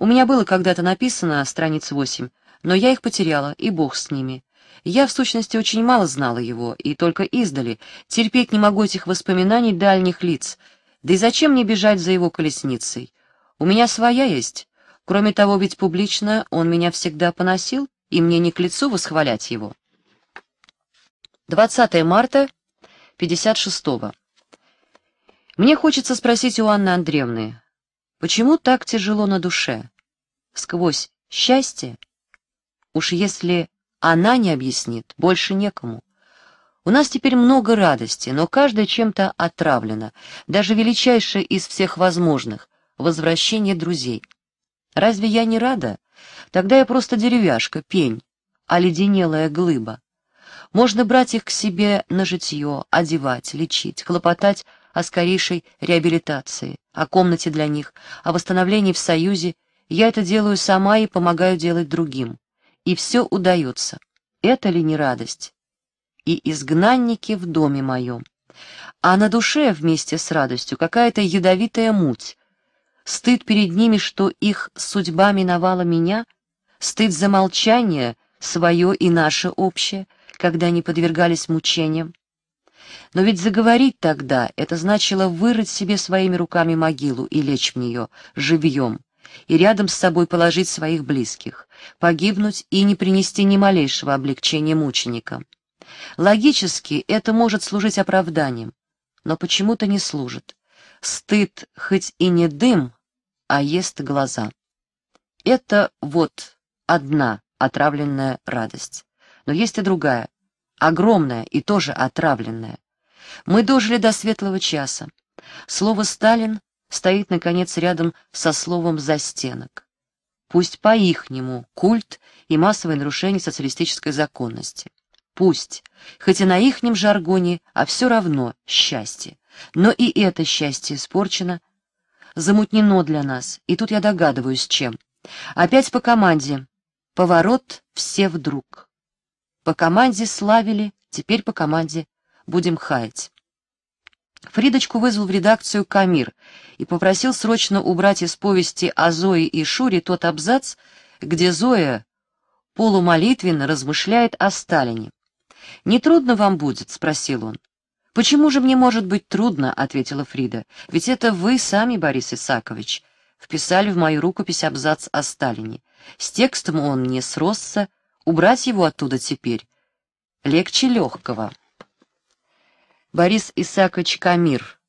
у меня было когда-то написано, страниц восемь, но я их потеряла, и бог с ними. Я, в сущности, очень мало знала его, и только издали. Терпеть не могу этих воспоминаний дальних лиц. Да и зачем мне бежать за его колесницей? У меня своя есть. Кроме того, ведь публично он меня всегда поносил, и мне не к лицу восхвалять его. 20 марта 56 -го. Мне хочется спросить у Анны Андреевны, почему так тяжело на душе? сквозь счастье, уж если она не объяснит, больше некому. У нас теперь много радости, но каждая чем-то отравлена, даже величайшая из всех возможных — возвращение друзей. Разве я не рада? Тогда я просто деревяшка, пень, оледенелая глыба. Можно брать их к себе на житье, одевать, лечить, хлопотать о скорейшей реабилитации, о комнате для них, о восстановлении в союзе я это делаю сама и помогаю делать другим. И все удается. Это ли не радость? И изгнанники в доме моем. А на душе вместе с радостью какая-то ядовитая муть. Стыд перед ними, что их судьба миновала меня, стыд за молчание, свое и наше общее, когда они подвергались мучениям. Но ведь заговорить тогда — это значило вырыть себе своими руками могилу и лечь в нее живьем, и рядом с собой положить своих близких, погибнуть и не принести ни малейшего облегчения мученикам. Логически это может служить оправданием, но почему-то не служит. Стыд хоть и не дым, а ест глаза. Это вот одна отравленная радость. Но есть и другая, огромная и тоже отравленная. Мы дожили до светлого часа. Слово «Сталин» стоит, наконец, рядом со словом «застенок». Пусть по-ихнему культ и массовые нарушения социалистической законности. Пусть, хоть и на ихнем жаргоне, а все равно счастье. Но и это счастье испорчено, замутнено для нас, и тут я догадываюсь, чем. Опять по команде. Поворот все вдруг. По команде славили, теперь по команде будем хаять. Фридочку вызвал в редакцию Камир и попросил срочно убрать из повести о Зое и Шуре тот абзац, где Зоя полумолитвенно размышляет о Сталине. «Не трудно вам будет?» — спросил он. «Почему же мне может быть трудно?» — ответила Фрида. «Ведь это вы сами, Борис Исакович, вписали в мою рукопись абзац о Сталине. С текстом он не сросся, убрать его оттуда теперь легче легкого». Борис Исакович Камир.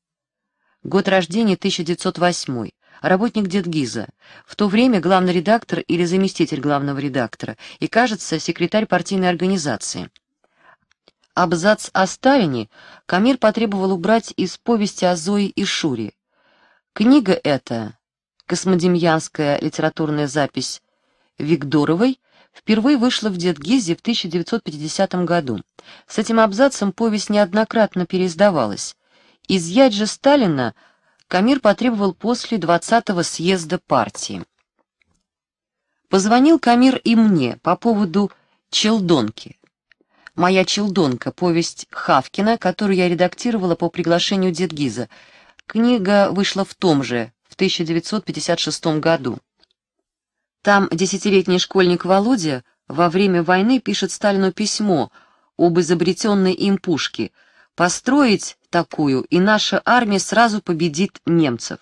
Год рождения 1908. Работник Дедгиза. В то время главный редактор или заместитель главного редактора и, кажется, секретарь партийной организации. Абзац о Сталине Камир потребовал убрать из повести о Зое и Шуре. Книга эта, космодемьянская литературная запись Викдоровой, впервые вышла в Детгизе в 1950 году. С этим абзацем повесть неоднократно переиздавалась. Изъять же Сталина Камир потребовал после 20-го съезда партии. Позвонил Камир и мне по поводу «Челдонки». «Моя Челдонка» — повесть Хавкина, которую я редактировала по приглашению Дедгиза. Книга вышла в том же, в 1956 году. Там десятилетний школьник Володя во время войны пишет Сталину письмо об изобретенной им пушке. «Построить такую, и наша армия сразу победит немцев».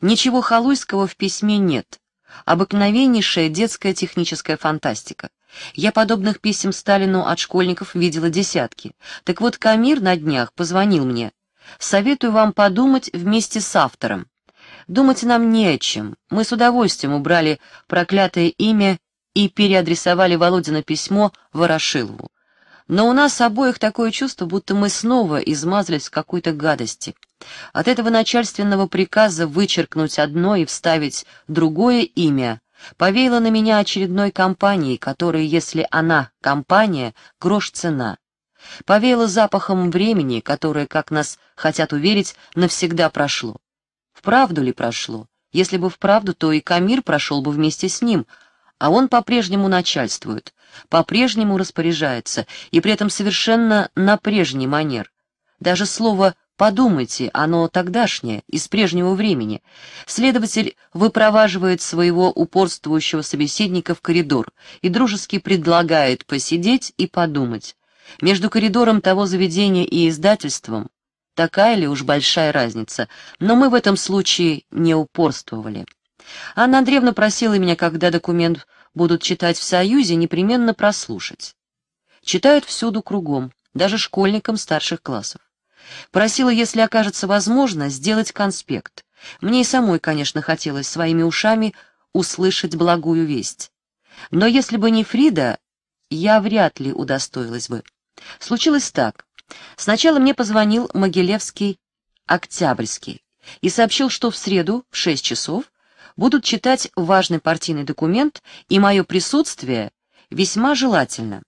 Ничего халуйского в письме нет. Обыкновеннейшая детская техническая фантастика. Я подобных писем Сталину от школьников видела десятки. Так вот, Камир на днях позвонил мне. Советую вам подумать вместе с автором. Думать нам не о чем. Мы с удовольствием убрали проклятое имя и переадресовали Володина письмо Ворошилову. Но у нас обоих такое чувство, будто мы снова измазались в какой-то гадости. От этого начальственного приказа вычеркнуть одно и вставить другое имя повеяло на меня очередной компанией, которая, если она компания, грош цена. Повеяло запахом времени, которое, как нас хотят уверить, навсегда прошло вправду ли прошло. Если бы вправду, то и Камир прошел бы вместе с ним, а он по-прежнему начальствует, по-прежнему распоряжается, и при этом совершенно на прежний манер. Даже слово «подумайте», оно тогдашнее, из прежнего времени. Следователь выпроваживает своего упорствующего собеседника в коридор и дружески предлагает посидеть и подумать. Между коридором того заведения и издательством такая ли уж большая разница, но мы в этом случае не упорствовали. Анна Андреевна просила меня, когда документ будут читать в Союзе, непременно прослушать. Читают всюду кругом, даже школьникам старших классов. Просила, если окажется возможно, сделать конспект. Мне и самой, конечно, хотелось своими ушами услышать благую весть. Но если бы не Фрида, я вряд ли удостоилась бы. Случилось так. Сначала мне позвонил Могилевский Октябрьский и сообщил, что в среду в 6 часов будут читать важный партийный документ, и мое присутствие весьма желательно.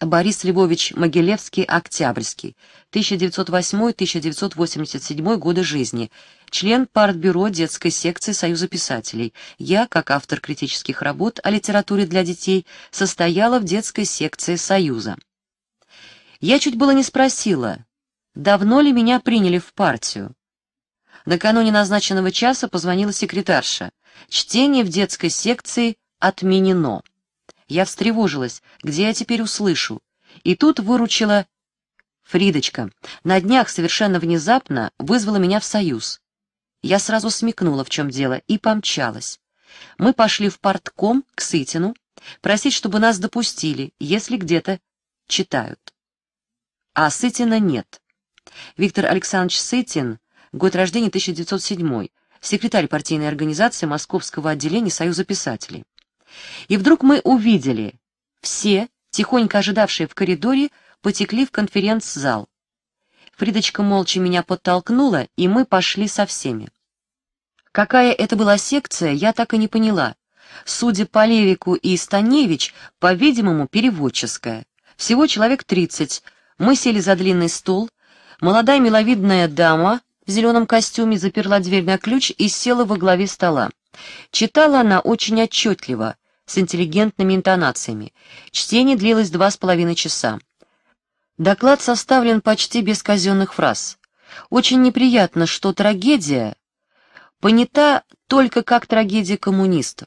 Борис Львович Могилевский Октябрьский, 1908-1987 годы жизни, член Партбюро детской секции Союза писателей. Я, как автор критических работ о литературе для детей, состояла в детской секции Союза. Я чуть было не спросила, давно ли меня приняли в партию. Накануне назначенного часа позвонила секретарша. Чтение в детской секции отменено. Я встревожилась, где я теперь услышу. И тут выручила Фридочка. На днях совершенно внезапно вызвала меня в союз. Я сразу смекнула, в чем дело, и помчалась. Мы пошли в портком к Сытину, просить, чтобы нас допустили, если где-то читают а Сытина нет. Виктор Александрович Сытин, год рождения 1907, секретарь партийной организации Московского отделения Союза писателей. И вдруг мы увидели, все, тихонько ожидавшие в коридоре, потекли в конференц-зал. Фридочка молча меня подтолкнула, и мы пошли со всеми. Какая это была секция, я так и не поняла. Судя по Левику и Станевич, по-видимому, переводческая. Всего человек тридцать. Мы сели за длинный стул. Молодая миловидная дама в зеленом костюме заперла дверь на ключ и села во главе стола. Читала она очень отчетливо, с интеллигентными интонациями. Чтение длилось два с половиной часа. Доклад составлен почти без казенных фраз. Очень неприятно, что трагедия понята только как трагедия коммунистов,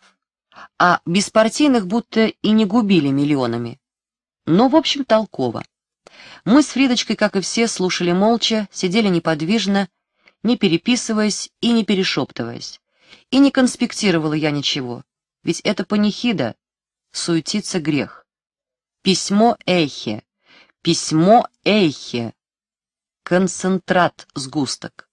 а беспартийных будто и не губили миллионами. Но, в общем, толково. Мы с Фридочкой, как и все, слушали молча, сидели неподвижно, не переписываясь и не перешептываясь. И не конспектировала я ничего, ведь это панихида, суетиться грех. Письмо Эйхе, письмо Эйхе. Концентрат сгусток.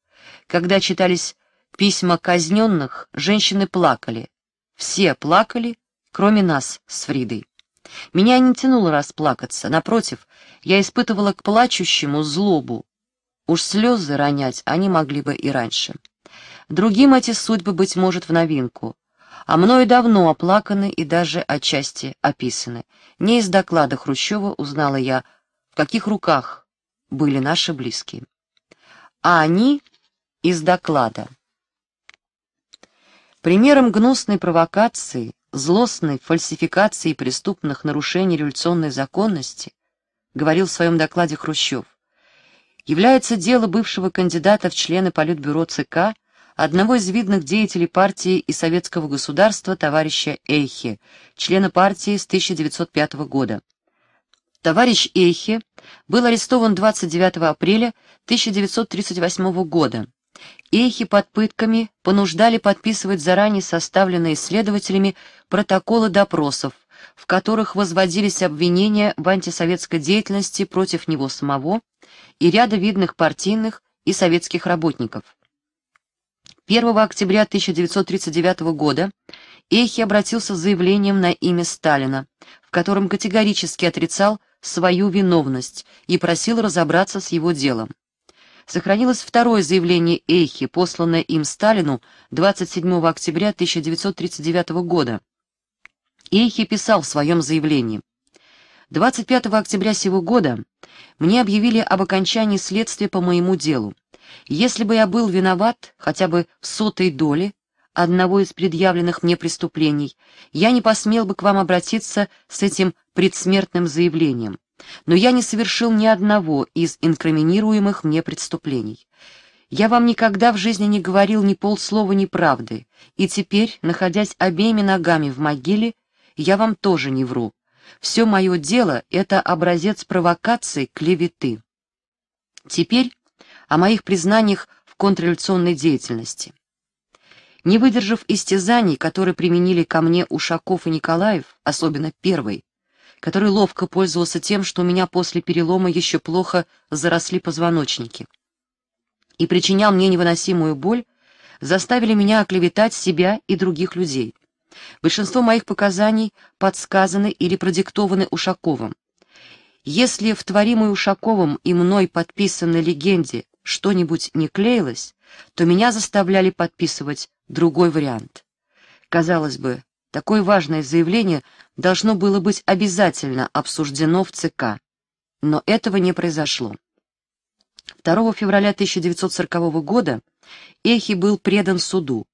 Когда читались письма казненных, женщины плакали. Все плакали, кроме нас с Фридой. Меня не тянуло расплакаться. Напротив, я испытывала к плачущему злобу. Уж слезы ронять они могли бы и раньше. Другим эти судьбы, быть может, в новинку. А мною давно оплаканы и даже отчасти описаны. Не из доклада Хрущева узнала я, в каких руках были наши близкие. А они из доклада. Примером гнусной провокации — злостной фальсификации преступных нарушений революционной законности, говорил в своем докладе Хрущев, является дело бывшего кандидата в члены Политбюро ЦК, одного из видных деятелей партии и советского государства товарища Эйхи, члена партии с 1905 года. Товарищ Эйхи был арестован 29 апреля 1938 года Эхи под пытками понуждали подписывать заранее составленные следователями протоколы допросов, в которых возводились обвинения в антисоветской деятельности против него самого и ряда видных партийных и советских работников. 1 октября 1939 года Эхи обратился с заявлением на имя Сталина, в котором категорически отрицал свою виновность и просил разобраться с его делом сохранилось второе заявление Эйхи, посланное им Сталину 27 октября 1939 года. Эйхи писал в своем заявлении. 25 октября сего года мне объявили об окончании следствия по моему делу. Если бы я был виноват хотя бы в сотой доле одного из предъявленных мне преступлений, я не посмел бы к вам обратиться с этим предсмертным заявлением. Но я не совершил ни одного из инкриминируемых мне преступлений. Я вам никогда в жизни не говорил ни полслова неправды, и теперь, находясь обеими ногами в могиле, я вам тоже не вру. Все мое дело — это образец провокации, клеветы. Теперь о моих признаниях в контрреволюционной деятельности. Не выдержав истязаний, которые применили ко мне Ушаков и Николаев, особенно первый, который ловко пользовался тем, что у меня после перелома еще плохо заросли позвоночники, и причинял мне невыносимую боль, заставили меня оклеветать себя и других людей. Большинство моих показаний подсказаны или продиктованы Ушаковым. Если в творимой Ушаковым и мной подписанной легенде что-нибудь не клеилось, то меня заставляли подписывать другой вариант. Казалось бы, Такое важное заявление должно было быть обязательно обсуждено в ЦК, но этого не произошло. 2 февраля 1940 года Эхи был предан суду.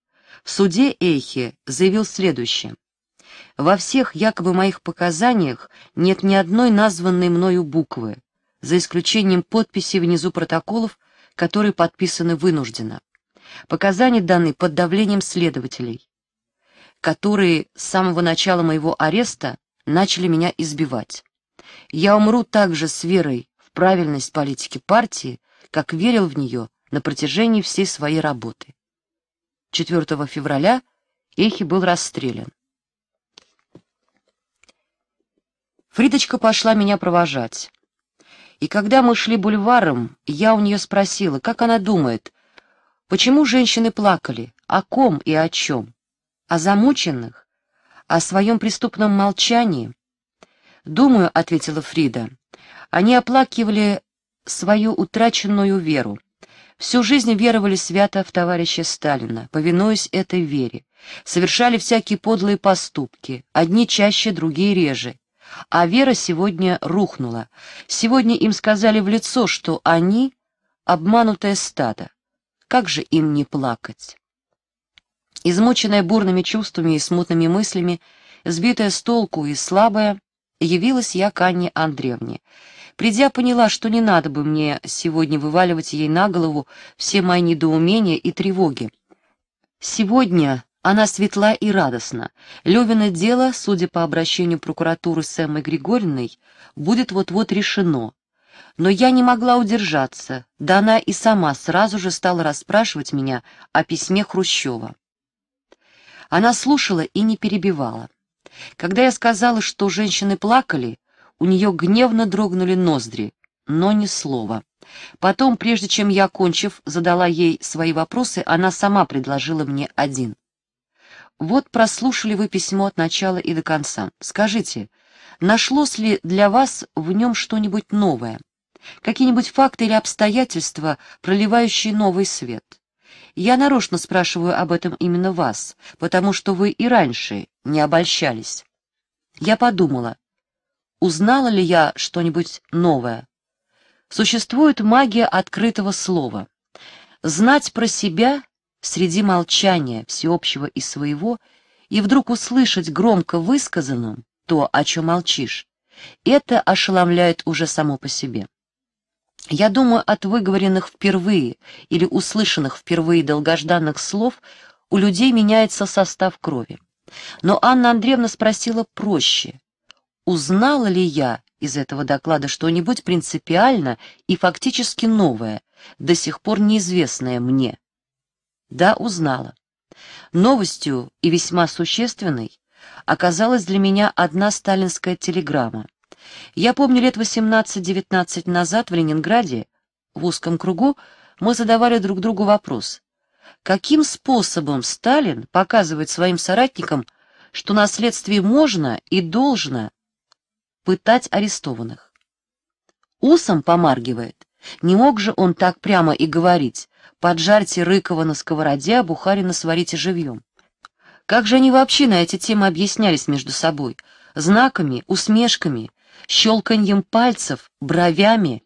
В суде Эхи заявил следующее. «Во всех якобы моих показаниях нет ни одной названной мною буквы, за исключением подписи внизу протоколов, которые подписаны вынужденно. Показания даны под давлением следователей которые с самого начала моего ареста начали меня избивать. Я умру также с верой в правильность политики партии, как верил в нее на протяжении всей своей работы. 4 февраля Эхи был расстрелян. Фридочка пошла меня провожать. И когда мы шли бульваром, я у нее спросила, как она думает, почему женщины плакали, о ком и о чем о замученных, о своем преступном молчании? «Думаю», — ответила Фрида, — «они оплакивали свою утраченную веру. Всю жизнь веровали свято в товарища Сталина, повинуясь этой вере. Совершали всякие подлые поступки, одни чаще, другие реже. А вера сегодня рухнула. Сегодня им сказали в лицо, что они — обманутое стадо. Как же им не плакать? Измученная бурными чувствами и смутными мыслями, сбитая с толку и слабая, явилась я к Анне Андреевне. Придя, поняла, что не надо бы мне сегодня вываливать ей на голову все мои недоумения и тревоги. Сегодня она светла и радостна. Левина дело, судя по обращению прокуратуры с Эммой Григорьевной, будет вот-вот решено. Но я не могла удержаться, да она и сама сразу же стала расспрашивать меня о письме Хрущева. Она слушала и не перебивала. Когда я сказала, что женщины плакали, у нее гневно дрогнули ноздри, но ни слова. Потом, прежде чем я, кончив, задала ей свои вопросы, она сама предложила мне один. «Вот прослушали вы письмо от начала и до конца. Скажите, нашлось ли для вас в нем что-нибудь новое? Какие-нибудь факты или обстоятельства, проливающие новый свет?» Я нарочно спрашиваю об этом именно вас, потому что вы и раньше не обольщались. Я подумала, узнала ли я что-нибудь новое. Существует магия открытого слова. Знать про себя среди молчания всеобщего и своего и вдруг услышать громко высказанным то, о чем молчишь, это ошеломляет уже само по себе. Я думаю, от выговоренных впервые или услышанных впервые долгожданных слов у людей меняется состав крови. Но Анна Андреевна спросила проще. Узнала ли я из этого доклада что-нибудь принципиально и фактически новое, до сих пор неизвестное мне? Да, узнала. Новостью и весьма существенной оказалась для меня одна сталинская телеграмма. Я помню, лет 18-19 назад в Ленинграде, в узком кругу, мы задавали друг другу вопрос. Каким способом Сталин показывает своим соратникам, что на следствии можно и должно пытать арестованных? Усом помаргивает. Не мог же он так прямо и говорить «поджарьте Рыкова на сковороде, а Бухарина сварите живьем». Как же они вообще на эти темы объяснялись между собой? Знаками, усмешками, щелканьем пальцев, бровями.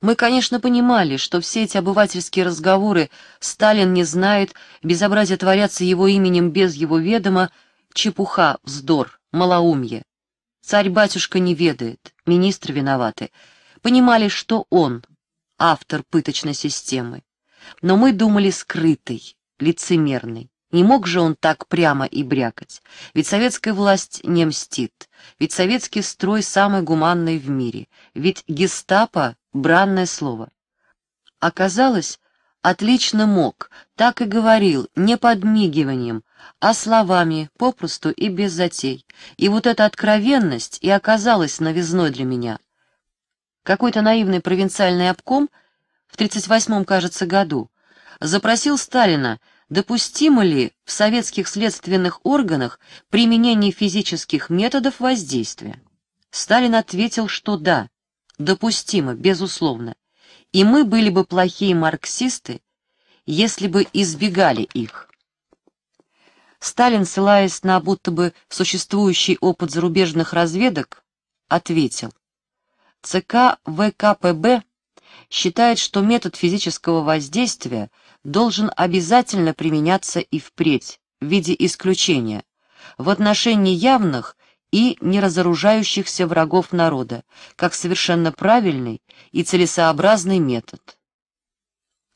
Мы, конечно, понимали, что все эти обывательские разговоры «Сталин не знает», «Безобразие творятся его именем без его ведома», «Чепуха, вздор, малоумье». «Царь-батюшка не ведает, министры виноваты». Понимали, что он — автор пыточной системы. Но мы думали скрытый, лицемерный. Не мог же он так прямо и брякать, ведь советская власть не мстит, ведь советский строй самый гуманный в мире, ведь гестапо — бранное слово. Оказалось, отлично мог, так и говорил, не подмигиванием, а словами, попросту и без затей. И вот эта откровенность и оказалась новизной для меня. Какой-то наивный провинциальный обком в 38-м, кажется, году запросил Сталина допустимо ли в советских следственных органах применение физических методов воздействия? Сталин ответил, что да, допустимо, безусловно, и мы были бы плохие марксисты, если бы избегали их. Сталин, ссылаясь на будто бы существующий опыт зарубежных разведок, ответил, ЦК ВКПБ считает, что метод физического воздействия – должен обязательно применяться и впредь, в виде исключения, в отношении явных и неразоружающихся врагов народа, как совершенно правильный и целесообразный метод.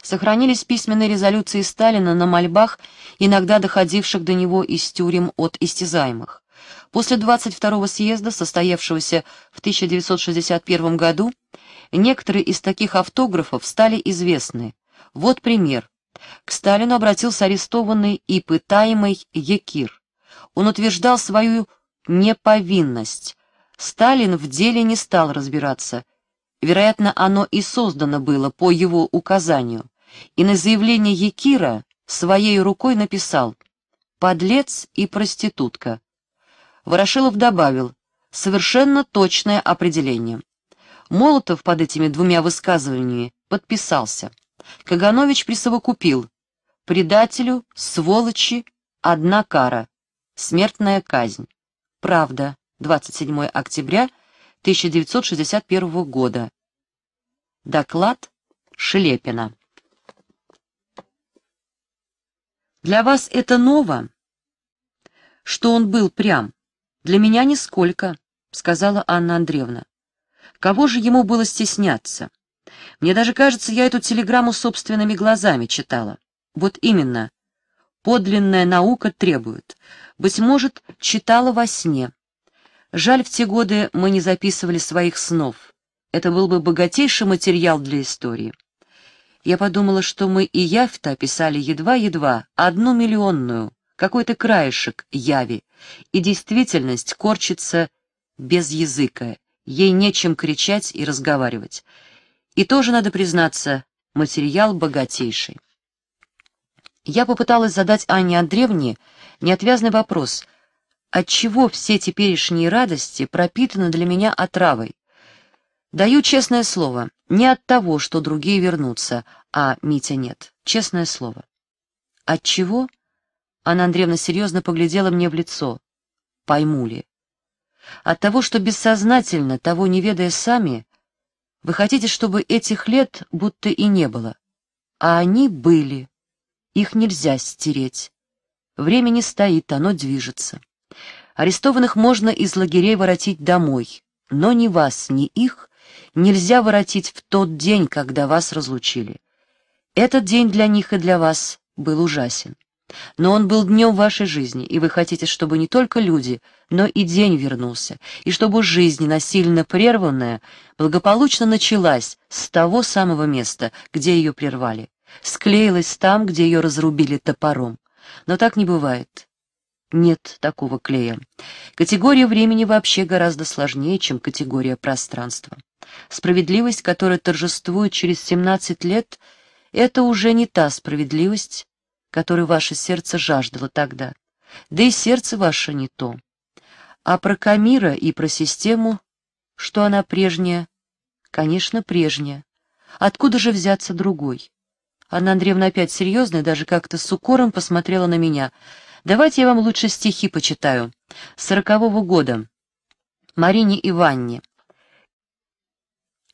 Сохранились письменные резолюции Сталина на мольбах, иногда доходивших до него из тюрем от истязаемых. После 22-го съезда, состоявшегося в 1961 году, некоторые из таких автографов стали известны. Вот пример. К Сталину обратился арестованный и пытаемый Якир. Он утверждал свою неповинность. Сталин в деле не стал разбираться. Вероятно, оно и создано было по его указанию. И на заявление Якира своей рукой написал «Подлец и проститутка». Ворошилов добавил «Совершенно точное определение». Молотов под этими двумя высказываниями подписался. Каганович присовокупил. Предателю, сволочи, одна кара. Смертная казнь. Правда. 27 октября 1961 года. Доклад Шлепина. Для вас это ново, что он был прям. Для меня нисколько, сказала Анна Андреевна. Кого же ему было стесняться? Мне даже кажется, я эту телеграмму собственными глазами читала. Вот именно. Подлинная наука требует. Быть может, читала во сне. Жаль, в те годы мы не записывали своих снов. Это был бы богатейший материал для истории. Я подумала, что мы и явь-то описали едва-едва, одну миллионную, какой-то краешек яви, и действительность корчится без языка, ей нечем кричать и разговаривать. И тоже, надо признаться, материал богатейший. Я попыталась задать Анне Андреевне неотвязный вопрос, отчего все теперешние радости пропитаны для меня отравой. Даю честное слово, не от того, что другие вернутся, а Митя нет. Честное слово. От чего? Анна Андреевна серьезно поглядела мне в лицо. Пойму ли? От того, что бессознательно, того не ведая сами, вы хотите, чтобы этих лет будто и не было. А они были. Их нельзя стереть. Время не стоит, оно движется. Арестованных можно из лагерей воротить домой, но ни вас, ни их нельзя воротить в тот день, когда вас разлучили. Этот день для них и для вас был ужасен. Но он был днем вашей жизни, и вы хотите, чтобы не только люди, но и день вернулся, и чтобы жизнь, насильно прерванная, благополучно началась с того самого места, где ее прервали, склеилась там, где ее разрубили топором. Но так не бывает. Нет такого клея. Категория времени вообще гораздо сложнее, чем категория пространства. Справедливость, которая торжествует через 17 лет, это уже не та справедливость, которую ваше сердце жаждало тогда. Да и сердце ваше не то. А про Камира и про систему, что она прежняя? Конечно, прежняя. Откуда же взяться другой? Анна Андреевна опять серьезная, даже как-то с укором посмотрела на меня. «Давайте я вам лучше стихи почитаю. Сорокового года. Марине Иванне».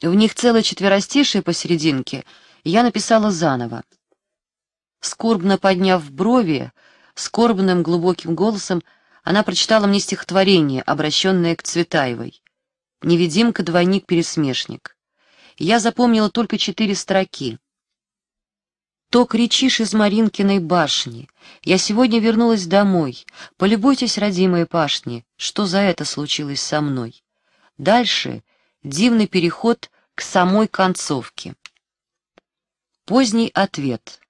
В них целое четверостишие посерединке я написала заново. Скорбно подняв брови, скорбным глубоким голосом она прочитала мне стихотворение, обращенное к Цветаевой. «Невидимка, двойник, пересмешник». Я запомнила только четыре строки. «То кричишь из Маринкиной башни. Я сегодня вернулась домой. Полюбуйтесь, родимые пашни, что за это случилось со мной». Дальше дивный переход к самой концовке. Поздний ответ.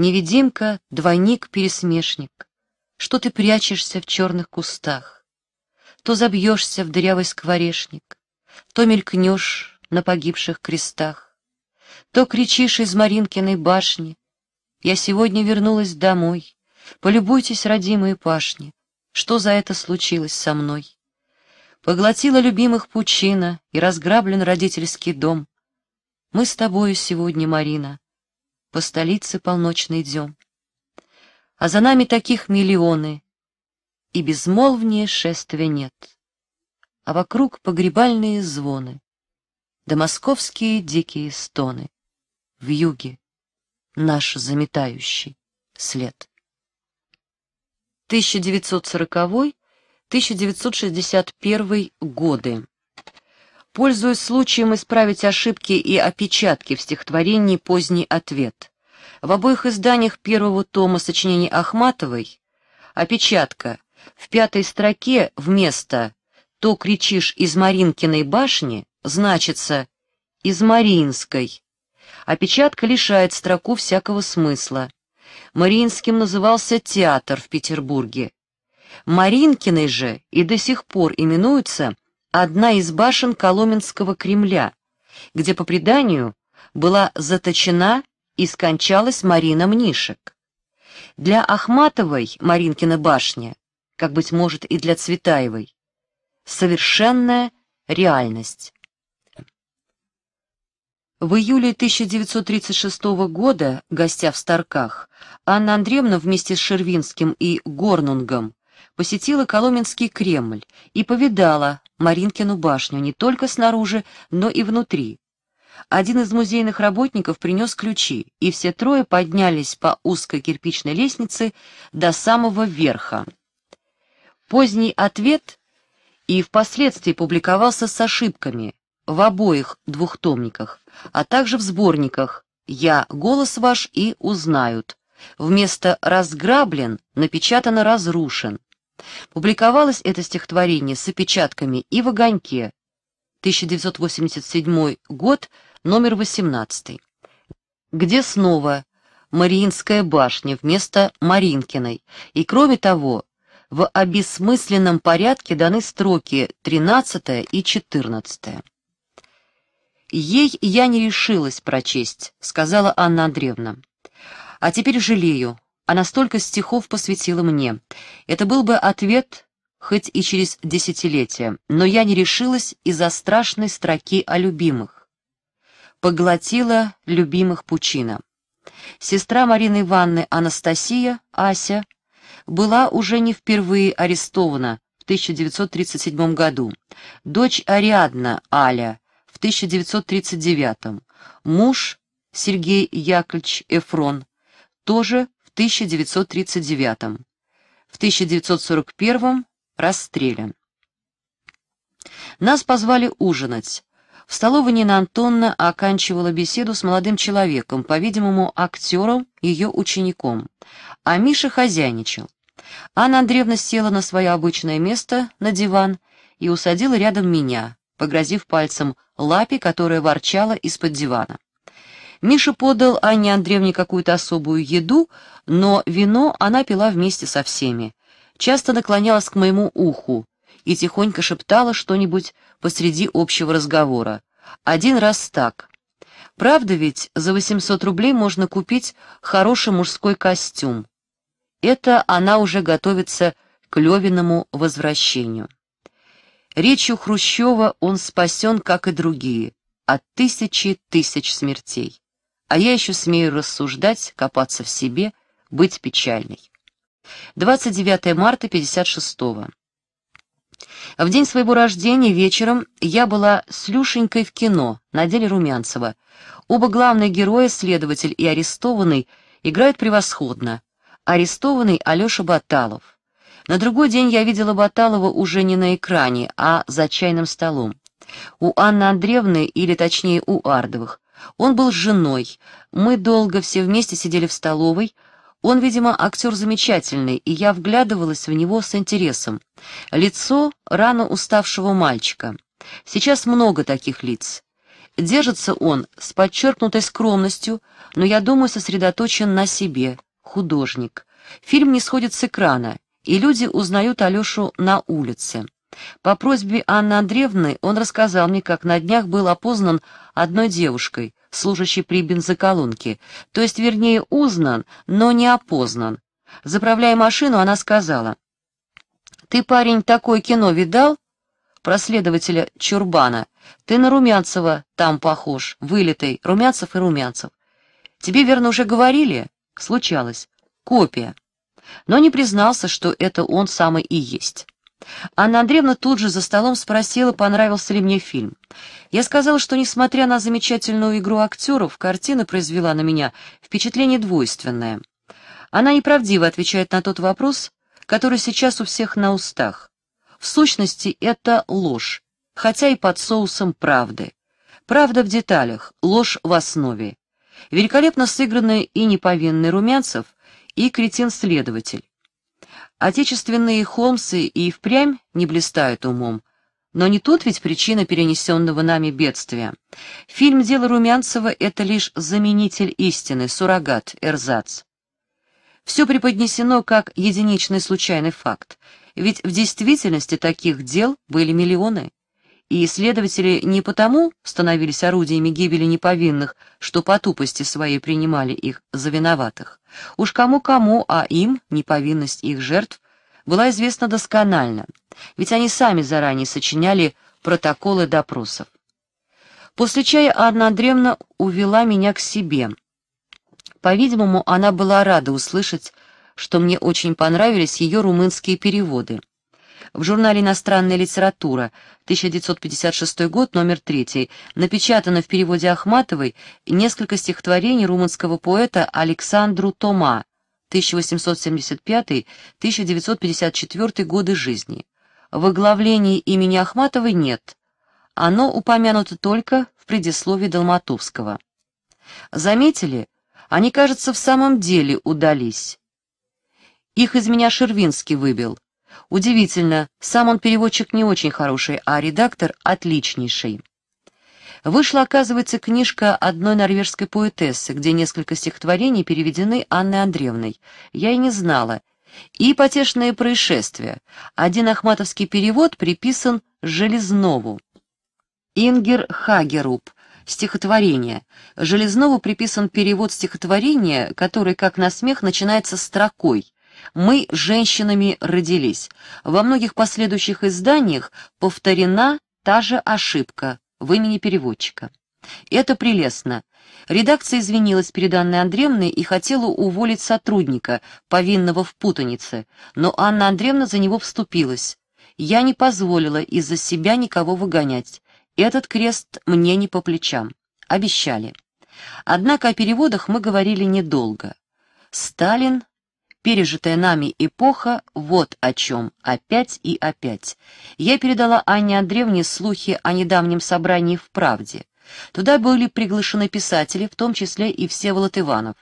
Невидимка, двойник, пересмешник. Что ты прячешься в черных кустах? То забьешься в дырявый скворешник, То мелькнешь на погибших крестах, То кричишь из Маринкиной башни. Я сегодня вернулась домой. Полюбуйтесь, родимые пашни, Что за это случилось со мной? Поглотила любимых пучина И разграблен родительский дом. Мы с тобою сегодня, Марина, по столице полночный дем. А за нами таких миллионы, и безмолвнее шествия нет. А вокруг погребальные звоны, да московские дикие стоны. В юге наш заметающий след. 1940-1961 годы. Пользуясь случаем исправить ошибки и опечатки в стихотворении «Поздний ответ». В обоих изданиях первого тома сочинений Ахматовой опечатка в пятой строке вместо «То кричишь из Маринкиной башни» значится «из Мариинской». Опечатка лишает строку всякого смысла. Мариинским назывался театр в Петербурге. Маринкиной же и до сих пор именуются – одна из башен Коломенского Кремля, где, по преданию, была заточена и скончалась Марина Мнишек. Для Ахматовой Маринкина башня, как, быть может, и для Цветаевой, совершенная реальность. В июле 1936 года, гостя в Старках, Анна Андреевна вместе с Шервинским и Горнунгом посетила Коломенский Кремль и повидала Маринкину башню не только снаружи, но и внутри. Один из музейных работников принес ключи, и все трое поднялись по узкой кирпичной лестнице до самого верха. Поздний ответ и впоследствии публиковался с ошибками в обоих двухтомниках, а также в сборниках «Я голос ваш» и «Узнают». Вместо «разграблен» напечатано «разрушен». Публиковалось это стихотворение с опечатками и в «Огоньке», 1987 год, номер 18, где снова Мариинская башня вместо Маринкиной, и кроме того, в обесмысленном порядке даны строки 13 и 14. «Ей я не решилась прочесть», — сказала Анна Андреевна. «А теперь жалею, она столько стихов посвятила мне. Это был бы ответ хоть и через десятилетия, но я не решилась из-за страшной строки о любимых. Поглотила любимых пучина. Сестра Марины Ивановны Анастасия, Ася, была уже не впервые арестована в 1937 году, дочь Ариадна, Аля, в 1939, муж Сергей Яковлевич Эфрон, тоже 1939. В 1941 расстрелян. Нас позвали ужинать. В столовой Нина Антонна оканчивала беседу с молодым человеком, по-видимому, актером, ее учеником. А Миша хозяйничал. Анна Андреевна села на свое обычное место, на диван, и усадила рядом меня, погрозив пальцем лапе, которая ворчала из-под дивана. Миша подал Анне Андреевне какую-то особую еду, но вино она пила вместе со всеми. Часто наклонялась к моему уху и тихонько шептала что-нибудь посреди общего разговора. Один раз так. «Правда ведь за 800 рублей можно купить хороший мужской костюм?» Это она уже готовится к Левиному возвращению. Речью Хрущева он спасен, как и другие, от тысячи тысяч смертей. А я еще смею рассуждать, копаться в себе, быть печальной. 29 марта 56 -го. В день своего рождения вечером я была с Люшенькой в кино на деле Румянцева. Оба главных героя, следователь и арестованный, играют превосходно. Арестованный Алеша Баталов. На другой день я видела Баталова уже не на экране, а за чайным столом. У Анны Андреевны, или точнее у Ардовых, он был с женой. Мы долго все вместе сидели в столовой. Он, видимо, актер замечательный, и я вглядывалась в него с интересом. Лицо рано уставшего мальчика. Сейчас много таких лиц. Держится он с подчеркнутой скромностью, но, я думаю, сосредоточен на себе, художник. Фильм не сходит с экрана, и люди узнают Алешу на улице. По просьбе Анны Андреевны он рассказал мне, как на днях был опознан одной девушкой, служащей при бензоколонке, то есть, вернее, узнан, но не опознан. Заправляя машину, она сказала, «Ты, парень, такое кино видал?» Про следователя Чурбана. «Ты на Румянцева там похож, вылитый, Румянцев и Румянцев. Тебе, верно, уже говорили?» «Случалось. Копия». Но не признался, что это он самый и есть. Анна Андреевна тут же за столом спросила, понравился ли мне фильм. Я сказала, что, несмотря на замечательную игру актеров, картина произвела на меня впечатление двойственное. Она неправдиво отвечает на тот вопрос, который сейчас у всех на устах. В сущности, это ложь, хотя и под соусом правды. Правда в деталях, ложь в основе. Великолепно сыграны и неповинный Румянцев, и кретин-следователь. Отечественные Холмсы и впрямь не блистают умом, но не тут ведь причина перенесенного нами бедствия. Фильм «Дело Румянцева» — это лишь заменитель истины, суррогат, эрзац. Все преподнесено как единичный случайный факт, ведь в действительности таких дел были миллионы и исследователи не потому становились орудиями гибели неповинных, что по тупости своей принимали их за виноватых. Уж кому-кому, а им неповинность их жертв была известна досконально, ведь они сами заранее сочиняли протоколы допросов. После чая Анна Андреевна увела меня к себе. По-видимому, она была рада услышать, что мне очень понравились ее румынские переводы. В журнале «Иностранная литература», 1956 год, номер 3, напечатано в переводе Ахматовой несколько стихотворений румынского поэта Александру Тома, 1875-1954 годы жизни. В оглавлении имени Ахматовой нет. Оно упомянуто только в предисловии Долматовского. Заметили? Они, кажется, в самом деле удались. Их из меня Шервинский выбил. Удивительно, сам он переводчик не очень хороший, а редактор отличнейший. Вышла, оказывается, книжка одной норвежской поэтессы, где несколько стихотворений переведены Анной Андреевной. Я и не знала. И «Потешные происшествия». Один ахматовский перевод приписан Железнову. Ингер Хагеруб. Стихотворение. Железнову приписан перевод стихотворения, который, как на смех, начинается строкой мы женщинами родились. Во многих последующих изданиях повторена та же ошибка в имени переводчика. Это прелестно. Редакция извинилась перед Анной Андреевной и хотела уволить сотрудника, повинного в путанице, но Анна Андреевна за него вступилась. Я не позволила из-за себя никого выгонять. Этот крест мне не по плечам. Обещали. Однако о переводах мы говорили недолго. Сталин Пережитая нами эпоха — вот о чем, опять и опять. Я передала Анне Андреевне слухи о недавнем собрании в «Правде». Туда были приглашены писатели, в том числе и Всеволод Иванов.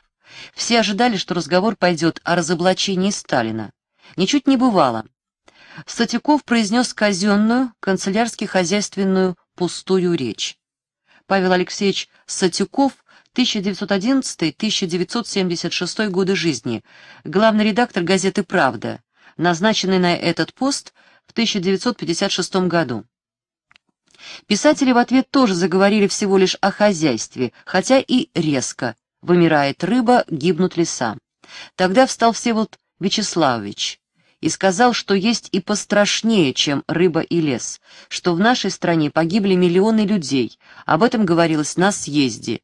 Все ожидали, что разговор пойдет о разоблачении Сталина. Ничуть не бывало. Статяков произнес казенную, канцелярски-хозяйственную, пустую речь. Павел Алексеевич Сатюков 1911-1976 годы жизни, главный редактор газеты «Правда», назначенный на этот пост в 1956 году. Писатели в ответ тоже заговорили всего лишь о хозяйстве, хотя и резко. Вымирает рыба, гибнут леса. Тогда встал Всеволод Вячеславович и сказал, что есть и пострашнее, чем рыба и лес, что в нашей стране погибли миллионы людей, об этом говорилось на съезде,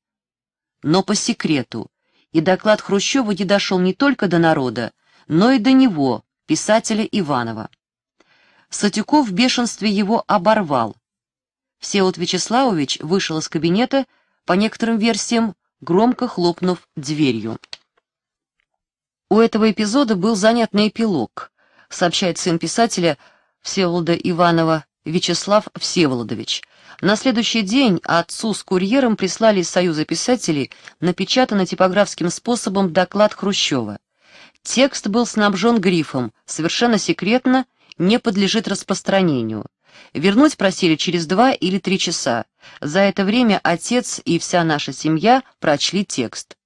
но по секрету, и доклад Хрущева не дошел не только до народа, но и до него, писателя Иванова. Сатюков в бешенстве его оборвал. Всеволод Вячеславович вышел из кабинета, по некоторым версиям, громко хлопнув дверью. У этого эпизода был занятный эпилог, сообщает сын писателя Всеволода Иванова Вячеслав Всеволодович – на следующий день отцу с курьером прислали из Союза писателей напечатанный типографским способом доклад Хрущева. Текст был снабжен грифом «Совершенно секретно, не подлежит распространению». Вернуть просили через два или три часа. За это время отец и вся наша семья прочли текст.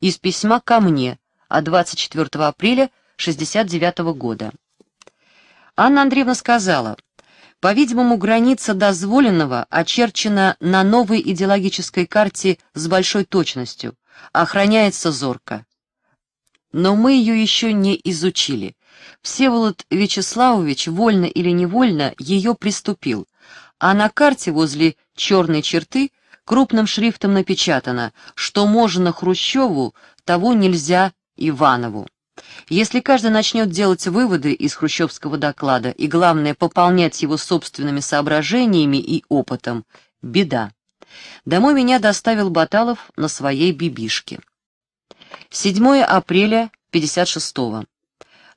Из письма ко мне от 24 апреля 1969 года. Анна Андреевна сказала, по-видимому, граница дозволенного очерчена на новой идеологической карте с большой точностью, охраняется зорко. Но мы ее еще не изучили. Всеволод Вячеславович, вольно или невольно, ее приступил, а на карте возле черной черты крупным шрифтом напечатано, что можно Хрущеву, того нельзя Иванову. Если каждый начнет делать выводы из хрущевского доклада и, главное, пополнять его собственными соображениями и опытом, беда. Домой меня доставил Баталов на своей бибишке. 7 апреля 56-го.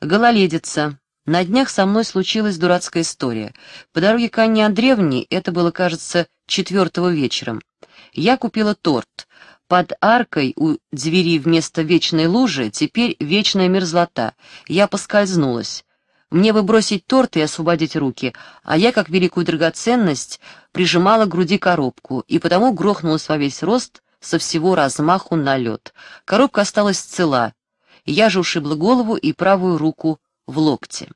Гололедица. На днях со мной случилась дурацкая история. По дороге к Анне Андреевне, это было, кажется, четвертого вечером, я купила торт, под аркой у двери вместо вечной лужи теперь вечная мерзлота. Я поскользнулась. Мне бы бросить торт и освободить руки, а я, как великую драгоценность, прижимала к груди коробку и потому грохнулась во весь рост со всего размаху на лед. Коробка осталась цела. Я же ушибла голову и правую руку в локте.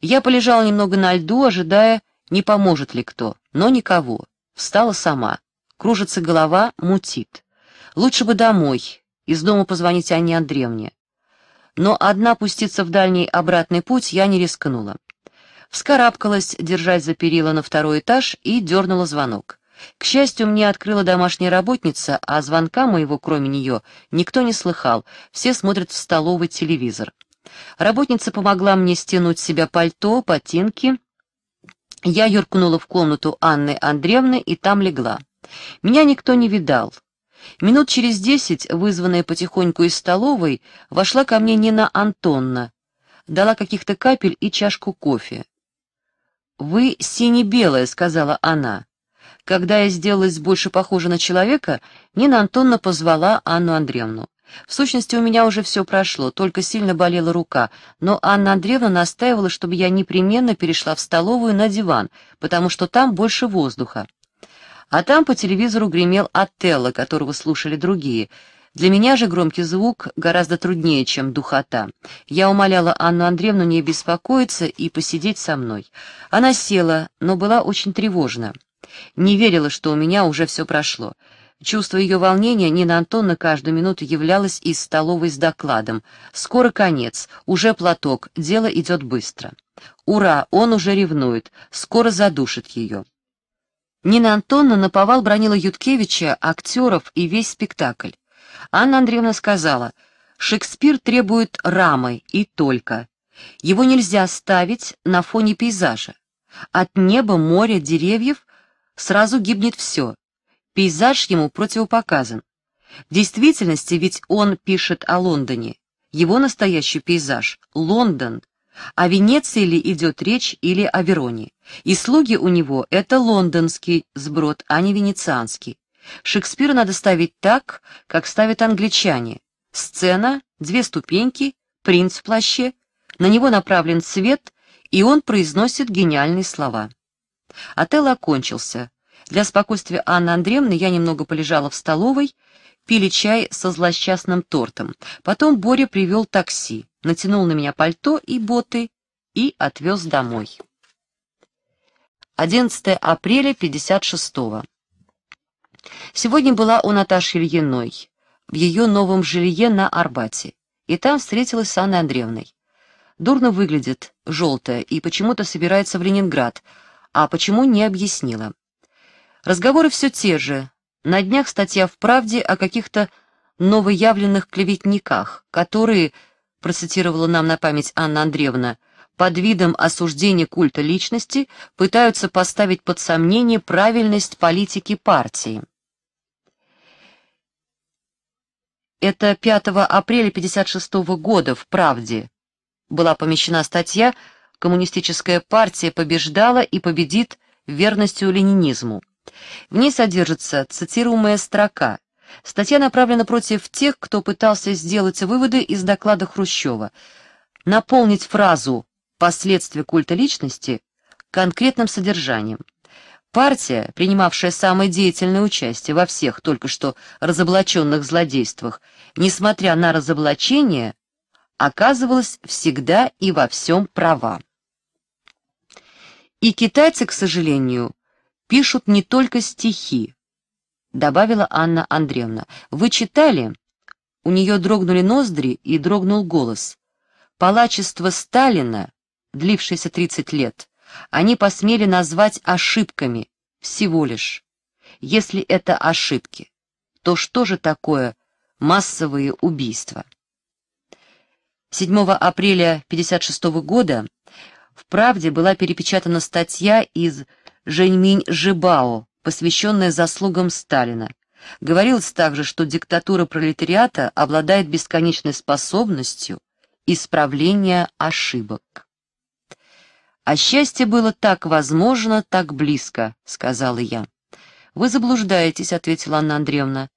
Я полежала немного на льду, ожидая, не поможет ли кто, но никого. Встала сама. Кружится голова, мутит. Лучше бы домой, из дома позвонить Анне Андреевне. Но одна пуститься в дальний обратный путь я не рискнула. Вскарабкалась, держась за перила на второй этаж, и дернула звонок. К счастью, мне открыла домашняя работница, а звонка моего, кроме нее, никто не слыхал, все смотрят в столовый телевизор. Работница помогла мне стянуть себя пальто, ботинки. Я юркнула в комнату Анны Андреевны и там легла. Меня никто не видал. Минут через десять, вызванная потихоньку из столовой, вошла ко мне Нина Антонна, дала каких-то капель и чашку кофе. «Вы сине-белая», — сказала она. Когда я сделалась больше похожа на человека, Нина Антонна позвала Анну Андреевну. В сущности, у меня уже все прошло, только сильно болела рука, но Анна Андреевна настаивала, чтобы я непременно перешла в столовую на диван, потому что там больше воздуха. А там по телевизору гремел Отелло, которого слушали другие. Для меня же громкий звук гораздо труднее, чем духота. Я умоляла Анну Андреевну не беспокоиться и посидеть со мной. Она села, но была очень тревожна. Не верила, что у меня уже все прошло. Чувство ее волнения Нина Антонна каждую минуту являлась из столовой с докладом. «Скоро конец, уже платок, дело идет быстро». «Ура, он уже ревнует, скоро задушит ее». Нина Антонна наповал бронила Юткевича, актеров и весь спектакль. Анна Андреевна сказала, «Шекспир требует рамы и только. Его нельзя ставить на фоне пейзажа. От неба, моря, деревьев сразу гибнет все. Пейзаж ему противопоказан. В действительности ведь он пишет о Лондоне. Его настоящий пейзаж — Лондон, о Венеции ли идет речь или о Вероне? И слуги у него — это лондонский сброд, а не венецианский. Шекспира надо ставить так, как ставят англичане. Сцена, две ступеньки, принц в плаще, на него направлен свет, и он произносит гениальные слова. Отелло окончился. Для спокойствия Анны Андреевны я немного полежала в столовой, пили чай со злосчастным тортом. Потом Боря привел такси, натянул на меня пальто и боты и отвез домой. 11 апреля 56-го. Сегодня была у Наташи Ильиной в ее новом жилье на Арбате, и там встретилась с Анной Андреевной. Дурно выглядит, желтая, и почему-то собирается в Ленинград, а почему не объяснила. Разговоры все те же, на днях статья в «Правде» о каких-то новоявленных клеветниках, которые, процитировала нам на память Анна Андреевна, под видом осуждения культа личности пытаются поставить под сомнение правильность политики партии. Это 5 апреля 1956 года в «Правде» была помещена статья «Коммунистическая партия побеждала и победит верностью ленинизму». В ней содержится цитируемая строка. Статья направлена против тех, кто пытался сделать выводы из доклада Хрущева, наполнить фразу «последствия культа личности» конкретным содержанием. Партия, принимавшая самое деятельное участие во всех только что разоблаченных злодействах, несмотря на разоблачение, оказывалась всегда и во всем права. И китайцы, к сожалению, пишут не только стихи», — добавила Анна Андреевна. «Вы читали?» У нее дрогнули ноздри и дрогнул голос. «Палачество Сталина, длившееся 30 лет, они посмели назвать ошибками всего лишь. Если это ошибки, то что же такое массовые убийства?» 7 апреля 1956 года в «Правде» была перепечатана статья из «Правда» Женьминь Жибао, посвященная заслугам Сталина. Говорилось также, что диктатура пролетариата обладает бесконечной способностью исправления ошибок. «А счастье было так возможно, так близко», — сказала я. «Вы заблуждаетесь», — ответила Анна Андреевна.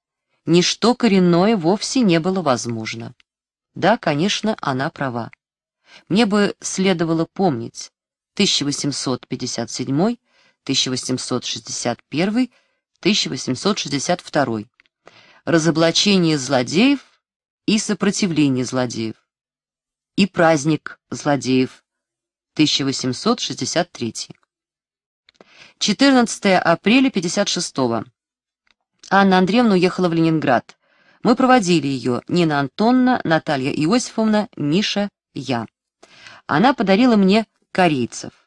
«Ничто коренное вовсе не было возможно». Да, конечно, она права. Мне бы следовало помнить 1857 1861-1862, разоблачение злодеев и сопротивление злодеев, и праздник злодеев 1863. 14 апреля 56 -го. Анна Андреевна уехала в Ленинград. Мы проводили ее, Нина Антонна, Наталья Иосифовна, Миша, я. Она подарила мне корейцев.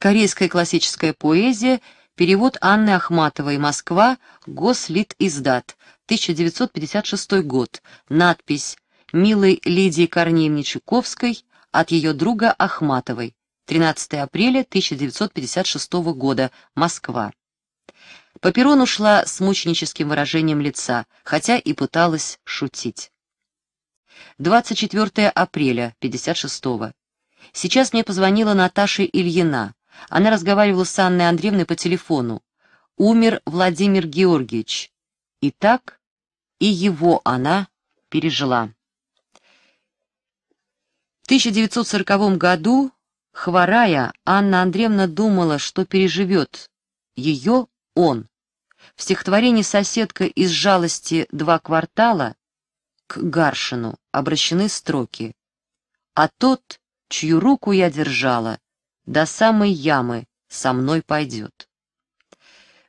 Корейская классическая поэзия. Перевод Анны Ахматовой. Москва. Гослитиздат. 1956 год. Надпись «Милой Лидии Корнеевне Чуковской от ее друга Ахматовой». 13 апреля 1956 года. Москва. Паперон ушла с мученическим выражением лица, хотя и пыталась шутить. 24 апреля 56 -го. Сейчас мне позвонила Наташа Ильина. Она разговаривала с Анной Андреевной по телефону. «Умер Владимир Георгиевич». И так, и его она пережила. В 1940 году, хворая, Анна Андреевна думала, что переживет. Ее он. В стихотворении «Соседка из жалости два квартала» к Гаршину обращены строки. «А тот, чью руку я держала, до самой ямы со мной пойдет.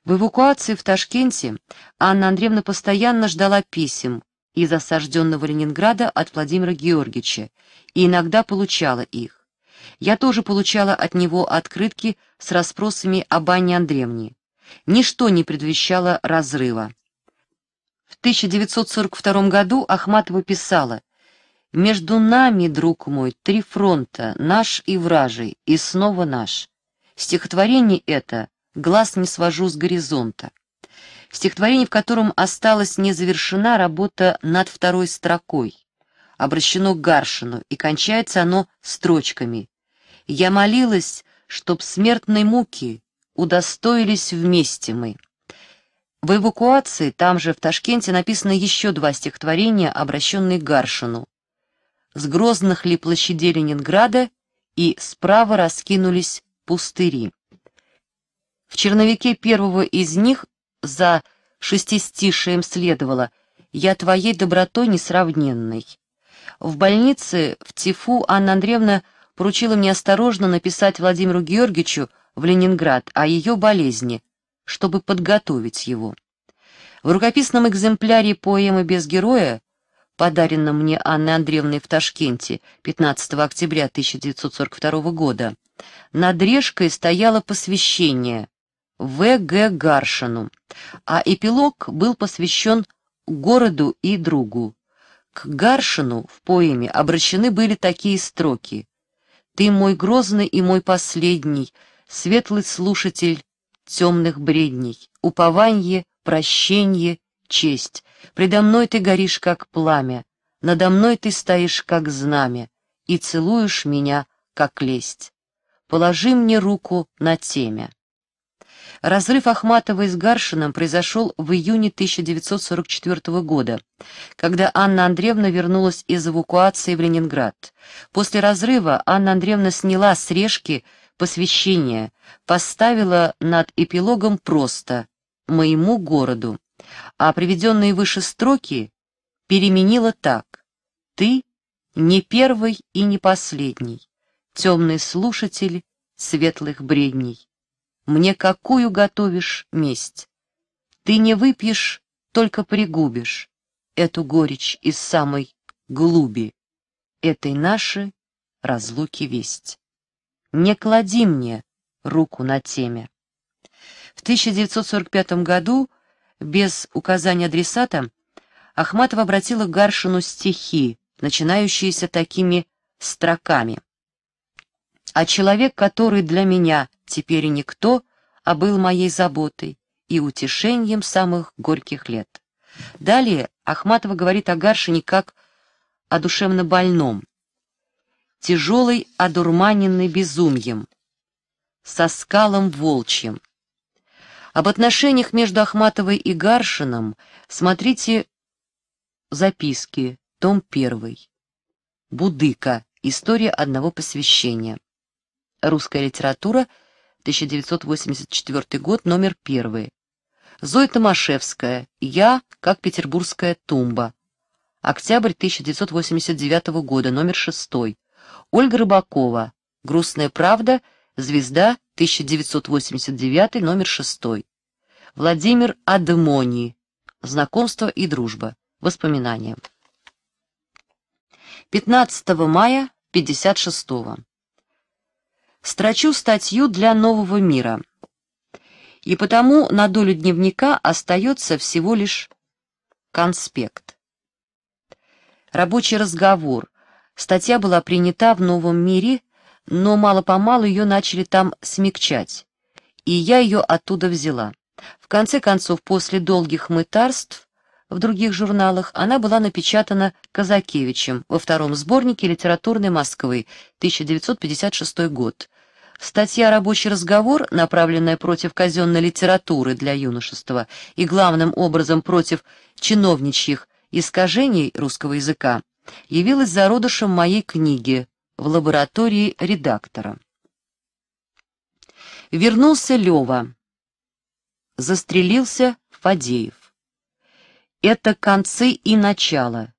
В эвакуации в Ташкенте Анна Андреевна постоянно ждала писем из осажденного Ленинграда от Владимира Георгиевича и иногда получала их. Я тоже получала от него открытки с расспросами об Анне Андреевне. Ничто не предвещало разрыва. В 1942 году Ахматова писала между нами, друг мой, три фронта, наш и вражий, и снова наш. Стихотворение это «Глаз не свожу с горизонта». Стихотворение, в котором осталась незавершена работа над второй строкой. Обращено к Гаршину, и кончается оно строчками. «Я молилась, чтоб смертной муки удостоились вместе мы». В эвакуации, там же в Ташкенте, написано еще два стихотворения, обращенные к Гаршину с грозных ли площадей Ленинграда, и справа раскинулись пустыри. В черновике первого из них за шестистишием следовало «Я твоей добротой несравненной». В больнице в Тифу Анна Андреевна поручила мне осторожно написать Владимиру Георгиевичу в Ленинград о ее болезни, чтобы подготовить его. В рукописном экземпляре поэмы «Без героя» подаренном мне Анной Андреевной в Ташкенте 15 октября 1942 года, над решкой стояло посвящение В.Г. Гаршину, а эпилог был посвящен городу и другу. К Гаршину в поэме обращены были такие строки «Ты мой грозный и мой последний, светлый слушатель темных бредней, упование, прощение, честь, Предо мной ты горишь, как пламя, надо мной ты стоишь, как знамя, и целуешь меня, как лесть. Положи мне руку на темя. Разрыв Ахматовой с Гаршином произошел в июне 1944 года, когда Анна Андреевна вернулась из эвакуации в Ленинград. После разрыва Анна Андреевна сняла с решки посвящение, поставила над эпилогом просто «Моему городу» а приведенные выше строки переменила так. «Ты не первый и не последний, темный слушатель светлых бредней. Мне какую готовишь месть? Ты не выпьешь, только пригубишь эту горечь из самой глуби, этой нашей разлуки весть. Не клади мне руку на теме. В 1945 году без указания адресата, Ахматова обратила к Гаршину стихи, начинающиеся такими строками. «А человек, который для меня теперь никто, а был моей заботой и утешением самых горьких лет». Далее Ахматова говорит о Гаршине как о душевно больном, тяжелый, одурманенный безумьем, со скалом волчьим, об отношениях между Ахматовой и Гаршином смотрите записки, том 1. Будыка. История одного посвящения. Русская литература, 1984 год, номер 1. Зоя Томашевская. Я, как петербургская тумба. Октябрь 1989 года, номер 6. Ольга Рыбакова. Грустная правда. Звезда, 1989, номер 6. Владимир Адмони. Знакомство и дружба. Воспоминания. 15 мая 56 -го. Строчу статью для «Нового мира». И потому на долю дневника остается всего лишь конспект. Рабочий разговор. Статья была принята в «Новом мире», но мало-помалу ее начали там смягчать, и я ее оттуда взяла. В конце концов, после долгих мытарств в других журналах она была напечатана Казакевичем во втором сборнике «Литературной Москвы» 1956 год. Статья «Рабочий разговор», направленная против казенной литературы для юношества и главным образом против чиновничьих искажений русского языка, явилась зародышем моей книги в лаборатории редактора. Вернулся Лева застрелился Фадеев. Это концы и начало.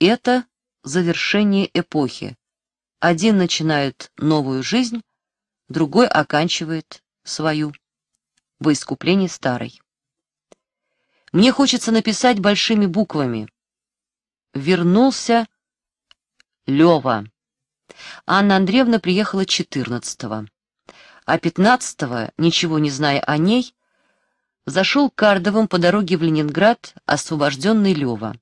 Это завершение эпохи. Один начинает новую жизнь, другой оканчивает свою во искупление старой. Мне хочется написать большими буквами. Вернулся Лева. Анна Андреевна приехала 14-го. А 15-го, ничего не зная о ней, зашел Кардовым по дороге в Ленинград, освобожденный Лева.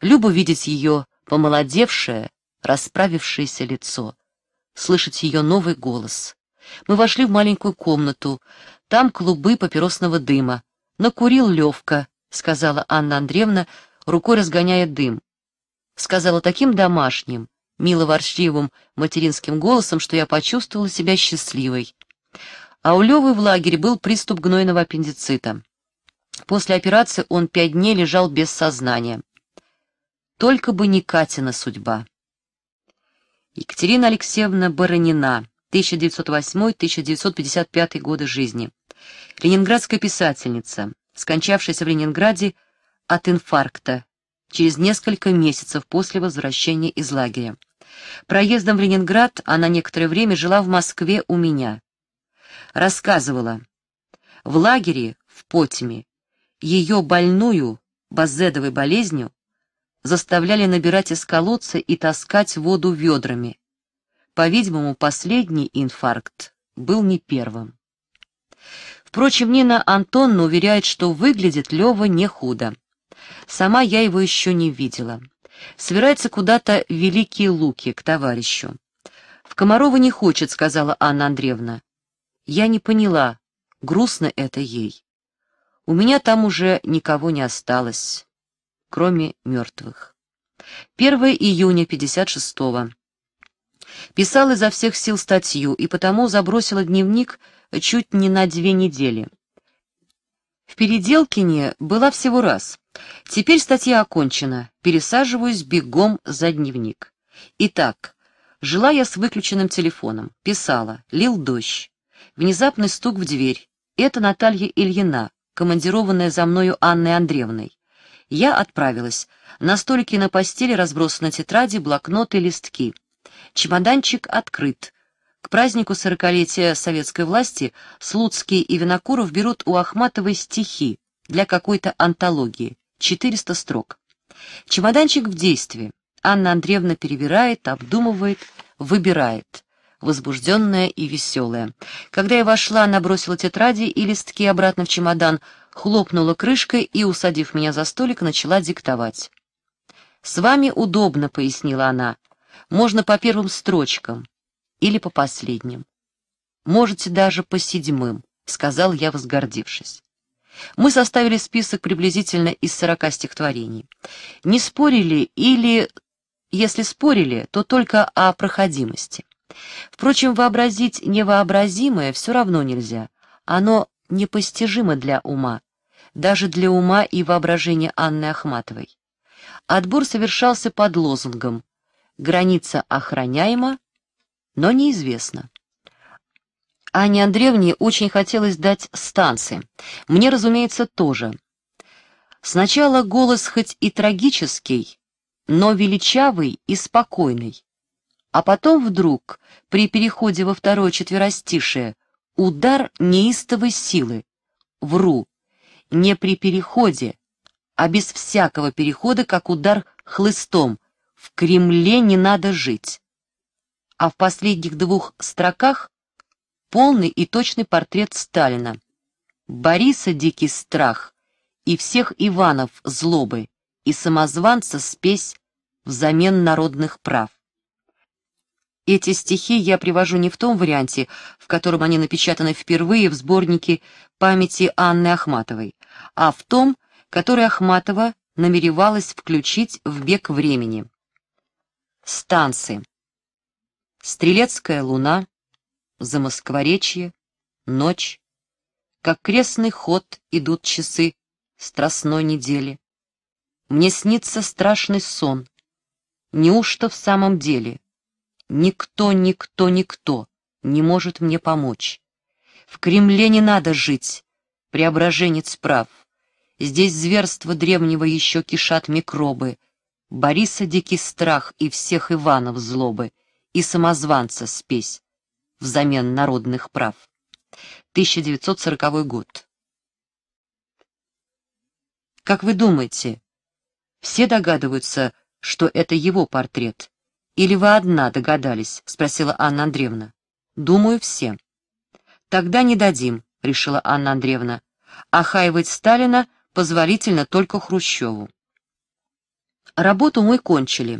Любо видеть ее помолодевшее, расправившееся лицо, слышать ее новый голос. Мы вошли в маленькую комнату, там клубы папиросного дыма. «Накурил Левка», — сказала Анна Андреевна, рукой разгоняя дым. Сказала таким домашним, мило-ворчливым материнским голосом, что я почувствовала себя счастливой. А у Левы в лагере был приступ гнойного аппендицита. После операции он пять дней лежал без сознания. Только бы не Катина судьба. Екатерина Алексеевна Баранина, 1908-1955 годы жизни. Ленинградская писательница, скончавшаяся в Ленинграде от инфаркта через несколько месяцев после возвращения из лагеря. Проездом в Ленинград она некоторое время жила в Москве у меня рассказывала. В лагере в Потьме, ее больную базедовой болезнью заставляли набирать из колодца и таскать воду ведрами. По-видимому, последний инфаркт был не первым. Впрочем, Нина Антонна уверяет, что выглядит Лева не худо. Сама я его еще не видела. Собирается куда-то Великие Луки к товарищу. «В Комарова не хочет», — сказала Анна Андреевна. Я не поняла, грустно это ей. У меня там уже никого не осталось, кроме мертвых. 1 июня 56-го. Писал изо всех сил статью и потому забросила дневник чуть не на две недели. В Переделкине была всего раз. Теперь статья окончена. Пересаживаюсь бегом за дневник. Итак, жила я с выключенным телефоном. Писала. Лил дождь. Внезапный стук в дверь. Это Наталья Ильина, командированная за мною Анной Андреевной. Я отправилась. На столике на постели разбросаны тетради, блокноты, листки. Чемоданчик открыт. К празднику сорокалетия советской власти Слуцкий и Винокуров берут у Ахматовой стихи для какой-то антологии. 400 строк. Чемоданчик в действии. Анна Андреевна перебирает, обдумывает, выбирает возбужденная и веселая. Когда я вошла, она бросила тетради и листки обратно в чемодан, хлопнула крышкой и, усадив меня за столик, начала диктовать. «С вами удобно», — пояснила она. «Можно по первым строчкам или по последним. Можете даже по седьмым», — сказал я, возгордившись. Мы составили список приблизительно из сорока стихотворений. Не спорили или, если спорили, то только о проходимости. Впрочем, вообразить невообразимое все равно нельзя. Оно непостижимо для ума, даже для ума и воображения Анны Ахматовой. Отбор совершался под лозунгом «Граница охраняема, но неизвестна». Анне Андреевне очень хотелось дать станции. Мне, разумеется, тоже. Сначала голос хоть и трагический, но величавый и спокойный, а потом вдруг, при переходе во второе четверостишее, удар неистовой силы. Вру. Не при переходе, а без всякого перехода, как удар хлыстом. В Кремле не надо жить. А в последних двух строках полный и точный портрет Сталина. Бориса дикий страх и всех Иванов злобы и самозванца спесь взамен народных прав. Эти стихи я привожу не в том варианте, в котором они напечатаны впервые в сборнике памяти Анны Ахматовой, а в том, который Ахматова намеревалась включить в бег времени. Станцы. Стрелецкая луна, замоскворечье, ночь. Как крестный ход идут часы страстной недели. Мне снится страшный сон. Неужто в самом деле — Никто, никто, никто не может мне помочь. В Кремле не надо жить, преображенец прав. Здесь зверства древнего еще кишат микробы, Бориса дикий страх и всех Иванов злобы, и самозванца спесь взамен народных прав. 1940 год. Как вы думаете, все догадываются, что это его портрет? «Или вы одна догадались?» — спросила Анна Андреевна. «Думаю, все». «Тогда не дадим», — решила Анна Андреевна. «Охаивать Сталина позволительно только Хрущеву». Работу мы кончили.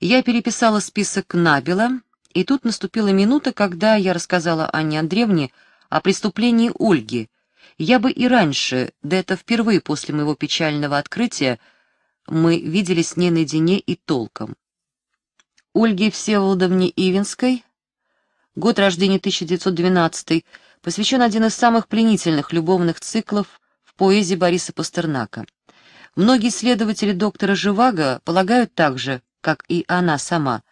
Я переписала список Набела, и тут наступила минута, когда я рассказала Анне Андреевне о преступлении Ольги. Я бы и раньше, да это впервые после моего печального открытия, мы виделись с ней наедине и толком. Ольге Всеволодовне Ивинской, год рождения 1912, посвящен один из самых пленительных любовных циклов в поэзии Бориса Пастернака. Многие исследователи доктора Живаго полагают также, как и она сама,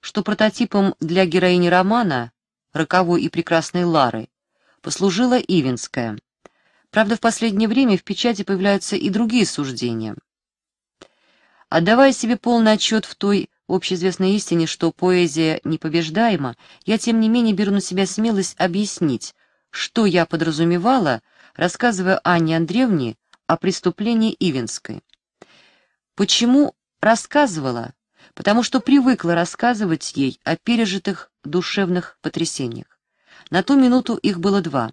что прототипом для героини романа «Роковой и прекрасной Лары» послужила Ивинская. Правда, в последнее время в печати появляются и другие суждения. Отдавая себе полный отчет в той общеизвестной истине, что поэзия непобеждаема, я тем не менее беру на себя смелость объяснить, что я подразумевала, рассказывая Анне Андреевне о преступлении Ивенской. Почему рассказывала? Потому что привыкла рассказывать ей о пережитых душевных потрясениях. На ту минуту их было два.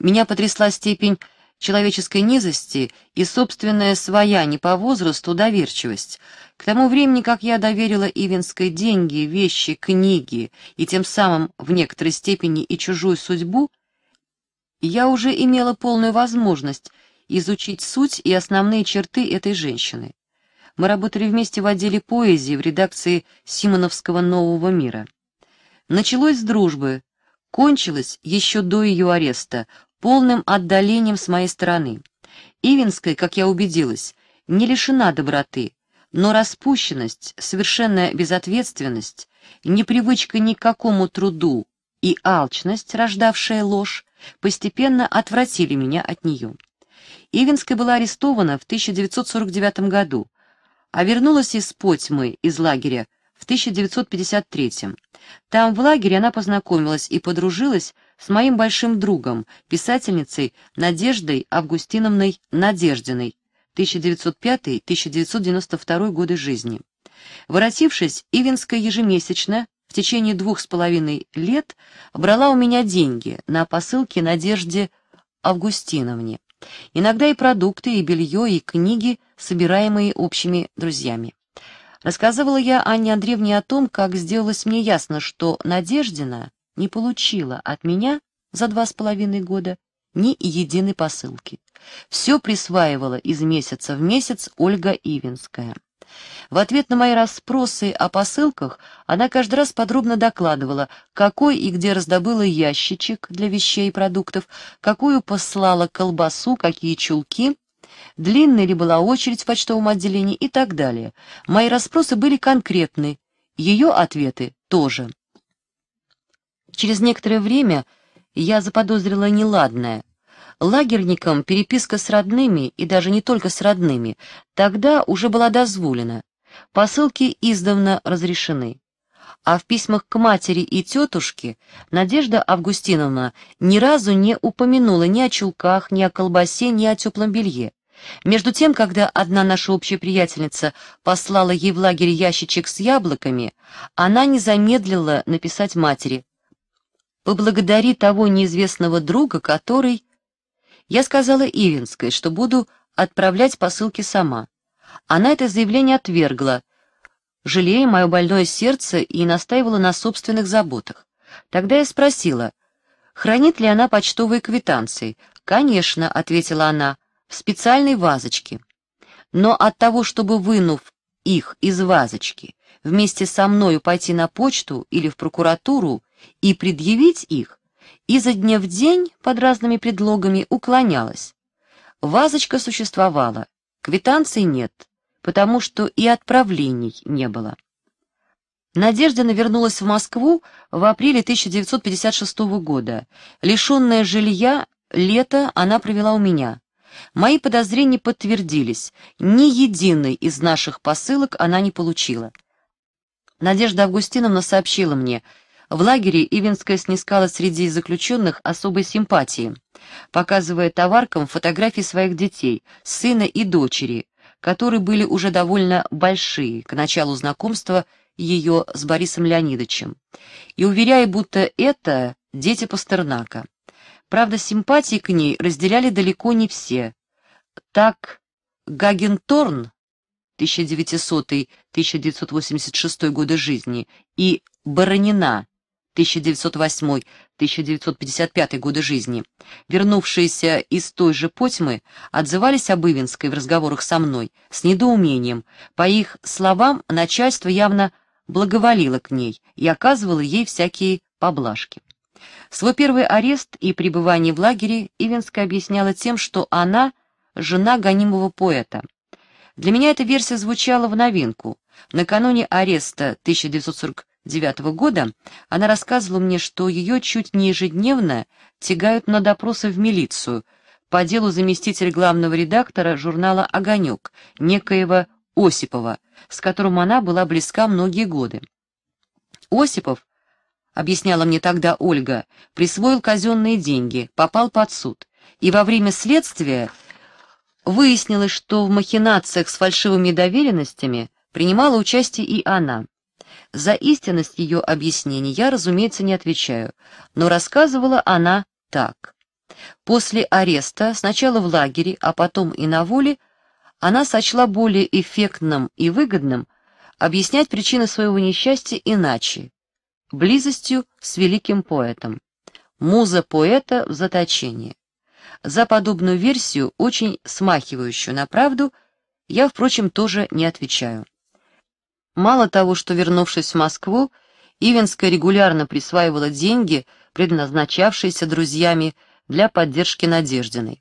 Меня потрясла степень человеческой низости и собственная своя не по возрасту доверчивость. К тому времени, как я доверила Ивинской деньги, вещи, книги и тем самым в некоторой степени и чужую судьбу, я уже имела полную возможность изучить суть и основные черты этой женщины. Мы работали вместе в отделе поэзии в редакции Симоновского «Нового мира». Началось с дружбы, кончилось еще до ее ареста, полным отдалением с моей стороны. Ивинская, как я убедилась, не лишена доброты, но распущенность, совершенная безответственность, непривычка ни к какому труду и алчность, рождавшая ложь, постепенно отвратили меня от нее. Ивинская была арестована в 1949 году, а вернулась из Потьмы, из лагеря, в 1953. Там в лагере она познакомилась и подружилась с моим большим другом, писательницей Надеждой Августиновной Надеждиной, 1905-1992 годы жизни. Воротившись, Ивинская ежемесячно в течение двух с половиной лет брала у меня деньги на посылки Надежде Августиновне, иногда и продукты, и белье, и книги, собираемые общими друзьями. Рассказывала я Анне Андреевне о том, как сделалось мне ясно, что Надеждина не получила от меня за два с половиной года ни единой посылки. Все присваивала из месяца в месяц Ольга Ивинская. В ответ на мои расспросы о посылках она каждый раз подробно докладывала, какой и где раздобыла ящичек для вещей и продуктов, какую послала колбасу, какие чулки, длинной ли была очередь в почтовом отделении и так далее. Мои расспросы были конкретны, ее ответы тоже. Через некоторое время я заподозрила неладное. Лагерникам переписка с родными, и даже не только с родными, тогда уже была дозволена. Посылки издавна разрешены. А в письмах к матери и тетушке Надежда Августиновна ни разу не упомянула ни о чулках, ни о колбасе, ни о теплом белье. Между тем, когда одна наша общая приятельница послала ей в лагерь ящичек с яблоками, она не замедлила написать матери Поблагодари того неизвестного друга, который... Я сказала Ивинской, что буду отправлять посылки сама. Она это заявление отвергла, жалея мое больное сердце и настаивала на собственных заботах. Тогда я спросила, хранит ли она почтовые квитанции. «Конечно», — ответила она, — «в специальной вазочке». Но от того, чтобы вынув их из вазочки, вместе со мною пойти на почту или в прокуратуру и предъявить их, изо дня в день под разными предлогами уклонялась. Вазочка существовала, квитанций нет, потому что и отправлений не было. Надеждина вернулась в Москву в апреле 1956 года. Лишенная жилья, лето она провела у меня. Мои подозрения подтвердились. Ни единой из наших посылок она не получила. Надежда Августиновна сообщила мне – в лагере Ивинская снискала среди заключенных особой симпатии, показывая товаркам фотографии своих детей, сына и дочери, которые были уже довольно большие к началу знакомства ее с Борисом Леонидовичем, и уверяя, будто это дети Пастернака. Правда, симпатии к ней разделяли далеко не все. Так Гагенторн 1900-1986 годы жизни и Баранина 1908-1955 годы жизни, вернувшиеся из той же Потьмы, отзывались об Ивинской в разговорах со мной с недоумением. По их словам, начальство явно благоволило к ней и оказывало ей всякие поблажки. Свой первый арест и пребывание в лагере Ивинская объясняла тем, что она — жена гонимого поэта. Для меня эта версия звучала в новинку. Накануне ареста 1940 Девятого года, она рассказывала мне, что ее чуть не ежедневно тягают на допросы в милицию по делу заместителя главного редактора журнала «Огонек» некоего Осипова, с которым она была близка многие годы. Осипов, объясняла мне тогда Ольга, присвоил казенные деньги, попал под суд, и во время следствия выяснилось, что в махинациях с фальшивыми доверенностями принимала участие и она. За истинность ее объяснений я, разумеется, не отвечаю, но рассказывала она так. После ареста, сначала в лагере, а потом и на воле, она сочла более эффектным и выгодным объяснять причины своего несчастья иначе, близостью с великим поэтом. Муза поэта в заточении. За подобную версию, очень смахивающую на правду, я, впрочем, тоже не отвечаю. Мало того, что, вернувшись в Москву, Ивенская регулярно присваивала деньги, предназначавшиеся друзьями для поддержки Надеждиной.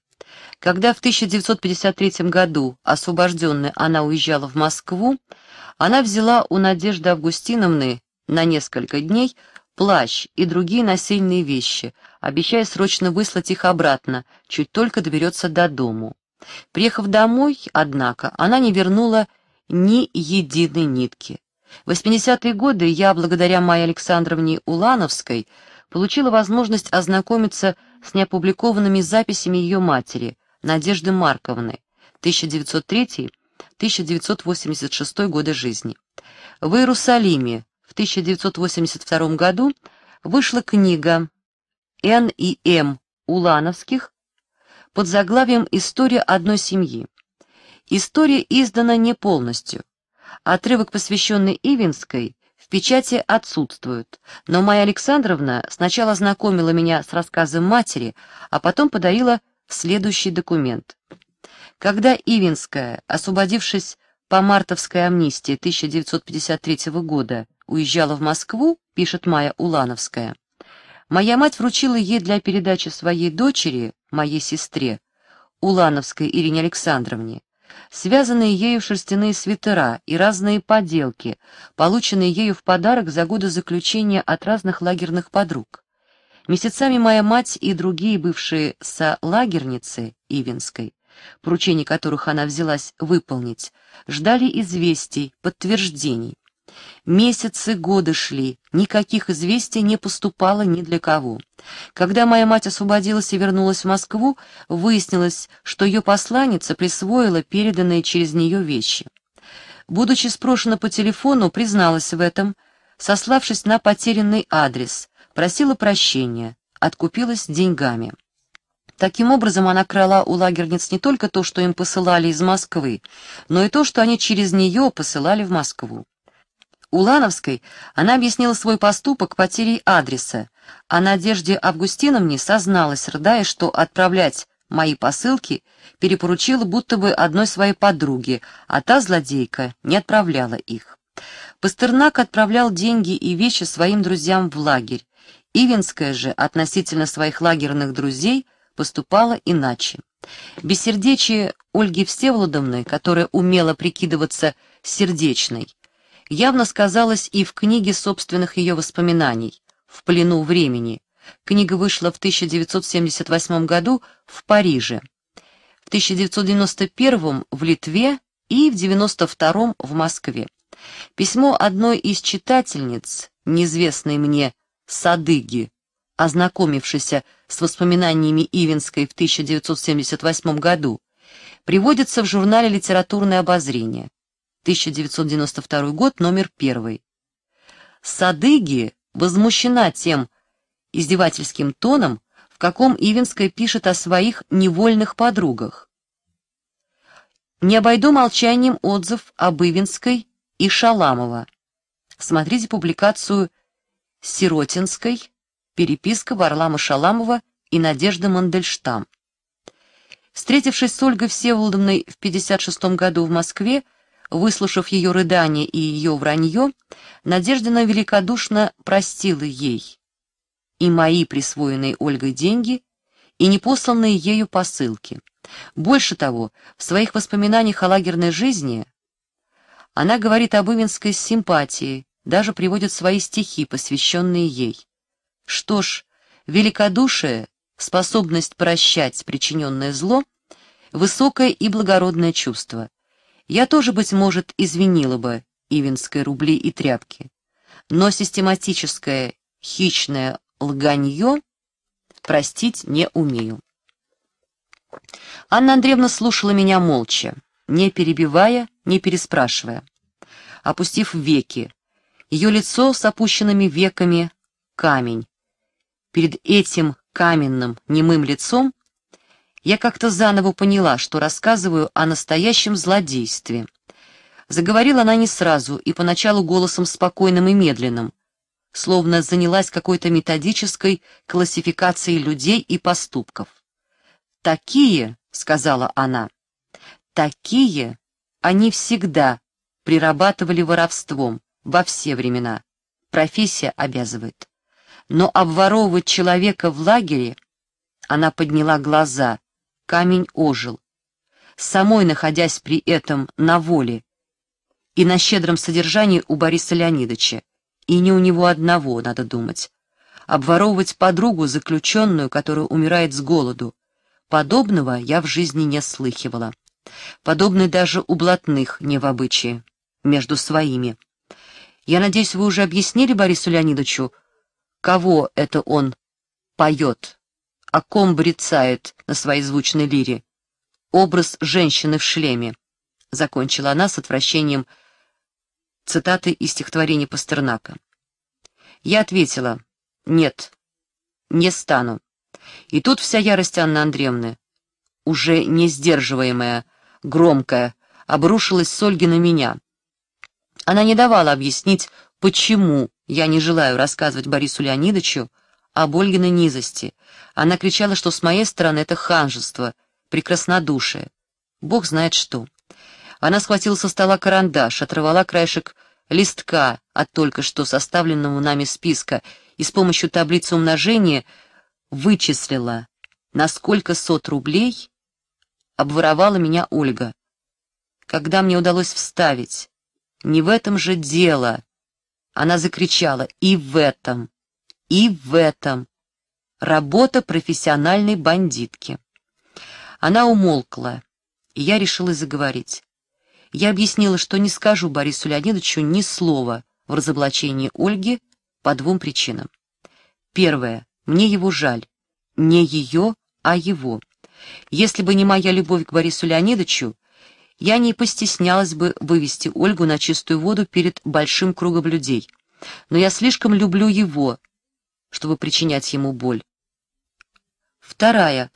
Когда в 1953 году, освобожденная она уезжала в Москву, она взяла у Надежды Августиновны на несколько дней плащ и другие насильные вещи, обещая срочно выслать их обратно, чуть только доберется до дому. Приехав домой, однако, она не вернула ни единой нитки. В 80-е годы я, благодаря Майе Александровне Улановской, получила возможность ознакомиться с неопубликованными записями ее матери, Надежды Марковны, 1903-1986 года жизни. В Иерусалиме в 1982 году вышла книга «Н и М. Улановских» под заглавием «История одной семьи». История издана не полностью. Отрывок, посвященный Ивинской, в печати отсутствует, но Майя Александровна сначала знакомила меня с рассказом матери, а потом подарила следующий документ. Когда Ивинская, освободившись по мартовской амнистии 1953 года, уезжала в Москву, пишет Майя Улановская, моя мать вручила ей для передачи своей дочери, моей сестре, Улановской Ирине Александровне, связанные ею шерстяные свитера и разные поделки, полученные ею в подарок за годы заключения от разных лагерных подруг. Месяцами моя мать и другие бывшие со лагерницы Ивинской, поручение которых она взялась выполнить, ждали известий, подтверждений. Месяцы, годы шли, никаких известий не поступало ни для кого. Когда моя мать освободилась и вернулась в Москву, выяснилось, что ее посланница присвоила переданные через нее вещи. Будучи спрошена по телефону, призналась в этом, сославшись на потерянный адрес, просила прощения, откупилась деньгами. Таким образом, она крала у лагерниц не только то, что им посылали из Москвы, но и то, что они через нее посылали в Москву. Улановской она объяснила свой поступок потерей адреса, а Надежде Августиновне созналась, рыдая, что отправлять мои посылки перепоручила будто бы одной своей подруге, а та злодейка не отправляла их. Пастернак отправлял деньги и вещи своим друзьям в лагерь. Ивинская же относительно своих лагерных друзей поступала иначе. Бессердечие Ольги Всеволодовны, которая умела прикидываться сердечной, явно сказалось и в книге собственных ее воспоминаний «В плену времени». Книга вышла в 1978 году в Париже, в 1991 в Литве и в 1992 в Москве. Письмо одной из читательниц, неизвестной мне Садыги, ознакомившейся с воспоминаниями Ивинской в 1978 году, приводится в журнале «Литературное обозрение». 1992 год, номер 1. Садыги возмущена тем издевательским тоном, в каком Ивинская пишет о своих невольных подругах. Не обойду молчанием отзыв об Ивинской и Шаламова. Смотрите публикацию Сиротинской «Переписка Варлама Шаламова и Надежды Мандельштам». Встретившись с Ольгой Всеволодовной в 1956 году в Москве, Выслушав ее рыдание и ее вранье, Надеждина великодушно простила ей и мои присвоенные Ольгой деньги, и непосланные ею посылки. Больше того, в своих воспоминаниях о лагерной жизни она говорит об Ивинской симпатии, даже приводит свои стихи, посвященные ей. Что ж, великодушие, способность прощать причиненное зло — высокое и благородное чувство. Я тоже, быть может, извинила бы ивенской рубли и тряпки. Но систематическое хищное лганье простить не умею. Анна Андреевна слушала меня молча, не перебивая, не переспрашивая. Опустив веки, ее лицо с опущенными веками — камень. Перед этим каменным, немым лицом я как-то заново поняла, что рассказываю о настоящем злодействе. Заговорила она не сразу и поначалу голосом спокойным и медленным, словно занялась какой-то методической классификацией людей и поступков. «Такие», — сказала она, — «такие они всегда прирабатывали воровством во все времена. Профессия обязывает. Но обворовывать человека в лагере...» Она подняла глаза — камень ожил. Самой находясь при этом на воле и на щедром содержании у Бориса Леонидовича, и не у него одного, надо думать. Обворовывать подругу, заключенную, которая умирает с голоду. Подобного я в жизни не слыхивала. Подобное даже у блатных не в обычае, между своими. Я надеюсь, вы уже объяснили Борису Леонидовичу, кого это он поет о ком брецает на своей звучной лире. Образ женщины в шлеме. Закончила она с отвращением цитаты из стихотворения Пастернака. Я ответила, нет, не стану. И тут вся ярость Анны Андреевны, уже не сдерживаемая, громкая, обрушилась с Ольги на меня. Она не давала объяснить, почему я не желаю рассказывать Борису Леонидовичу, об Ольгиной низости. Она кричала, что с моей стороны это ханжество, прекраснодушие. Бог знает что. Она схватила со стола карандаш, отрывала краешек листка от только что составленного нами списка и с помощью таблицы умножения вычислила, на сколько сот рублей обворовала меня Ольга. Когда мне удалось вставить, не в этом же дело, она закричала, и в этом и в этом. Работа профессиональной бандитки. Она умолкла, и я решила заговорить. Я объяснила, что не скажу Борису Леонидовичу ни слова в разоблачении Ольги по двум причинам. Первое. Мне его жаль. Не ее, а его. Если бы не моя любовь к Борису Леонидовичу, я не постеснялась бы вывести Ольгу на чистую воду перед большим кругом людей. Но я слишком люблю его, чтобы причинять ему боль. Вторая.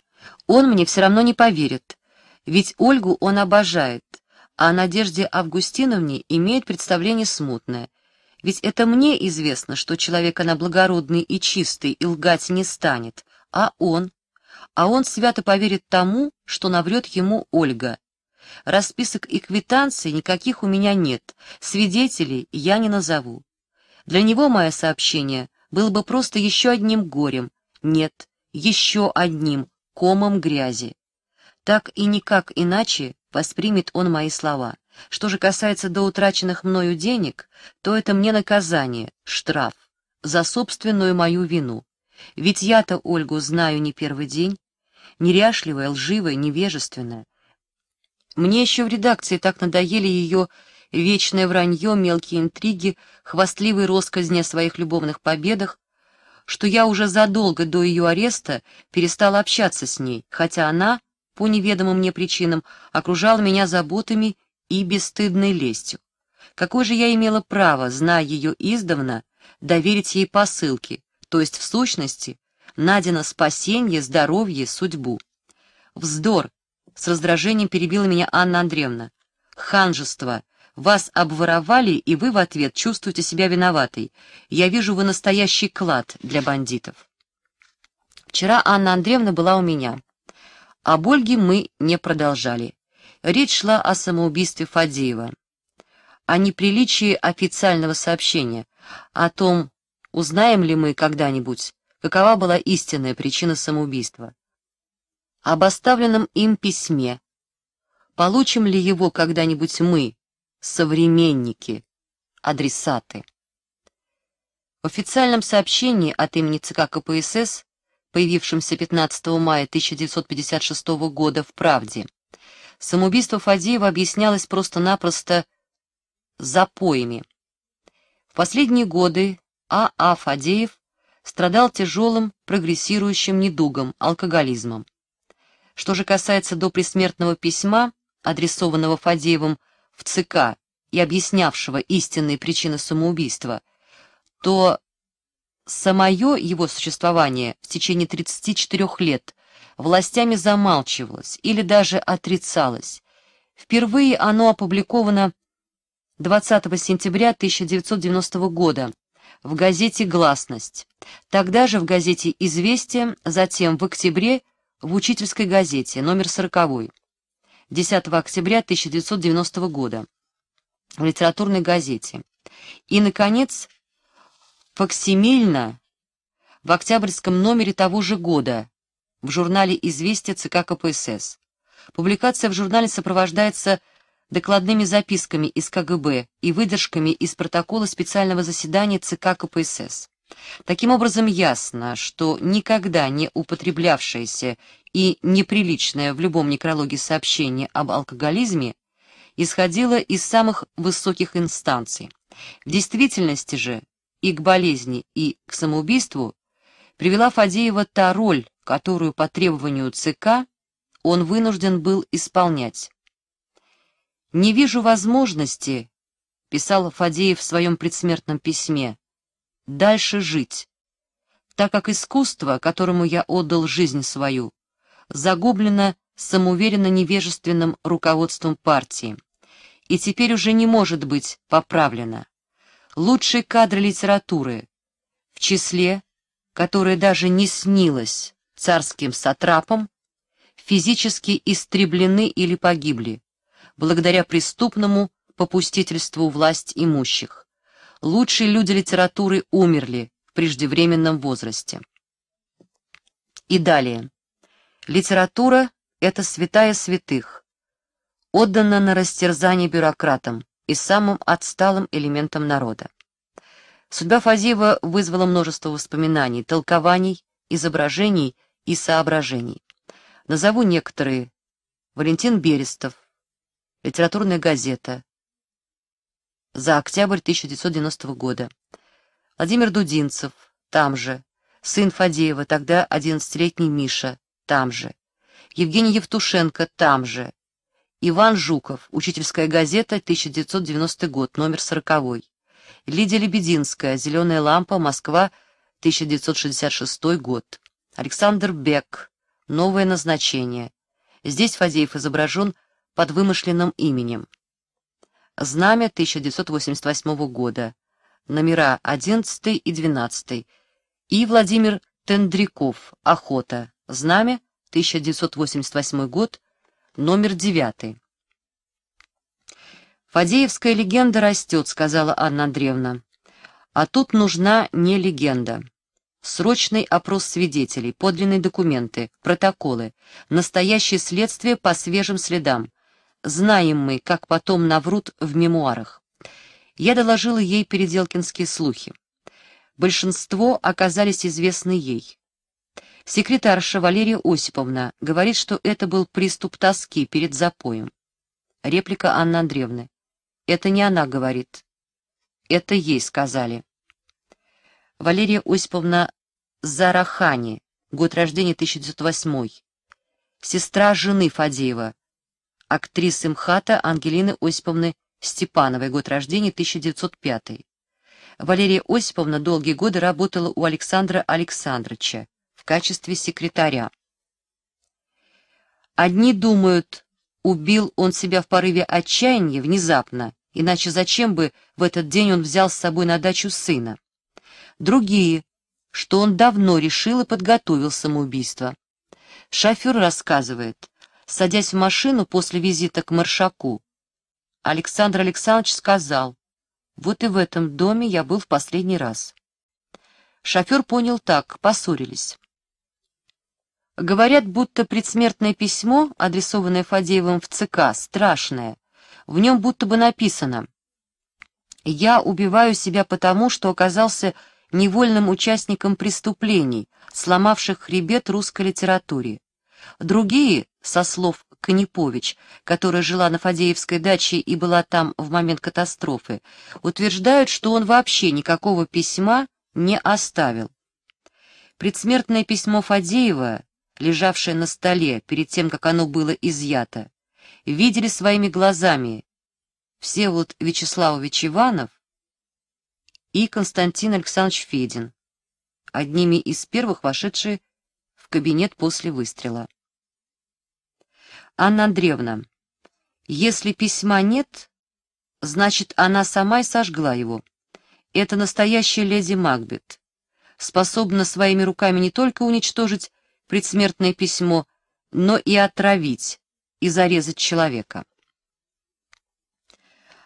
Он мне все равно не поверит, ведь Ольгу он обожает, а о Надежде Августиновне имеет представление смутное. Ведь это мне известно, что человек она благородный и чистый, и лгать не станет, а он. А он свято поверит тому, что наврет ему Ольга. Расписок и квитанций никаких у меня нет, свидетелей я не назову. Для него мое сообщение было бы просто еще одним горем, нет, еще одним комом грязи. Так и никак иначе воспримет он мои слова. Что же касается до утраченных мною денег, то это мне наказание, штраф, за собственную мою вину. Ведь я-то Ольгу знаю не первый день, неряшливая, лживая, невежественная. Мне еще в редакции так надоели ее вечное вранье, мелкие интриги, хвастливый россказни о своих любовных победах, что я уже задолго до ее ареста перестала общаться с ней, хотя она, по неведомым мне причинам, окружала меня заботами и бесстыдной лестью. Какое же я имела право, зная ее издавна, доверить ей посылки, то есть, в сущности, Надина спасенье, здоровье, судьбу? Вздор! С раздражением перебила меня Анна Андреевна. Ханжество! Вас обворовали, и вы в ответ чувствуете себя виноватой. Я вижу, вы настоящий клад для бандитов. Вчера Анна Андреевна была у меня. Об Ольге мы не продолжали. Речь шла о самоубийстве Фадеева, о неприличии официального сообщения, о том, узнаем ли мы когда-нибудь, какова была истинная причина самоубийства, об оставленном им письме, получим ли его когда-нибудь мы, современники, адресаты. В официальном сообщении от имени ЦК КПСС, появившемся 15 мая 1956 года в «Правде», самоубийство Фадеева объяснялось просто-напросто запоями. В последние годы А.А. А Фадеев страдал тяжелым прогрессирующим недугом, алкоголизмом. Что же касается до допресмертного письма, адресованного Фадеевым в ЦК и объяснявшего истинные причины самоубийства, то самое его существование в течение 34 лет властями замалчивалось или даже отрицалось. Впервые оно опубликовано 20 сентября 1990 года в газете «Гласность», тогда же в газете «Известия», затем в октябре в «Учительской газете», номер 40. 10 октября 1990 года в литературной газете. И, наконец, фоксимильно в октябрьском номере того же года в журнале «Известия ЦК КПСС». Публикация в журнале сопровождается докладными записками из КГБ и выдержками из протокола специального заседания ЦК КПСС. Таким образом, ясно, что никогда не употреблявшаяся и неприличное в любом некрологе сообщение об алкоголизме исходило из самых высоких инстанций. В действительности же и к болезни, и к самоубийству привела Фадеева та роль, которую по требованию ЦК он вынужден был исполнять. «Не вижу возможности», — писал Фадеев в своем предсмертном письме, — «дальше жить, так как искусство, которому я отдал жизнь свою, загублена самоуверенно-невежественным руководством партии и теперь уже не может быть поправлена. Лучшие кадры литературы, в числе, которое даже не снилось царским сатрапам, физически истреблены или погибли, благодаря преступному попустительству власть имущих. Лучшие люди литературы умерли в преждевременном возрасте. И далее. Литература — это святая святых, отдана на растерзание бюрократам и самым отсталым элементам народа. Судьба Фазиева вызвала множество воспоминаний, толкований, изображений и соображений. Назову некоторые. Валентин Берестов, литературная газета, за октябрь 1990 года. Владимир Дудинцев, там же, сын Фадеева, тогда 11-летний Миша, там же. Евгений Евтушенко, там же. Иван Жуков, «Учительская газета», 1990 год, номер 40. Лидия Лебединская, «Зеленая лампа», Москва, 1966 год. Александр Бек, «Новое назначение». Здесь Фадеев изображен под вымышленным именем. Знамя 1988 года, номера 11 и 12. И Владимир Тендряков, «Охота», Знамя, 1988 год, номер 9. «Фадеевская легенда растет», — сказала Анна Андреевна. «А тут нужна не легенда. Срочный опрос свидетелей, подлинные документы, протоколы, настоящее следствие по свежим следам. Знаем мы, как потом наврут в мемуарах». Я доложила ей переделкинские слухи. Большинство оказались известны ей. Секретарша Валерия Осиповна говорит, что это был приступ тоски перед запоем. Реплика Анны Андреевны. Это не она говорит. Это ей сказали. Валерия Осиповна Зарахани, год рождения 1908. Сестра жены Фадеева, актрисы МХАТа Ангелины Осиповны Степановой, год рождения 1905. Валерия Осиповна долгие годы работала у Александра Александровича качестве секретаря. Одни думают, убил он себя в порыве отчаяния внезапно, иначе зачем бы в этот день он взял с собой на дачу сына. Другие, что он давно решил и подготовил самоубийство. Шофер рассказывает, садясь в машину после визита к Маршаку, Александр Александрович сказал, «Вот и в этом доме я был в последний раз». Шофер понял так, поссорились. Говорят, будто предсмертное письмо, адресованное Фадеевым в ЦК, страшное. В нем будто бы написано «Я убиваю себя потому, что оказался невольным участником преступлений, сломавших хребет русской литературе». Другие, со слов Канипович, которая жила на Фадеевской даче и была там в момент катастрофы, утверждают, что он вообще никакого письма не оставил. Предсмертное письмо Фадеева лежавшее на столе перед тем, как оно было изъято, видели своими глазами все вот Вячеславович Иванов и Константин Александрович Федин, одними из первых вошедшие в кабинет после выстрела. Анна Андреевна, если письма нет, значит, она сама и сожгла его. Это настоящая леди Макбет. Способна своими руками не только уничтожить предсмертное письмо, но и отравить и зарезать человека.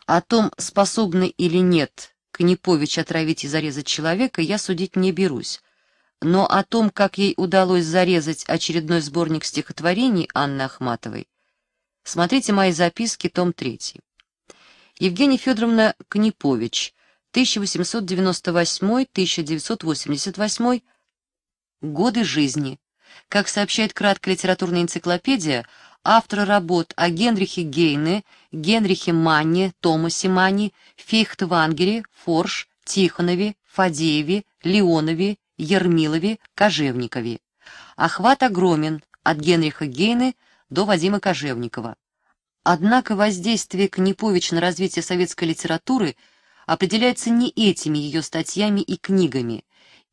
О том, способны или нет Книпович отравить и зарезать человека, я судить не берусь. Но о том, как ей удалось зарезать очередной сборник стихотворений Анны Ахматовой, смотрите мои записки, том 3. Евгения Федоровна Книпович, 1898-1988, годы жизни, как сообщает краткая литературная энциклопедия, авторы работ о Генрихе Гейне, Генрихе Манне, Томасе Манне, Фейхтвангере, Форш, Тихонове, Фадееве, Леонове, Ермилове, Кожевникове. Охват огромен от Генриха Гейне до Вадима Кожевникова. Однако воздействие Книпович на развитие советской литературы определяется не этими ее статьями и книгами.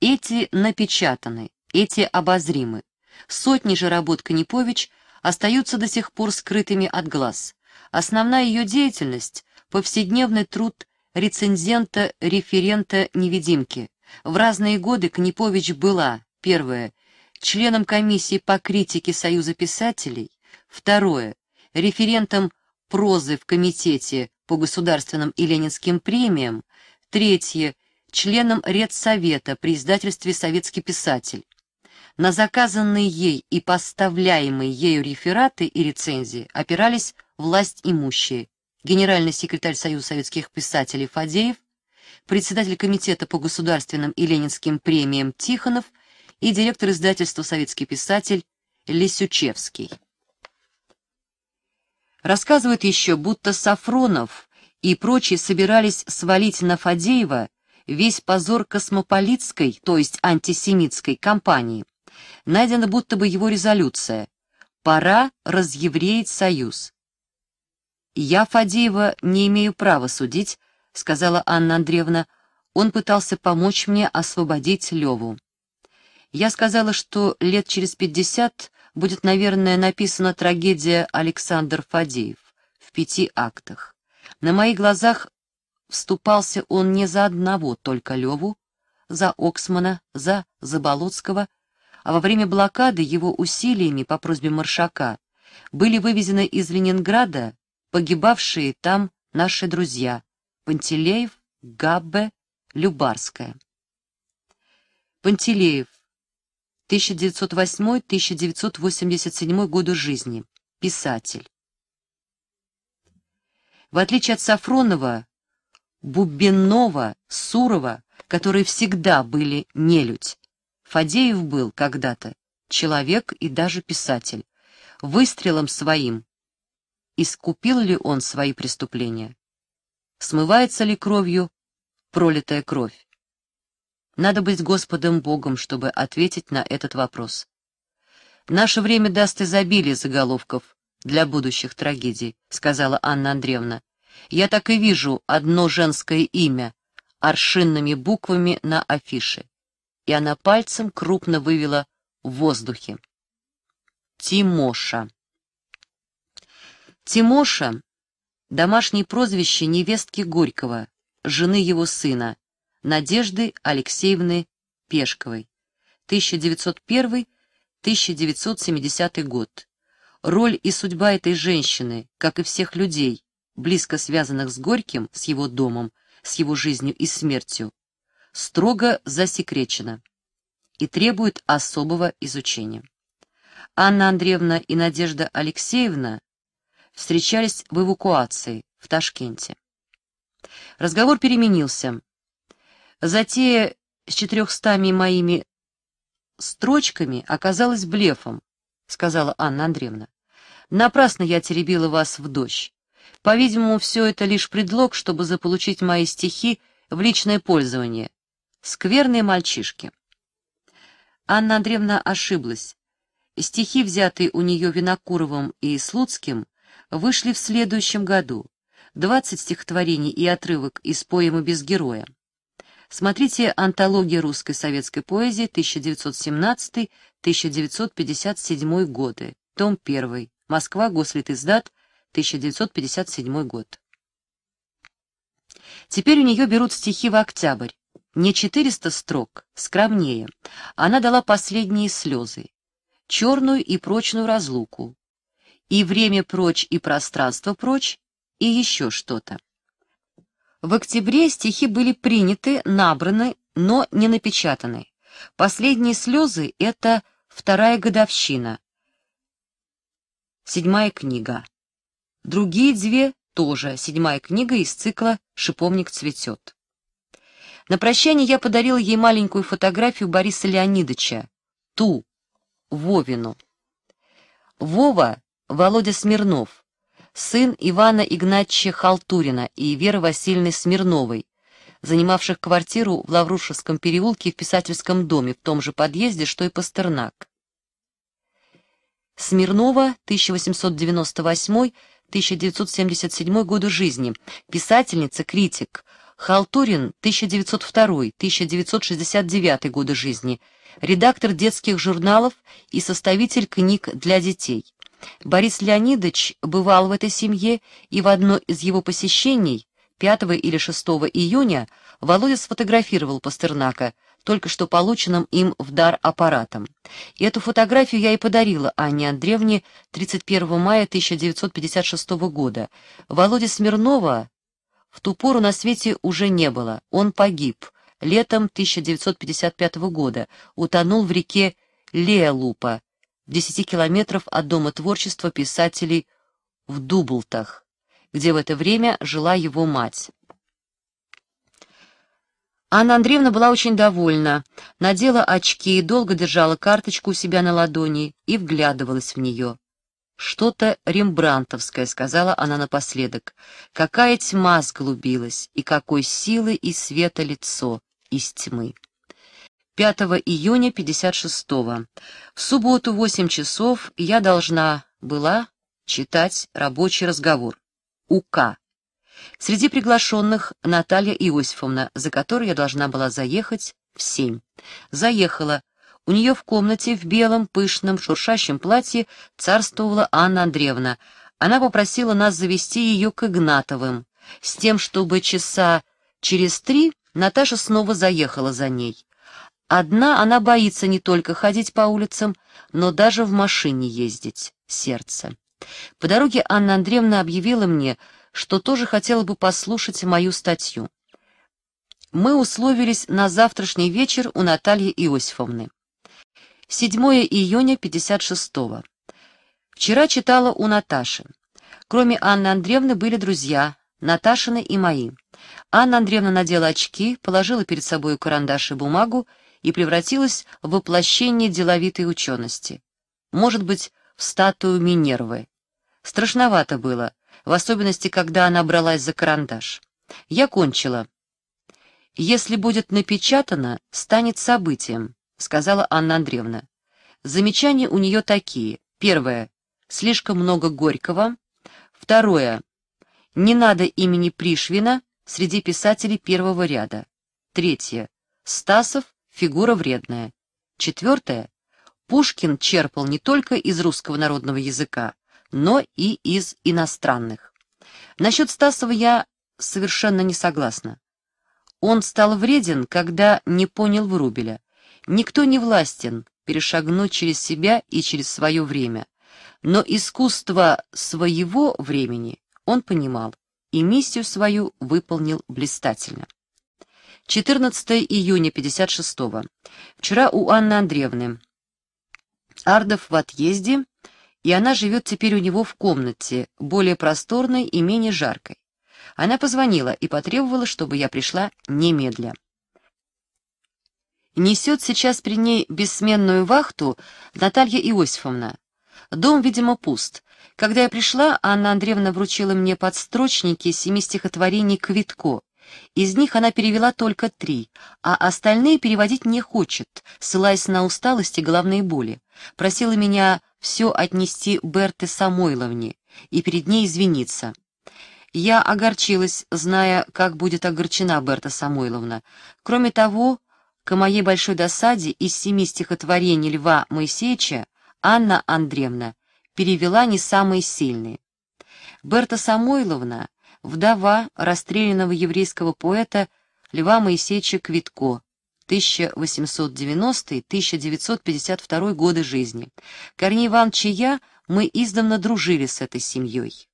Эти напечатаны, эти обозримы. Сотни же работ Канипович остаются до сих пор скрытыми от глаз. Основная ее деятельность — повседневный труд рецензента-референта-невидимки. В разные годы Канипович была, первое, членом комиссии по критике Союза писателей, второе, референтом прозы в Комитете по государственным и ленинским премиям, третье, членом Редсовета при издательстве «Советский писатель», на заказанные ей и поставляемые ею рефераты и рецензии опирались власть имущие, генеральный секретарь Союза советских писателей Фадеев, председатель комитета по государственным и ленинским премиям Тихонов и директор издательства «Советский писатель» Лисючевский. Рассказывают еще, будто Сафронов и прочие собирались свалить на Фадеева весь позор космополитской, то есть антисемитской, кампании – найдена будто бы его резолюция «Пора разъевреить Союз». «Я Фадеева не имею права судить», — сказала Анна Андреевна. «Он пытался помочь мне освободить Леву». Я сказала, что лет через пятьдесят будет, наверное, написана трагедия Александр Фадеев в пяти актах. На моих глазах вступался он не за одного только Леву, за Оксмана, за Заболоцкого а во время блокады его усилиями по просьбе Маршака были вывезены из Ленинграда погибавшие там наши друзья Пантелеев, Габбе, Любарская. Пантелеев, 1908-1987 годы жизни, писатель. В отличие от Сафронова, Бубенова Сурова, которые всегда были нелюдь, Фадеев был когда-то человек и даже писатель. Выстрелом своим. Искупил ли он свои преступления? Смывается ли кровью пролитая кровь? Надо быть Господом Богом, чтобы ответить на этот вопрос. «Наше время даст изобилие заголовков для будущих трагедий», — сказала Анна Андреевна. «Я так и вижу одно женское имя, аршинными буквами на афише и она пальцем крупно вывела в воздухе. Тимоша. Тимоша — домашнее прозвище невестки Горького, жены его сына, Надежды Алексеевны Пешковой, 1901-1970 год. Роль и судьба этой женщины, как и всех людей, близко связанных с Горьким, с его домом, с его жизнью и смертью, строго засекречена и требует особого изучения. Анна Андреевна и Надежда Алексеевна встречались в эвакуации в Ташкенте. Разговор переменился. Затея с четырехстами моими строчками оказалась блефом, сказала Анна Андреевна. Напрасно я теребила вас в дождь. По-видимому, все это лишь предлог, чтобы заполучить мои стихи в личное пользование, Скверные мальчишки. Анна Андреевна ошиблась. Стихи, взятые у нее Винокуровым и Слуцким, вышли в следующем году. 20 стихотворений и отрывок из поэмы «Без героя». Смотрите «Антология русской советской поэзии» 1917-1957 годы, том 1, Москва, Гослитиздат, 1957 год. Теперь у нее берут стихи в октябрь, не 400 строк, скромнее, она дала последние слезы, черную и прочную разлуку, и время прочь, и пространство прочь, и еще что-то. В октябре стихи были приняты, набраны, но не напечатаны. Последние слезы — это вторая годовщина. Седьмая книга. Другие две тоже седьмая книга из цикла «Шиповник цветет». На прощание я подарила ей маленькую фотографию Бориса Леонидовича, ту, Вовину. Вова — Володя Смирнов, сын Ивана Игнатьевича Халтурина и Веры Васильевны Смирновой, занимавших квартиру в Лаврушевском переулке в писательском доме в том же подъезде, что и Пастернак. Смирнова, 1898-1977 годы жизни, писательница, критик, Халтурин, 1902-1969 годы жизни, редактор детских журналов и составитель книг для детей. Борис Леонидович бывал в этой семье, и в одно из его посещений, 5 или 6 июня, Володя сфотографировал Пастернака, только что полученным им в дар аппаратом. И эту фотографию я и подарила Анне Андреевне 31 мая 1956 года. Володя Смирнова, в ту пору на свете уже не было, он погиб. Летом 1955 года утонул в реке Леалупа, в 10 километров от Дома творчества писателей в Дублтах, где в это время жила его мать. Анна Андреевна была очень довольна, надела очки, и долго держала карточку у себя на ладони и вглядывалась в нее. Что-то рембрантовское, сказала она напоследок. Какая тьма сглубилась, и какой силы и света лицо из тьмы. 5 июня 56-го. В субботу в 8 часов я должна была читать рабочий разговор. УК. Среди приглашенных Наталья Иосифовна, за которой я должна была заехать в 7. Заехала, у нее в комнате в белом, пышном, шуршащем платье царствовала Анна Андреевна. Она попросила нас завести ее к Игнатовым, с тем, чтобы часа через три Наташа снова заехала за ней. Одна она боится не только ходить по улицам, но даже в машине ездить, сердце. По дороге Анна Андреевна объявила мне, что тоже хотела бы послушать мою статью. Мы условились на завтрашний вечер у Натальи Иосифовны. 7 июня 56-го. Вчера читала у Наташи. Кроме Анны Андреевны были друзья, Наташины и мои. Анна Андреевна надела очки, положила перед собой карандаш и бумагу и превратилась в воплощение деловитой учености. Может быть, в статую Минервы. Страшновато было, в особенности, когда она бралась за карандаш. Я кончила. Если будет напечатано, станет событием сказала Анна Андреевна. Замечания у нее такие. Первое. Слишком много Горького. Второе. Не надо имени Пришвина среди писателей первого ряда. Третье. Стасов – фигура вредная. Четвертое. Пушкин черпал не только из русского народного языка, но и из иностранных. Насчет Стасова я совершенно не согласна. Он стал вреден, когда не понял Врубеля. Никто не властен перешагнуть через себя и через свое время. Но искусство своего времени он понимал и миссию свою выполнил блистательно. 14 июня 56 -го. Вчера у Анны Андреевны. Ардов в отъезде, и она живет теперь у него в комнате, более просторной и менее жаркой. Она позвонила и потребовала, чтобы я пришла немедля. Несет сейчас при ней бессменную вахту Наталья Иосифовна. Дом, видимо, пуст. Когда я пришла, Анна Андреевна вручила мне подстрочники семи стихотворений Квитко. Из них она перевела только три, а остальные переводить не хочет, ссылаясь на усталость и головные боли. Просила меня все отнести Берте Самойловне и перед ней извиниться. Я огорчилась, зная, как будет огорчена Берта Самойловна. Кроме того, к моей большой досаде из семи стихотворений Льва Моисеевича Анна Андреевна перевела не самые сильные. Берта Самойловна, вдова расстрелянного еврейского поэта Льва Моисеевича Квитко, 1890-1952 годы жизни. Корней Иванович и я, мы издавна дружили с этой семьей.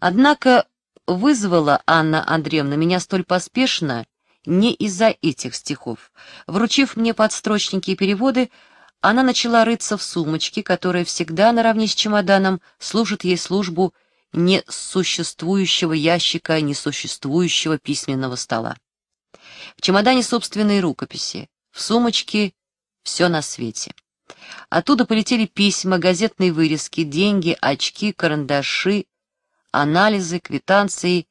Однако вызвала Анна Андреевна меня столь поспешно, не из-за этих стихов. Вручив мне подстрочники и переводы, она начала рыться в сумочке, которая всегда наравне с чемоданом служит ей службу несуществующего ящика, несуществующего письменного стола. В чемодане собственные рукописи, в сумочке все на свете. Оттуда полетели письма, газетные вырезки, деньги, очки, карандаши, анализы, квитанции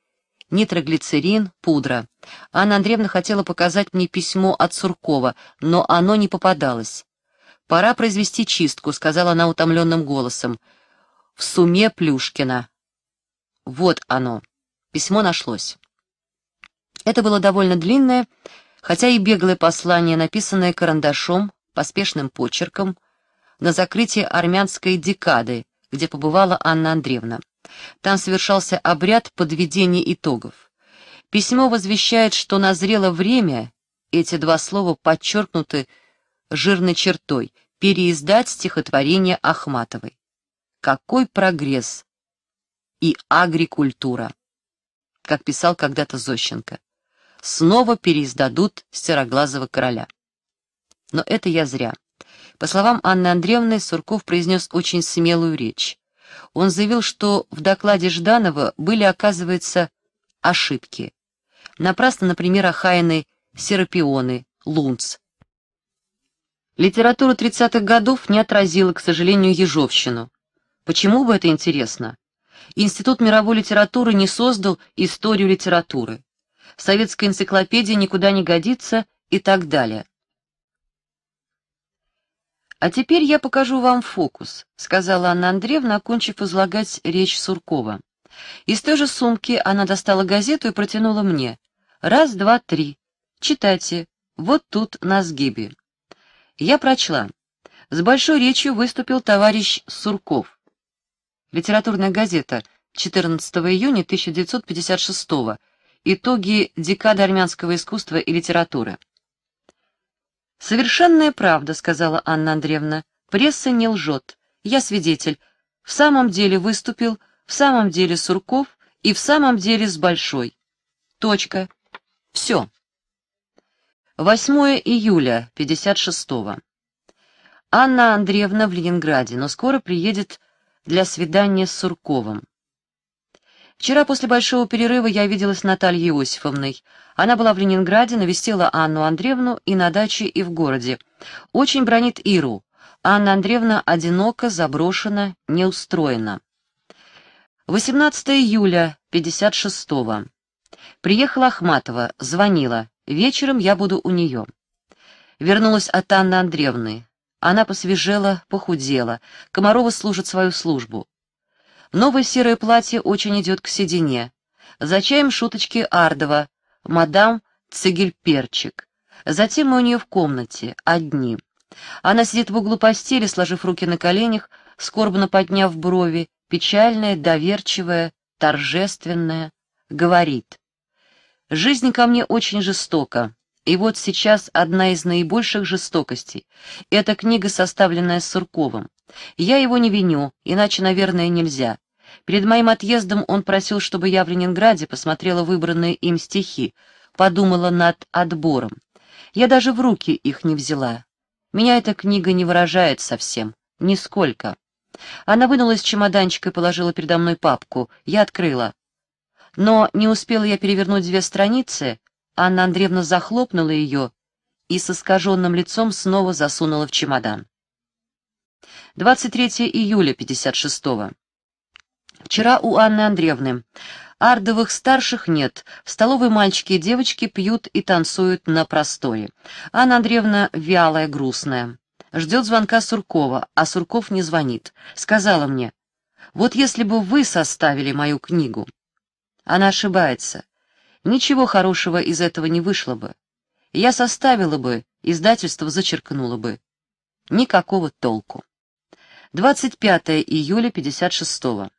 нитроглицерин, пудра. Анна Андреевна хотела показать мне письмо от Суркова, но оно не попадалось. «Пора произвести чистку», — сказала она утомленным голосом. «В суме Плюшкина». Вот оно. Письмо нашлось. Это было довольно длинное, хотя и беглое послание, написанное карандашом, поспешным почерком, на закрытие армянской декады, где побывала Анна Андреевна. Там совершался обряд подведения итогов. Письмо возвещает, что назрело время, эти два слова подчеркнуты жирной чертой, переиздать стихотворение Ахматовой. Какой прогресс! И агрикультура! Как писал когда-то Зощенко. Снова переиздадут Сероглазого короля. Но это я зря. По словам Анны Андреевны, Сурков произнес очень смелую речь. Он заявил, что в докладе Жданова были, оказывается, ошибки. Напрасно, например, охаяны серапионы, лунц. Литература 30-х годов не отразила, к сожалению, ежовщину. Почему бы это интересно? Институт мировой литературы не создал историю литературы. Советская энциклопедия никуда не годится и так далее. «А теперь я покажу вам фокус», — сказала Анна Андреевна, окончив излагать речь Суркова. Из той же сумки она достала газету и протянула мне. «Раз, два, три. Читайте. Вот тут на сгибе». Я прочла. С большой речью выступил товарищ Сурков. Литературная газета 14 июня 1956 Итоги декады армянского искусства и литературы. «Совершенная правда», — сказала Анна Андреевна. «Пресса не лжет. Я свидетель. В самом деле выступил, в самом деле Сурков и в самом деле с Большой. Точка. Все». 8 июля 56-го. Анна Андреевна в Ленинграде, но скоро приедет для свидания с Сурковым. Вчера после большого перерыва я виделась с Натальей Иосифовной. Она была в Ленинграде, навестила Анну Андреевну и на даче, и в городе. Очень бронит Иру. Анна Андреевна одинока, заброшена, неустроена. 18 июля 56-го. Приехала Ахматова, звонила. Вечером я буду у нее. Вернулась от Анны Андреевны. Она посвежела, похудела. Комарова служит свою службу. Новое серое платье очень идет к седине. За чаем шуточки Ардова, мадам Цигельперчик. Затем мы у нее в комнате, одни. Она сидит в углу постели, сложив руки на коленях, скорбно подняв брови, печальная, доверчивая, торжественная, говорит. «Жизнь ко мне очень жестока. И вот сейчас одна из наибольших жестокостей. это книга, составленная Сурковым. Я его не виню, иначе, наверное, нельзя. Перед моим отъездом он просил, чтобы я в Ленинграде посмотрела выбранные им стихи, подумала над отбором. Я даже в руки их не взяла. Меня эта книга не выражает совсем, нисколько. Она вынула из чемоданчика и положила передо мной папку. Я открыла. Но не успела я перевернуть две страницы, Анна Андреевна захлопнула ее и с искаженным лицом снова засунула в чемодан. 23 июля 56-го. Вчера у Анны Андреевны. Ардовых старших нет. В столовой мальчики и девочки пьют и танцуют на простое. Анна Андреевна вялая, грустная. Ждет звонка Суркова, а Сурков не звонит. Сказала мне, вот если бы вы составили мою книгу. Она ошибается. Ничего хорошего из этого не вышло бы. Я составила бы, издательство зачеркнуло бы. Никакого толку. 25 июля 56 -го.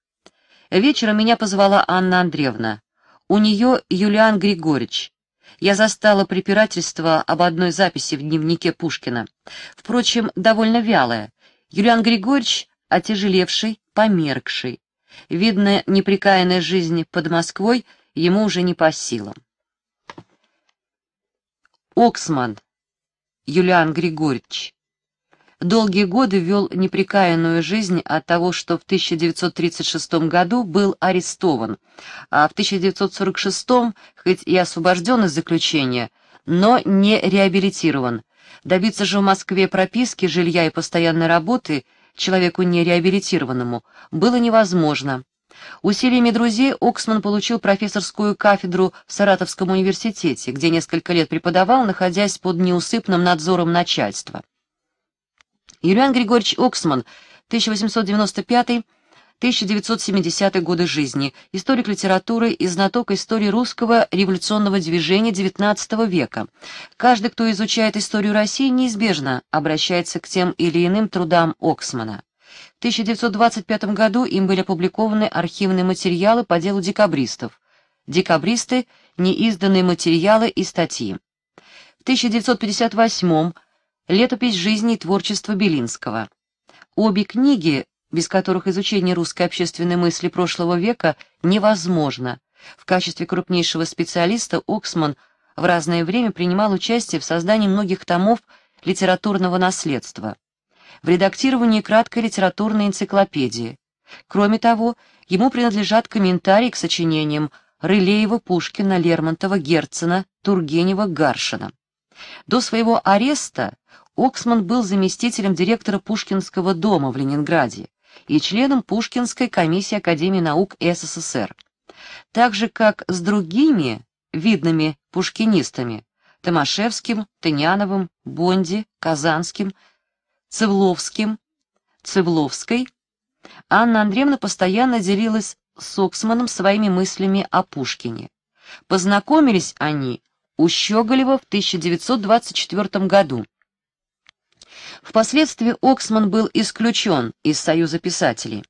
Вечером меня позвала Анна Андреевна. У нее Юлиан Григорьевич. Я застала препирательство об одной записи в дневнике Пушкина. Впрочем, довольно вялое. Юлиан Григорьевич отяжелевший, померкший. Видно, непрекаянная жизнь под Москвой — ему уже не по силам. Оксман Юлиан Григорьевич долгие годы вел непрекаянную жизнь от того, что в 1936 году был арестован, а в 1946, хоть и освобожден из заключения, но не реабилитирован. Добиться же в Москве прописки, жилья и постоянной работы человеку нереабилитированному было невозможно. Усилиями друзей Оксман получил профессорскую кафедру в Саратовском университете, где несколько лет преподавал, находясь под неусыпным надзором начальства. Юлиан Григорьевич Оксман, 1895-1970 годы жизни, историк литературы и знаток истории русского революционного движения XIX века. Каждый, кто изучает историю России, неизбежно обращается к тем или иным трудам Оксмана. В 1925 году им были опубликованы архивные материалы по делу декабристов, декабристы – неизданные материалы и статьи. В 1958 летопись жизни и творчества Белинского. Обе книги, без которых изучение русской общественной мысли прошлого века невозможно. В качестве крупнейшего специалиста Оксман в разное время принимал участие в создании многих томов литературного наследства в редактировании краткой литературной энциклопедии. Кроме того, ему принадлежат комментарии к сочинениям Рылеева, Пушкина, Лермонтова, Герцена, Тургенева, Гаршина. До своего ареста Оксман был заместителем директора Пушкинского дома в Ленинграде и членом Пушкинской комиссии Академии наук СССР. Так же, как с другими видными пушкинистами – Томашевским, Тыняновым, Бонди, Казанским – Цевловским, Цевловской, Анна Андреевна постоянно делилась с Оксманом своими мыслями о Пушкине. Познакомились они у Щеголева в 1924 году. Впоследствии Оксман был исключен из Союза писателей.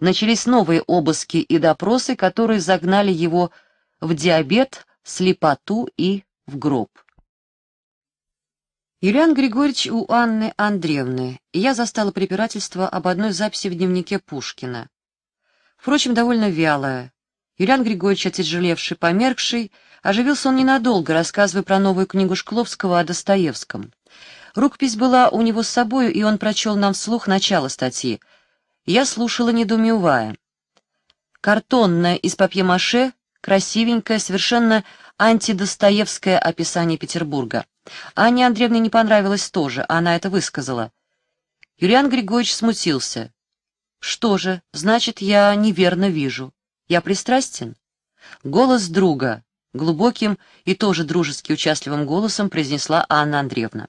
Начались новые обыски и допросы, которые загнали его в диабет, слепоту и в гроб. Юлиан Григорьевич у Анны Андреевны, и я застала препирательство об одной записи в дневнике Пушкина. Впрочем, довольно вялая. Юлиан Григорьевич, отяжелевший, померкший, оживился он ненадолго, рассказывая про новую книгу Шкловского о Достоевском. Рукопись была у него с собою, и он прочел нам вслух начало статьи. Я слушала, недоумевая. Картонная, из папье-маше, красивенькое, совершенно антидостоевское описание Петербурга. Анне Андреевне не понравилось тоже, она это высказала. Юлиан Григорьевич смутился. «Что же, значит, я неверно вижу. Я пристрастен?» Голос друга, глубоким и тоже дружески участливым голосом произнесла Анна Андреевна.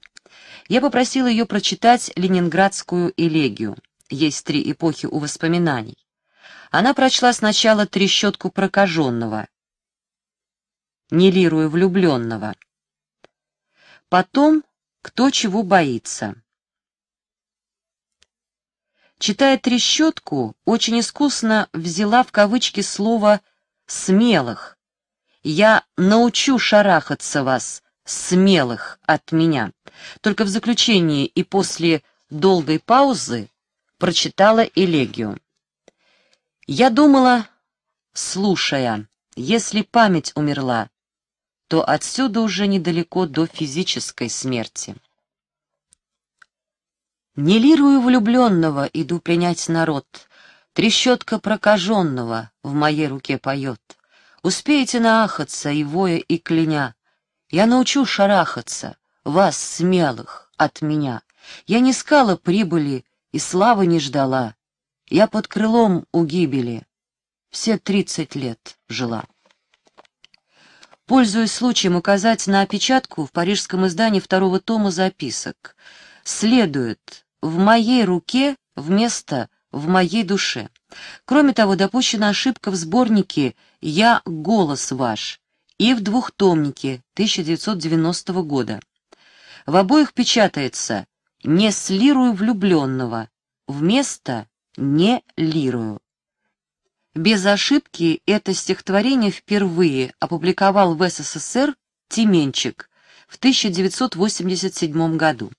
Я попросила ее прочитать ленинградскую элегию. Есть три эпохи у воспоминаний. Она прочла сначала трещотку прокаженного, нелируя влюбленного, Потом, кто чего боится. Читая трещотку, очень искусно взяла в кавычки слово «смелых». «Я научу шарахаться вас, смелых, от меня». Только в заключении и после долгой паузы прочитала элегию. Я думала, слушая, если память умерла, то отсюда уже недалеко до физической смерти. Не лирую влюбленного иду принять народ, Трещотка прокаженного в моей руке поет. Успеете наахаться и воя, и кляня. Я научу шарахаться, вас, смелых, от меня. Я не скала прибыли и славы не ждала. Я под крылом у гибели все тридцать лет жила пользуясь случаем указать на опечатку в парижском издании второго тома записок. Следует «в моей руке» вместо «в моей душе». Кроме того, допущена ошибка в сборнике «Я голос ваш» и в двухтомнике 1990 года. В обоих печатается «Не слирую влюбленного» вместо «не лирую». Без ошибки это стихотворение впервые опубликовал в СССР Тименчик в 1987 году.